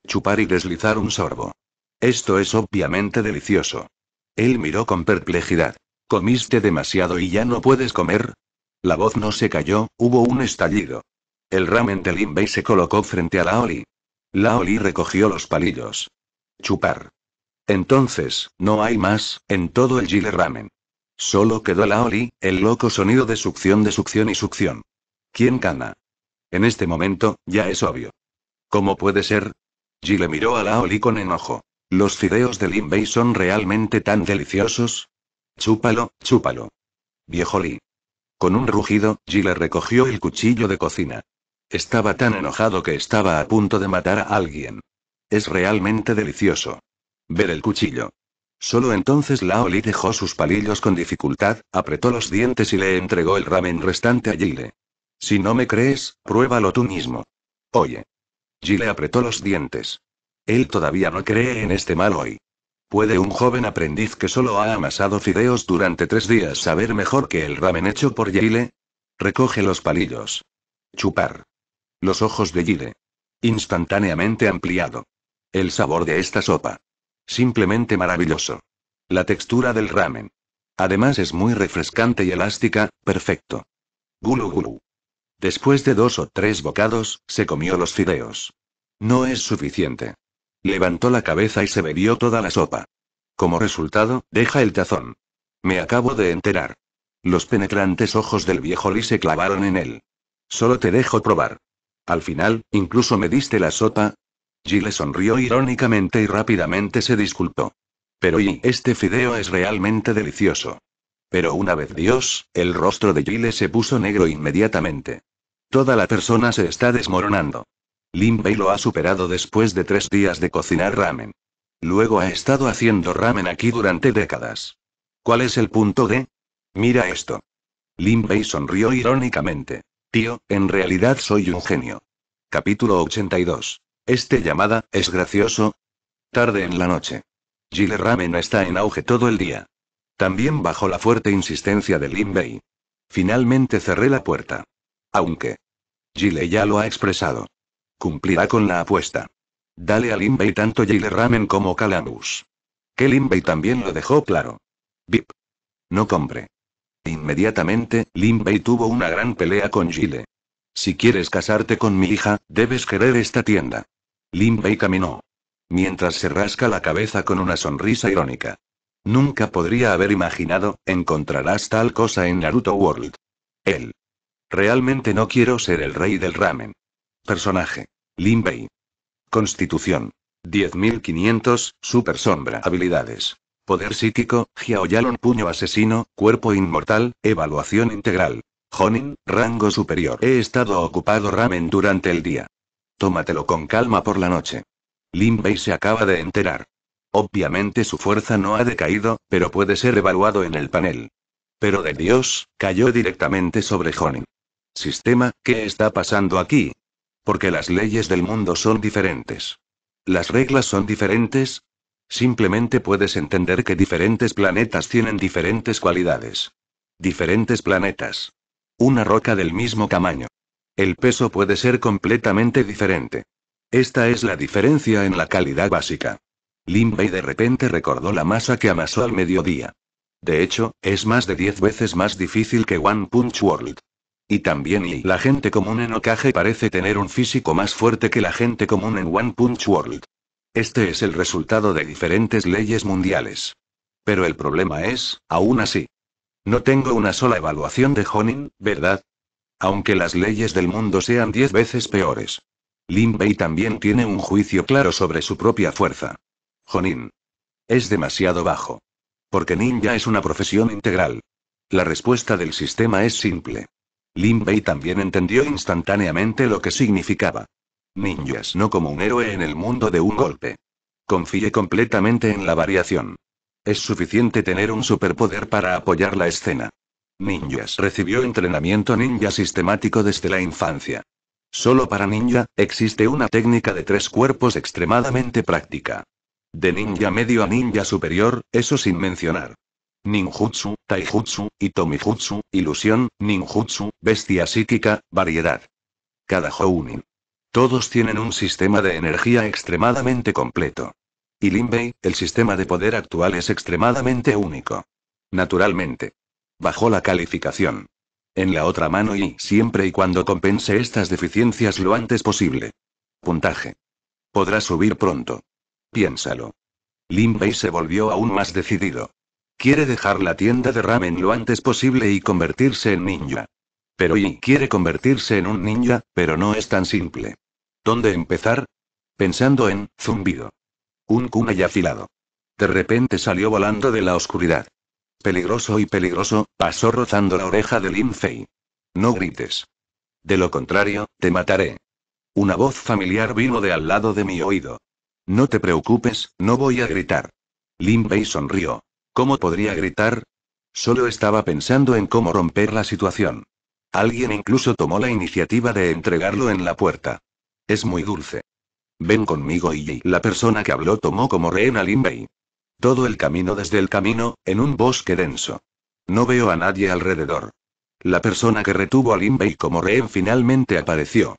chupar y deslizar un sorbo. Esto es obviamente delicioso. Él miró con perplejidad. ¿Comiste demasiado y ya no puedes comer? La voz no se cayó, hubo un estallido. El ramen de Limbei se colocó frente a Laoli. Laoli recogió los palillos. Chupar. Entonces, no hay más, en todo el Gile Ramen. Solo quedó Laoli, el loco sonido de succión de succión y succión. ¿Quién gana? En este momento, ya es obvio. ¿Cómo puede ser? Gile miró a Laoli con enojo. Los fideos de Lin son realmente tan deliciosos. Chúpalo, chúpalo. Viejo Lee. Con un rugido, Gile recogió el cuchillo de cocina. Estaba tan enojado que estaba a punto de matar a alguien. Es realmente delicioso. Ver el cuchillo. Solo entonces Laoli dejó sus palillos con dificultad, apretó los dientes y le entregó el ramen restante a Gile. Si no me crees, pruébalo tú mismo. Oye. Gile apretó los dientes. Él todavía no cree en este mal hoy. ¿Puede un joven aprendiz que solo ha amasado fideos durante tres días saber mejor que el ramen hecho por Gile? Recoge los palillos. Chupar. Los ojos de Gile. Instantáneamente ampliado. El sabor de esta sopa. Simplemente maravilloso. La textura del ramen. Además es muy refrescante y elástica, perfecto. Gulu gulu. Después de dos o tres bocados, se comió los fideos. No es suficiente. Levantó la cabeza y se bebió toda la sopa. Como resultado, deja el tazón. Me acabo de enterar. Los penetrantes ojos del viejo Lee se clavaron en él. Solo te dejo probar. Al final, incluso me diste la sopa. Gile sonrió irónicamente y rápidamente se disculpó. Pero y este fideo es realmente delicioso. Pero una vez Dios, el rostro de Gile se puso negro inmediatamente. Toda la persona se está desmoronando. Lin Bei lo ha superado después de tres días de cocinar ramen. Luego ha estado haciendo ramen aquí durante décadas. ¿Cuál es el punto de? Mira esto. Lin Bei sonrió irónicamente. Tío, en realidad soy un genio. Capítulo 82. Este llamada, ¿es gracioso? Tarde en la noche. Gile Ramen está en auge todo el día. También bajo la fuerte insistencia de Lin Bei. Finalmente cerré la puerta. Aunque. Gile ya lo ha expresado. Cumplirá con la apuesta. Dale a Limbei tanto Gile Ramen como Calamus. Que Limbei también lo dejó claro. Bip. No compre. Inmediatamente, Limbei tuvo una gran pelea con Gile. Si quieres casarte con mi hija, debes querer esta tienda. Limbei caminó. Mientras se rasca la cabeza con una sonrisa irónica. Nunca podría haber imaginado, encontrarás tal cosa en Naruto World. Él. Realmente no quiero ser el rey del ramen. Personaje. Lin Bei. Constitución. 10.500, super sombra. Habilidades. Poder psíquico, Yalon. puño asesino, cuerpo inmortal, evaluación integral. Jonin, rango superior. He estado ocupado ramen durante el día. Tómatelo con calma por la noche. Lin Bei se acaba de enterar. Obviamente su fuerza no ha decaído, pero puede ser evaluado en el panel. Pero de Dios, cayó directamente sobre Jonin. Sistema, ¿qué está pasando aquí? Porque las leyes del mundo son diferentes. Las reglas son diferentes. Simplemente puedes entender que diferentes planetas tienen diferentes cualidades. Diferentes planetas. Una roca del mismo tamaño. El peso puede ser completamente diferente. Esta es la diferencia en la calidad básica. Limbey de repente recordó la masa que amasó al mediodía. De hecho, es más de 10 veces más difícil que One Punch World. Y también y la gente común en Okage parece tener un físico más fuerte que la gente común en One Punch World. Este es el resultado de diferentes leyes mundiales. Pero el problema es, aún así. No tengo una sola evaluación de Honin, ¿verdad? Aunque las leyes del mundo sean diez veces peores. Lin Bei también tiene un juicio claro sobre su propia fuerza. Honin. Es demasiado bajo. Porque ninja es una profesión integral. La respuesta del sistema es simple. Lin Bei también entendió instantáneamente lo que significaba. Ninjas no como un héroe en el mundo de un golpe. Confíe completamente en la variación. Es suficiente tener un superpoder para apoyar la escena. Ninjas recibió entrenamiento ninja sistemático desde la infancia. Solo para ninja, existe una técnica de tres cuerpos extremadamente práctica. De ninja medio a ninja superior, eso sin mencionar ninjutsu, taijutsu, y tomijutsu, ilusión, ninjutsu, bestia psíquica, variedad. Cada Jounin. Todos tienen un sistema de energía extremadamente completo. Y Linbei, el sistema de poder actual es extremadamente único. Naturalmente. Bajó la calificación. En la otra mano y siempre y cuando compense estas deficiencias lo antes posible. Puntaje. Podrá subir pronto. Piénsalo. Linbei se volvió aún más decidido. Quiere dejar la tienda de ramen lo antes posible y convertirse en ninja. Pero y quiere convertirse en un ninja, pero no es tan simple. ¿Dónde empezar? Pensando en, zumbido. Un kunai afilado. De repente salió volando de la oscuridad. Peligroso y peligroso, pasó rozando la oreja de Lin Fei. No grites. De lo contrario, te mataré. Una voz familiar vino de al lado de mi oído. No te preocupes, no voy a gritar. Lin Fei sonrió. ¿Cómo podría gritar? Solo estaba pensando en cómo romper la situación. Alguien incluso tomó la iniciativa de entregarlo en la puerta. Es muy dulce. Ven conmigo y la persona que habló tomó como rehén a Limbey. Todo el camino desde el camino, en un bosque denso. No veo a nadie alrededor. La persona que retuvo a Bei como rehén finalmente apareció.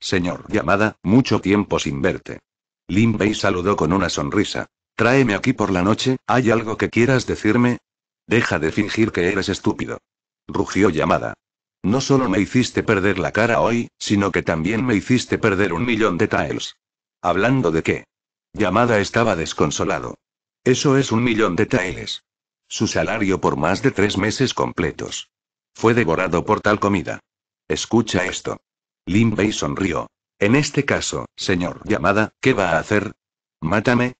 Señor, llamada, mucho tiempo sin verte. Bei saludó con una sonrisa. Tráeme aquí por la noche, ¿hay algo que quieras decirme? Deja de fingir que eres estúpido. Rugió llamada. No solo me hiciste perder la cara hoy, sino que también me hiciste perder un millón de tiles. ¿Hablando de qué? Llamada estaba desconsolado. Eso es un millón de tiles. Su salario por más de tres meses completos. Fue devorado por tal comida. Escucha esto. Lin Bei sonrió. En este caso, señor Llamada, ¿qué va a hacer? Mátame,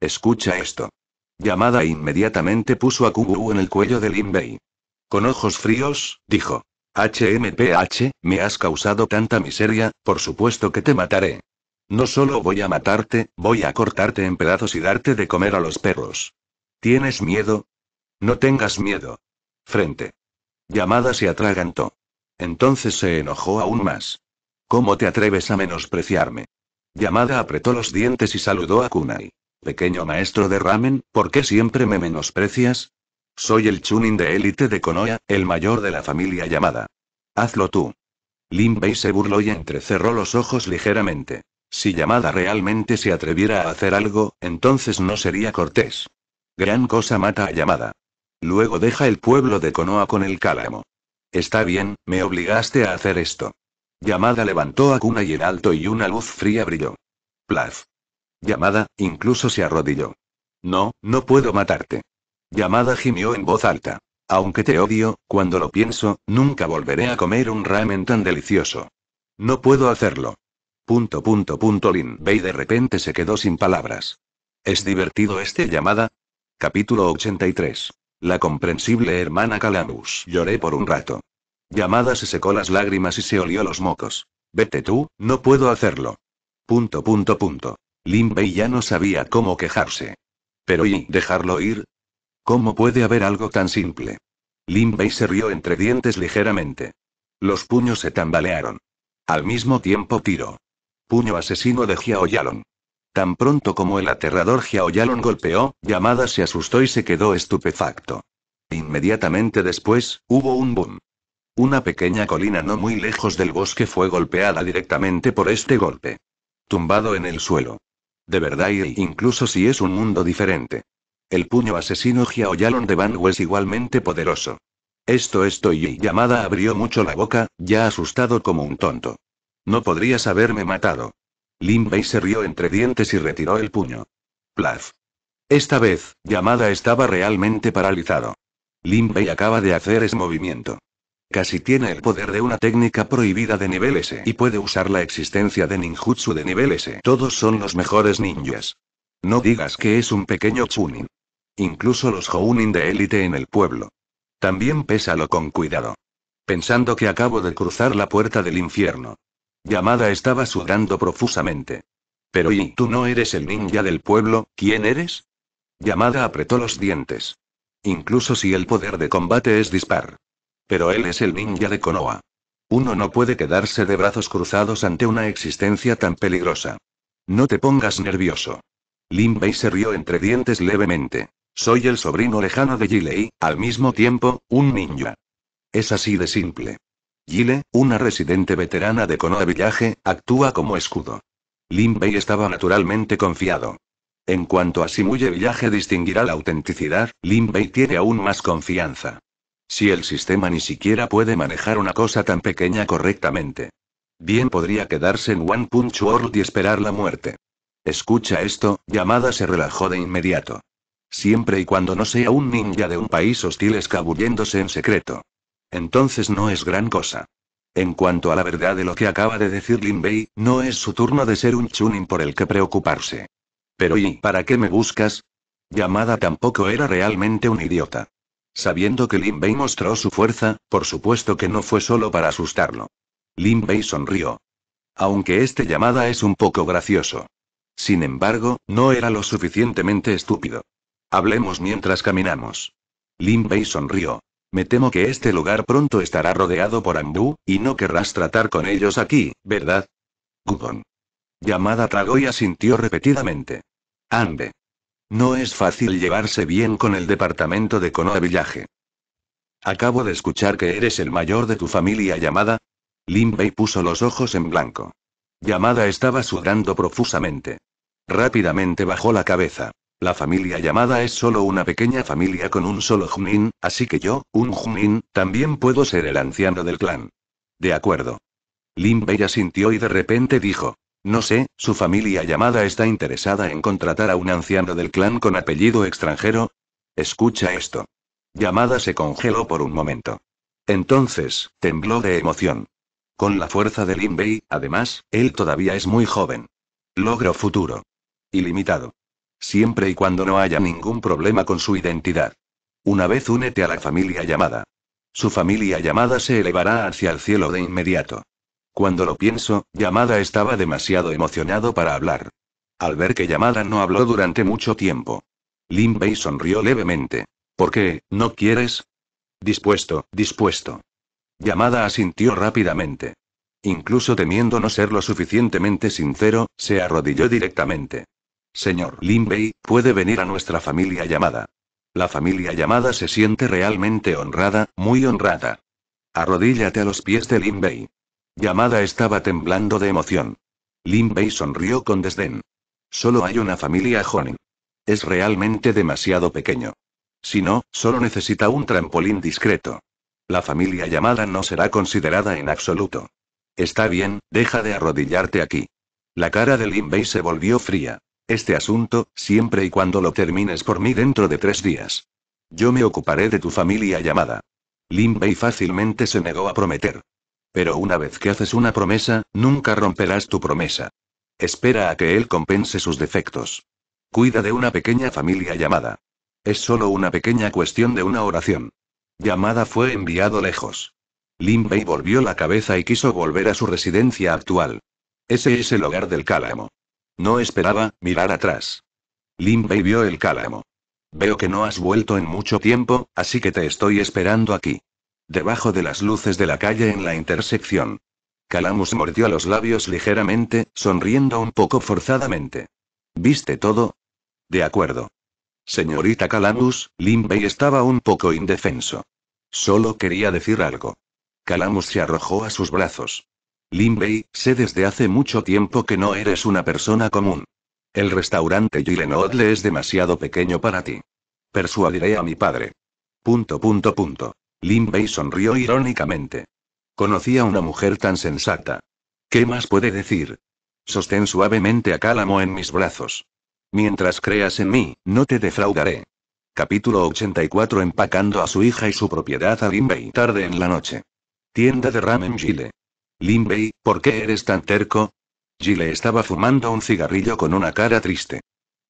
Escucha esto. Yamada inmediatamente puso a Kubu en el cuello de Lin Con ojos fríos, dijo. HMPH, me has causado tanta miseria, por supuesto que te mataré. No solo voy a matarte, voy a cortarte en pedazos y darte de comer a los perros. ¿Tienes miedo? No tengas miedo. Frente. Yamada se atragantó. Entonces se enojó aún más. ¿Cómo te atreves a menospreciarme? Yamada apretó los dientes y saludó a Kunai. Pequeño maestro de ramen, ¿por qué siempre me menosprecias? Soy el chunin de élite de Konoha, el mayor de la familia llamada. Hazlo tú. Lin Bei se burló y entrecerró los ojos ligeramente. Si llamada realmente se atreviera a hacer algo, entonces no sería cortés. Gran cosa mata a llamada. Luego deja el pueblo de Konoha con el cálamo. Está bien, me obligaste a hacer esto. Yamada levantó a Kuna y en alto y una luz fría brilló. Plaz. Llamada, incluso se arrodilló. No, no puedo matarte. Llamada gimió en voz alta. Aunque te odio, cuando lo pienso, nunca volveré a comer un ramen tan delicioso. No puedo hacerlo. Punto punto punto Lin Bei de repente se quedó sin palabras. ¿Es divertido este llamada? Capítulo 83. La comprensible hermana Calamus. Lloré por un rato. Llamada se secó las lágrimas y se olió los mocos. Vete tú, no puedo hacerlo. Punto punto punto. Limbei ya no sabía cómo quejarse. Pero ¿y dejarlo ir? ¿Cómo puede haber algo tan simple? Limbei se rió entre dientes ligeramente. Los puños se tambalearon. Al mismo tiempo tiró. Puño asesino de Hiao Tan pronto como el aterrador Hiaoyalon golpeó, Yamada se asustó y se quedó estupefacto. Inmediatamente después, hubo un boom. Una pequeña colina no muy lejos del bosque fue golpeada directamente por este golpe. Tumbado en el suelo. De verdad y e incluso si es un mundo diferente. El puño asesino Yalon de Banhu es igualmente poderoso. Esto estoy y e, llamada abrió mucho la boca, ya asustado como un tonto. No podrías haberme matado. Lin Bei se rió entre dientes y retiró el puño. Plaf. Esta vez, llamada estaba realmente paralizado. Lin Bei acaba de hacer ese movimiento. Casi tiene el poder de una técnica prohibida de nivel S y puede usar la existencia de ninjutsu de nivel S. Todos son los mejores ninjas. No digas que es un pequeño chunin. Incluso los Hounin de élite en el pueblo. También pésalo con cuidado. Pensando que acabo de cruzar la puerta del infierno. Yamada estaba sudando profusamente. Pero ¿y tú no eres el ninja del pueblo? ¿Quién eres? Yamada apretó los dientes. Incluso si el poder de combate es dispar. Pero él es el ninja de Konoha. Uno no puede quedarse de brazos cruzados ante una existencia tan peligrosa. No te pongas nervioso. Lin Bei se rió entre dientes levemente. Soy el sobrino lejano de Gile al mismo tiempo, un ninja. Es así de simple. Gile, una residente veterana de Konoha Villaje, actúa como escudo. Lin Bei estaba naturalmente confiado. En cuanto a Simuye Villaje distinguirá la autenticidad, Lin Bei tiene aún más confianza. Si el sistema ni siquiera puede manejar una cosa tan pequeña correctamente. Bien podría quedarse en One Punch World y esperar la muerte. Escucha esto, Yamada se relajó de inmediato. Siempre y cuando no sea un ninja de un país hostil escabulléndose en secreto. Entonces no es gran cosa. En cuanto a la verdad de lo que acaba de decir Lin Bei, no es su turno de ser un chunin por el que preocuparse. Pero ¿y para qué me buscas? Yamada tampoco era realmente un idiota. Sabiendo que Lin Bei mostró su fuerza, por supuesto que no fue solo para asustarlo. Lin Bei sonrió. Aunque este llamada es un poco gracioso. Sin embargo, no era lo suficientemente estúpido. Hablemos mientras caminamos. Lin Bei sonrió. Me temo que este lugar pronto estará rodeado por Ambú, y no querrás tratar con ellos aquí, ¿verdad? Gubon. llamada tragó y asintió repetidamente. Ande. No es fácil llevarse bien con el departamento de Konoha Villaje. Acabo de escuchar que eres el mayor de tu familia llamada. Bei puso los ojos en blanco. Yamada estaba sudando profusamente. Rápidamente bajó la cabeza. La familia llamada es solo una pequeña familia con un solo Junin, así que yo, un Junin, también puedo ser el anciano del clan. De acuerdo. Bei asintió y de repente dijo: no sé, su familia llamada está interesada en contratar a un anciano del clan con apellido extranjero. Escucha esto. Llamada se congeló por un momento. Entonces, tembló de emoción. Con la fuerza de Lin Bei, además, él todavía es muy joven. Logro futuro. Ilimitado. Siempre y cuando no haya ningún problema con su identidad. Una vez únete a la familia llamada. Su familia llamada se elevará hacia el cielo de inmediato. Cuando lo pienso, Yamada estaba demasiado emocionado para hablar. Al ver que Yamada no habló durante mucho tiempo. Lin Bei sonrió levemente. ¿Por qué, no quieres? Dispuesto, dispuesto. Yamada asintió rápidamente. Incluso temiendo no ser lo suficientemente sincero, se arrodilló directamente. Señor Lin Bei, puede venir a nuestra familia llamada. La familia llamada se siente realmente honrada, muy honrada. Arrodíllate a los pies de Bei. Yamada estaba temblando de emoción. Lin Bei sonrió con desdén. Solo hay una familia Honin. Es realmente demasiado pequeño. Si no, solo necesita un trampolín discreto. La familia llamada no será considerada en absoluto. Está bien, deja de arrodillarte aquí. La cara de Lin Bei se volvió fría. Este asunto, siempre y cuando lo termines por mí dentro de tres días. Yo me ocuparé de tu familia llamada. Lin Bei fácilmente se negó a prometer. Pero una vez que haces una promesa, nunca romperás tu promesa. Espera a que él compense sus defectos. Cuida de una pequeña familia llamada. Es solo una pequeña cuestión de una oración. Llamada fue enviado lejos. Lin Bei volvió la cabeza y quiso volver a su residencia actual. Ese es el hogar del cálamo. No esperaba mirar atrás. Lin Bei vio el cálamo. Veo que no has vuelto en mucho tiempo, así que te estoy esperando aquí. Debajo de las luces de la calle en la intersección. Calamus mordió los labios ligeramente, sonriendo un poco forzadamente. ¿Viste todo? De acuerdo. Señorita Calamus, Limbey estaba un poco indefenso. Solo quería decir algo. Calamus se arrojó a sus brazos. Limbey, sé desde hace mucho tiempo que no eres una persona común. El restaurante Gilenotle es demasiado pequeño para ti. Persuadiré a mi padre. Punto, punto, punto. Lin Bei sonrió irónicamente. Conocía a una mujer tan sensata. ¿Qué más puede decir? Sostén suavemente a Cálamo en mis brazos. Mientras creas en mí, no te defraudaré. Capítulo 84 Empacando a su hija y su propiedad a Limbei tarde en la noche. Tienda de ramen Gile. Bei, ¿por qué eres tan terco? Gile estaba fumando un cigarrillo con una cara triste.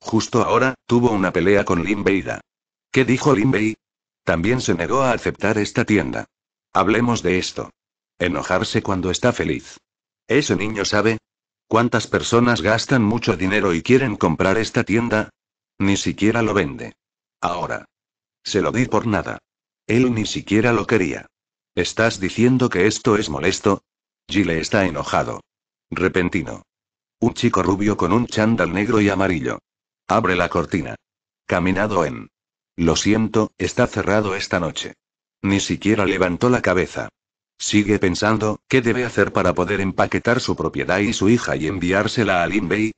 Justo ahora, tuvo una pelea con Limbeida. ¿Qué dijo Bei? También se negó a aceptar esta tienda. Hablemos de esto. Enojarse cuando está feliz. Ese niño sabe. ¿Cuántas personas gastan mucho dinero y quieren comprar esta tienda? Ni siquiera lo vende. Ahora. Se lo di por nada. Él ni siquiera lo quería. ¿Estás diciendo que esto es molesto? Gile está enojado. Repentino. Un chico rubio con un chándal negro y amarillo. Abre la cortina. Caminado en. Lo siento, está cerrado esta noche. Ni siquiera levantó la cabeza. Sigue pensando, ¿qué debe hacer para poder empaquetar su propiedad y su hija y enviársela a Lin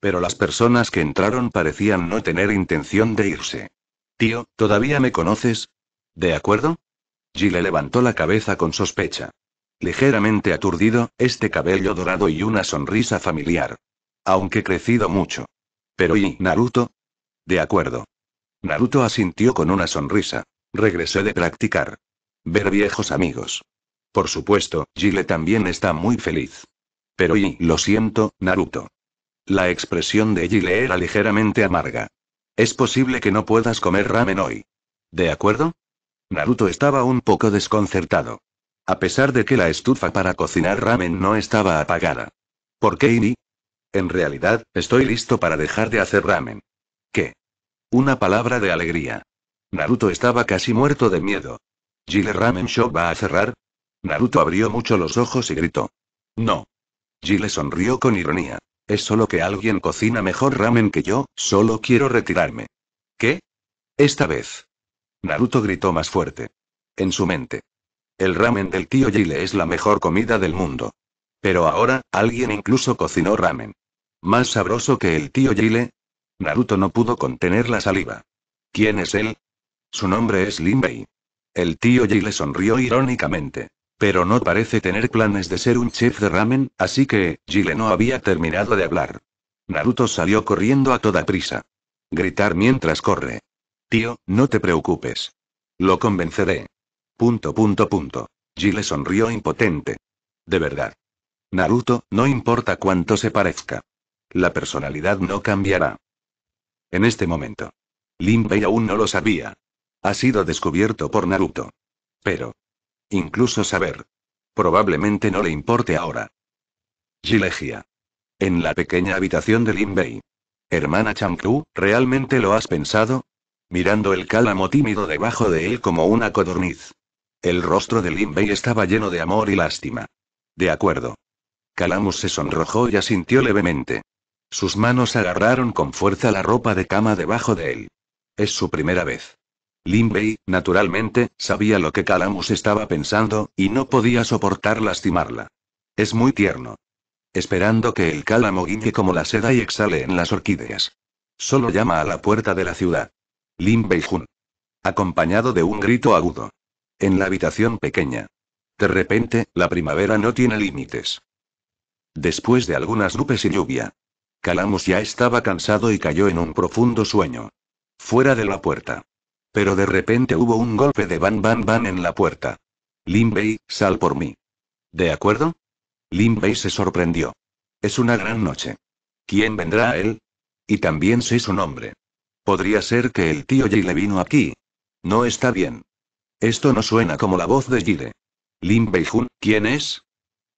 Pero las personas que entraron parecían no tener intención de irse. Tío, ¿todavía me conoces? ¿De acuerdo? Gile levantó la cabeza con sospecha. Ligeramente aturdido, este cabello dorado y una sonrisa familiar. Aunque crecido mucho. Pero ¿y Naruto? De acuerdo. Naruto asintió con una sonrisa. Regresé de practicar. Ver viejos amigos. Por supuesto, Gile también está muy feliz. Pero y, lo siento, Naruto. La expresión de Gile era ligeramente amarga. Es posible que no puedas comer ramen hoy. ¿De acuerdo? Naruto estaba un poco desconcertado. A pesar de que la estufa para cocinar ramen no estaba apagada. ¿Por qué Ini? En realidad, estoy listo para dejar de hacer ramen. ¿Qué? Una palabra de alegría. Naruto estaba casi muerto de miedo. ¿Jile Ramen Shop va a cerrar? Naruto abrió mucho los ojos y gritó. No. Jile sonrió con ironía. Es solo que alguien cocina mejor ramen que yo, solo quiero retirarme. ¿Qué? Esta vez. Naruto gritó más fuerte. En su mente. El ramen del tío Jile es la mejor comida del mundo. Pero ahora, alguien incluso cocinó ramen. Más sabroso que el tío Jile, Naruto no pudo contener la saliva. ¿Quién es él? Su nombre es Linbei. El tío Gile sonrió irónicamente. Pero no parece tener planes de ser un chef de ramen, así que, Jile no había terminado de hablar. Naruto salió corriendo a toda prisa. Gritar mientras corre. Tío, no te preocupes. Lo convenceré. Punto punto punto. sonrió impotente. De verdad. Naruto, no importa cuánto se parezca. La personalidad no cambiará. En este momento. Lin Bei aún no lo sabía. Ha sido descubierto por Naruto. Pero. Incluso saber. Probablemente no le importe ahora. Gilegia. En la pequeña habitación de Lin Bei. Hermana Changru, ¿realmente lo has pensado? Mirando el cálamo tímido debajo de él como una codorniz. El rostro de Lin Bei estaba lleno de amor y lástima. De acuerdo. Calamus se sonrojó y asintió levemente. Sus manos agarraron con fuerza la ropa de cama debajo de él. Es su primera vez. Bei, naturalmente, sabía lo que Calamus estaba pensando, y no podía soportar lastimarla. Es muy tierno. Esperando que el cálamo guiñe como la seda y exhale en las orquídeas. Solo llama a la puerta de la ciudad. Lin Jun. Acompañado de un grito agudo. En la habitación pequeña. De repente, la primavera no tiene límites. Después de algunas nubes y lluvia, Calamus ya estaba cansado y cayó en un profundo sueño. Fuera de la puerta. Pero de repente hubo un golpe de ban ban ban en la puerta. Bei, sal por mí. ¿De acuerdo? Bei se sorprendió. Es una gran noche. ¿Quién vendrá a él? Y también sé su nombre. Podría ser que el tío le vino aquí. No está bien. Esto no suena como la voz de Lin Bei Jun, ¿quién es?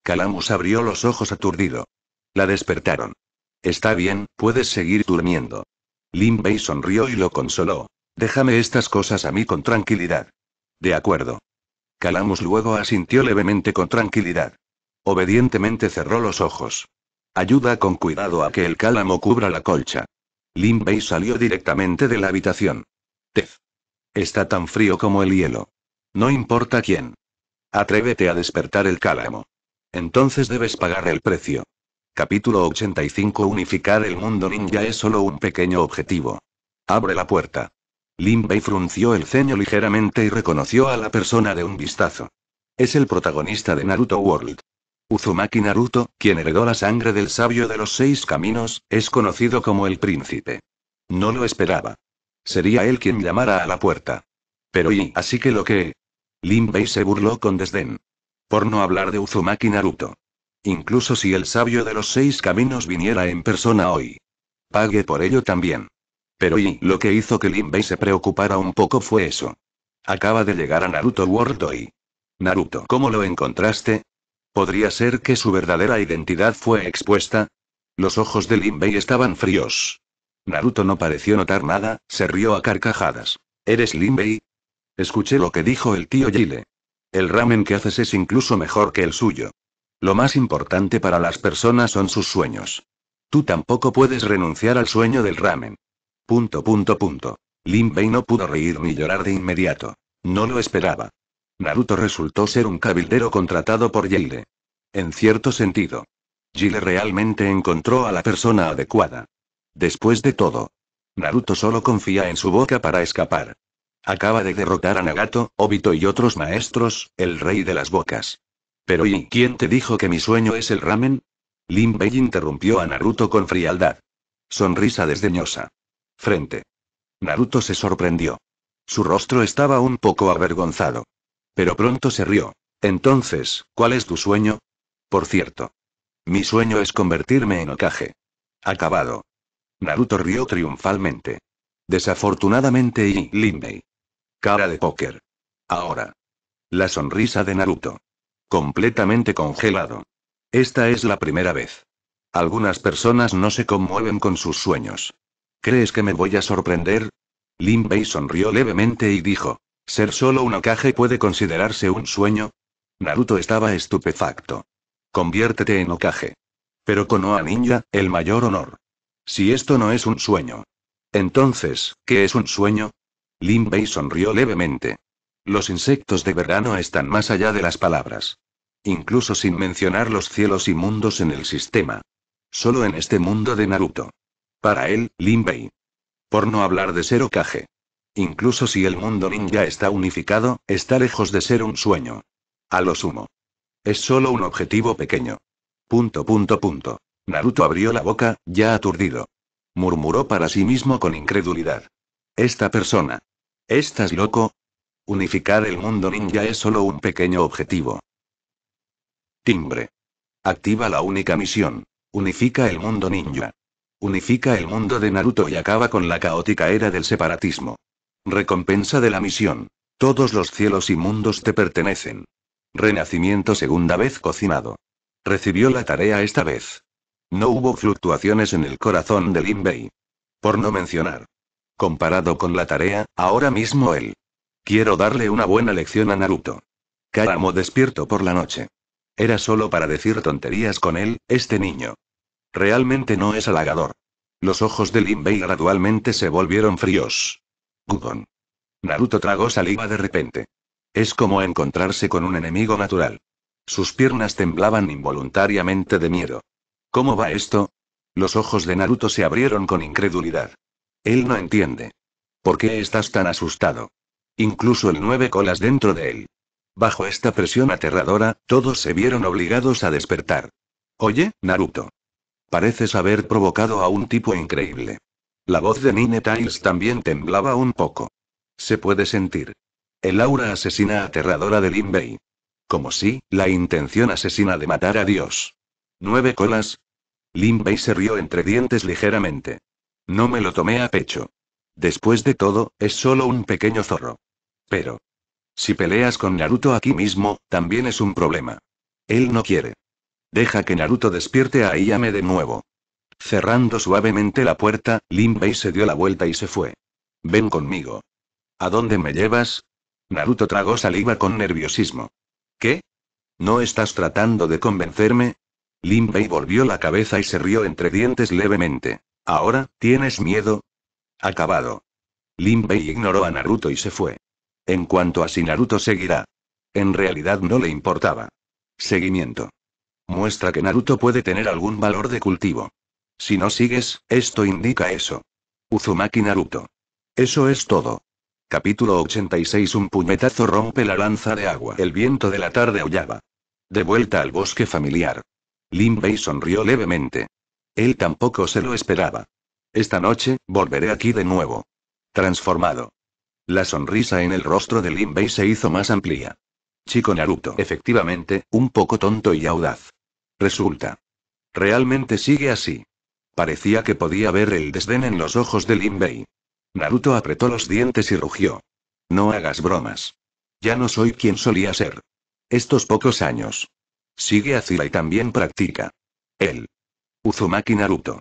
Calamus abrió los ojos aturdido. La despertaron. Está bien, puedes seguir durmiendo. Lin Bei sonrió y lo consoló. Déjame estas cosas a mí con tranquilidad. De acuerdo. Calamus luego asintió levemente con tranquilidad. Obedientemente cerró los ojos. Ayuda con cuidado a que el cálamo cubra la colcha. Lin Bei salió directamente de la habitación. Tez. Está tan frío como el hielo. No importa quién. Atrévete a despertar el cálamo. Entonces debes pagar el precio. Capítulo 85 Unificar el mundo ninja es solo un pequeño objetivo. Abre la puerta. Lin Bei frunció el ceño ligeramente y reconoció a la persona de un vistazo. Es el protagonista de Naruto World. Uzumaki Naruto, quien heredó la sangre del sabio de los seis caminos, es conocido como el príncipe. No lo esperaba. Sería él quien llamara a la puerta. Pero y así que lo que... Lin Bei se burló con desdén. Por no hablar de Uzumaki Naruto incluso si el sabio de los seis caminos viniera en persona hoy. Pague por ello también. Pero y lo que hizo que Lin Bei se preocupara un poco fue eso. Acaba de llegar a Naruto World hoy. Naruto, ¿cómo lo encontraste? ¿Podría ser que su verdadera identidad fue expuesta? Los ojos de Lin Bei estaban fríos. Naruto no pareció notar nada, se rió a carcajadas. ¿Eres Lin Bei? Escuché lo que dijo el tío Gile. El ramen que haces es incluso mejor que el suyo. Lo más importante para las personas son sus sueños. Tú tampoco puedes renunciar al sueño del ramen. Punto, punto, punto. Lin Bei no pudo reír ni llorar de inmediato. No lo esperaba. Naruto resultó ser un cabildero contratado por Yile. En cierto sentido. Yile realmente encontró a la persona adecuada. Después de todo. Naruto solo confía en su boca para escapar. Acaba de derrotar a Nagato, Obito y otros maestros, el rey de las bocas. Pero ¿y quién te dijo que mi sueño es el ramen? Lin Bei interrumpió a Naruto con frialdad. Sonrisa desdeñosa. Frente. Naruto se sorprendió. Su rostro estaba un poco avergonzado. Pero pronto se rió. Entonces, ¿cuál es tu sueño? Por cierto. Mi sueño es convertirme en Okage. Acabado. Naruto rió triunfalmente. Desafortunadamente y Linbei. Cara de póker. Ahora. La sonrisa de Naruto. Completamente congelado. Esta es la primera vez. Algunas personas no se conmueven con sus sueños. ¿Crees que me voy a sorprender? Lin Bei sonrió levemente y dijo: ¿Ser solo un Okage puede considerarse un sueño? Naruto estaba estupefacto. Conviértete en Okage. Pero con Oa Ninja, el mayor honor. Si esto no es un sueño. Entonces, ¿qué es un sueño? Lin Bei sonrió levemente. Los insectos de verano están más allá de las palabras. Incluso sin mencionar los cielos y mundos en el sistema. Solo en este mundo de Naruto. Para él, Linbei. Por no hablar de ser Okage. Incluso si el mundo ninja está unificado, está lejos de ser un sueño. A lo sumo. Es solo un objetivo pequeño. Punto, punto, punto. Naruto abrió la boca, ya aturdido. Murmuró para sí mismo con incredulidad. Esta persona. ¿Estás loco? Unificar el mundo ninja es solo un pequeño objetivo. Timbre. Activa la única misión. Unifica el mundo ninja. Unifica el mundo de Naruto y acaba con la caótica era del separatismo. Recompensa de la misión. Todos los cielos y mundos te pertenecen. Renacimiento segunda vez cocinado. Recibió la tarea esta vez. No hubo fluctuaciones en el corazón de Inbei. Por no mencionar. Comparado con la tarea, ahora mismo él Quiero darle una buena lección a Naruto. Karamo despierto por la noche. Era solo para decir tonterías con él, este niño. Realmente no es halagador. Los ojos de Linbei gradualmente se volvieron fríos. Gugon. Naruto tragó saliva de repente. Es como encontrarse con un enemigo natural. Sus piernas temblaban involuntariamente de miedo. ¿Cómo va esto? Los ojos de Naruto se abrieron con incredulidad. Él no entiende. ¿Por qué estás tan asustado? incluso el nueve colas dentro de él. Bajo esta presión aterradora, todos se vieron obligados a despertar. Oye, Naruto. Pareces haber provocado a un tipo increíble. La voz de Nine Tails también temblaba un poco. Se puede sentir. El aura asesina aterradora de Lin Bei. Como si, la intención asesina de matar a Dios. ¿Nueve colas? Lin Bei se rió entre dientes ligeramente. No me lo tomé a pecho. Después de todo, es solo un pequeño zorro. Pero. Si peleas con Naruto aquí mismo, también es un problema. Él no quiere. Deja que Naruto despierte a Ayame de nuevo. Cerrando suavemente la puerta, Limbei se dio la vuelta y se fue. Ven conmigo. ¿A dónde me llevas? Naruto tragó saliva con nerviosismo. ¿Qué? ¿No estás tratando de convencerme? Limbei volvió la cabeza y se rió entre dientes levemente. ¿Ahora, tienes miedo? Acabado. Limbei ignoró a Naruto y se fue. En cuanto a si Naruto seguirá. En realidad no le importaba. Seguimiento. Muestra que Naruto puede tener algún valor de cultivo. Si no sigues, esto indica eso. Uzumaki Naruto. Eso es todo. Capítulo 86 Un puñetazo rompe la lanza de agua. El viento de la tarde aullaba. De vuelta al bosque familiar. Lin Bei sonrió levemente. Él tampoco se lo esperaba. Esta noche, volveré aquí de nuevo. Transformado. La sonrisa en el rostro de Lin se hizo más amplia. Chico Naruto, efectivamente, un poco tonto y audaz. Resulta. Realmente sigue así. Parecía que podía ver el desdén en los ojos de Lin Naruto apretó los dientes y rugió. No hagas bromas. Ya no soy quien solía ser. Estos pocos años. Sigue a y también practica. Él. Uzumaki Naruto.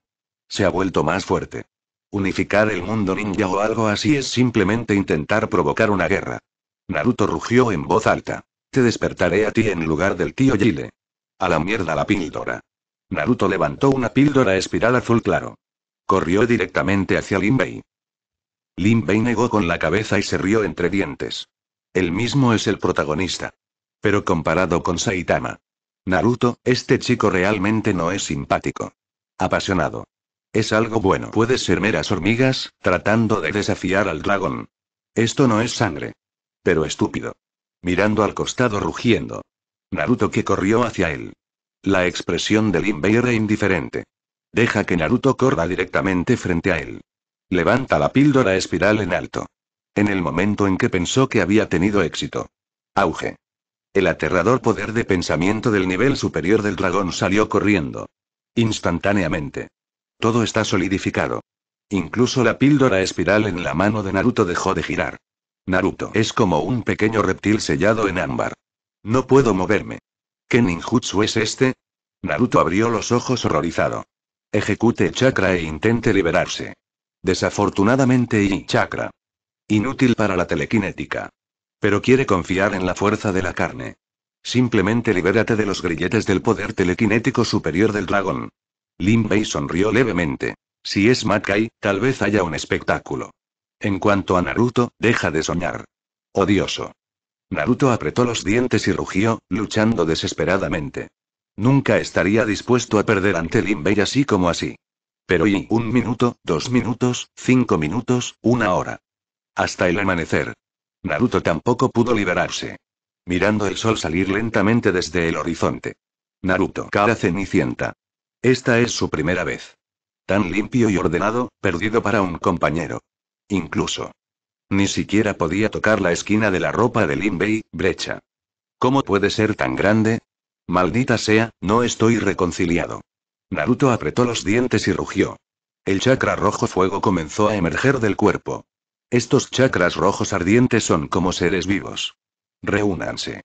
Se ha vuelto más fuerte. Unificar el mundo ninja o algo así es simplemente intentar provocar una guerra. Naruto rugió en voz alta. Te despertaré a ti en lugar del tío Jile. A la mierda la píldora. Naruto levantó una píldora espiral azul claro. Corrió directamente hacia Lin limbei negó con la cabeza y se rió entre dientes. El mismo es el protagonista. Pero comparado con Saitama. Naruto, este chico realmente no es simpático. Apasionado. Es algo bueno. Puedes ser meras hormigas, tratando de desafiar al dragón. Esto no es sangre. Pero estúpido. Mirando al costado rugiendo. Naruto que corrió hacia él. La expresión de Jinbei era indiferente. Deja que Naruto corra directamente frente a él. Levanta la píldora espiral en alto. En el momento en que pensó que había tenido éxito. Auge. El aterrador poder de pensamiento del nivel superior del dragón salió corriendo. Instantáneamente. Todo está solidificado. Incluso la píldora espiral en la mano de Naruto dejó de girar. Naruto es como un pequeño reptil sellado en ámbar. No puedo moverme. ¿Qué ninjutsu es este? Naruto abrió los ojos horrorizado. Ejecute chakra e intente liberarse. Desafortunadamente y chakra. Inútil para la telequinética. Pero quiere confiar en la fuerza de la carne. Simplemente libérate de los grilletes del poder telequinético superior del dragón. Bei sonrió levemente. Si es Makai, tal vez haya un espectáculo. En cuanto a Naruto, deja de soñar. Odioso. Naruto apretó los dientes y rugió, luchando desesperadamente. Nunca estaría dispuesto a perder ante Linbei así como así. Pero y un minuto, dos minutos, cinco minutos, una hora. Hasta el amanecer. Naruto tampoco pudo liberarse. Mirando el sol salir lentamente desde el horizonte. Naruto cara cenicienta. Esta es su primera vez. Tan limpio y ordenado, perdido para un compañero. Incluso. Ni siquiera podía tocar la esquina de la ropa de Limbey, brecha. ¿Cómo puede ser tan grande? Maldita sea, no estoy reconciliado. Naruto apretó los dientes y rugió. El chakra rojo fuego comenzó a emerger del cuerpo. Estos chakras rojos ardientes son como seres vivos. Reúnanse.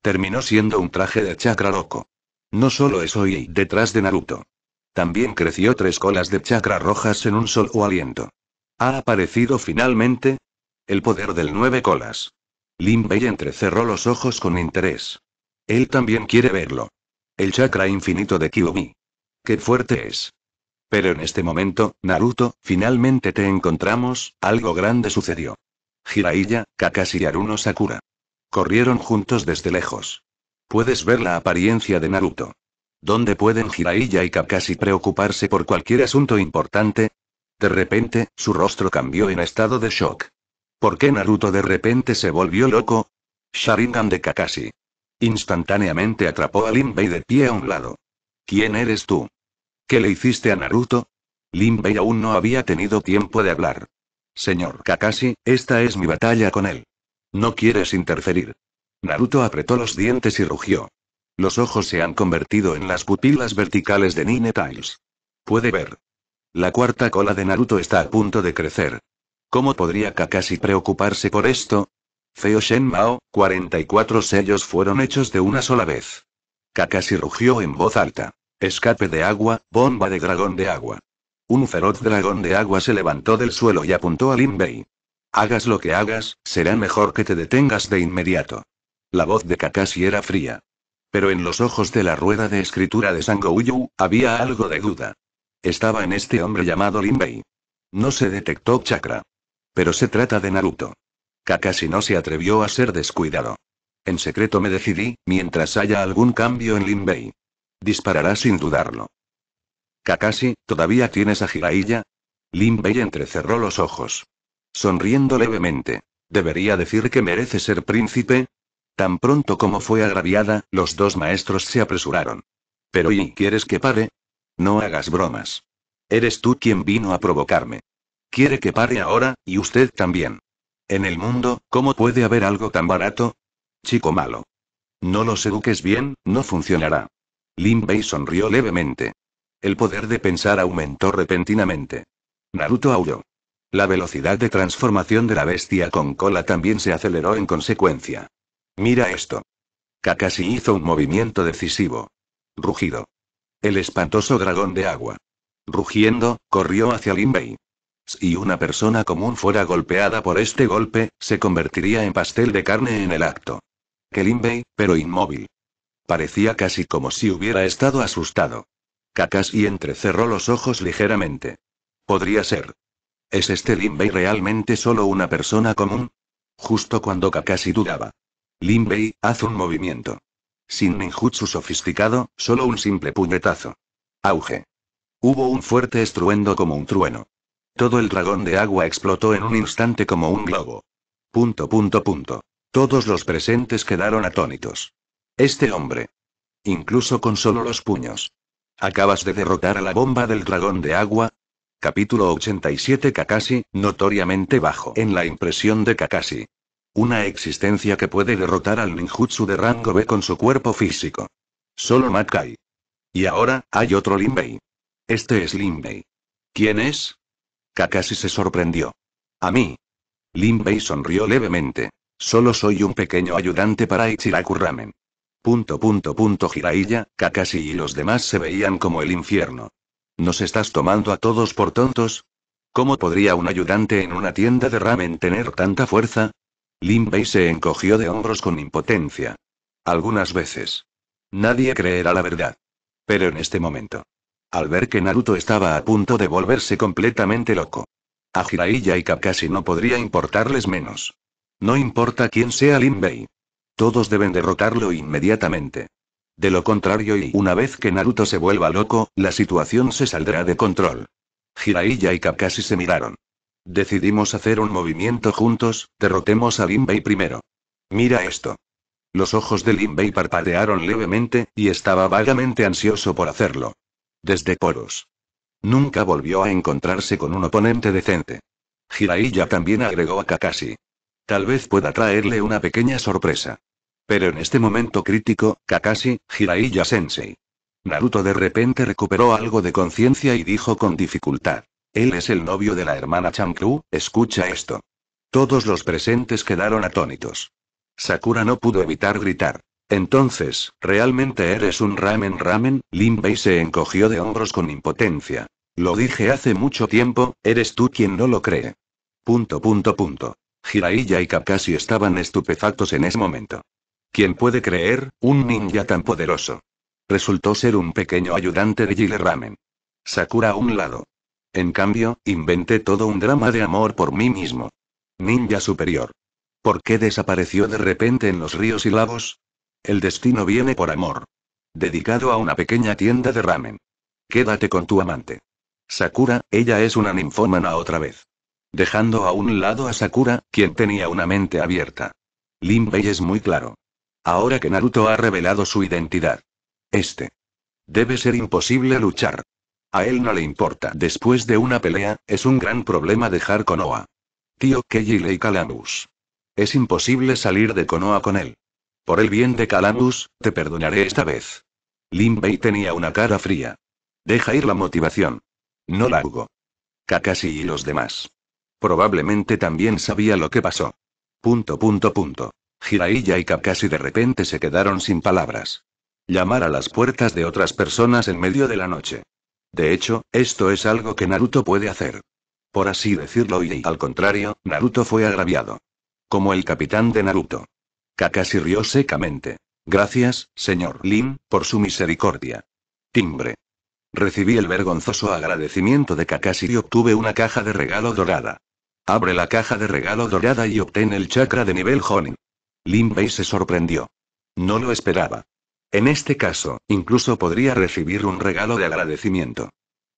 Terminó siendo un traje de chakra loco. No solo es hoy detrás de Naruto. También creció tres colas de chakra rojas en un solo aliento. Ha aparecido finalmente el poder del nueve colas. Lin Bei entrecerró los ojos con interés. Él también quiere verlo. El chakra infinito de Kyuubi. Qué fuerte es. Pero en este momento, Naruto, finalmente te encontramos, algo grande sucedió. Jiraiya, Kakashi y Aruno Sakura. Corrieron juntos desde lejos. Puedes ver la apariencia de Naruto. ¿Dónde pueden Jiraiya y Kakashi preocuparse por cualquier asunto importante? De repente, su rostro cambió en estado de shock. ¿Por qué Naruto de repente se volvió loco? Sharingan de Kakashi. Instantáneamente atrapó a Lin de pie a un lado. ¿Quién eres tú? ¿Qué le hiciste a Naruto? Lin aún no había tenido tiempo de hablar. Señor Kakashi, esta es mi batalla con él. No quieres interferir. Naruto apretó los dientes y rugió. Los ojos se han convertido en las pupilas verticales de Nine Tiles. Puede ver. La cuarta cola de Naruto está a punto de crecer. ¿Cómo podría Kakashi preocuparse por esto? Feo Shen Mao, 44 sellos fueron hechos de una sola vez. Kakashi rugió en voz alta. Escape de agua, bomba de dragón de agua. Un feroz dragón de agua se levantó del suelo y apuntó a Lin Bei. Hagas lo que hagas, será mejor que te detengas de inmediato. La voz de Kakashi era fría. Pero en los ojos de la rueda de escritura de Sangouyu, había algo de duda. Estaba en este hombre llamado Linbei. No se detectó chakra. Pero se trata de Naruto. Kakashi no se atrevió a ser descuidado. En secreto me decidí, mientras haya algún cambio en Linbei. Disparará sin dudarlo. Kakashi, ¿todavía tienes a Jiraiya? Linbei entrecerró los ojos. Sonriendo levemente. ¿Debería decir que merece ser príncipe? Tan pronto como fue agraviada, los dos maestros se apresuraron. Pero ¿y quieres que pare? No hagas bromas. Eres tú quien vino a provocarme. Quiere que pare ahora, y usted también. En el mundo, ¿cómo puede haber algo tan barato? Chico malo. No los eduques bien, no funcionará. Lin Bei sonrió levemente. El poder de pensar aumentó repentinamente. Naruto aulló. La velocidad de transformación de la bestia con cola también se aceleró en consecuencia. Mira esto. Kakashi hizo un movimiento decisivo. Rugido. El espantoso dragón de agua. Rugiendo, corrió hacia Limbei. Si una persona común fuera golpeada por este golpe, se convertiría en pastel de carne en el acto. Que Limbei, pero inmóvil. Parecía casi como si hubiera estado asustado. Kakashi entrecerró los ojos ligeramente. Podría ser. ¿Es este Limbei realmente solo una persona común? Justo cuando Kakashi dudaba, Lin Bei, haz un movimiento. Sin ninjutsu sofisticado, solo un simple puñetazo. Auge. Hubo un fuerte estruendo como un trueno. Todo el dragón de agua explotó en un instante como un globo. Punto, punto, punto. Todos los presentes quedaron atónitos. Este hombre. Incluso con solo los puños. Acabas de derrotar a la bomba del dragón de agua. Capítulo 87 Kakashi, notoriamente bajo en la impresión de Kakashi. Una existencia que puede derrotar al ninjutsu de rango B con su cuerpo físico. Solo Makai. Y ahora, hay otro Linbei. Este es Linbei. ¿Quién es? Kakashi se sorprendió. A mí. Linbei sonrió levemente. Solo soy un pequeño ayudante para Ichiraku Ramen. Punto punto punto Jiraiya, Kakashi y los demás se veían como el infierno. ¿Nos estás tomando a todos por tontos? ¿Cómo podría un ayudante en una tienda de ramen tener tanta fuerza? Bei se encogió de hombros con impotencia. Algunas veces. Nadie creerá la verdad. Pero en este momento. Al ver que Naruto estaba a punto de volverse completamente loco. A Jiraiya y Kakashi no podría importarles menos. No importa quién sea Limbei. Todos deben derrotarlo inmediatamente. De lo contrario y una vez que Naruto se vuelva loco, la situación se saldrá de control. Jiraiya y Kakashi se miraron. Decidimos hacer un movimiento juntos, derrotemos a Limbei primero. Mira esto. Los ojos de Limbei parpadearon levemente, y estaba vagamente ansioso por hacerlo. Desde Poros. Nunca volvió a encontrarse con un oponente decente. Jiraiya también agregó a Kakashi. Tal vez pueda traerle una pequeña sorpresa. Pero en este momento crítico, Kakashi, Jiraiya Sensei. Naruto de repente recuperó algo de conciencia y dijo con dificultad. Él es el novio de la hermana Chanclu, escucha esto. Todos los presentes quedaron atónitos. Sakura no pudo evitar gritar. Entonces, ¿realmente eres un ramen ramen? Lin Bei se encogió de hombros con impotencia. Lo dije hace mucho tiempo, eres tú quien no lo cree. Punto punto punto. Jiraiya y Kakashi estaban estupefactos en ese momento. ¿Quién puede creer, un ninja tan poderoso? Resultó ser un pequeño ayudante de gile Ramen. Sakura a un lado, en cambio, inventé todo un drama de amor por mí mismo. Ninja superior. ¿Por qué desapareció de repente en los ríos y lagos? El destino viene por amor. Dedicado a una pequeña tienda de ramen. Quédate con tu amante. Sakura, ella es una ninfómana otra vez. Dejando a un lado a Sakura, quien tenía una mente abierta. Lin Bei es muy claro. Ahora que Naruto ha revelado su identidad. Este. Debe ser imposible luchar. A él no le importa. Después de una pelea, es un gran problema dejar Konoa. Tío Kelly y Calamus. Es imposible salir de Konoa con él. Por el bien de Calamus, te perdonaré esta vez. Lin tenía una cara fría. Deja ir la motivación. No la hago. Kakashi y los demás. Probablemente también sabía lo que pasó. Punto punto punto. Jiraiya y Kakashi de repente se quedaron sin palabras. Llamar a las puertas de otras personas en medio de la noche. De hecho, esto es algo que Naruto puede hacer. Por así decirlo y al contrario, Naruto fue agraviado. Como el capitán de Naruto. Kakashi rió secamente. Gracias, señor Lin, por su misericordia. Timbre. Recibí el vergonzoso agradecimiento de Kakashi y obtuve una caja de regalo dorada. Abre la caja de regalo dorada y obtén el chakra de nivel Honin. Lin Bei se sorprendió. No lo esperaba. En este caso, incluso podría recibir un regalo de agradecimiento.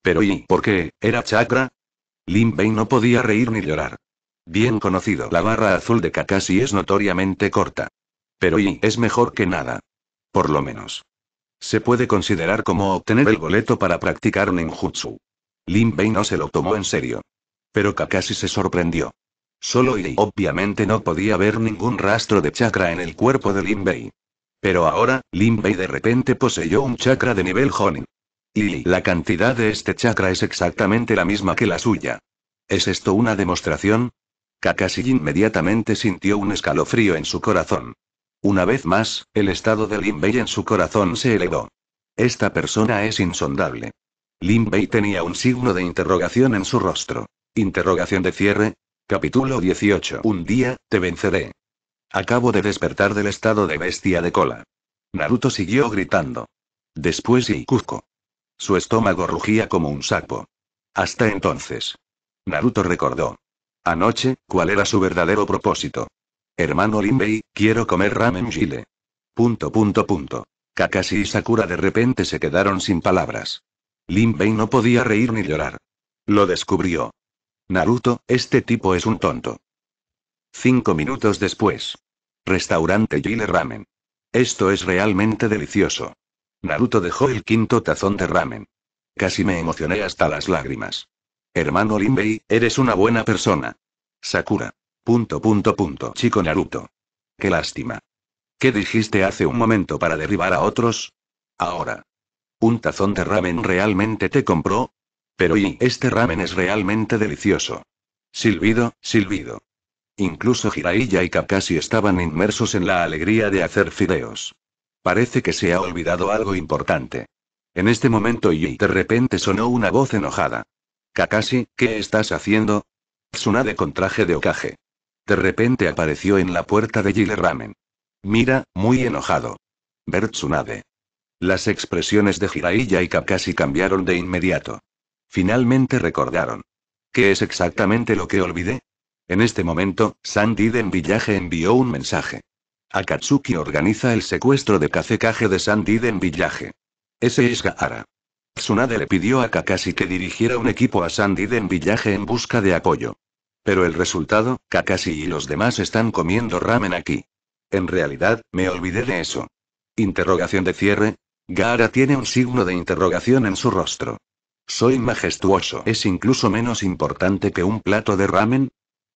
Pero ¿y por qué? ¿Era chakra? Lin Bei no podía reír ni llorar. Bien conocido, la barra azul de Kakashi es notoriamente corta. Pero ¿y es mejor que nada? Por lo menos. Se puede considerar como obtener el boleto para practicar ninjutsu. Lin Bei no se lo tomó en serio. Pero Kakashi se sorprendió. Solo y obviamente no podía ver ningún rastro de chakra en el cuerpo de Lin Bei. Pero ahora, Lin Bei de repente poseyó un chakra de nivel Honin. Y la cantidad de este chakra es exactamente la misma que la suya. ¿Es esto una demostración? Kakashi inmediatamente sintió un escalofrío en su corazón. Una vez más, el estado de Lin Bei en su corazón se elevó. Esta persona es insondable. Lin Bei tenía un signo de interrogación en su rostro. Interrogación de cierre. Capítulo 18. Un día, te venceré. Acabo de despertar del estado de bestia de cola. Naruto siguió gritando. Después y Su estómago rugía como un sapo. Hasta entonces. Naruto recordó. Anoche, ¿cuál era su verdadero propósito? Hermano Linbei, quiero comer ramen chile. Punto punto punto. Kakashi y Sakura de repente se quedaron sin palabras. Linbei no podía reír ni llorar. Lo descubrió. Naruto, este tipo es un tonto. Cinco minutos después. Restaurante Gile Ramen. Esto es realmente delicioso. Naruto dejó el quinto tazón de ramen. Casi me emocioné hasta las lágrimas. Hermano Linbei, eres una buena persona. Sakura. Punto punto punto. Chico Naruto. Qué lástima. ¿Qué dijiste hace un momento para derribar a otros? Ahora. ¿Un tazón de ramen realmente te compró? Pero y este ramen es realmente delicioso. Silbido, silbido. Incluso Jiraiya y Kakashi estaban inmersos en la alegría de hacer fideos. Parece que se ha olvidado algo importante. En este momento y de repente sonó una voz enojada. Kakashi, ¿qué estás haciendo? Tsunade con traje de ocaje. De repente apareció en la puerta de Gile Mira, muy enojado. Ver Tsunade. Las expresiones de Jiraiya y Kakashi cambiaron de inmediato. Finalmente recordaron. ¿Qué es exactamente lo que olvidé? En este momento, Sandy Den Villaje envió un mensaje. Akatsuki organiza el secuestro de Kazekage de Sandy Den Villaje. Ese es Gaara. Tsunade le pidió a Kakashi que dirigiera un equipo a Sandy Den Villaje en busca de apoyo. Pero el resultado, Kakashi y los demás están comiendo ramen aquí. En realidad, me olvidé de eso. Interrogación de cierre. Gaara tiene un signo de interrogación en su rostro. Soy majestuoso. ¿Es incluso menos importante que un plato de ramen?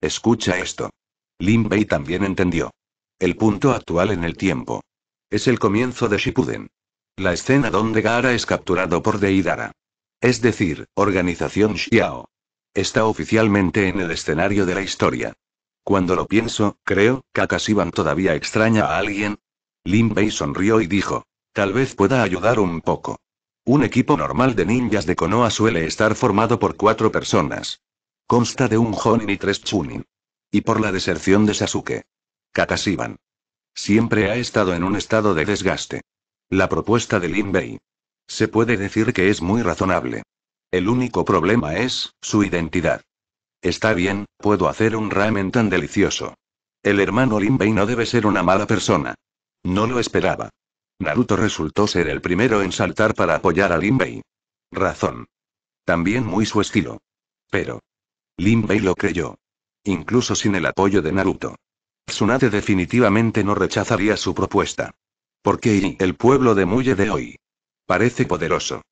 Escucha esto. Lin Bei también entendió. El punto actual en el tiempo. Es el comienzo de Shippuden. La escena donde Gaara es capturado por Deidara. Es decir, Organización Xiao. Está oficialmente en el escenario de la historia. Cuando lo pienso, creo, Kakashiban todavía extraña a alguien. Lin Bei sonrió y dijo. Tal vez pueda ayudar un poco. Un equipo normal de ninjas de Konoha suele estar formado por cuatro personas. Consta de un Honin y tres Chunin. Y por la deserción de Sasuke. Kakashiban. Siempre ha estado en un estado de desgaste. La propuesta de Lin Bei. Se puede decir que es muy razonable. El único problema es, su identidad. Está bien, puedo hacer un ramen tan delicioso. El hermano Lin no debe ser una mala persona. No lo esperaba. Naruto resultó ser el primero en saltar para apoyar a Lin Razón. También muy su estilo. Pero. Lin lo creyó. Incluso sin el apoyo de Naruto. Tsunade definitivamente no rechazaría su propuesta. Porque y el pueblo de Muye de hoy. Parece poderoso.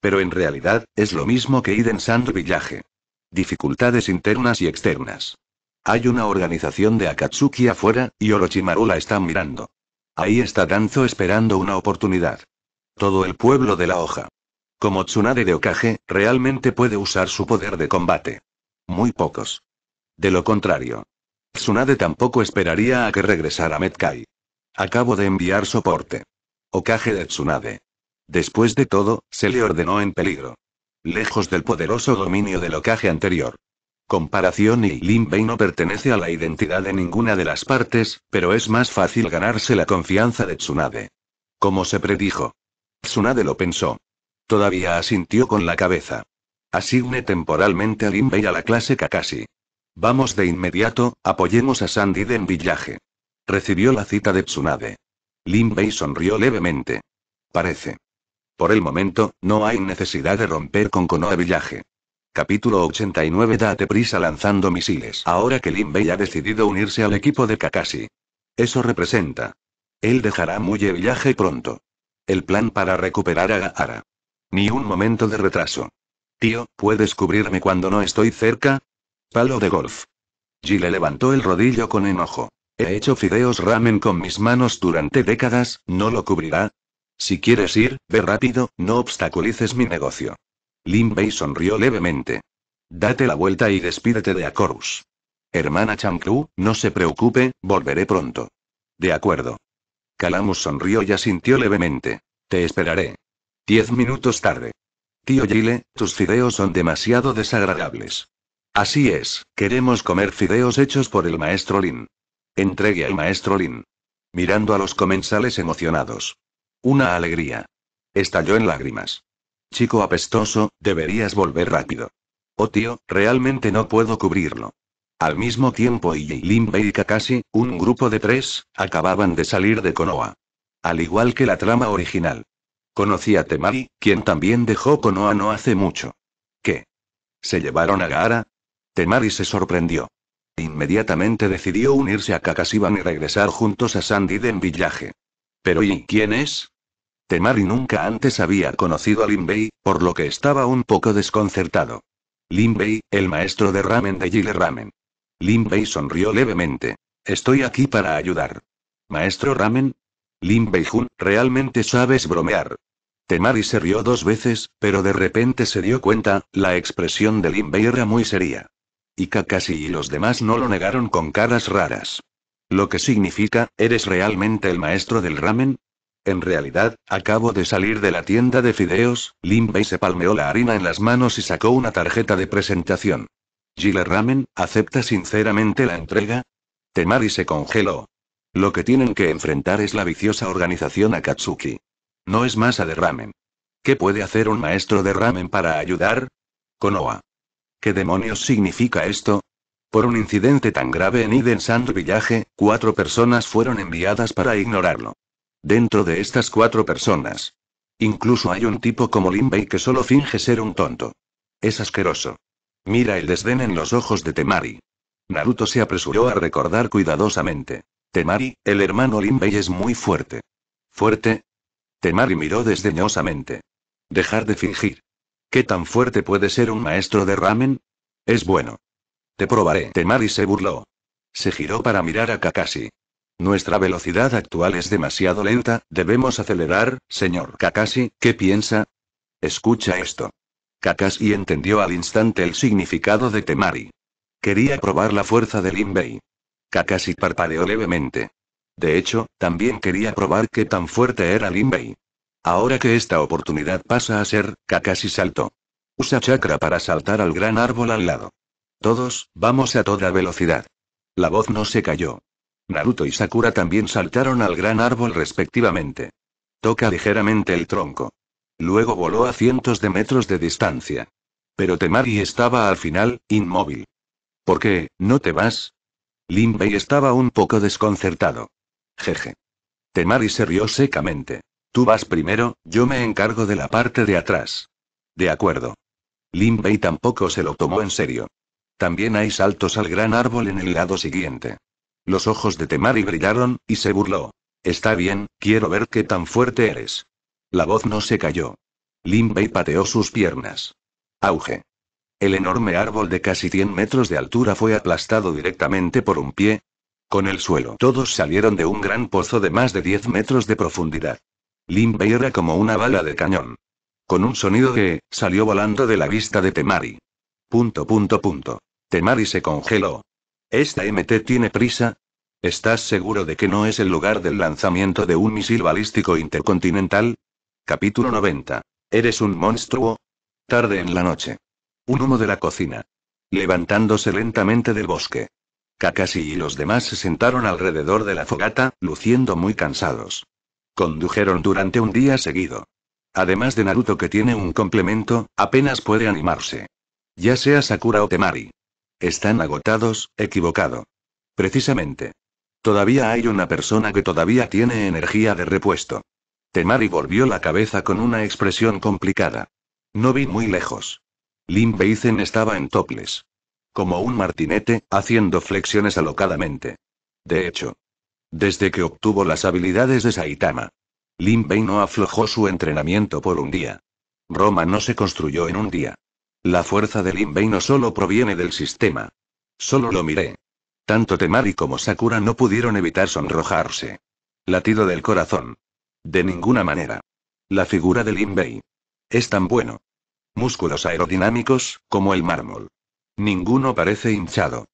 Pero en realidad, es lo mismo que Iden Sand Village. Dificultades internas y externas. Hay una organización de Akatsuki afuera, y Orochimaru la está mirando. Ahí está Danzo esperando una oportunidad. Todo el pueblo de la hoja. Como Tsunade de Okage, realmente puede usar su poder de combate. Muy pocos. De lo contrario. Tsunade tampoco esperaría a que regresara Metkai. Acabo de enviar soporte. Ocaje de Tsunade. Después de todo, se le ordenó en peligro. Lejos del poderoso dominio del ocaje anterior. Comparación y Limbei no pertenece a la identidad de ninguna de las partes, pero es más fácil ganarse la confianza de Tsunade. Como se predijo. Tsunade lo pensó. Todavía asintió con la cabeza. Asigne temporalmente a Linbei a la clase Kakashi. Vamos de inmediato, apoyemos a Sandy en villaje Recibió la cita de Tsunade. limbei sonrió levemente. Parece. Por el momento, no hay necesidad de romper con Konoha Villaje. Capítulo 89 Date prisa lanzando misiles. Ahora que Linbei ha decidido unirse al equipo de Kakashi. Eso representa. Él dejará Muye Villaje pronto. El plan para recuperar a Gaara. Ni un momento de retraso. Tío, ¿puedes cubrirme cuando no estoy cerca? Palo de golf. le levantó el rodillo con enojo. He hecho fideos ramen con mis manos durante décadas, ¿no lo cubrirá? Si quieres ir, ve rápido, no obstaculices mi negocio. Lin Bei sonrió levemente. Date la vuelta y despídete de Acorus. Hermana Changku, no se preocupe, volveré pronto. De acuerdo. Calamus sonrió y asintió levemente. Te esperaré. Diez minutos tarde. Tío Gile, tus fideos son demasiado desagradables. Así es, queremos comer fideos hechos por el maestro Lin. Entregue al maestro Lin. Mirando a los comensales emocionados. Una alegría. Estalló en lágrimas. Chico apestoso, deberías volver rápido. Oh tío, realmente no puedo cubrirlo. Al mismo tiempo Lin y Kakashi, un grupo de tres, acababan de salir de Konoha. Al igual que la trama original. Conocí a Temari, quien también dejó Konoha no hace mucho. ¿Qué? ¿Se llevaron a Gaara? Temari se sorprendió. Inmediatamente decidió unirse a Kakashiban y regresar juntos a en Villaje. Pero ¿y quién es? Temari nunca antes había conocido a Linbei, por lo que estaba un poco desconcertado. Linbei, el maestro de ramen de Gile Ramen. Limbei sonrió levemente. Estoy aquí para ayudar. Maestro Ramen, Lin Jun, realmente sabes bromear. Temari se rió dos veces, pero de repente se dio cuenta, la expresión de Lin Bei era muy seria. Y Kakashi y los demás no lo negaron con caras raras. Lo que significa, ¿eres realmente el maestro del ramen? En realidad, acabo de salir de la tienda de fideos, Lin Bei se palmeó la harina en las manos y sacó una tarjeta de presentación. Gile Ramen, ¿acepta sinceramente la entrega? Temari se congeló. Lo que tienen que enfrentar es la viciosa organización Akatsuki. No es masa de ramen. ¿Qué puede hacer un maestro de ramen para ayudar? Konoha. ¿Qué demonios significa esto? Por un incidente tan grave en Eden Sand Village, cuatro personas fueron enviadas para ignorarlo. Dentro de estas cuatro personas. Incluso hay un tipo como Limbei que solo finge ser un tonto. Es asqueroso. Mira el desdén en los ojos de Temari. Naruto se apresuró a recordar cuidadosamente. Temari, el hermano Linbei es muy fuerte. ¿Fuerte? Temari miró desdeñosamente. Dejar de fingir. ¿Qué tan fuerte puede ser un maestro de ramen? Es bueno. Te probaré. Temari se burló. Se giró para mirar a Kakashi. Nuestra velocidad actual es demasiado lenta, debemos acelerar, señor Kakashi, ¿qué piensa? Escucha esto. Kakashi entendió al instante el significado de Temari. Quería probar la fuerza de Linbei. Kakashi parpadeó levemente. De hecho, también quería probar qué tan fuerte era Linbei. Ahora que esta oportunidad pasa a ser, Kakashi saltó. Usa chakra para saltar al gran árbol al lado. Todos, vamos a toda velocidad. La voz no se cayó. Naruto y Sakura también saltaron al gran árbol respectivamente. Toca ligeramente el tronco. Luego voló a cientos de metros de distancia. Pero Temari estaba al final, inmóvil. ¿Por qué, no te vas? Limbei estaba un poco desconcertado. Jeje. Temari se rió secamente. Tú vas primero, yo me encargo de la parte de atrás. De acuerdo. Limbei tampoco se lo tomó en serio. También hay saltos al gran árbol en el lado siguiente. Los ojos de Temari brillaron, y se burló. Está bien, quiero ver qué tan fuerte eres. La voz no se cayó. Limbei pateó sus piernas. Auge. El enorme árbol de casi 100 metros de altura fue aplastado directamente por un pie. Con el suelo todos salieron de un gran pozo de más de 10 metros de profundidad. Limbe era como una bala de cañón. Con un sonido que, salió volando de la vista de Temari. Punto punto punto. Temari se congeló. ¿Esta MT tiene prisa? ¿Estás seguro de que no es el lugar del lanzamiento de un misil balístico intercontinental? Capítulo 90. Eres un monstruo. Tarde en la noche. Un humo de la cocina. Levantándose lentamente del bosque. Kakashi y los demás se sentaron alrededor de la fogata, luciendo muy cansados. Condujeron durante un día seguido. Además de Naruto que tiene un complemento, apenas puede animarse. Ya sea Sakura o Temari. Están agotados, equivocado. Precisamente. Todavía hay una persona que todavía tiene energía de repuesto. Temari volvió la cabeza con una expresión complicada. No vi muy lejos. Lim Zen estaba en toples. Como un martinete, haciendo flexiones alocadamente. De hecho, desde que obtuvo las habilidades de Saitama, Lin Bei no aflojó su entrenamiento por un día. Roma no se construyó en un día. La fuerza de Lin Bei no solo proviene del sistema. Solo lo miré. Tanto Temari como Sakura no pudieron evitar sonrojarse. Latido del corazón. De ninguna manera. La figura de Lin Bei. Es tan bueno. Músculos aerodinámicos, como el mármol. Ninguno parece hinchado.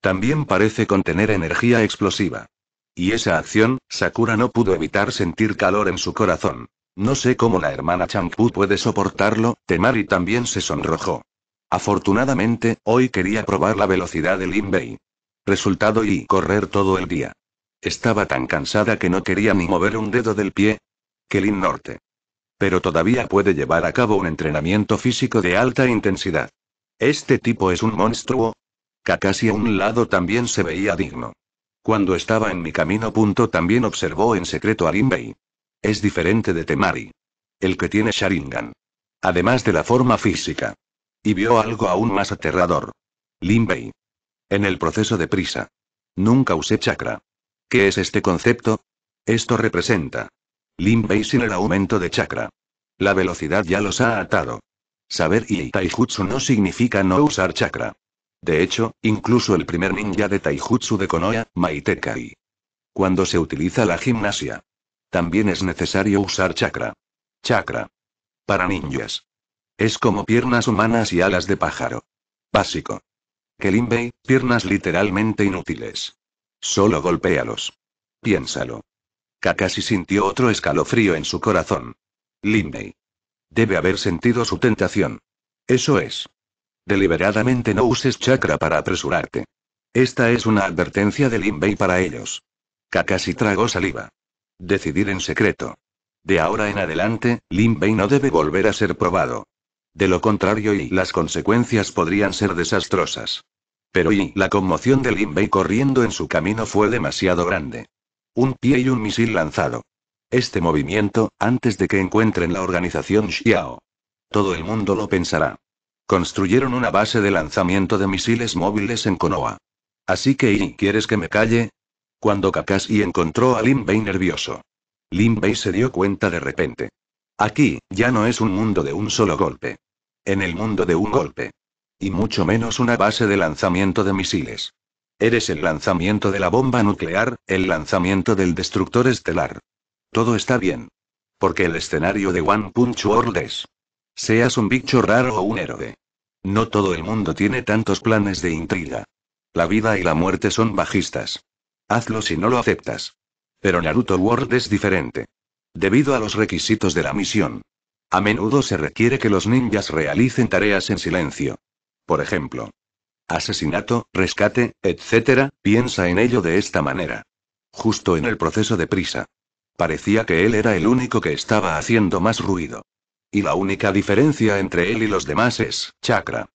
También parece contener energía explosiva. Y esa acción, Sakura no pudo evitar sentir calor en su corazón. No sé cómo la hermana Changpu puede soportarlo, Temari también se sonrojó. Afortunadamente, hoy quería probar la velocidad del Inbei. Resultado y correr todo el día. Estaba tan cansada que no quería ni mover un dedo del pie. Kelin Norte pero todavía puede llevar a cabo un entrenamiento físico de alta intensidad. Este tipo es un monstruo. Kakashi a un lado también se veía digno. Cuando estaba en mi camino punto también observó en secreto a Rinbei. Es diferente de Temari. El que tiene Sharingan. Además de la forma física. Y vio algo aún más aterrador. Limbei. En el proceso de prisa. Nunca usé chakra. ¿Qué es este concepto? Esto representa. Linbei sin el aumento de chakra. La velocidad ya los ha atado. Saber y taijutsu no significa no usar chakra. De hecho, incluso el primer ninja de taijutsu de Konoha, Maitekai. Cuando se utiliza la gimnasia. También es necesario usar chakra. Chakra. Para ninjas. Es como piernas humanas y alas de pájaro. Básico. Que Linbei, piernas literalmente inútiles. Solo golpéalos. Piénsalo. Kakashi sintió otro escalofrío en su corazón. Bei. Debe haber sentido su tentación. Eso es. Deliberadamente no uses chakra para apresurarte. Esta es una advertencia de Linbei para ellos. Kakashi tragó saliva. Decidir en secreto. De ahora en adelante, Linbei no debe volver a ser probado. De lo contrario, y las consecuencias podrían ser desastrosas. Pero y la conmoción de Linbei corriendo en su camino fue demasiado grande. Un pie y un misil lanzado. Este movimiento, antes de que encuentren la organización Xiao. Todo el mundo lo pensará. Construyeron una base de lanzamiento de misiles móviles en Konoha. Así que, ¿y quieres que me calle? Cuando Kakashi encontró a Lin Bei nervioso. Lin Bei se dio cuenta de repente. Aquí, ya no es un mundo de un solo golpe. En el mundo de un golpe. Y mucho menos una base de lanzamiento de misiles. Eres el lanzamiento de la bomba nuclear, el lanzamiento del destructor estelar. Todo está bien. Porque el escenario de One Punch World es. Seas un bicho raro o un héroe. No todo el mundo tiene tantos planes de intriga. La vida y la muerte son bajistas. Hazlo si no lo aceptas. Pero Naruto World es diferente. Debido a los requisitos de la misión. A menudo se requiere que los ninjas realicen tareas en silencio. Por ejemplo, asesinato, rescate, etc., piensa en ello de esta manera. Justo en el proceso de prisa. Parecía que él era el único que estaba haciendo más ruido. Y la única diferencia entre él y los demás es chakra.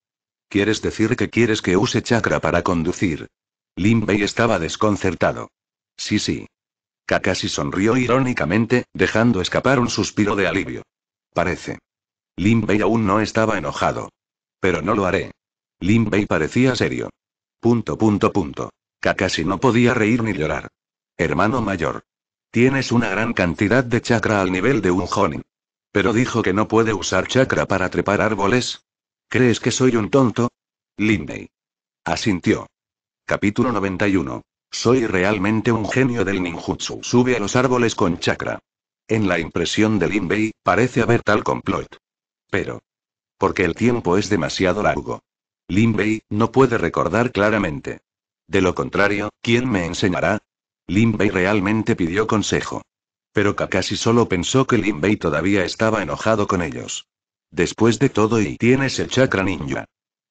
¿Quieres decir que quieres que use chakra para conducir? Limbey estaba desconcertado. Sí, sí. Kakashi sonrió irónicamente, dejando escapar un suspiro de alivio. Parece. Bei aún no estaba enojado. Pero no lo haré. Lin Bei parecía serio. Punto punto punto. Kakashi no podía reír ni llorar. Hermano mayor. Tienes una gran cantidad de chakra al nivel de un Jonin. Pero dijo que no puede usar chakra para trepar árboles. ¿Crees que soy un tonto? Bei. Asintió. Capítulo 91. Soy realmente un genio del ninjutsu. Sube a los árboles con chakra. En la impresión de Bei, parece haber tal complot. Pero. Porque el tiempo es demasiado largo. Lin no puede recordar claramente. De lo contrario, ¿quién me enseñará? Linbei realmente pidió consejo. Pero Kakashi solo pensó que Lin todavía estaba enojado con ellos. Después de todo y tienes el chakra ninja.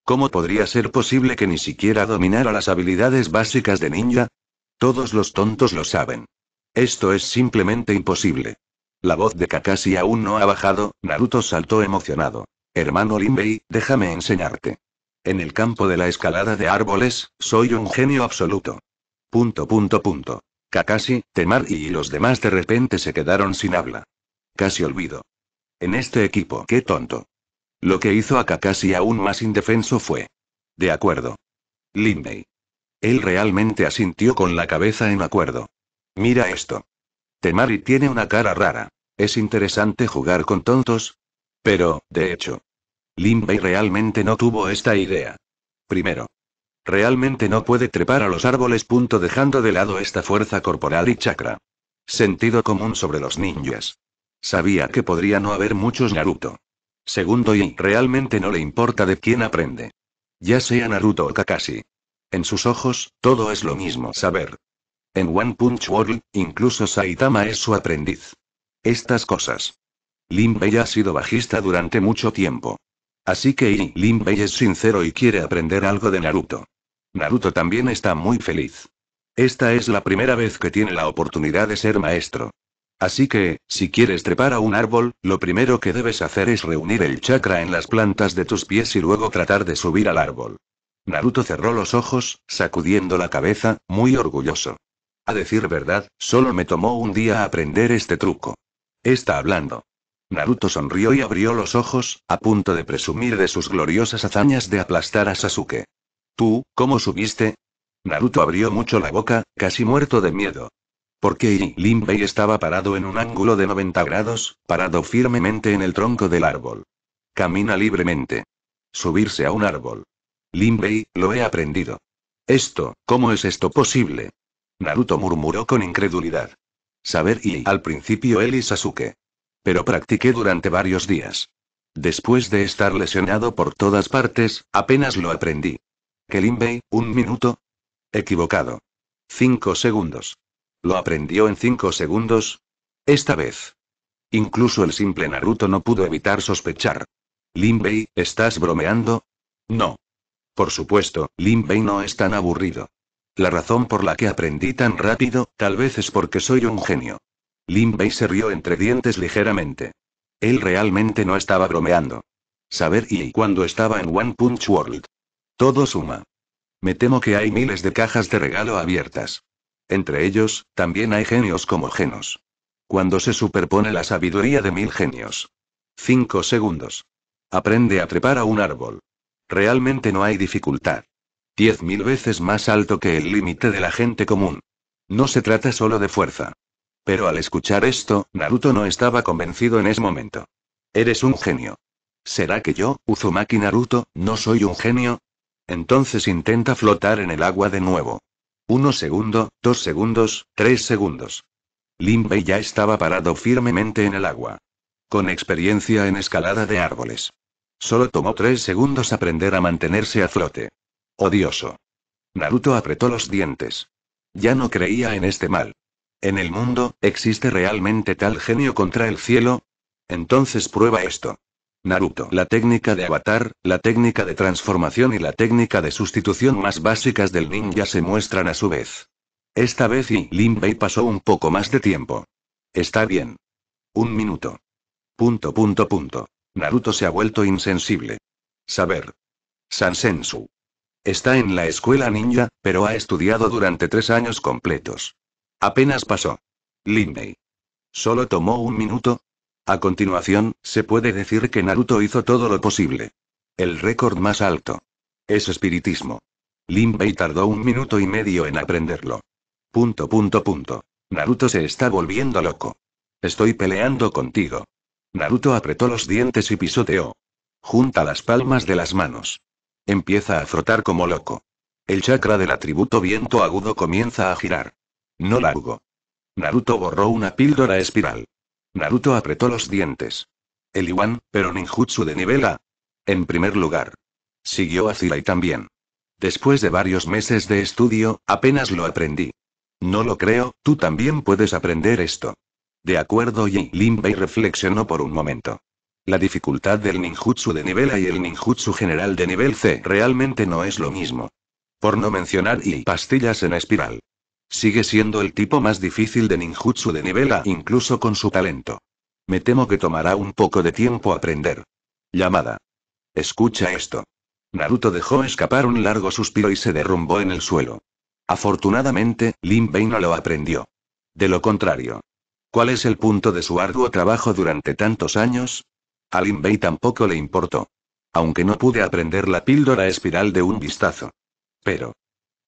¿Cómo podría ser posible que ni siquiera dominara las habilidades básicas de ninja? Todos los tontos lo saben. Esto es simplemente imposible. La voz de Kakashi aún no ha bajado, Naruto saltó emocionado. Hermano Linbei, déjame enseñarte. En el campo de la escalada de árboles, soy un genio absoluto. Punto, punto, punto. Kakashi, Temari y los demás de repente se quedaron sin habla. Casi olvido. En este equipo, qué tonto. Lo que hizo a Kakashi aún más indefenso fue. De acuerdo. Linmei. Él realmente asintió con la cabeza en acuerdo. Mira esto. Temari tiene una cara rara. Es interesante jugar con tontos. Pero, de hecho, Bei realmente no tuvo esta idea. Primero. Realmente no puede trepar a los árboles. dejando de lado esta fuerza corporal y chakra. Sentido común sobre los ninjas. Sabía que podría no haber muchos Naruto. Segundo y realmente no le importa de quién aprende. Ya sea Naruto o Kakashi. En sus ojos, todo es lo mismo saber. En One Punch World, incluso Saitama es su aprendiz. Estas cosas. ya ha sido bajista durante mucho tiempo. Así que I, Bei es sincero y quiere aprender algo de Naruto. Naruto también está muy feliz. Esta es la primera vez que tiene la oportunidad de ser maestro. Así que, si quieres trepar a un árbol, lo primero que debes hacer es reunir el chakra en las plantas de tus pies y luego tratar de subir al árbol. Naruto cerró los ojos, sacudiendo la cabeza, muy orgulloso. A decir verdad, solo me tomó un día aprender este truco. Está hablando. Naruto sonrió y abrió los ojos, a punto de presumir de sus gloriosas hazañas de aplastar a Sasuke. ¿Tú, cómo subiste? Naruto abrió mucho la boca, casi muerto de miedo. Porque Limbei estaba parado en un ángulo de 90 grados, parado firmemente en el tronco del árbol. Camina libremente. Subirse a un árbol. Limbei lo he aprendido. Esto, ¿cómo es esto posible? Naruto murmuró con incredulidad. Saber y al principio él y Sasuke pero practiqué durante varios días. Después de estar lesionado por todas partes, apenas lo aprendí. Bei, un minuto. Equivocado. Cinco segundos. ¿Lo aprendió en cinco segundos? Esta vez. Incluso el simple Naruto no pudo evitar sospechar. Limbei, ¿estás bromeando? No. Por supuesto, Limbei no es tan aburrido. La razón por la que aprendí tan rápido, tal vez es porque soy un genio. Lin se rió entre dientes ligeramente. Él realmente no estaba bromeando. Saber y cuando estaba en One Punch World. Todo suma. Me temo que hay miles de cajas de regalo abiertas. Entre ellos, también hay genios como genos. Cuando se superpone la sabiduría de mil genios. Cinco segundos. Aprende a trepar a un árbol. Realmente no hay dificultad. Diez mil veces más alto que el límite de la gente común. No se trata solo de fuerza. Pero al escuchar esto, Naruto no estaba convencido en ese momento. Eres un genio. ¿Será que yo, Uzumaki Naruto, no soy un genio? Entonces intenta flotar en el agua de nuevo. Uno segundo, dos segundos, tres segundos. Limbei ya estaba parado firmemente en el agua. Con experiencia en escalada de árboles. Solo tomó tres segundos aprender a mantenerse a flote. Odioso. Naruto apretó los dientes. Ya no creía en este mal. ¿En el mundo, existe realmente tal genio contra el cielo? Entonces prueba esto. Naruto. La técnica de avatar, la técnica de transformación y la técnica de sustitución más básicas del ninja se muestran a su vez. Esta vez y Limbei pasó un poco más de tiempo. Está bien. Un minuto. Punto punto punto. Naruto se ha vuelto insensible. Saber. Sansensu. Está en la escuela ninja, pero ha estudiado durante tres años completos. Apenas pasó. Linbei. Solo tomó un minuto. A continuación, se puede decir que Naruto hizo todo lo posible. El récord más alto. Es espiritismo. Limbei tardó un minuto y medio en aprenderlo. Punto, punto, punto. Naruto se está volviendo loco. Estoy peleando contigo. Naruto apretó los dientes y pisoteó. Junta las palmas de las manos. Empieza a frotar como loco. El chakra del atributo viento agudo comienza a girar. No largo. Naruto borró una píldora espiral. Naruto apretó los dientes. El Iwan, pero ninjutsu de nivel A. En primer lugar. Siguió a Zirai también. Después de varios meses de estudio, apenas lo aprendí. No lo creo, tú también puedes aprender esto. De acuerdo, y Limbei reflexionó por un momento. La dificultad del ninjutsu de nivel A y el ninjutsu general de nivel C realmente no es lo mismo. Por no mencionar y pastillas en espiral. Sigue siendo el tipo más difícil de ninjutsu de nivel A incluso con su talento. Me temo que tomará un poco de tiempo aprender. Llamada. Escucha esto. Naruto dejó escapar un largo suspiro y se derrumbó en el suelo. Afortunadamente, Lin Bei no lo aprendió. De lo contrario. ¿Cuál es el punto de su arduo trabajo durante tantos años? A Lin Bei tampoco le importó. Aunque no pude aprender la píldora espiral de un vistazo. Pero.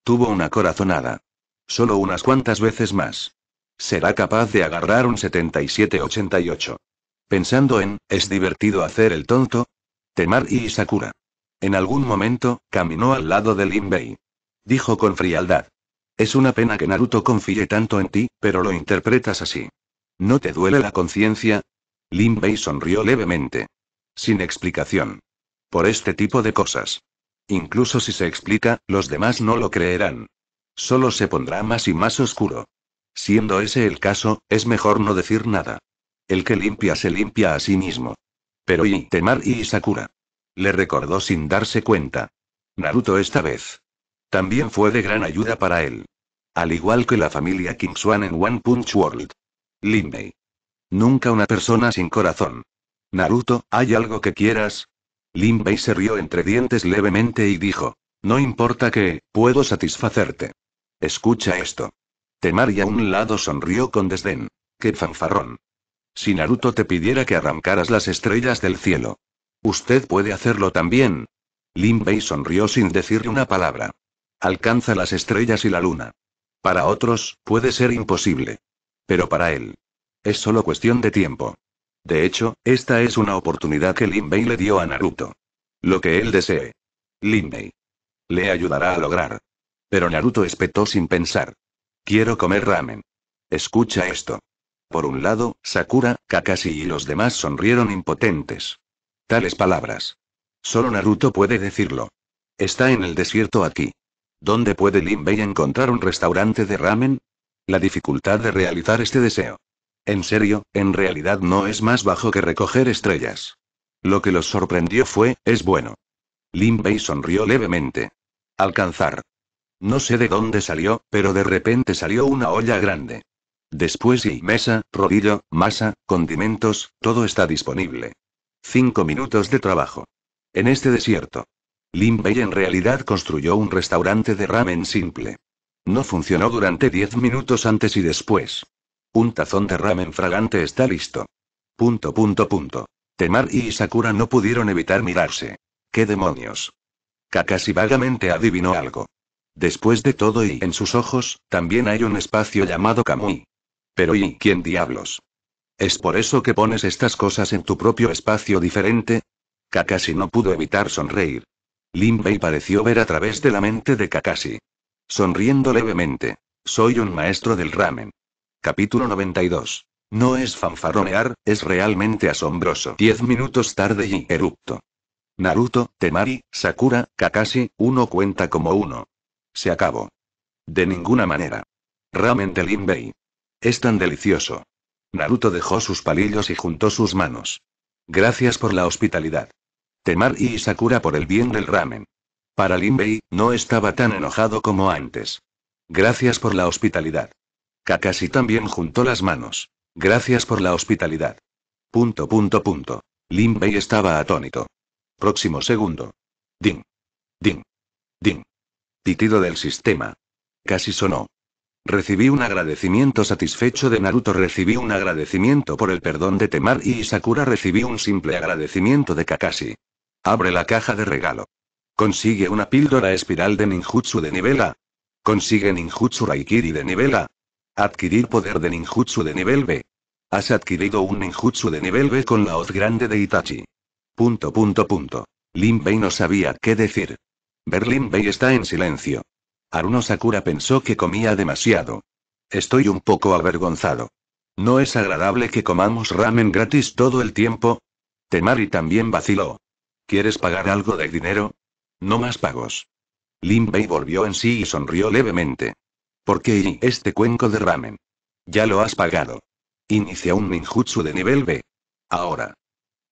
Tuvo una corazonada. Solo unas cuantas veces más. Será capaz de agarrar un 77-88. Pensando en, ¿es divertido hacer el tonto? Temar y Sakura. En algún momento, caminó al lado de Lin Bei. Dijo con frialdad. Es una pena que Naruto confíe tanto en ti, pero lo interpretas así. ¿No te duele la conciencia? Lin Bei sonrió levemente. Sin explicación. Por este tipo de cosas. Incluso si se explica, los demás no lo creerán. Solo se pondrá más y más oscuro. Siendo ese el caso, es mejor no decir nada. El que limpia se limpia a sí mismo. Pero y Temar y Sakura. Le recordó sin darse cuenta. Naruto esta vez. También fue de gran ayuda para él. Al igual que la familia Kingswan en One Punch World. Linmei. Nunca una persona sin corazón. Naruto, ¿hay algo que quieras? Linmei se rió entre dientes levemente y dijo. No importa que, puedo satisfacerte. Escucha esto. Temari a un lado sonrió con desdén. ¡Qué fanfarrón! Si Naruto te pidiera que arrancaras las estrellas del cielo. Usted puede hacerlo también. Lin sonrió sin decir una palabra. Alcanza las estrellas y la luna. Para otros, puede ser imposible. Pero para él. Es solo cuestión de tiempo. De hecho, esta es una oportunidad que Lin le dio a Naruto. Lo que él desee. Lin Le ayudará a lograr. Pero Naruto espetó sin pensar. Quiero comer ramen. Escucha esto. Por un lado, Sakura, Kakashi y los demás sonrieron impotentes. Tales palabras. Solo Naruto puede decirlo. Está en el desierto aquí. ¿Dónde puede Lin Bei encontrar un restaurante de ramen? La dificultad de realizar este deseo. En serio, en realidad no es más bajo que recoger estrellas. Lo que los sorprendió fue, es bueno. Lin Bei sonrió levemente. Alcanzar. No sé de dónde salió, pero de repente salió una olla grande. Después y mesa, rodillo, masa, condimentos, todo está disponible. Cinco minutos de trabajo. En este desierto. Lin Bei en realidad construyó un restaurante de ramen simple. No funcionó durante diez minutos antes y después. Un tazón de ramen fragante está listo. Punto punto punto. Temar y Sakura no pudieron evitar mirarse. ¿Qué demonios? Kakashi vagamente adivinó algo. Después de todo y en sus ojos, también hay un espacio llamado Kamui. Pero ¿y quién diablos? ¿Es por eso que pones estas cosas en tu propio espacio diferente? Kakashi no pudo evitar sonreír. Limbei pareció ver a través de la mente de Kakashi. Sonriendo levemente. Soy un maestro del ramen. Capítulo 92. No es fanfarronear, es realmente asombroso. Diez minutos tarde y erupto. Naruto, Temari, Sakura, Kakashi, uno cuenta como uno. Se acabó. De ninguna manera. Ramen de Bei. Es tan delicioso. Naruto dejó sus palillos y juntó sus manos. Gracias por la hospitalidad. Temar y Sakura por el bien del ramen. Para limbei no estaba tan enojado como antes. Gracias por la hospitalidad. Kakashi también juntó las manos. Gracias por la hospitalidad. Punto punto punto. Bei estaba atónito. Próximo segundo. Ding. Ding. Ding. Pitido del sistema. Casi sonó. Recibí un agradecimiento satisfecho de Naruto, recibí un agradecimiento por el perdón de Temar y Sakura recibí un simple agradecimiento de Kakashi. Abre la caja de regalo. Consigue una píldora espiral de ninjutsu de nivel A. Consigue ninjutsu raikiri de nivel A. Adquirir poder de ninjutsu de nivel B. Has adquirido un ninjutsu de nivel B con la hoz grande de Itachi. Punto punto punto. Lin no sabía qué decir. Berlin Bay está en silencio. Aruno Sakura pensó que comía demasiado. Estoy un poco avergonzado. No es agradable que comamos ramen gratis todo el tiempo. Temari también vaciló. ¿Quieres pagar algo de dinero? No más pagos. Lin Bei volvió en sí y sonrió levemente. ¿Por qué este cuenco de ramen? Ya lo has pagado. Inicia un ninjutsu de nivel B. Ahora.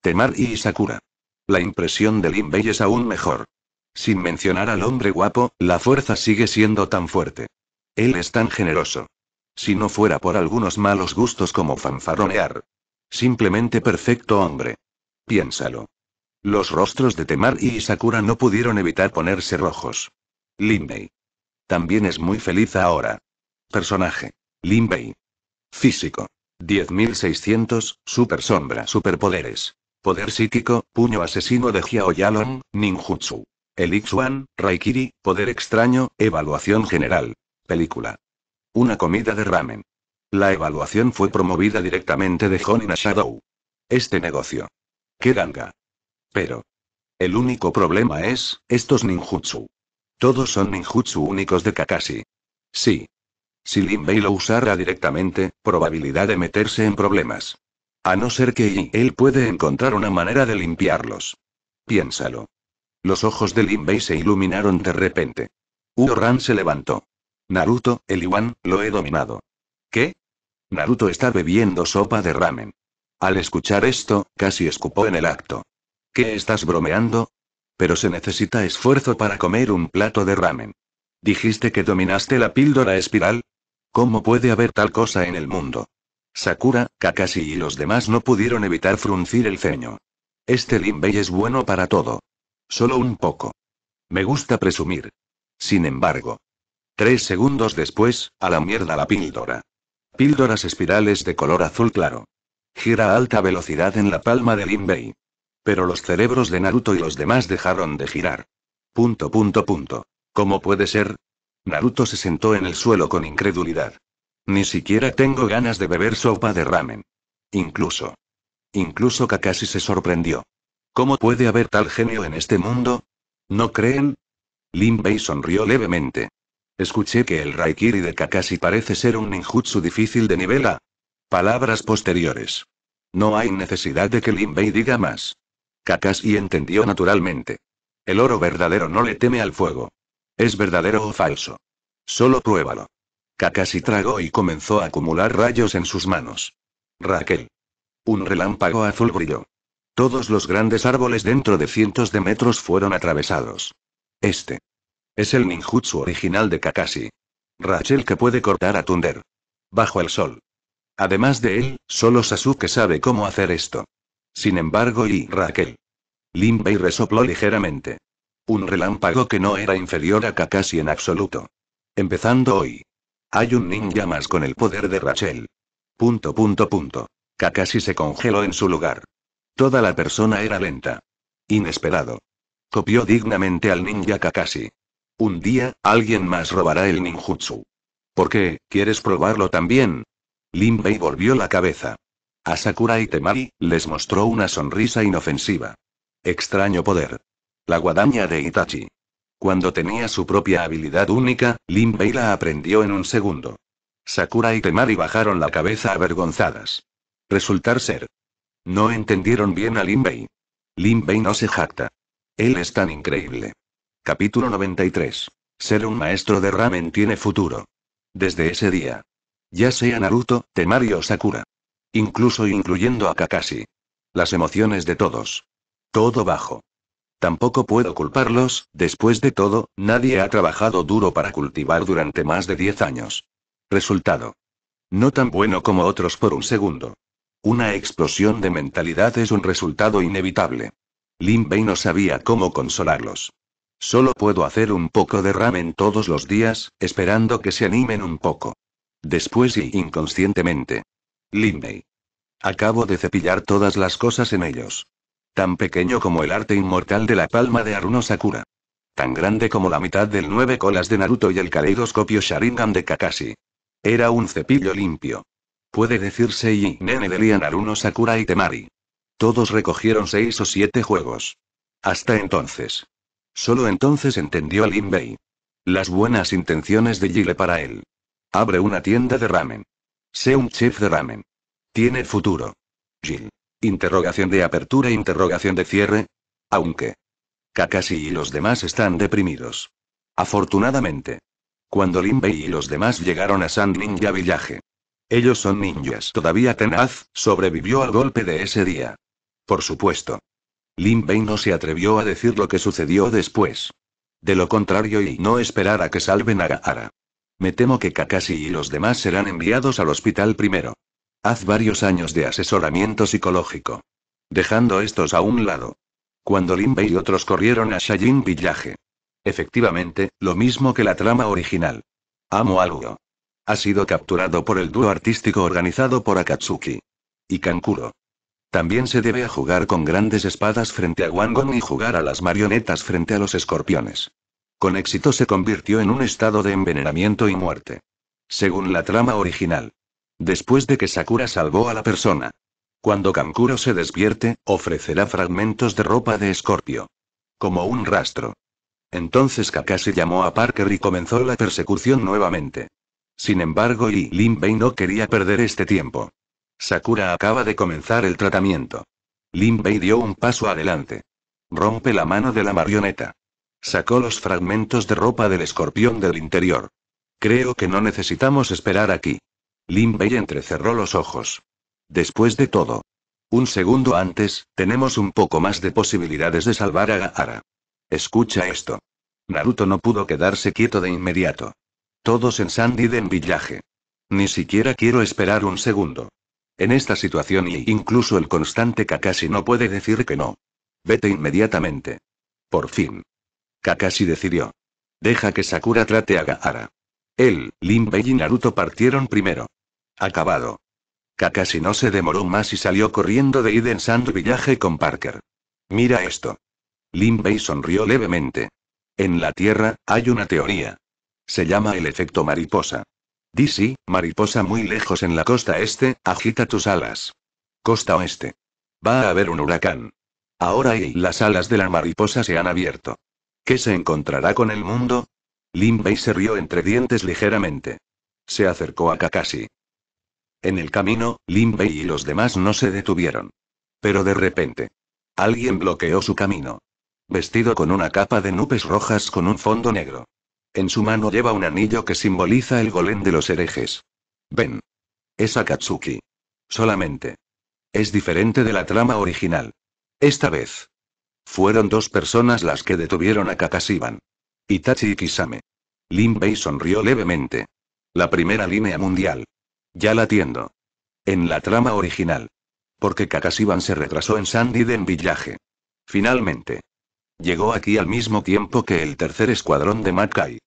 Temari y Sakura. La impresión de Lin Bei es aún mejor. Sin mencionar al hombre guapo, la fuerza sigue siendo tan fuerte. Él es tan generoso. Si no fuera por algunos malos gustos como fanfaronear. Simplemente perfecto hombre. Piénsalo. Los rostros de Temar y Sakura no pudieron evitar ponerse rojos. Linbei. También es muy feliz ahora. Personaje. Linbei. Físico. 10.600, super sombra, superpoderes. Poder psíquico, puño asesino de Hyao Yalon, ninjutsu. El One, Raikiri, Poder Extraño, Evaluación General. Película. Una comida de ramen. La evaluación fue promovida directamente de Honina Shadow. Este negocio. ¡Qué ganga! Pero. El único problema es, estos ninjutsu. Todos son ninjutsu únicos de Kakashi. Sí. Si Lin lo usara directamente, probabilidad de meterse en problemas. A no ser que él puede encontrar una manera de limpiarlos. Piénsalo. Los ojos de Lin se iluminaron de repente. Ran se levantó. Naruto, el Iwan, lo he dominado. ¿Qué? Naruto está bebiendo sopa de ramen. Al escuchar esto, casi escupó en el acto. ¿Qué estás bromeando? Pero se necesita esfuerzo para comer un plato de ramen. ¿Dijiste que dominaste la píldora espiral? ¿Cómo puede haber tal cosa en el mundo? Sakura, Kakashi y los demás no pudieron evitar fruncir el ceño. Este Limbei es bueno para todo. Solo un poco. Me gusta presumir. Sin embargo. Tres segundos después, a la mierda la píldora. Píldoras espirales de color azul claro. Gira a alta velocidad en la palma del Bei. Pero los cerebros de Naruto y los demás dejaron de girar. Punto, punto, punto. ¿Cómo puede ser? Naruto se sentó en el suelo con incredulidad. Ni siquiera tengo ganas de beber sopa de ramen. Incluso. Incluso Kakashi se sorprendió. ¿Cómo puede haber tal genio en este mundo? ¿No creen? Lin Bei sonrió levemente. Escuché que el Raikiri de Kakashi parece ser un ninjutsu difícil de nivel A. Palabras posteriores. No hay necesidad de que Lin Bei diga más. Kakashi entendió naturalmente. El oro verdadero no le teme al fuego. ¿Es verdadero o falso? Solo pruébalo. Kakashi tragó y comenzó a acumular rayos en sus manos. Raquel. Un relámpago azul brilló. Todos los grandes árboles dentro de cientos de metros fueron atravesados. Este. Es el ninjutsu original de Kakashi. Rachel que puede cortar a Tunder Bajo el sol. Además de él, solo Sasuke sabe cómo hacer esto. Sin embargo, y Raquel. Limbei resopló ligeramente. Un relámpago que no era inferior a Kakashi en absoluto. Empezando hoy. Hay un ninja más con el poder de Rachel. Punto punto punto. Kakashi se congeló en su lugar. Toda la persona era lenta. Inesperado. Copió dignamente al ninja Kakashi. Un día, alguien más robará el ninjutsu. ¿Por qué? ¿Quieres probarlo también? Lin Bei volvió la cabeza. A Sakura y Temari, les mostró una sonrisa inofensiva. Extraño poder. La guadaña de Itachi. Cuando tenía su propia habilidad única, Lin Bei la aprendió en un segundo. Sakura y Temari bajaron la cabeza avergonzadas. Resultar ser no entendieron bien a Lin Bei. Lin Bei no se jacta. Él es tan increíble. Capítulo 93. Ser un maestro de ramen tiene futuro. Desde ese día. Ya sea Naruto, Temari o Sakura. Incluso incluyendo a Kakashi. Las emociones de todos. Todo bajo. Tampoco puedo culparlos, después de todo, nadie ha trabajado duro para cultivar durante más de 10 años. Resultado. No tan bueno como otros por un segundo. Una explosión de mentalidad es un resultado inevitable. Lin no sabía cómo consolarlos. Solo puedo hacer un poco de ramen todos los días, esperando que se animen un poco. Después y inconscientemente. Lin Acabo de cepillar todas las cosas en ellos. Tan pequeño como el arte inmortal de la palma de Aruno Sakura. Tan grande como la mitad del nueve colas de Naruto y el caleidoscopio Sharingan de Kakashi. Era un cepillo limpio. Puede decirse y Nene de Naruno Sakura y Temari. Todos recogieron seis o siete juegos. Hasta entonces. Solo entonces entendió Lin Bei. Las buenas intenciones de Gile para él. Abre una tienda de ramen. Sé un chef de ramen. Tiene futuro. Gil. Interrogación de apertura, interrogación de cierre. Aunque. Kakashi y los demás están deprimidos. Afortunadamente. Cuando Bei y los demás llegaron a Sand Ninja Village, ellos son ninjas. Todavía tenaz, sobrevivió al golpe de ese día. Por supuesto. Lin Bei no se atrevió a decir lo que sucedió después. De lo contrario y no esperar a que salven a Gaara. Me temo que Kakashi y los demás serán enviados al hospital primero. Haz varios años de asesoramiento psicológico. Dejando estos a un lado. Cuando Lin Bei y otros corrieron a Shajin Village. Efectivamente, lo mismo que la trama original. Amo algo. Ha sido capturado por el dúo artístico organizado por Akatsuki. Y Kankuro. También se debe a jugar con grandes espadas frente a Wangon y jugar a las marionetas frente a los escorpiones. Con éxito se convirtió en un estado de envenenamiento y muerte. Según la trama original. Después de que Sakura salvó a la persona. Cuando Kankuro se despierte, ofrecerá fragmentos de ropa de escorpio. Como un rastro. Entonces Kakashi llamó a Parker y comenzó la persecución nuevamente. Sin embargo, Lin Bei no quería perder este tiempo. Sakura acaba de comenzar el tratamiento. Bei dio un paso adelante. Rompe la mano de la marioneta. Sacó los fragmentos de ropa del escorpión del interior. Creo que no necesitamos esperar aquí. Bei entrecerró los ojos. Después de todo. Un segundo antes, tenemos un poco más de posibilidades de salvar a Gaara. Escucha esto. Naruto no pudo quedarse quieto de inmediato. Todos en en Villaje. Ni siquiera quiero esperar un segundo. En esta situación y incluso el constante Kakashi no puede decir que no. Vete inmediatamente. Por fin. Kakashi decidió. Deja que Sakura trate a Gaara. Él, Linbei y Naruto partieron primero. Acabado. Kakashi no se demoró más y salió corriendo de Iden Sand Villaje con Parker. Mira esto. Linbei sonrió levemente. En la Tierra, hay una teoría. Se llama el efecto mariposa. DC, mariposa muy lejos en la costa este, agita tus alas. Costa oeste. Va a haber un huracán. Ahora y las alas de la mariposa se han abierto. ¿Qué se encontrará con el mundo? Linbei se rió entre dientes ligeramente. Se acercó a Kakashi. En el camino, Limbei y los demás no se detuvieron. Pero de repente. Alguien bloqueó su camino. Vestido con una capa de nubes rojas con un fondo negro. En su mano lleva un anillo que simboliza el golem de los herejes. Ven. Es Akatsuki. Solamente. Es diferente de la trama original. Esta vez. Fueron dos personas las que detuvieron a Kakashiban. Itachi y Kisame. Lin Bei sonrió levemente. La primera línea mundial. Ya la atiendo. En la trama original. Porque Kakashiban se retrasó en Sandy den Villaje. Finalmente. Llegó aquí al mismo tiempo que el tercer escuadrón de Mackay.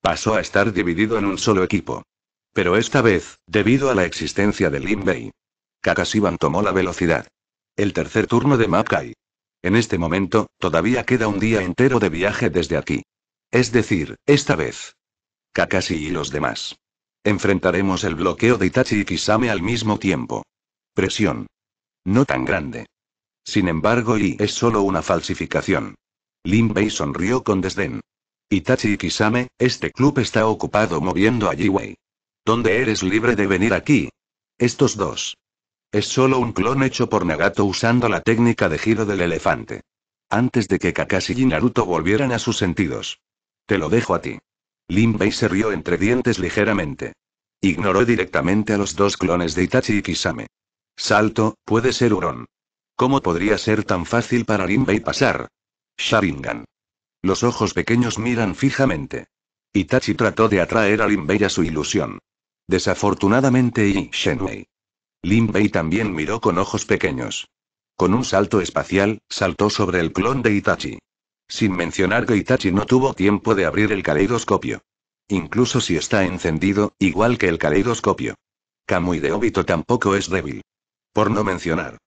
Pasó a estar dividido en un solo equipo. Pero esta vez, debido a la existencia de Lin kakashi Kakashiban tomó la velocidad. El tercer turno de Mackay. En este momento, todavía queda un día entero de viaje desde aquí. Es decir, esta vez. Kakashi y los demás. Enfrentaremos el bloqueo de Itachi y Kisame al mismo tiempo. Presión. No tan grande. Sin embargo, y es solo una falsificación. Lin sonrió con desdén. Itachi y Kisame, este club está ocupado moviendo a Jiwei. ¿Dónde eres libre de venir aquí? Estos dos. Es solo un clon hecho por Nagato usando la técnica de giro del elefante. Antes de que Kakashi y Naruto volvieran a sus sentidos. Te lo dejo a ti. Lin se rió entre dientes ligeramente. Ignoró directamente a los dos clones de Itachi y Kisame. Salto, puede ser Hurón. ¿Cómo podría ser tan fácil para Linbei pasar? Sharingan. Los ojos pequeños miran fijamente. Itachi trató de atraer a Bei a su ilusión. Desafortunadamente y Shenwei. Bei también miró con ojos pequeños. Con un salto espacial, saltó sobre el clon de Itachi. Sin mencionar que Itachi no tuvo tiempo de abrir el caleidoscopio. Incluso si está encendido, igual que el caleidoscopio. Kamui de Obito tampoco es débil. Por no mencionar.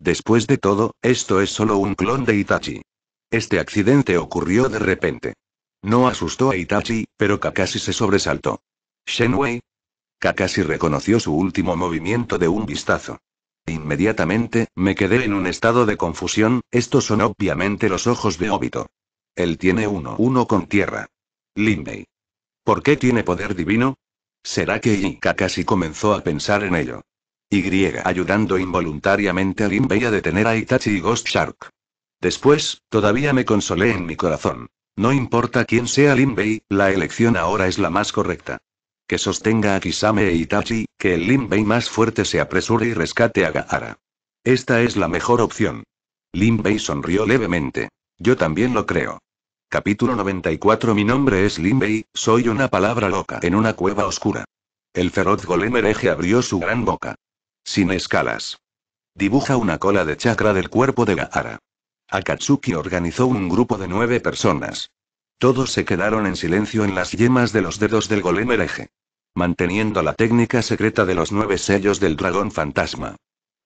Después de todo, esto es solo un clon de Itachi. Este accidente ocurrió de repente. No asustó a Itachi, pero Kakashi se sobresaltó. Shenwei. Kakashi reconoció su último movimiento de un vistazo. Inmediatamente, me quedé en un estado de confusión, estos son obviamente los ojos de Obito. Él tiene uno, uno con tierra. Linmei. ¿Por qué tiene poder divino? ¿Será que y Kakashi comenzó a pensar en ello? Y ayudando involuntariamente a Linmei a detener a Itachi y Ghost Shark. Después, todavía me consolé en mi corazón. No importa quién sea Lin Bei, la elección ahora es la más correcta. Que sostenga a Kisame e Itachi, que el Lin Bei más fuerte se apresure y rescate a Gaara. Esta es la mejor opción. Lin Bei sonrió levemente. Yo también lo creo. Capítulo 94 Mi nombre es Lin Bei, soy una palabra loca en una cueva oscura. El feroz golem hereje abrió su gran boca. Sin escalas. Dibuja una cola de chakra del cuerpo de Gaara. Akatsuki organizó un grupo de nueve personas. Todos se quedaron en silencio en las yemas de los dedos del golem hereje. Manteniendo la técnica secreta de los nueve sellos del dragón fantasma.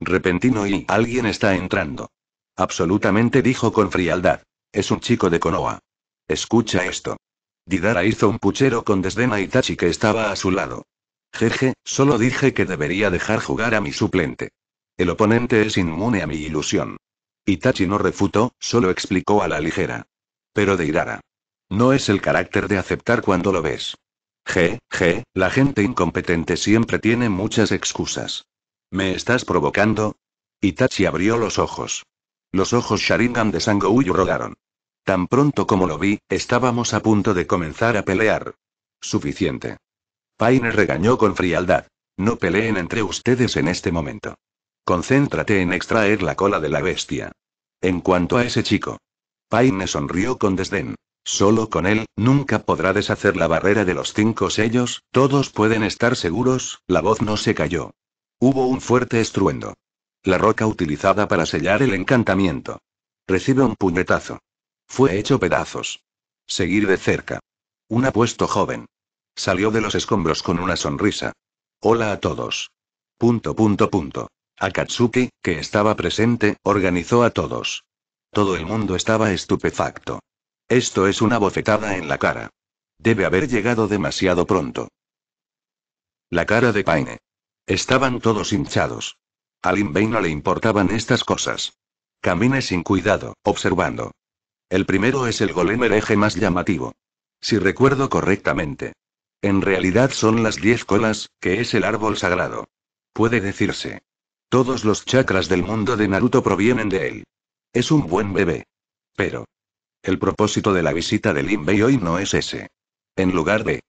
Repentino y alguien está entrando. Absolutamente dijo con frialdad. Es un chico de Konoha. Escucha esto. Didara hizo un puchero con desdén a Itachi que estaba a su lado. Jeje, solo dije que debería dejar jugar a mi suplente. El oponente es inmune a mi ilusión. Itachi no refutó, solo explicó a la ligera. Pero de Irara. No es el carácter de aceptar cuando lo ves. Je, je, la gente incompetente siempre tiene muchas excusas. ¿Me estás provocando? Itachi abrió los ojos. Los ojos Sharingan de Sangouyu rodaron. Tan pronto como lo vi, estábamos a punto de comenzar a pelear. Suficiente. Paine regañó con frialdad. No peleen entre ustedes en este momento. Concéntrate en extraer la cola de la bestia. En cuanto a ese chico. Paine sonrió con desdén. Solo con él, nunca podrá deshacer la barrera de los cinco sellos, todos pueden estar seguros, la voz no se cayó. Hubo un fuerte estruendo. La roca utilizada para sellar el encantamiento. Recibe un puñetazo. Fue hecho pedazos. Seguir de cerca. Un apuesto joven. Salió de los escombros con una sonrisa. Hola a todos. Punto, punto, punto. Akatsuki, que estaba presente, organizó a todos. Todo el mundo estaba estupefacto. Esto es una bofetada en la cara. Debe haber llegado demasiado pronto. La cara de Paine. Estaban todos hinchados. A Lin no le importaban estas cosas. Camine sin cuidado, observando. El primero es el golem hereje más llamativo. Si recuerdo correctamente. En realidad son las diez colas, que es el árbol sagrado. Puede decirse. Todos los chakras del mundo de Naruto provienen de él. Es un buen bebé. Pero. El propósito de la visita de Bei hoy no es ese. En lugar de.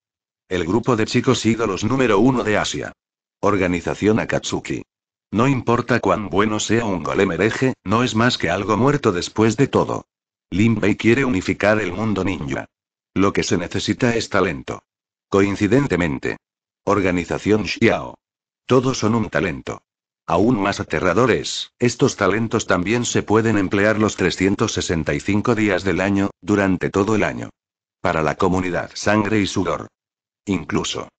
El grupo de chicos ídolos número uno de Asia. Organización Akatsuki. No importa cuán bueno sea un golem hereje, no es más que algo muerto después de todo. limbei quiere unificar el mundo ninja. Lo que se necesita es talento. Coincidentemente. Organización Xiao. Todos son un talento. Aún más aterradores, estos talentos también se pueden emplear los 365 días del año, durante todo el año. Para la comunidad, sangre y sudor. Incluso.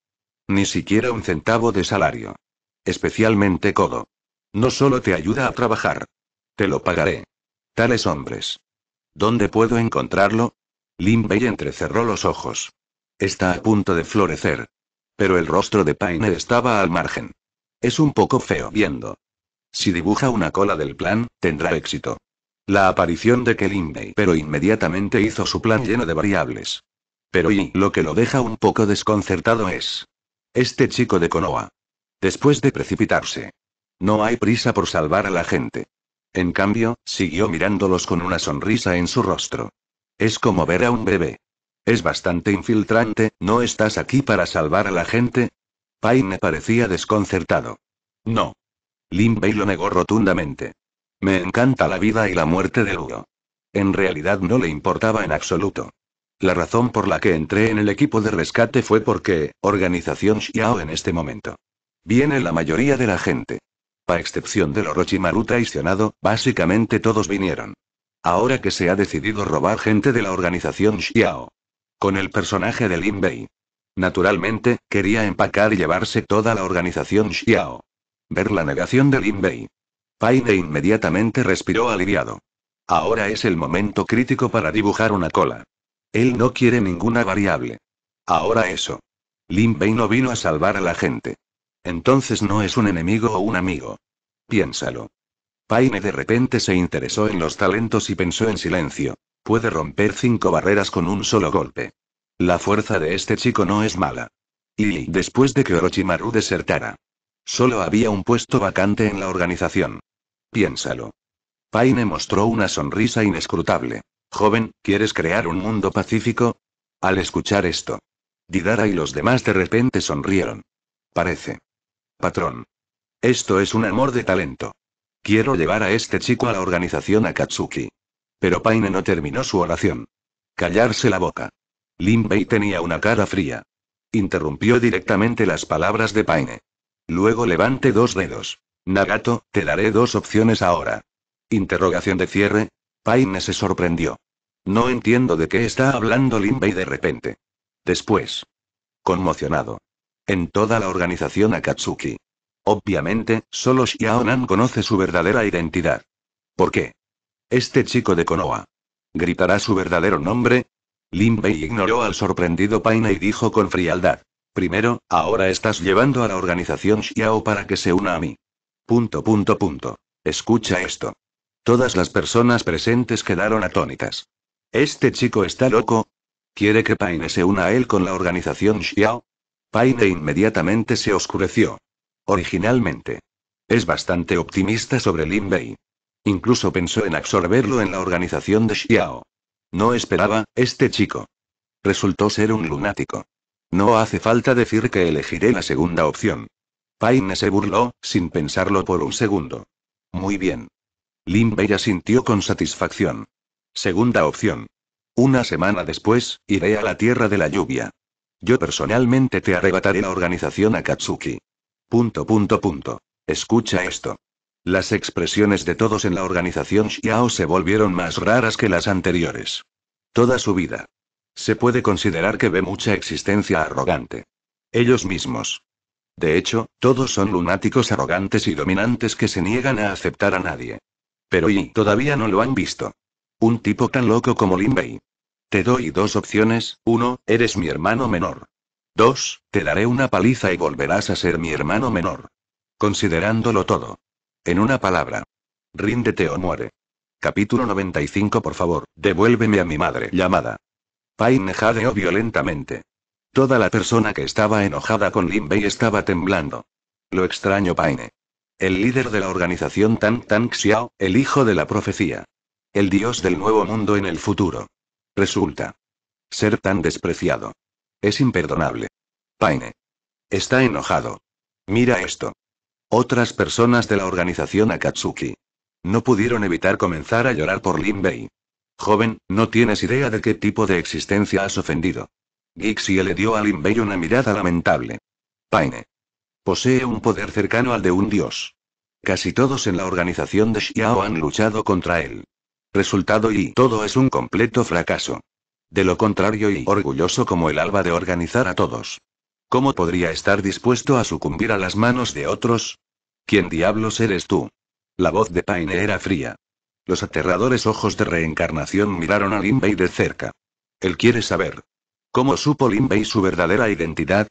Ni siquiera un centavo de salario. Especialmente codo. No solo te ayuda a trabajar. Te lo pagaré. Tales hombres. ¿Dónde puedo encontrarlo? Lin entrecerró los ojos. Está a punto de florecer. Pero el rostro de Paine estaba al margen. Es un poco feo viendo. Si dibuja una cola del plan, tendrá éxito. La aparición de May, pero inmediatamente hizo su plan lleno de variables. Pero y lo que lo deja un poco desconcertado es. Este chico de Konoha. Después de precipitarse. No hay prisa por salvar a la gente. En cambio, siguió mirándolos con una sonrisa en su rostro. Es como ver a un bebé. Es bastante infiltrante, ¿no estás aquí para salvar a la gente? me parecía desconcertado. No. Lin Bei lo negó rotundamente. Me encanta la vida y la muerte de Hugo. En realidad no le importaba en absoluto. La razón por la que entré en el equipo de rescate fue porque, organización Xiao en este momento. Viene la mayoría de la gente. A excepción del Orochimaru traicionado, básicamente todos vinieron. Ahora que se ha decidido robar gente de la organización Xiao. Con el personaje de Lin Bei, Naturalmente, quería empacar y llevarse toda la organización Xiao. Ver la negación de Lin Bei. Paine inmediatamente respiró aliviado. Ahora es el momento crítico para dibujar una cola. Él no quiere ninguna variable. Ahora eso. Lin Bei no vino a salvar a la gente. Entonces no es un enemigo o un amigo. Piénsalo. Paine de repente se interesó en los talentos y pensó en silencio. Puede romper cinco barreras con un solo golpe. La fuerza de este chico no es mala. Y después de que Orochimaru desertara. Solo había un puesto vacante en la organización. Piénsalo. Paine mostró una sonrisa inescrutable. Joven, ¿quieres crear un mundo pacífico? Al escuchar esto. Didara y los demás de repente sonrieron. Parece. Patrón. Esto es un amor de talento. Quiero llevar a este chico a la organización Akatsuki. Pero Paine no terminó su oración. Callarse la boca. Lin tenía una cara fría. Interrumpió directamente las palabras de Paine. Luego levante dos dedos. Nagato, te daré dos opciones ahora. Interrogación de cierre. Paine se sorprendió. No entiendo de qué está hablando Lin de repente. Después. Conmocionado. En toda la organización Akatsuki. Obviamente, solo Xiaonan conoce su verdadera identidad. ¿Por qué? Este chico de Konoha. ¿Gritará su verdadero nombre? Lin Bei ignoró al sorprendido Paine y dijo con frialdad. Primero, ahora estás llevando a la organización Xiao para que se una a mí. Punto, punto, punto. Escucha esto. Todas las personas presentes quedaron atónitas. ¿Este chico está loco? ¿Quiere que Paine se una a él con la organización Xiao? Paine inmediatamente se oscureció. Originalmente. Es bastante optimista sobre Lin Bei. Incluso pensó en absorberlo en la organización de Xiao. No esperaba, este chico. Resultó ser un lunático. No hace falta decir que elegiré la segunda opción. Paine se burló, sin pensarlo por un segundo. Muy bien. Lin sintió con satisfacción. Segunda opción. Una semana después, iré a la Tierra de la Lluvia. Yo personalmente te arrebataré la organización a Katsuki. Punto, punto, punto. Escucha esto. Las expresiones de todos en la organización Xiao se volvieron más raras que las anteriores. Toda su vida. Se puede considerar que ve mucha existencia arrogante. Ellos mismos. De hecho, todos son lunáticos arrogantes y dominantes que se niegan a aceptar a nadie. Pero y todavía no lo han visto. Un tipo tan loco como Lin Bei. Te doy dos opciones, uno, eres mi hermano menor. Dos, te daré una paliza y volverás a ser mi hermano menor. Considerándolo todo, en una palabra. Ríndete o muere. Capítulo 95 Por favor, devuélveme a mi madre. Llamada. Paine jadeó violentamente. Toda la persona que estaba enojada con Lin Bei estaba temblando. Lo extraño Paine. El líder de la organización Tan Tan Xiao, el hijo de la profecía. El dios del nuevo mundo en el futuro. Resulta. Ser tan despreciado. Es imperdonable. Paine. Está enojado. Mira esto. Otras personas de la organización Akatsuki. No pudieron evitar comenzar a llorar por Lin Bei. Joven, no tienes idea de qué tipo de existencia has ofendido. Gixie le dio a Lin Bei una mirada lamentable. Paine. Posee un poder cercano al de un dios. Casi todos en la organización de Xiao han luchado contra él. Resultado y todo es un completo fracaso. De lo contrario y orgulloso como el alba de organizar a todos. ¿Cómo podría estar dispuesto a sucumbir a las manos de otros? ¿Quién diablos eres tú? La voz de Paine era fría. Los aterradores ojos de reencarnación miraron a Limbey de cerca. Él quiere saber. ¿Cómo supo Bei su verdadera identidad?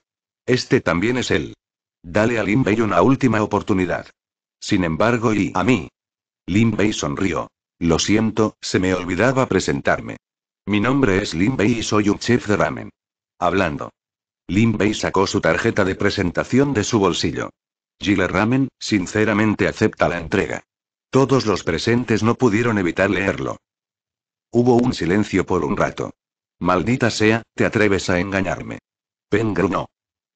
Este también es él. Dale a Bei una última oportunidad. Sin embargo, y a mí. Bei sonrió. Lo siento, se me olvidaba presentarme. Mi nombre es Bei y soy un chef de ramen. Hablando. Lin Bei sacó su tarjeta de presentación de su bolsillo. Gila Ramen, sinceramente acepta la entrega. Todos los presentes no pudieron evitar leerlo. Hubo un silencio por un rato. Maldita sea, te atreves a engañarme. Pengru no.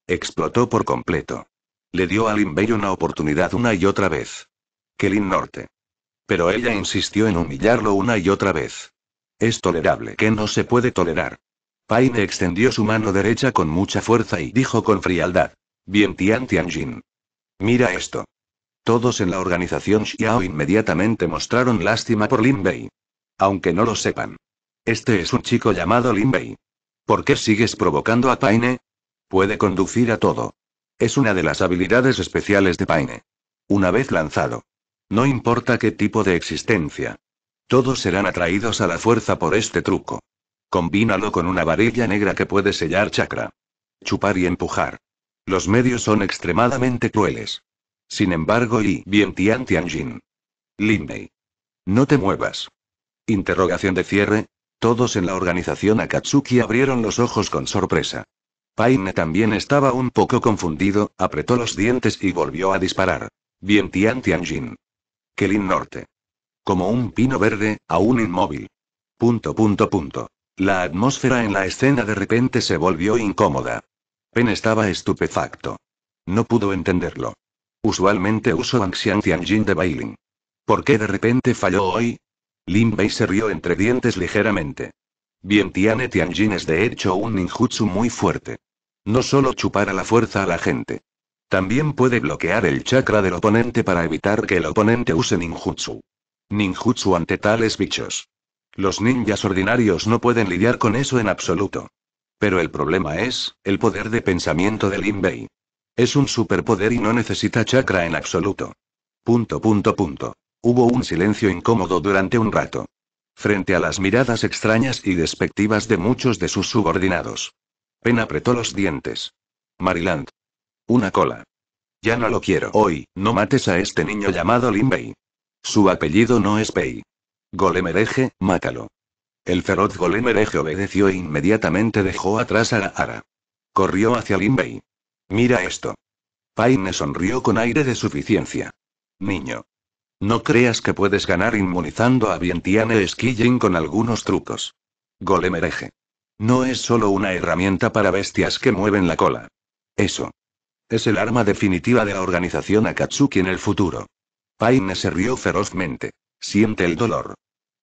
Explotó por completo. Le dio a Lin Bei una oportunidad una y otra vez. Que Norte. Pero ella insistió en humillarlo una y otra vez. Es tolerable que no se puede tolerar. Paine extendió su mano derecha con mucha fuerza y dijo con frialdad. Bien Tian Tianjin. Mira esto. Todos en la organización Xiao inmediatamente mostraron lástima por Lin Bei. Aunque no lo sepan. Este es un chico llamado Lin Bei. ¿Por qué sigues provocando a Paine? Puede conducir a todo. Es una de las habilidades especiales de Paine. Una vez lanzado. No importa qué tipo de existencia. Todos serán atraídos a la fuerza por este truco. Combínalo con una varilla negra que puede sellar chakra. Chupar y empujar. Los medios son extremadamente crueles. Sin embargo, y bien Tian Tianjin. Linmei. No te muevas. Interrogación de cierre. Todos en la organización Akatsuki abrieron los ojos con sorpresa. Paine también estaba un poco confundido, apretó los dientes y volvió a disparar. Bien Tian Tianjin. Kelin Norte. Como un pino verde, aún inmóvil. Punto punto punto. La atmósfera en la escena de repente se volvió incómoda. Pen estaba estupefacto. No pudo entenderlo. Usualmente uso Anxian Tianjin de Bailing. ¿Por qué de repente falló hoy? Lin Bei se rió entre dientes ligeramente. Bien Tiane Tianjin es de hecho un ninjutsu muy fuerte. No solo chupara la fuerza a la gente. También puede bloquear el chakra del oponente para evitar que el oponente use ninjutsu. Ninjutsu ante tales bichos. Los ninjas ordinarios no pueden lidiar con eso en absoluto. Pero el problema es, el poder de pensamiento de Lin Bei. Es un superpoder y no necesita chakra en absoluto. Punto, punto, punto. Hubo un silencio incómodo durante un rato. Frente a las miradas extrañas y despectivas de muchos de sus subordinados. Pen apretó los dientes. Maryland. Una cola. Ya no lo quiero. Hoy, no mates a este niño llamado Lin Bei. Su apellido no es Bei. Golemereje, mátalo. El feroz Golemereje obedeció e inmediatamente dejó atrás a la Ara. Corrió hacia Linbei. Mira esto. Paine sonrió con aire de suficiencia. Niño. No creas que puedes ganar inmunizando a Vientiane Skilling con algunos trucos. Golemereje. No es solo una herramienta para bestias que mueven la cola. Eso. Es el arma definitiva de la organización Akatsuki en el futuro. Paine se rió ferozmente. Siente el dolor.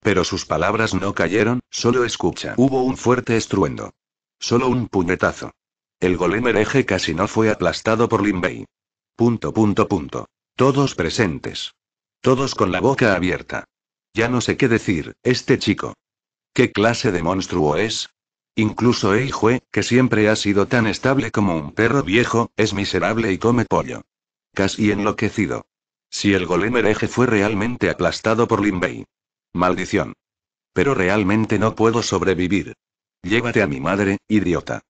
Pero sus palabras no cayeron, solo escucha. Hubo un fuerte estruendo. Solo un puñetazo. El golem hereje casi no fue aplastado por Limbei. Punto, punto, punto. Todos presentes. Todos con la boca abierta. Ya no sé qué decir, este chico. ¿Qué clase de monstruo es? Incluso Eijue, que siempre ha sido tan estable como un perro viejo, es miserable y come pollo. Casi enloquecido. Si el golem hereje fue realmente aplastado por Limbei. Maldición. Pero realmente no puedo sobrevivir. Llévate a mi madre, idiota.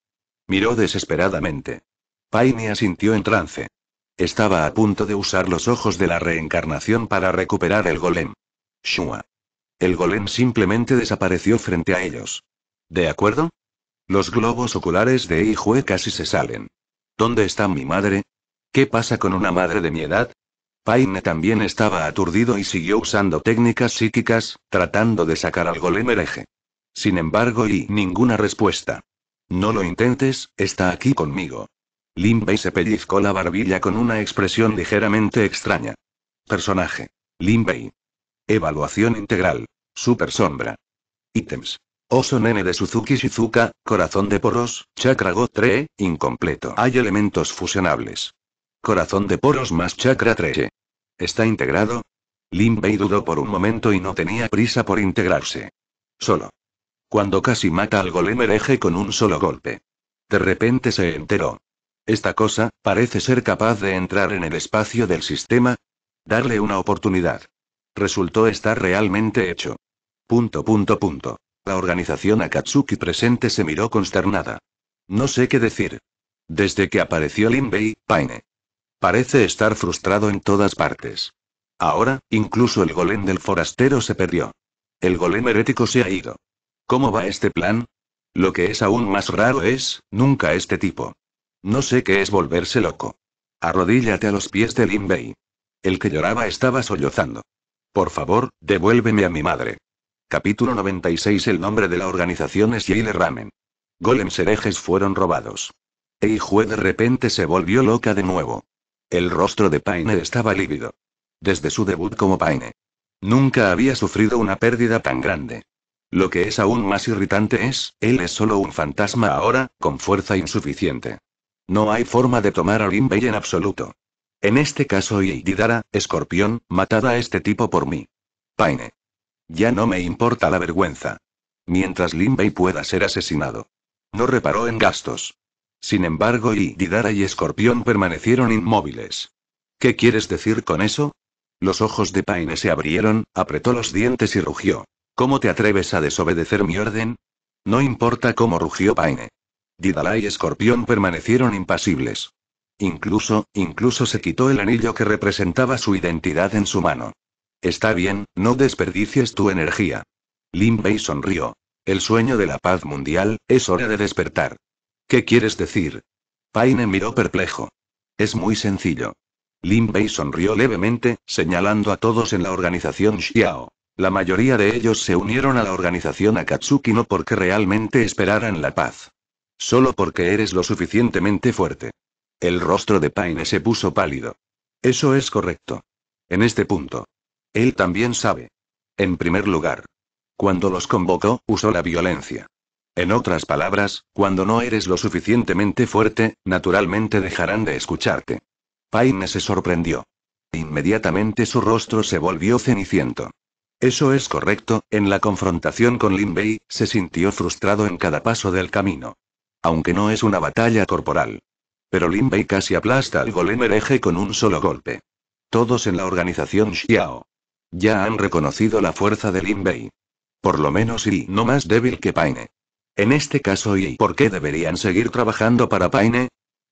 Miró desesperadamente. Paine asintió en trance. Estaba a punto de usar los ojos de la reencarnación para recuperar el golem. Shua. El golem simplemente desapareció frente a ellos. ¿De acuerdo? Los globos oculares de Ijue casi se salen. ¿Dónde está mi madre? ¿Qué pasa con una madre de mi edad? Paine también estaba aturdido y siguió usando técnicas psíquicas, tratando de sacar al golem hereje. Sin embargo, y ninguna respuesta. No lo intentes, está aquí conmigo. Linbei se pellizcó la barbilla con una expresión ligeramente extraña. Personaje. Linbei. Evaluación integral. Super sombra. Ítems. Oso nene de Suzuki Shizuka, corazón de poros, chakra 3, incompleto. Hay elementos fusionables. Corazón de poros más chakra treche. ¿Está integrado? Lin Bei dudó por un momento y no tenía prisa por integrarse. Solo. Cuando casi mata al golem hereje con un solo golpe. De repente se enteró. Esta cosa, parece ser capaz de entrar en el espacio del sistema. Darle una oportunidad. Resultó estar realmente hecho. Punto, punto, punto. La organización Akatsuki presente se miró consternada. No sé qué decir. Desde que apareció Lin Bei, Paine, Parece estar frustrado en todas partes. Ahora, incluso el golem del forastero se perdió. El golem herético se ha ido. ¿Cómo va este plan? Lo que es aún más raro es, nunca este tipo. No sé qué es volverse loco. Arrodíllate a los pies del Limbei. El que lloraba estaba sollozando. Por favor, devuélveme a mi madre. Capítulo 96 El nombre de la organización es Yale Ramen. Golems herejes fueron robados. Eijue de repente se volvió loca de nuevo. El rostro de Paine estaba lívido. Desde su debut como Paine. Nunca había sufrido una pérdida tan grande. Lo que es aún más irritante es, él es solo un fantasma ahora, con fuerza insuficiente. No hay forma de tomar a Lin en absoluto. En este caso Didara, escorpión, matada a este tipo por mí. Paine. Ya no me importa la vergüenza. Mientras Lin pueda ser asesinado. No reparó en gastos. Sin embargo, y Didara y Escorpión permanecieron inmóviles. ¿Qué quieres decir con eso? Los ojos de Paine se abrieron, apretó los dientes y rugió. ¿Cómo te atreves a desobedecer mi orden? No importa cómo rugió Paine. Didala y Escorpión permanecieron impasibles. Incluso, incluso se quitó el anillo que representaba su identidad en su mano. Está bien, no desperdicies tu energía. Lin Bei sonrió. El sueño de la paz mundial, es hora de despertar. ¿Qué quieres decir? Paine miró perplejo. Es muy sencillo. Lin Bei sonrió levemente, señalando a todos en la organización Xiao. La mayoría de ellos se unieron a la organización Akatsuki no porque realmente esperaran la paz. Solo porque eres lo suficientemente fuerte. El rostro de Paine se puso pálido. Eso es correcto. En este punto. Él también sabe. En primer lugar. Cuando los convocó, usó la violencia. En otras palabras, cuando no eres lo suficientemente fuerte, naturalmente dejarán de escucharte. Paine se sorprendió. Inmediatamente su rostro se volvió ceniciento. Eso es correcto, en la confrontación con Lin Bei, se sintió frustrado en cada paso del camino. Aunque no es una batalla corporal. Pero Lin Bei casi aplasta al golem hereje con un solo golpe. Todos en la organización Xiao. Ya han reconocido la fuerza de Lin Bei. Por lo menos y no más débil que Paine. En este caso, ¿y por qué deberían seguir trabajando para Paine?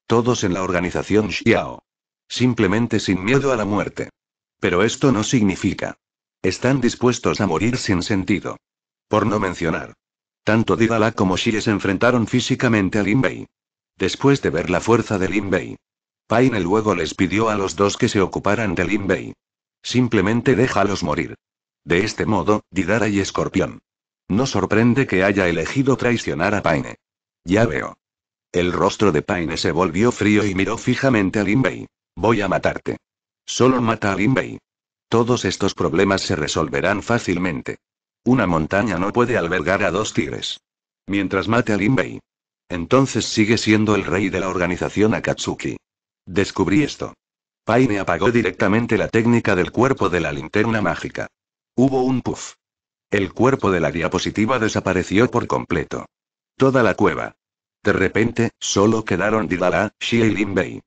Todos en la organización Xiao. Simplemente sin miedo a la muerte. Pero esto no significa. Están dispuestos a morir sin sentido. Por no mencionar. Tanto Didala como Xi se enfrentaron físicamente a Lin Bei. Después de ver la fuerza de Lin Bei. Paine luego les pidió a los dos que se ocuparan de Lin Bei. Simplemente déjalos morir. De este modo, Didara y Escorpión. No sorprende que haya elegido traicionar a Paine. Ya veo. El rostro de Paine se volvió frío y miró fijamente a Linbei. Voy a matarte. Solo mata a Linbei. Todos estos problemas se resolverán fácilmente. Una montaña no puede albergar a dos tigres. Mientras mate a Limbei. Entonces sigue siendo el rey de la organización Akatsuki. Descubrí esto. Paine apagó directamente la técnica del cuerpo de la linterna mágica. Hubo un puff. El cuerpo de la diapositiva desapareció por completo. Toda la cueva. De repente, solo quedaron Didala, Shia y Bei.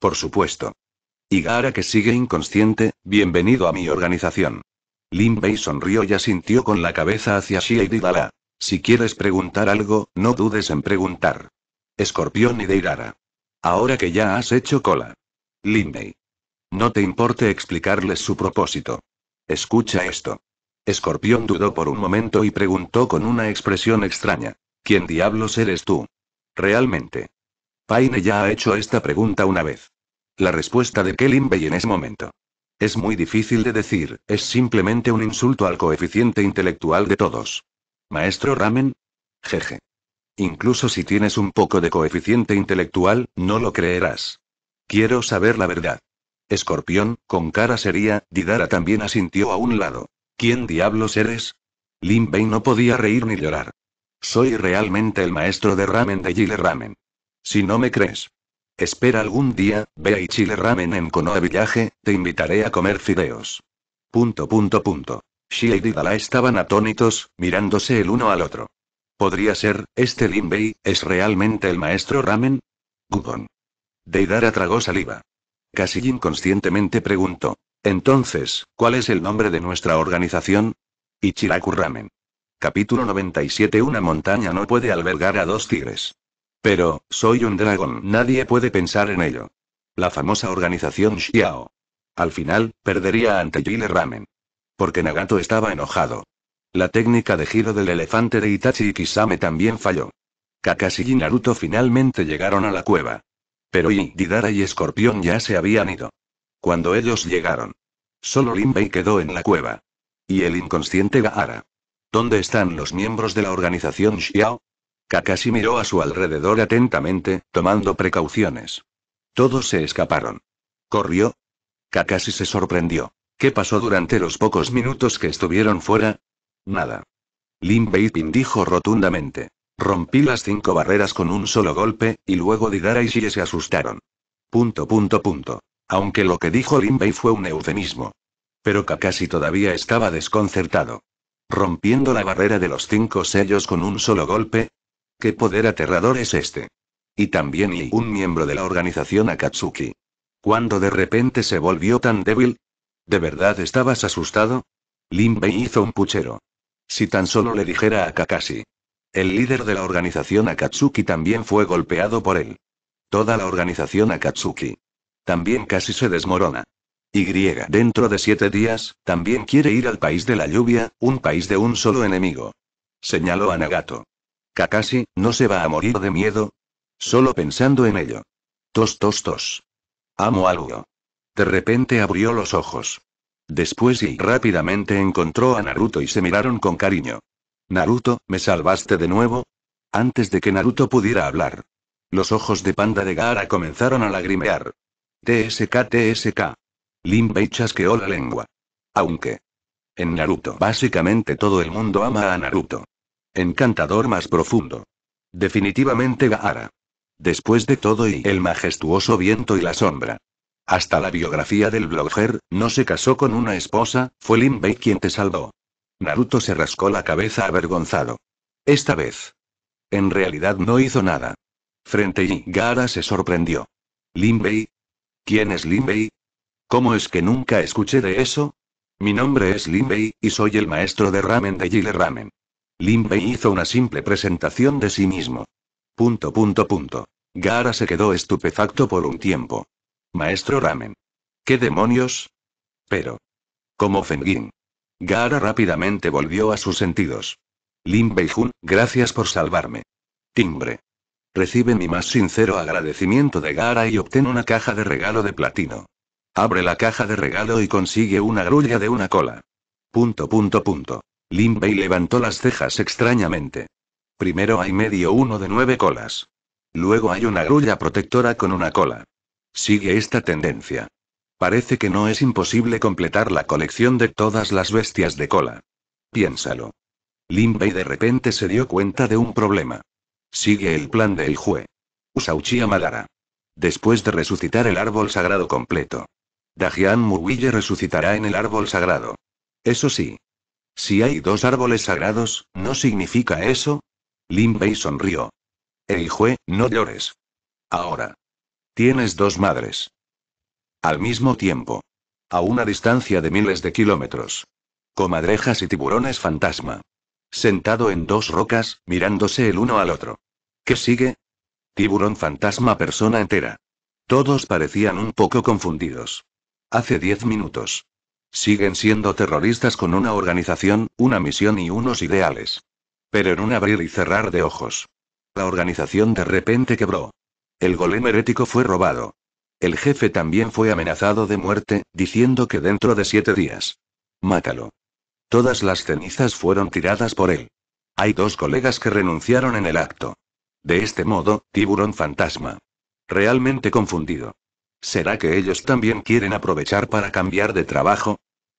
Por supuesto. Y Gara que sigue inconsciente, bienvenido a mi organización. Bei sonrió y asintió con la cabeza hacia Shia y Didara. Si quieres preguntar algo, no dudes en preguntar. Escorpión y Deirara. Ahora que ya has hecho cola. Bei, No te importe explicarles su propósito. Escucha esto. Escorpión dudó por un momento y preguntó con una expresión extraña. ¿Quién diablos eres tú? Realmente. Paine ya ha hecho esta pregunta una vez. La respuesta de Bay en ese momento. Es muy difícil de decir, es simplemente un insulto al coeficiente intelectual de todos. Maestro Ramen? Jeje. Incluso si tienes un poco de coeficiente intelectual, no lo creerás. Quiero saber la verdad. Escorpión, con cara seria, Didara también asintió a un lado. ¿Quién diablos eres? Lin Bei no podía reír ni llorar. Soy realmente el maestro de ramen de Chile Ramen. Si no me crees, espera algún día, ve a Chile Ramen en Konoha Villaje, te invitaré a comer fideos. Punto punto punto. y Didala estaban atónitos, mirándose el uno al otro. ¿Podría ser, este Lin Bei, es realmente el maestro Ramen? Gubon. Deidara tragó saliva. Casi inconscientemente preguntó. Entonces, ¿cuál es el nombre de nuestra organización? Ichiraku Ramen. Capítulo 97 Una montaña no puede albergar a dos tigres. Pero, soy un dragón. Nadie puede pensar en ello. La famosa organización Xiao. Al final, perdería ante Jile Ramen. Porque Nagato estaba enojado. La técnica de giro del elefante de Itachi y Kisame también falló. Kakashi y Naruto finalmente llegaron a la cueva. Pero y Didara y Escorpión ya se habían ido. Cuando ellos llegaron. Solo Bei quedó en la cueva. Y el inconsciente Gaara. ¿Dónde están los miembros de la organización Xiao? Kakashi miró a su alrededor atentamente, tomando precauciones. Todos se escaparon. ¿Corrió? Kakashi se sorprendió. ¿Qué pasó durante los pocos minutos que estuvieron fuera? Nada. Lin pin dijo rotundamente. Rompí las cinco barreras con un solo golpe, y luego Didara y Shie se asustaron. Punto punto punto. Aunque lo que dijo Lin fue un eufemismo. Pero Kakashi todavía estaba desconcertado. Rompiendo la barrera de los cinco sellos con un solo golpe. ¿Qué poder aterrador es este? Y también y un miembro de la organización Akatsuki. Cuando de repente se volvió tan débil, ¿De verdad estabas asustado? Limbei hizo un puchero. Si tan solo le dijera a Kakashi. El líder de la organización Akatsuki también fue golpeado por él. Toda la organización Akatsuki. También casi se desmorona. Y dentro de siete días, también quiere ir al país de la lluvia, un país de un solo enemigo. Señaló a Nagato. Kakashi, ¿no se va a morir de miedo? Solo pensando en ello. Tos, tos, Amo algo. De repente abrió los ojos. Después y rápidamente encontró a Naruto y se miraron con cariño. Naruto, ¿me salvaste de nuevo? Antes de que Naruto pudiera hablar. Los ojos de panda de Gaara comenzaron a lagrimear. TSK TSK. Lin chasqueó la lengua. Aunque. En Naruto básicamente todo el mundo ama a Naruto. Encantador más profundo. Definitivamente Gaara. Después de todo y el majestuoso viento y la sombra. Hasta la biografía del blogger, no se casó con una esposa, fue Lin Bei quien te salvó. Naruto se rascó la cabeza avergonzado. Esta vez. En realidad no hizo nada. Frente y Gaara se sorprendió. Lin Bei, ¿Quién es Bei? ¿Cómo es que nunca escuché de eso? Mi nombre es Bei, y soy el maestro de ramen de Gile Ramen. Bei hizo una simple presentación de sí mismo. Punto punto punto. Gara se quedó estupefacto por un tiempo. Maestro Ramen. ¿Qué demonios? Pero. Como Fengin. Gara rápidamente volvió a sus sentidos. Lin Jun, gracias por salvarme. Timbre. Recibe mi más sincero agradecimiento de Gara y obtén una caja de regalo de platino. Abre la caja de regalo y consigue una grulla de una cola. Punto punto punto. levantó las cejas extrañamente. Primero hay medio uno de nueve colas. Luego hay una grulla protectora con una cola. Sigue esta tendencia. Parece que no es imposible completar la colección de todas las bestias de cola. Piénsalo. Lin de repente se dio cuenta de un problema. Sigue el plan de juez. Usauchi Amadara. Después de resucitar el árbol sagrado completo. Dajian Murwille resucitará en el árbol sagrado. Eso sí. Si hay dos árboles sagrados, ¿no significa eso? Lin Bei sonrió. Eijue, no llores. Ahora. Tienes dos madres. Al mismo tiempo. A una distancia de miles de kilómetros. Comadrejas y tiburones fantasma sentado en dos rocas, mirándose el uno al otro. ¿Qué sigue? Tiburón fantasma persona entera. Todos parecían un poco confundidos. Hace diez minutos. Siguen siendo terroristas con una organización, una misión y unos ideales. Pero en un abrir y cerrar de ojos. La organización de repente quebró. El golem herético fue robado. El jefe también fue amenazado de muerte, diciendo que dentro de siete días. Mátalo. Todas las cenizas fueron tiradas por él. Hay dos colegas que renunciaron en el acto. De este modo, tiburón fantasma. Realmente confundido. ¿Será que ellos también quieren aprovechar para cambiar de trabajo?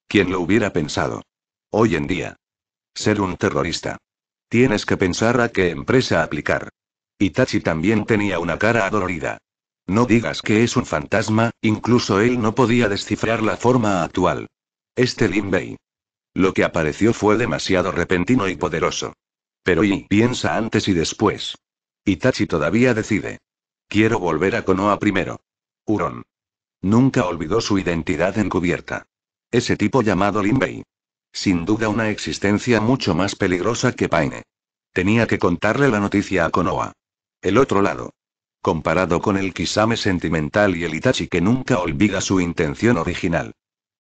¿Quién lo hubiera pensado? Hoy en día. Ser un terrorista. Tienes que pensar a qué empresa aplicar. Itachi también tenía una cara adolorida. No digas que es un fantasma, incluso él no podía descifrar la forma actual. Este Linbei. Lo que apareció fue demasiado repentino y poderoso. Pero y piensa antes y después. Itachi todavía decide. Quiero volver a Konoha primero. Huron. Nunca olvidó su identidad encubierta. Ese tipo llamado Linbei. Sin duda una existencia mucho más peligrosa que Paine. Tenía que contarle la noticia a Konoha. El otro lado. Comparado con el Kisame sentimental y el Itachi que nunca olvida su intención original.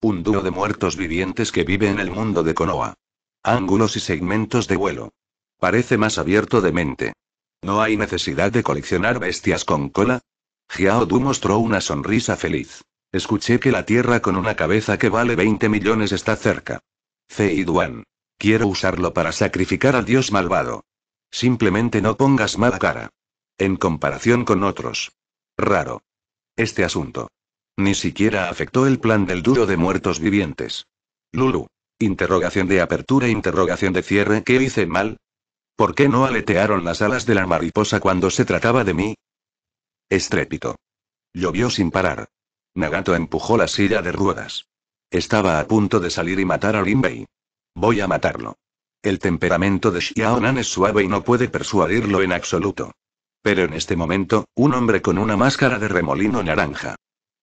Un dúo de muertos vivientes que vive en el mundo de Konoha. Ángulos y segmentos de vuelo. Parece más abierto de mente. ¿No hay necesidad de coleccionar bestias con cola? Jiao Du mostró una sonrisa feliz. Escuché que la tierra con una cabeza que vale 20 millones está cerca. Fei Quiero usarlo para sacrificar al dios malvado. Simplemente no pongas mala cara. En comparación con otros. Raro. Este asunto. Ni siquiera afectó el plan del duro de muertos vivientes. Lulu. Interrogación de apertura, interrogación de cierre, ¿qué hice mal? ¿Por qué no aletearon las alas de la mariposa cuando se trataba de mí? Estrépito. Llovió sin parar. Nagato empujó la silla de ruedas. Estaba a punto de salir y matar a Rinbei. Voy a matarlo. El temperamento de Xiaonan es suave y no puede persuadirlo en absoluto. Pero en este momento, un hombre con una máscara de remolino naranja,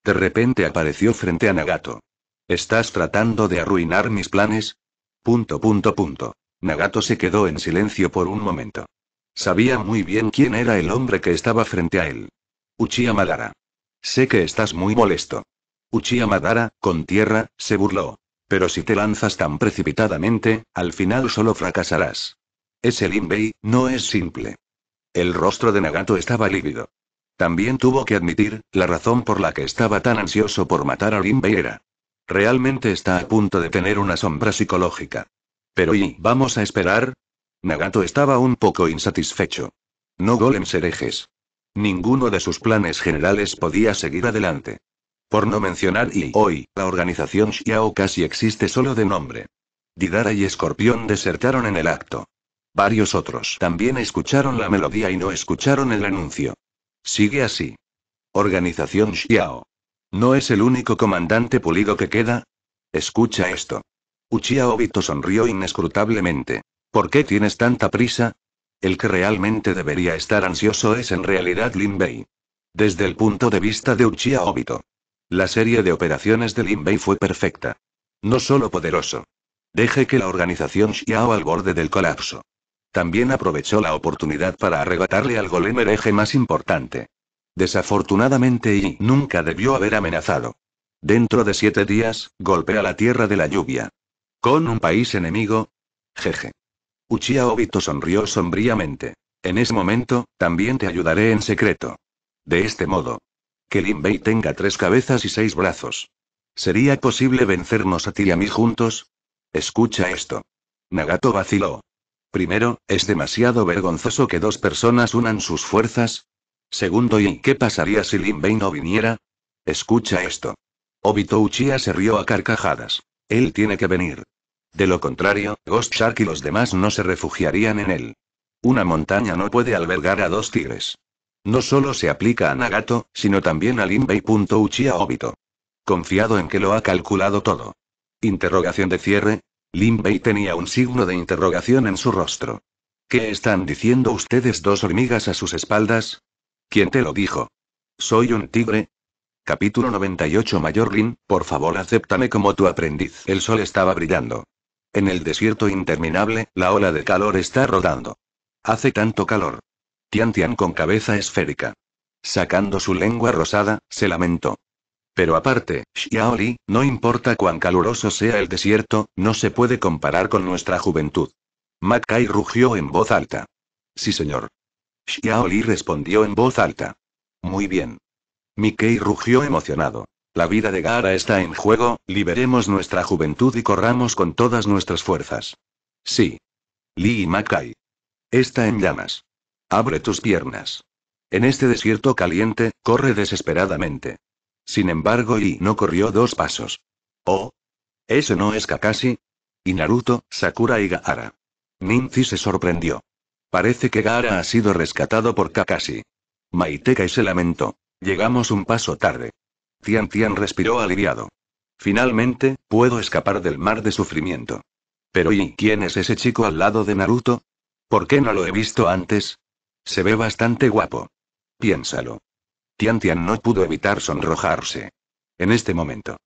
de repente apareció frente a Nagato. ¿Estás tratando de arruinar mis planes? Punto, punto, punto. Nagato se quedó en silencio por un momento. Sabía muy bien quién era el hombre que estaba frente a él. Uchiha Madara. Sé que estás muy molesto. Uchiha Madara, con tierra, se burló. Pero si te lanzas tan precipitadamente, al final solo fracasarás. Ese el no es simple. El rostro de Nagato estaba lívido. También tuvo que admitir, la razón por la que estaba tan ansioso por matar a Limbe era. Realmente está a punto de tener una sombra psicológica. Pero ¿y vamos a esperar? Nagato estaba un poco insatisfecho. No golems herejes. Ninguno de sus planes generales podía seguir adelante. Por no mencionar y hoy, la organización Xiao casi existe solo de nombre. Didara y Escorpión desertaron en el acto. Varios otros también escucharon la melodía y no escucharon el anuncio. Sigue así. Organización Xiao. No es el único comandante pulido que queda. Escucha esto. Uchiha Obito sonrió inescrutablemente. ¿Por qué tienes tanta prisa? El que realmente debería estar ansioso es en realidad Lin Bei. Desde el punto de vista de Uchiha Obito. La serie de operaciones de Lin Bei fue perfecta. No solo poderoso. Deje que la organización Xiao al borde del colapso. También aprovechó la oportunidad para arrebatarle al golem hereje más importante. Desafortunadamente y nunca debió haber amenazado. Dentro de siete días, golpea la tierra de la lluvia. ¿Con un país enemigo? Jeje. Uchiha Obito sonrió sombríamente. En ese momento, también te ayudaré en secreto. De este modo. Que Limbei tenga tres cabezas y seis brazos. ¿Sería posible vencernos a ti y a mí juntos? Escucha esto. Nagato vaciló. Primero, es demasiado vergonzoso que dos personas unan sus fuerzas. Segundo, ¿y qué pasaría si Lin Bei no viniera? Escucha esto. Obito Uchiha se rió a carcajadas. Él tiene que venir. De lo contrario, Ghost Shark y los demás no se refugiarían en él. Una montaña no puede albergar a dos tigres. No solo se aplica a Nagato, sino también a Bei. Uchiha Obito. Confiado en que lo ha calculado todo. Interrogación de cierre, Lin Bei tenía un signo de interrogación en su rostro. ¿Qué están diciendo ustedes dos hormigas a sus espaldas? ¿Quién te lo dijo? ¿Soy un tigre? Capítulo 98 Mayor Lin, por favor acéptame como tu aprendiz. El sol estaba brillando. En el desierto interminable, la ola de calor está rodando. Hace tanto calor. Tian Tian con cabeza esférica. Sacando su lengua rosada, se lamentó. Pero aparte, Xiaoli, no importa cuán caluroso sea el desierto, no se puede comparar con nuestra juventud. Makai rugió en voz alta. Sí, señor. Xiaoli respondió en voz alta. Muy bien. Mikei rugió emocionado. La vida de Gara está en juego, liberemos nuestra juventud y corramos con todas nuestras fuerzas. Sí. Lee Mackay. Está en llamas. Abre tus piernas. En este desierto caliente, corre desesperadamente. Sin embargo, y no corrió dos pasos. Oh. Ese no es Kakashi. Y Naruto, Sakura y Gaara. Ninzi se sorprendió. Parece que Gaara ha sido rescatado por Kakashi. Maiteka se lamentó. Llegamos un paso tarde. Tian Tian respiró aliviado. Finalmente, puedo escapar del mar de sufrimiento. Pero ¿y quién es ese chico al lado de Naruto? ¿Por qué no lo he visto antes? Se ve bastante guapo. Piénsalo. Tiantian no pudo evitar sonrojarse. En este momento.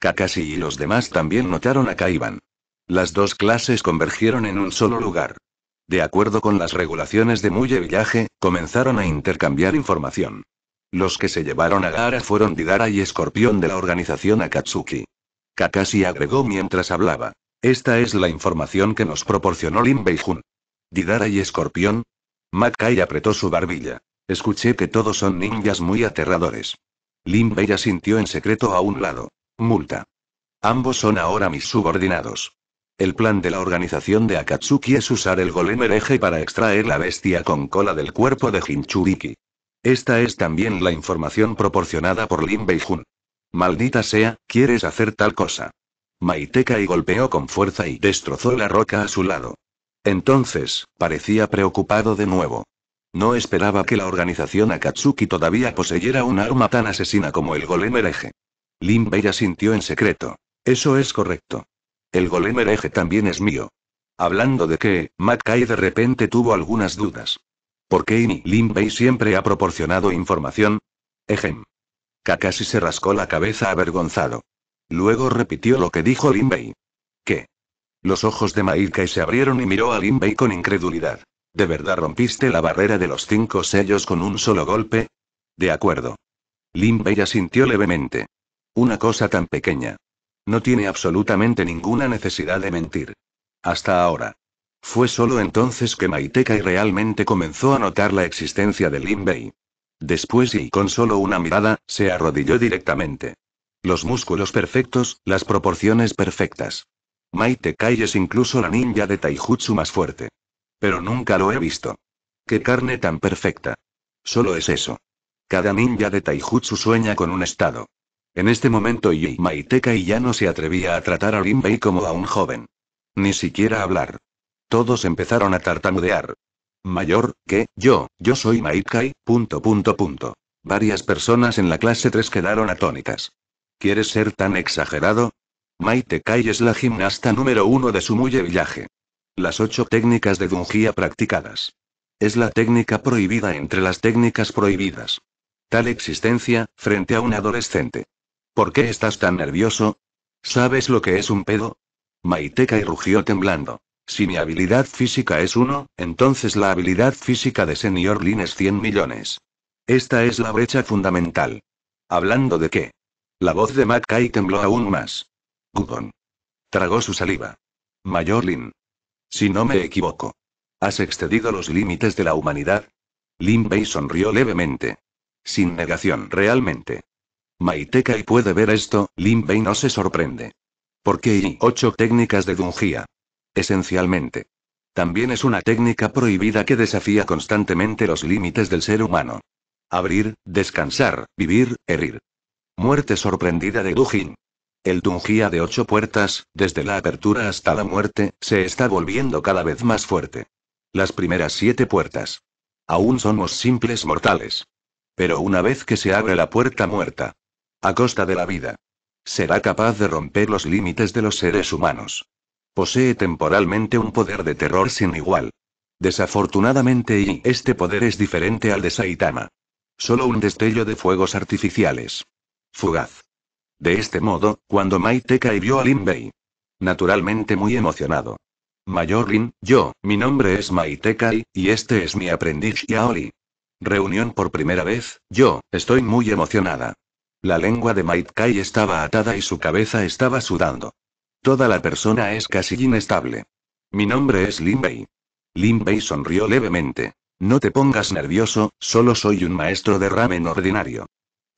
Kakashi y los demás también notaron a Kaiban. Las dos clases convergieron en un solo lugar. De acuerdo con las regulaciones de Muye Villaje, comenzaron a intercambiar información. Los que se llevaron a Gara fueron Didara y Escorpión de la organización Akatsuki. Kakashi agregó mientras hablaba. Esta es la información que nos proporcionó Lin Beijun. Didara y Escorpión. Makai apretó su barbilla. Escuché que todos son ninjas muy aterradores. Lin ya sintió en secreto a un lado. Multa. Ambos son ahora mis subordinados. El plan de la organización de Akatsuki es usar el golem hereje para extraer la bestia con cola del cuerpo de Hinchuriki. Esta es también la información proporcionada por Lin Jun. Maldita sea, ¿quieres hacer tal cosa? Maiteka y golpeó con fuerza y destrozó la roca a su lado. Entonces, parecía preocupado de nuevo. No esperaba que la organización Akatsuki todavía poseyera un arma tan asesina como el golem hereje. Lin Bei sintió en secreto. Eso es correcto. El golem hereje también es mío. Hablando de que, Makai de repente tuvo algunas dudas. ¿Por qué Ini Lin Bei siempre ha proporcionado información? Ejem. Kakashi se rascó la cabeza avergonzado. Luego repitió lo que dijo Lin Bei. ¿Qué? Los ojos de Maikai se abrieron y miró a Lin Bei con incredulidad. ¿De verdad rompiste la barrera de los cinco sellos con un solo golpe? De acuerdo. Lin Bei sintió levemente. Una cosa tan pequeña. No tiene absolutamente ninguna necesidad de mentir. Hasta ahora. Fue solo entonces que Maitekai realmente comenzó a notar la existencia de Lin Bei. Después y con solo una mirada, se arrodilló directamente. Los músculos perfectos, las proporciones perfectas. Maitekai es incluso la ninja de Taijutsu más fuerte. Pero nunca lo he visto. ¡Qué carne tan perfecta! Solo es eso. Cada ninja de Taijutsu sueña con un estado. En este momento Yui Maitekai ya no se atrevía a tratar a Rinbei como a un joven. Ni siquiera hablar. Todos empezaron a tartamudear. Mayor, que, yo, yo soy Maikai, punto punto punto. Varias personas en la clase 3 quedaron atónitas. ¿Quieres ser tan exagerado? Maitekai es la gimnasta número uno de su muelle Village. Las ocho técnicas de Dungia practicadas. Es la técnica prohibida entre las técnicas prohibidas. Tal existencia, frente a un adolescente. ¿Por qué estás tan nervioso? ¿Sabes lo que es un pedo? Maiteca y rugió temblando. Si mi habilidad física es uno, entonces la habilidad física de Senior Lin es 100 millones. Esta es la brecha fundamental. ¿Hablando de qué? La voz de Mackay tembló aún más. Gudon. Tragó su saliva. Mayor Lin. Si no me equivoco. ¿Has excedido los límites de la humanidad? Lin Bei sonrió levemente. Sin negación, realmente. Maiteca y puede ver esto, Lin Bei no se sorprende. Porque hay ocho técnicas de Dungia. Esencialmente. También es una técnica prohibida que desafía constantemente los límites del ser humano. Abrir, descansar, vivir, herir. Muerte sorprendida de Dujin. El Dungia de ocho puertas, desde la apertura hasta la muerte, se está volviendo cada vez más fuerte. Las primeras siete puertas. Aún somos simples mortales. Pero una vez que se abre la puerta muerta. A costa de la vida. Será capaz de romper los límites de los seres humanos. Posee temporalmente un poder de terror sin igual. Desafortunadamente y este poder es diferente al de Saitama. Solo un destello de fuegos artificiales. Fugaz. De este modo, cuando Maitekai vio a Lin Bei. Naturalmente muy emocionado. Mayor Lin, yo, mi nombre es Maitekai, y este es mi aprendiz Yaoli. Reunión por primera vez, yo, estoy muy emocionada. La lengua de Maitekai estaba atada y su cabeza estaba sudando. Toda la persona es casi inestable. Mi nombre es Lin Bei. Lin Bei sonrió levemente. No te pongas nervioso, solo soy un maestro de ramen ordinario.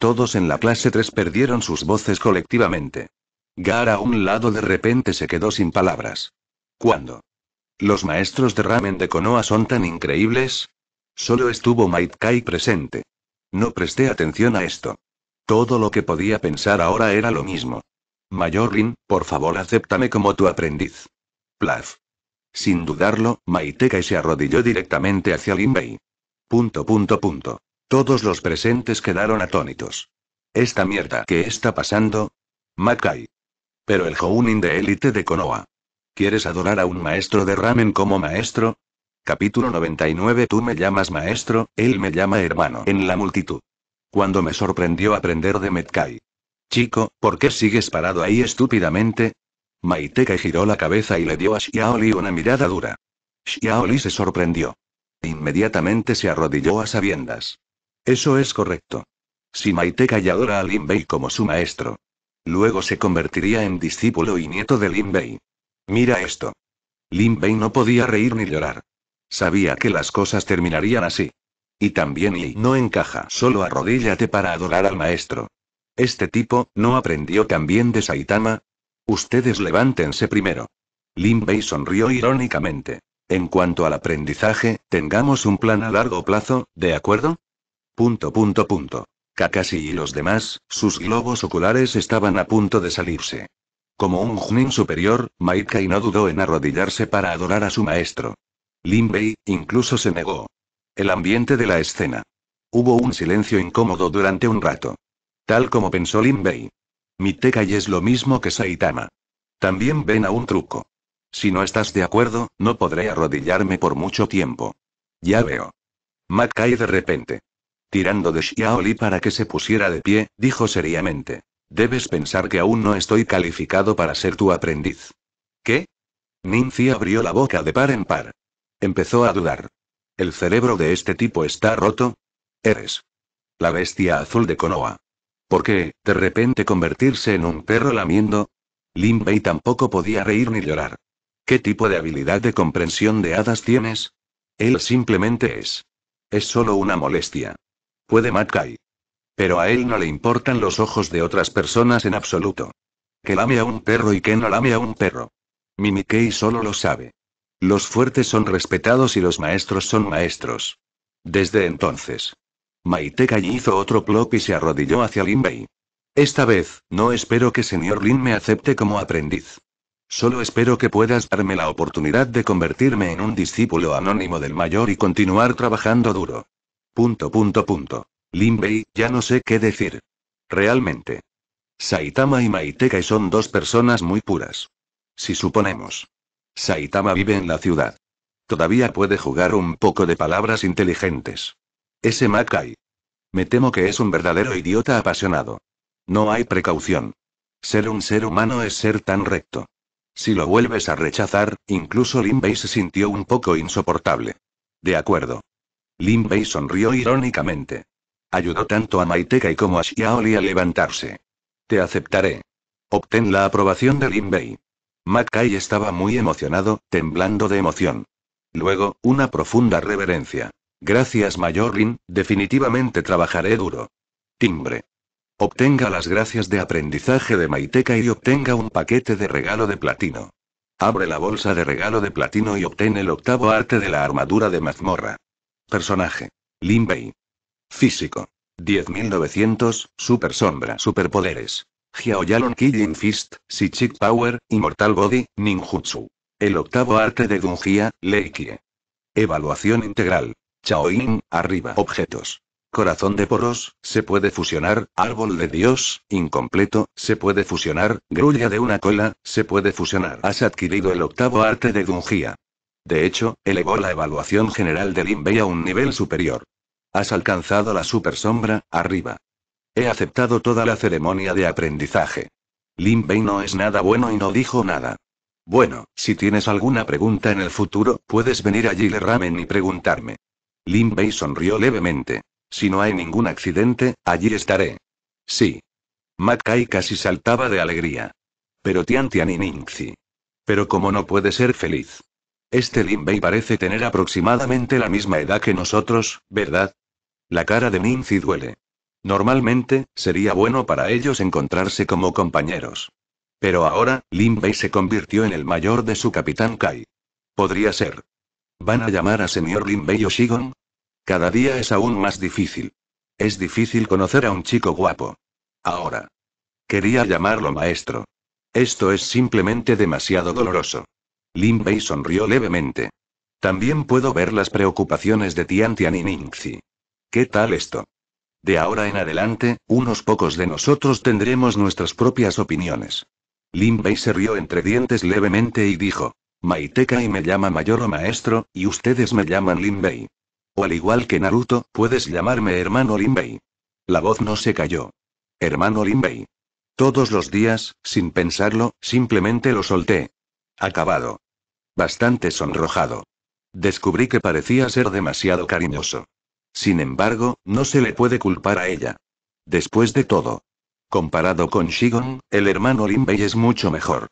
Todos en la clase 3 perdieron sus voces colectivamente. Gar a un lado de repente se quedó sin palabras. ¿Cuándo? Los maestros de ramen de Konoha son tan increíbles. Solo estuvo Maitkai presente. No presté atención a esto. Todo lo que podía pensar ahora era lo mismo. Mayor Lin, por favor, acéptame como tu aprendiz. Plaf. Sin dudarlo, Maitekai se arrodilló directamente hacia Linbei. Punto, punto, punto. Todos los presentes quedaron atónitos. ¿Esta mierda qué está pasando? Makai. Pero el Jounin de élite de Konoha. ¿Quieres adorar a un maestro de ramen como maestro? Capítulo 99 Tú me llamas maestro, él me llama hermano. En la multitud. Cuando me sorprendió aprender de Metkai. Chico, ¿por qué sigues parado ahí estúpidamente? Maiteke giró la cabeza y le dio a Xiaoli una mirada dura. Xiaoli se sorprendió. Inmediatamente se arrodilló a sabiendas. Eso es correcto. Si Maiteka y adora a Lin Bei como su maestro. Luego se convertiría en discípulo y nieto de Lin Bei. Mira esto. Lin Bei no podía reír ni llorar. Sabía que las cosas terminarían así. Y también y no encaja, solo arrodíllate para adorar al maestro. Este tipo, ¿no aprendió también de Saitama? Ustedes levántense primero. Lin Bei sonrió irónicamente. En cuanto al aprendizaje, tengamos un plan a largo plazo, ¿de acuerdo? Punto punto punto. Kakashi y los demás, sus globos oculares estaban a punto de salirse. Como un Junin superior, Maikai no dudó en arrodillarse para adorar a su maestro. Bei, incluso se negó. El ambiente de la escena. Hubo un silencio incómodo durante un rato. Tal como pensó Mi Mitekai es lo mismo que Saitama. También ven a un truco. Si no estás de acuerdo, no podré arrodillarme por mucho tiempo. Ya veo. Makai de repente tirando de Xiaoli para que se pusiera de pie, dijo seriamente. Debes pensar que aún no estoy calificado para ser tu aprendiz. ¿Qué? Ninzi abrió la boca de par en par. Empezó a dudar. ¿El cerebro de este tipo está roto? Eres. La bestia azul de Konoha. ¿Por qué, de repente convertirse en un perro lamiendo? Lin Bei tampoco podía reír ni llorar. ¿Qué tipo de habilidad de comprensión de hadas tienes? Él simplemente es. Es solo una molestia puede Kai, Pero a él no le importan los ojos de otras personas en absoluto. Que lame a un perro y que no lame a un perro. Mimikei solo lo sabe. Los fuertes son respetados y los maestros son maestros. Desde entonces. Maitekai hizo otro plop y se arrodilló hacia Lin Esta vez, no espero que señor Lin me acepte como aprendiz. Solo espero que puedas darme la oportunidad de convertirme en un discípulo anónimo del mayor y continuar trabajando duro. Punto punto punto. Linbei, ya no sé qué decir. Realmente. Saitama y Maitekai son dos personas muy puras. Si suponemos. Saitama vive en la ciudad. Todavía puede jugar un poco de palabras inteligentes. Ese Makai. Me temo que es un verdadero idiota apasionado. No hay precaución. Ser un ser humano es ser tan recto. Si lo vuelves a rechazar, incluso Linbei se sintió un poco insoportable. De acuerdo. Lin Bei sonrió irónicamente. Ayudó tanto a Maiteka como a Xiaoli a levantarse. Te aceptaré. Obtén la aprobación de Lin Bei. Mackay estaba muy emocionado, temblando de emoción. Luego, una profunda reverencia. Gracias, Mayor Lin, definitivamente trabajaré duro. Timbre. Obtenga las gracias de aprendizaje de Maiteka y obtenga un paquete de regalo de platino. Abre la bolsa de regalo de platino y obtén el octavo arte de la armadura de mazmorra. Personaje. Lin Bei. Físico. 10.900, Super Sombra, Superpoderes. Yalon Killing Fist, Chick Power, Immortal Body, Ninjutsu. El octavo arte de Dungia, Leikie. Evaluación integral. Chao In, arriba. Objetos. Corazón de poros, se puede fusionar, árbol de Dios, incompleto, se puede fusionar, grulla de una cola, se puede fusionar. Has adquirido el octavo arte de Dungia. De hecho, elevó la evaluación general de Bei a un nivel superior. Has alcanzado la super sombra, arriba. He aceptado toda la ceremonia de aprendizaje. Bei no es nada bueno y no dijo nada. Bueno, si tienes alguna pregunta en el futuro, puedes venir allí le ramen y preguntarme. Bei sonrió levemente. Si no hay ningún accidente, allí estaré. Sí. Mackay casi saltaba de alegría. Pero Tian Tian y Pero como no puede ser feliz. Este Lin Bei parece tener aproximadamente la misma edad que nosotros, ¿verdad? La cara de Ninzi duele. Normalmente, sería bueno para ellos encontrarse como compañeros. Pero ahora, Lin Bei se convirtió en el mayor de su capitán Kai. Podría ser. ¿Van a llamar a señor Lin Bei Shigon? Cada día es aún más difícil. Es difícil conocer a un chico guapo. Ahora. Quería llamarlo maestro. Esto es simplemente demasiado doloroso. Bei sonrió levemente. También puedo ver las preocupaciones de Tian Tian y Ningxi. ¿Qué tal esto? De ahora en adelante, unos pocos de nosotros tendremos nuestras propias opiniones. Lin Bei se rió entre dientes levemente y dijo: Maiteka me llama mayor o maestro, y ustedes me llaman Lin Bei. O al igual que Naruto, puedes llamarme hermano Lin Bei. La voz no se cayó. Hermano Lin Todos los días, sin pensarlo, simplemente lo solté acabado. Bastante sonrojado. Descubrí que parecía ser demasiado cariñoso. Sin embargo, no se le puede culpar a ella. Después de todo. Comparado con Shigon, el hermano Bei es mucho mejor.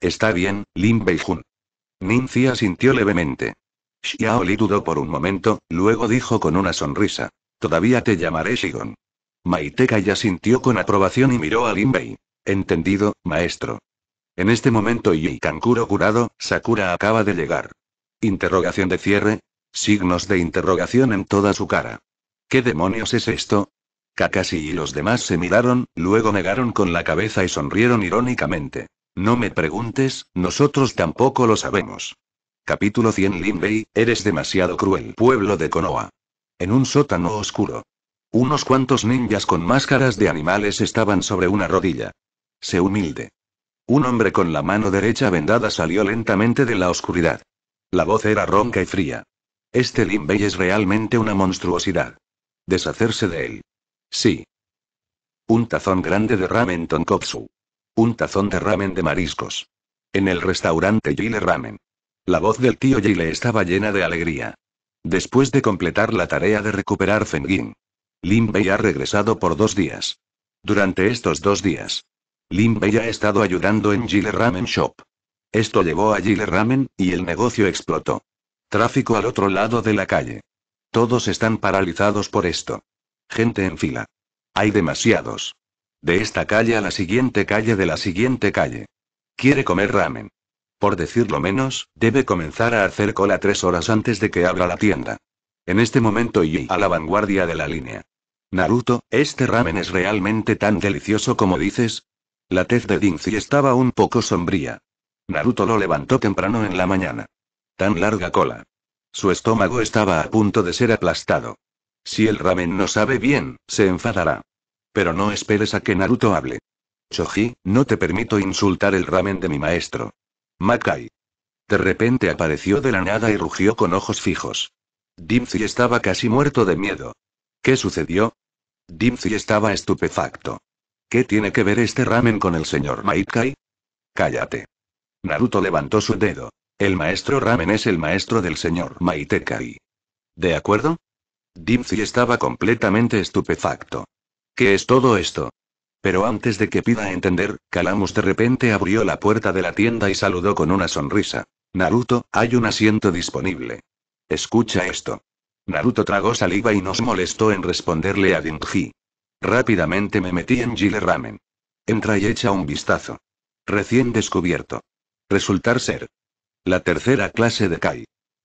Está bien, Bei Jun. Nincia sintió levemente. Xiaoli dudó por un momento, luego dijo con una sonrisa. Todavía te llamaré Shigon. Maiteka ya sintió con aprobación y miró a Bei. Entendido, maestro. En este momento y Kankuro curado, Sakura acaba de llegar. Interrogación de cierre. Signos de interrogación en toda su cara. ¿Qué demonios es esto? Kakashi y los demás se miraron, luego negaron con la cabeza y sonrieron irónicamente. No me preguntes, nosotros tampoco lo sabemos. Capítulo 100 Linbei, eres demasiado cruel. Pueblo de Konoha. En un sótano oscuro. Unos cuantos ninjas con máscaras de animales estaban sobre una rodilla. Se humilde. Un hombre con la mano derecha vendada salió lentamente de la oscuridad. La voz era ronca y fría. Este Lin Bei es realmente una monstruosidad. Deshacerse de él. Sí. Un tazón grande de ramen tonkotsu. Un tazón de ramen de mariscos. En el restaurante Gile Ramen. La voz del tío Gile estaba llena de alegría. Después de completar la tarea de recuperar Fengin. Bei ha regresado por dos días. Durante estos dos días, Lin ya ha estado ayudando en Gile Ramen Shop. Esto llevó a Gile Ramen, y el negocio explotó. Tráfico al otro lado de la calle. Todos están paralizados por esto. Gente en fila. Hay demasiados. De esta calle a la siguiente calle de la siguiente calle. Quiere comer ramen. Por decirlo menos, debe comenzar a hacer cola tres horas antes de que abra la tienda. En este momento y a la vanguardia de la línea. Naruto, ¿este ramen es realmente tan delicioso como dices? La tez de Dinzi estaba un poco sombría. Naruto lo levantó temprano en la mañana. Tan larga cola. Su estómago estaba a punto de ser aplastado. Si el ramen no sabe bien, se enfadará. Pero no esperes a que Naruto hable. Choji, no te permito insultar el ramen de mi maestro. Makai. De repente apareció de la nada y rugió con ojos fijos. Dimzi estaba casi muerto de miedo. ¿Qué sucedió? Dimzi estaba estupefacto. ¿Qué tiene que ver este ramen con el señor Maitekai? Cállate. Naruto levantó su dedo. El maestro ramen es el maestro del señor Maitekai. ¿De acuerdo? Dimzi estaba completamente estupefacto. ¿Qué es todo esto? Pero antes de que pida entender, Calamus de repente abrió la puerta de la tienda y saludó con una sonrisa. Naruto, hay un asiento disponible. Escucha esto. Naruto tragó saliva y nos molestó en responderle a Dimzi. Rápidamente me metí en Gile Ramen. Entra y echa un vistazo. Recién descubierto. Resultar ser. La tercera clase de Kai.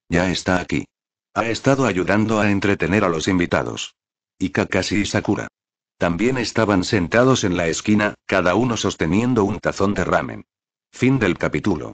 Ya está aquí. Ha estado ayudando a entretener a los invitados. Y Kakashi y Sakura. También estaban sentados en la esquina, cada uno sosteniendo un tazón de ramen. Fin del capítulo.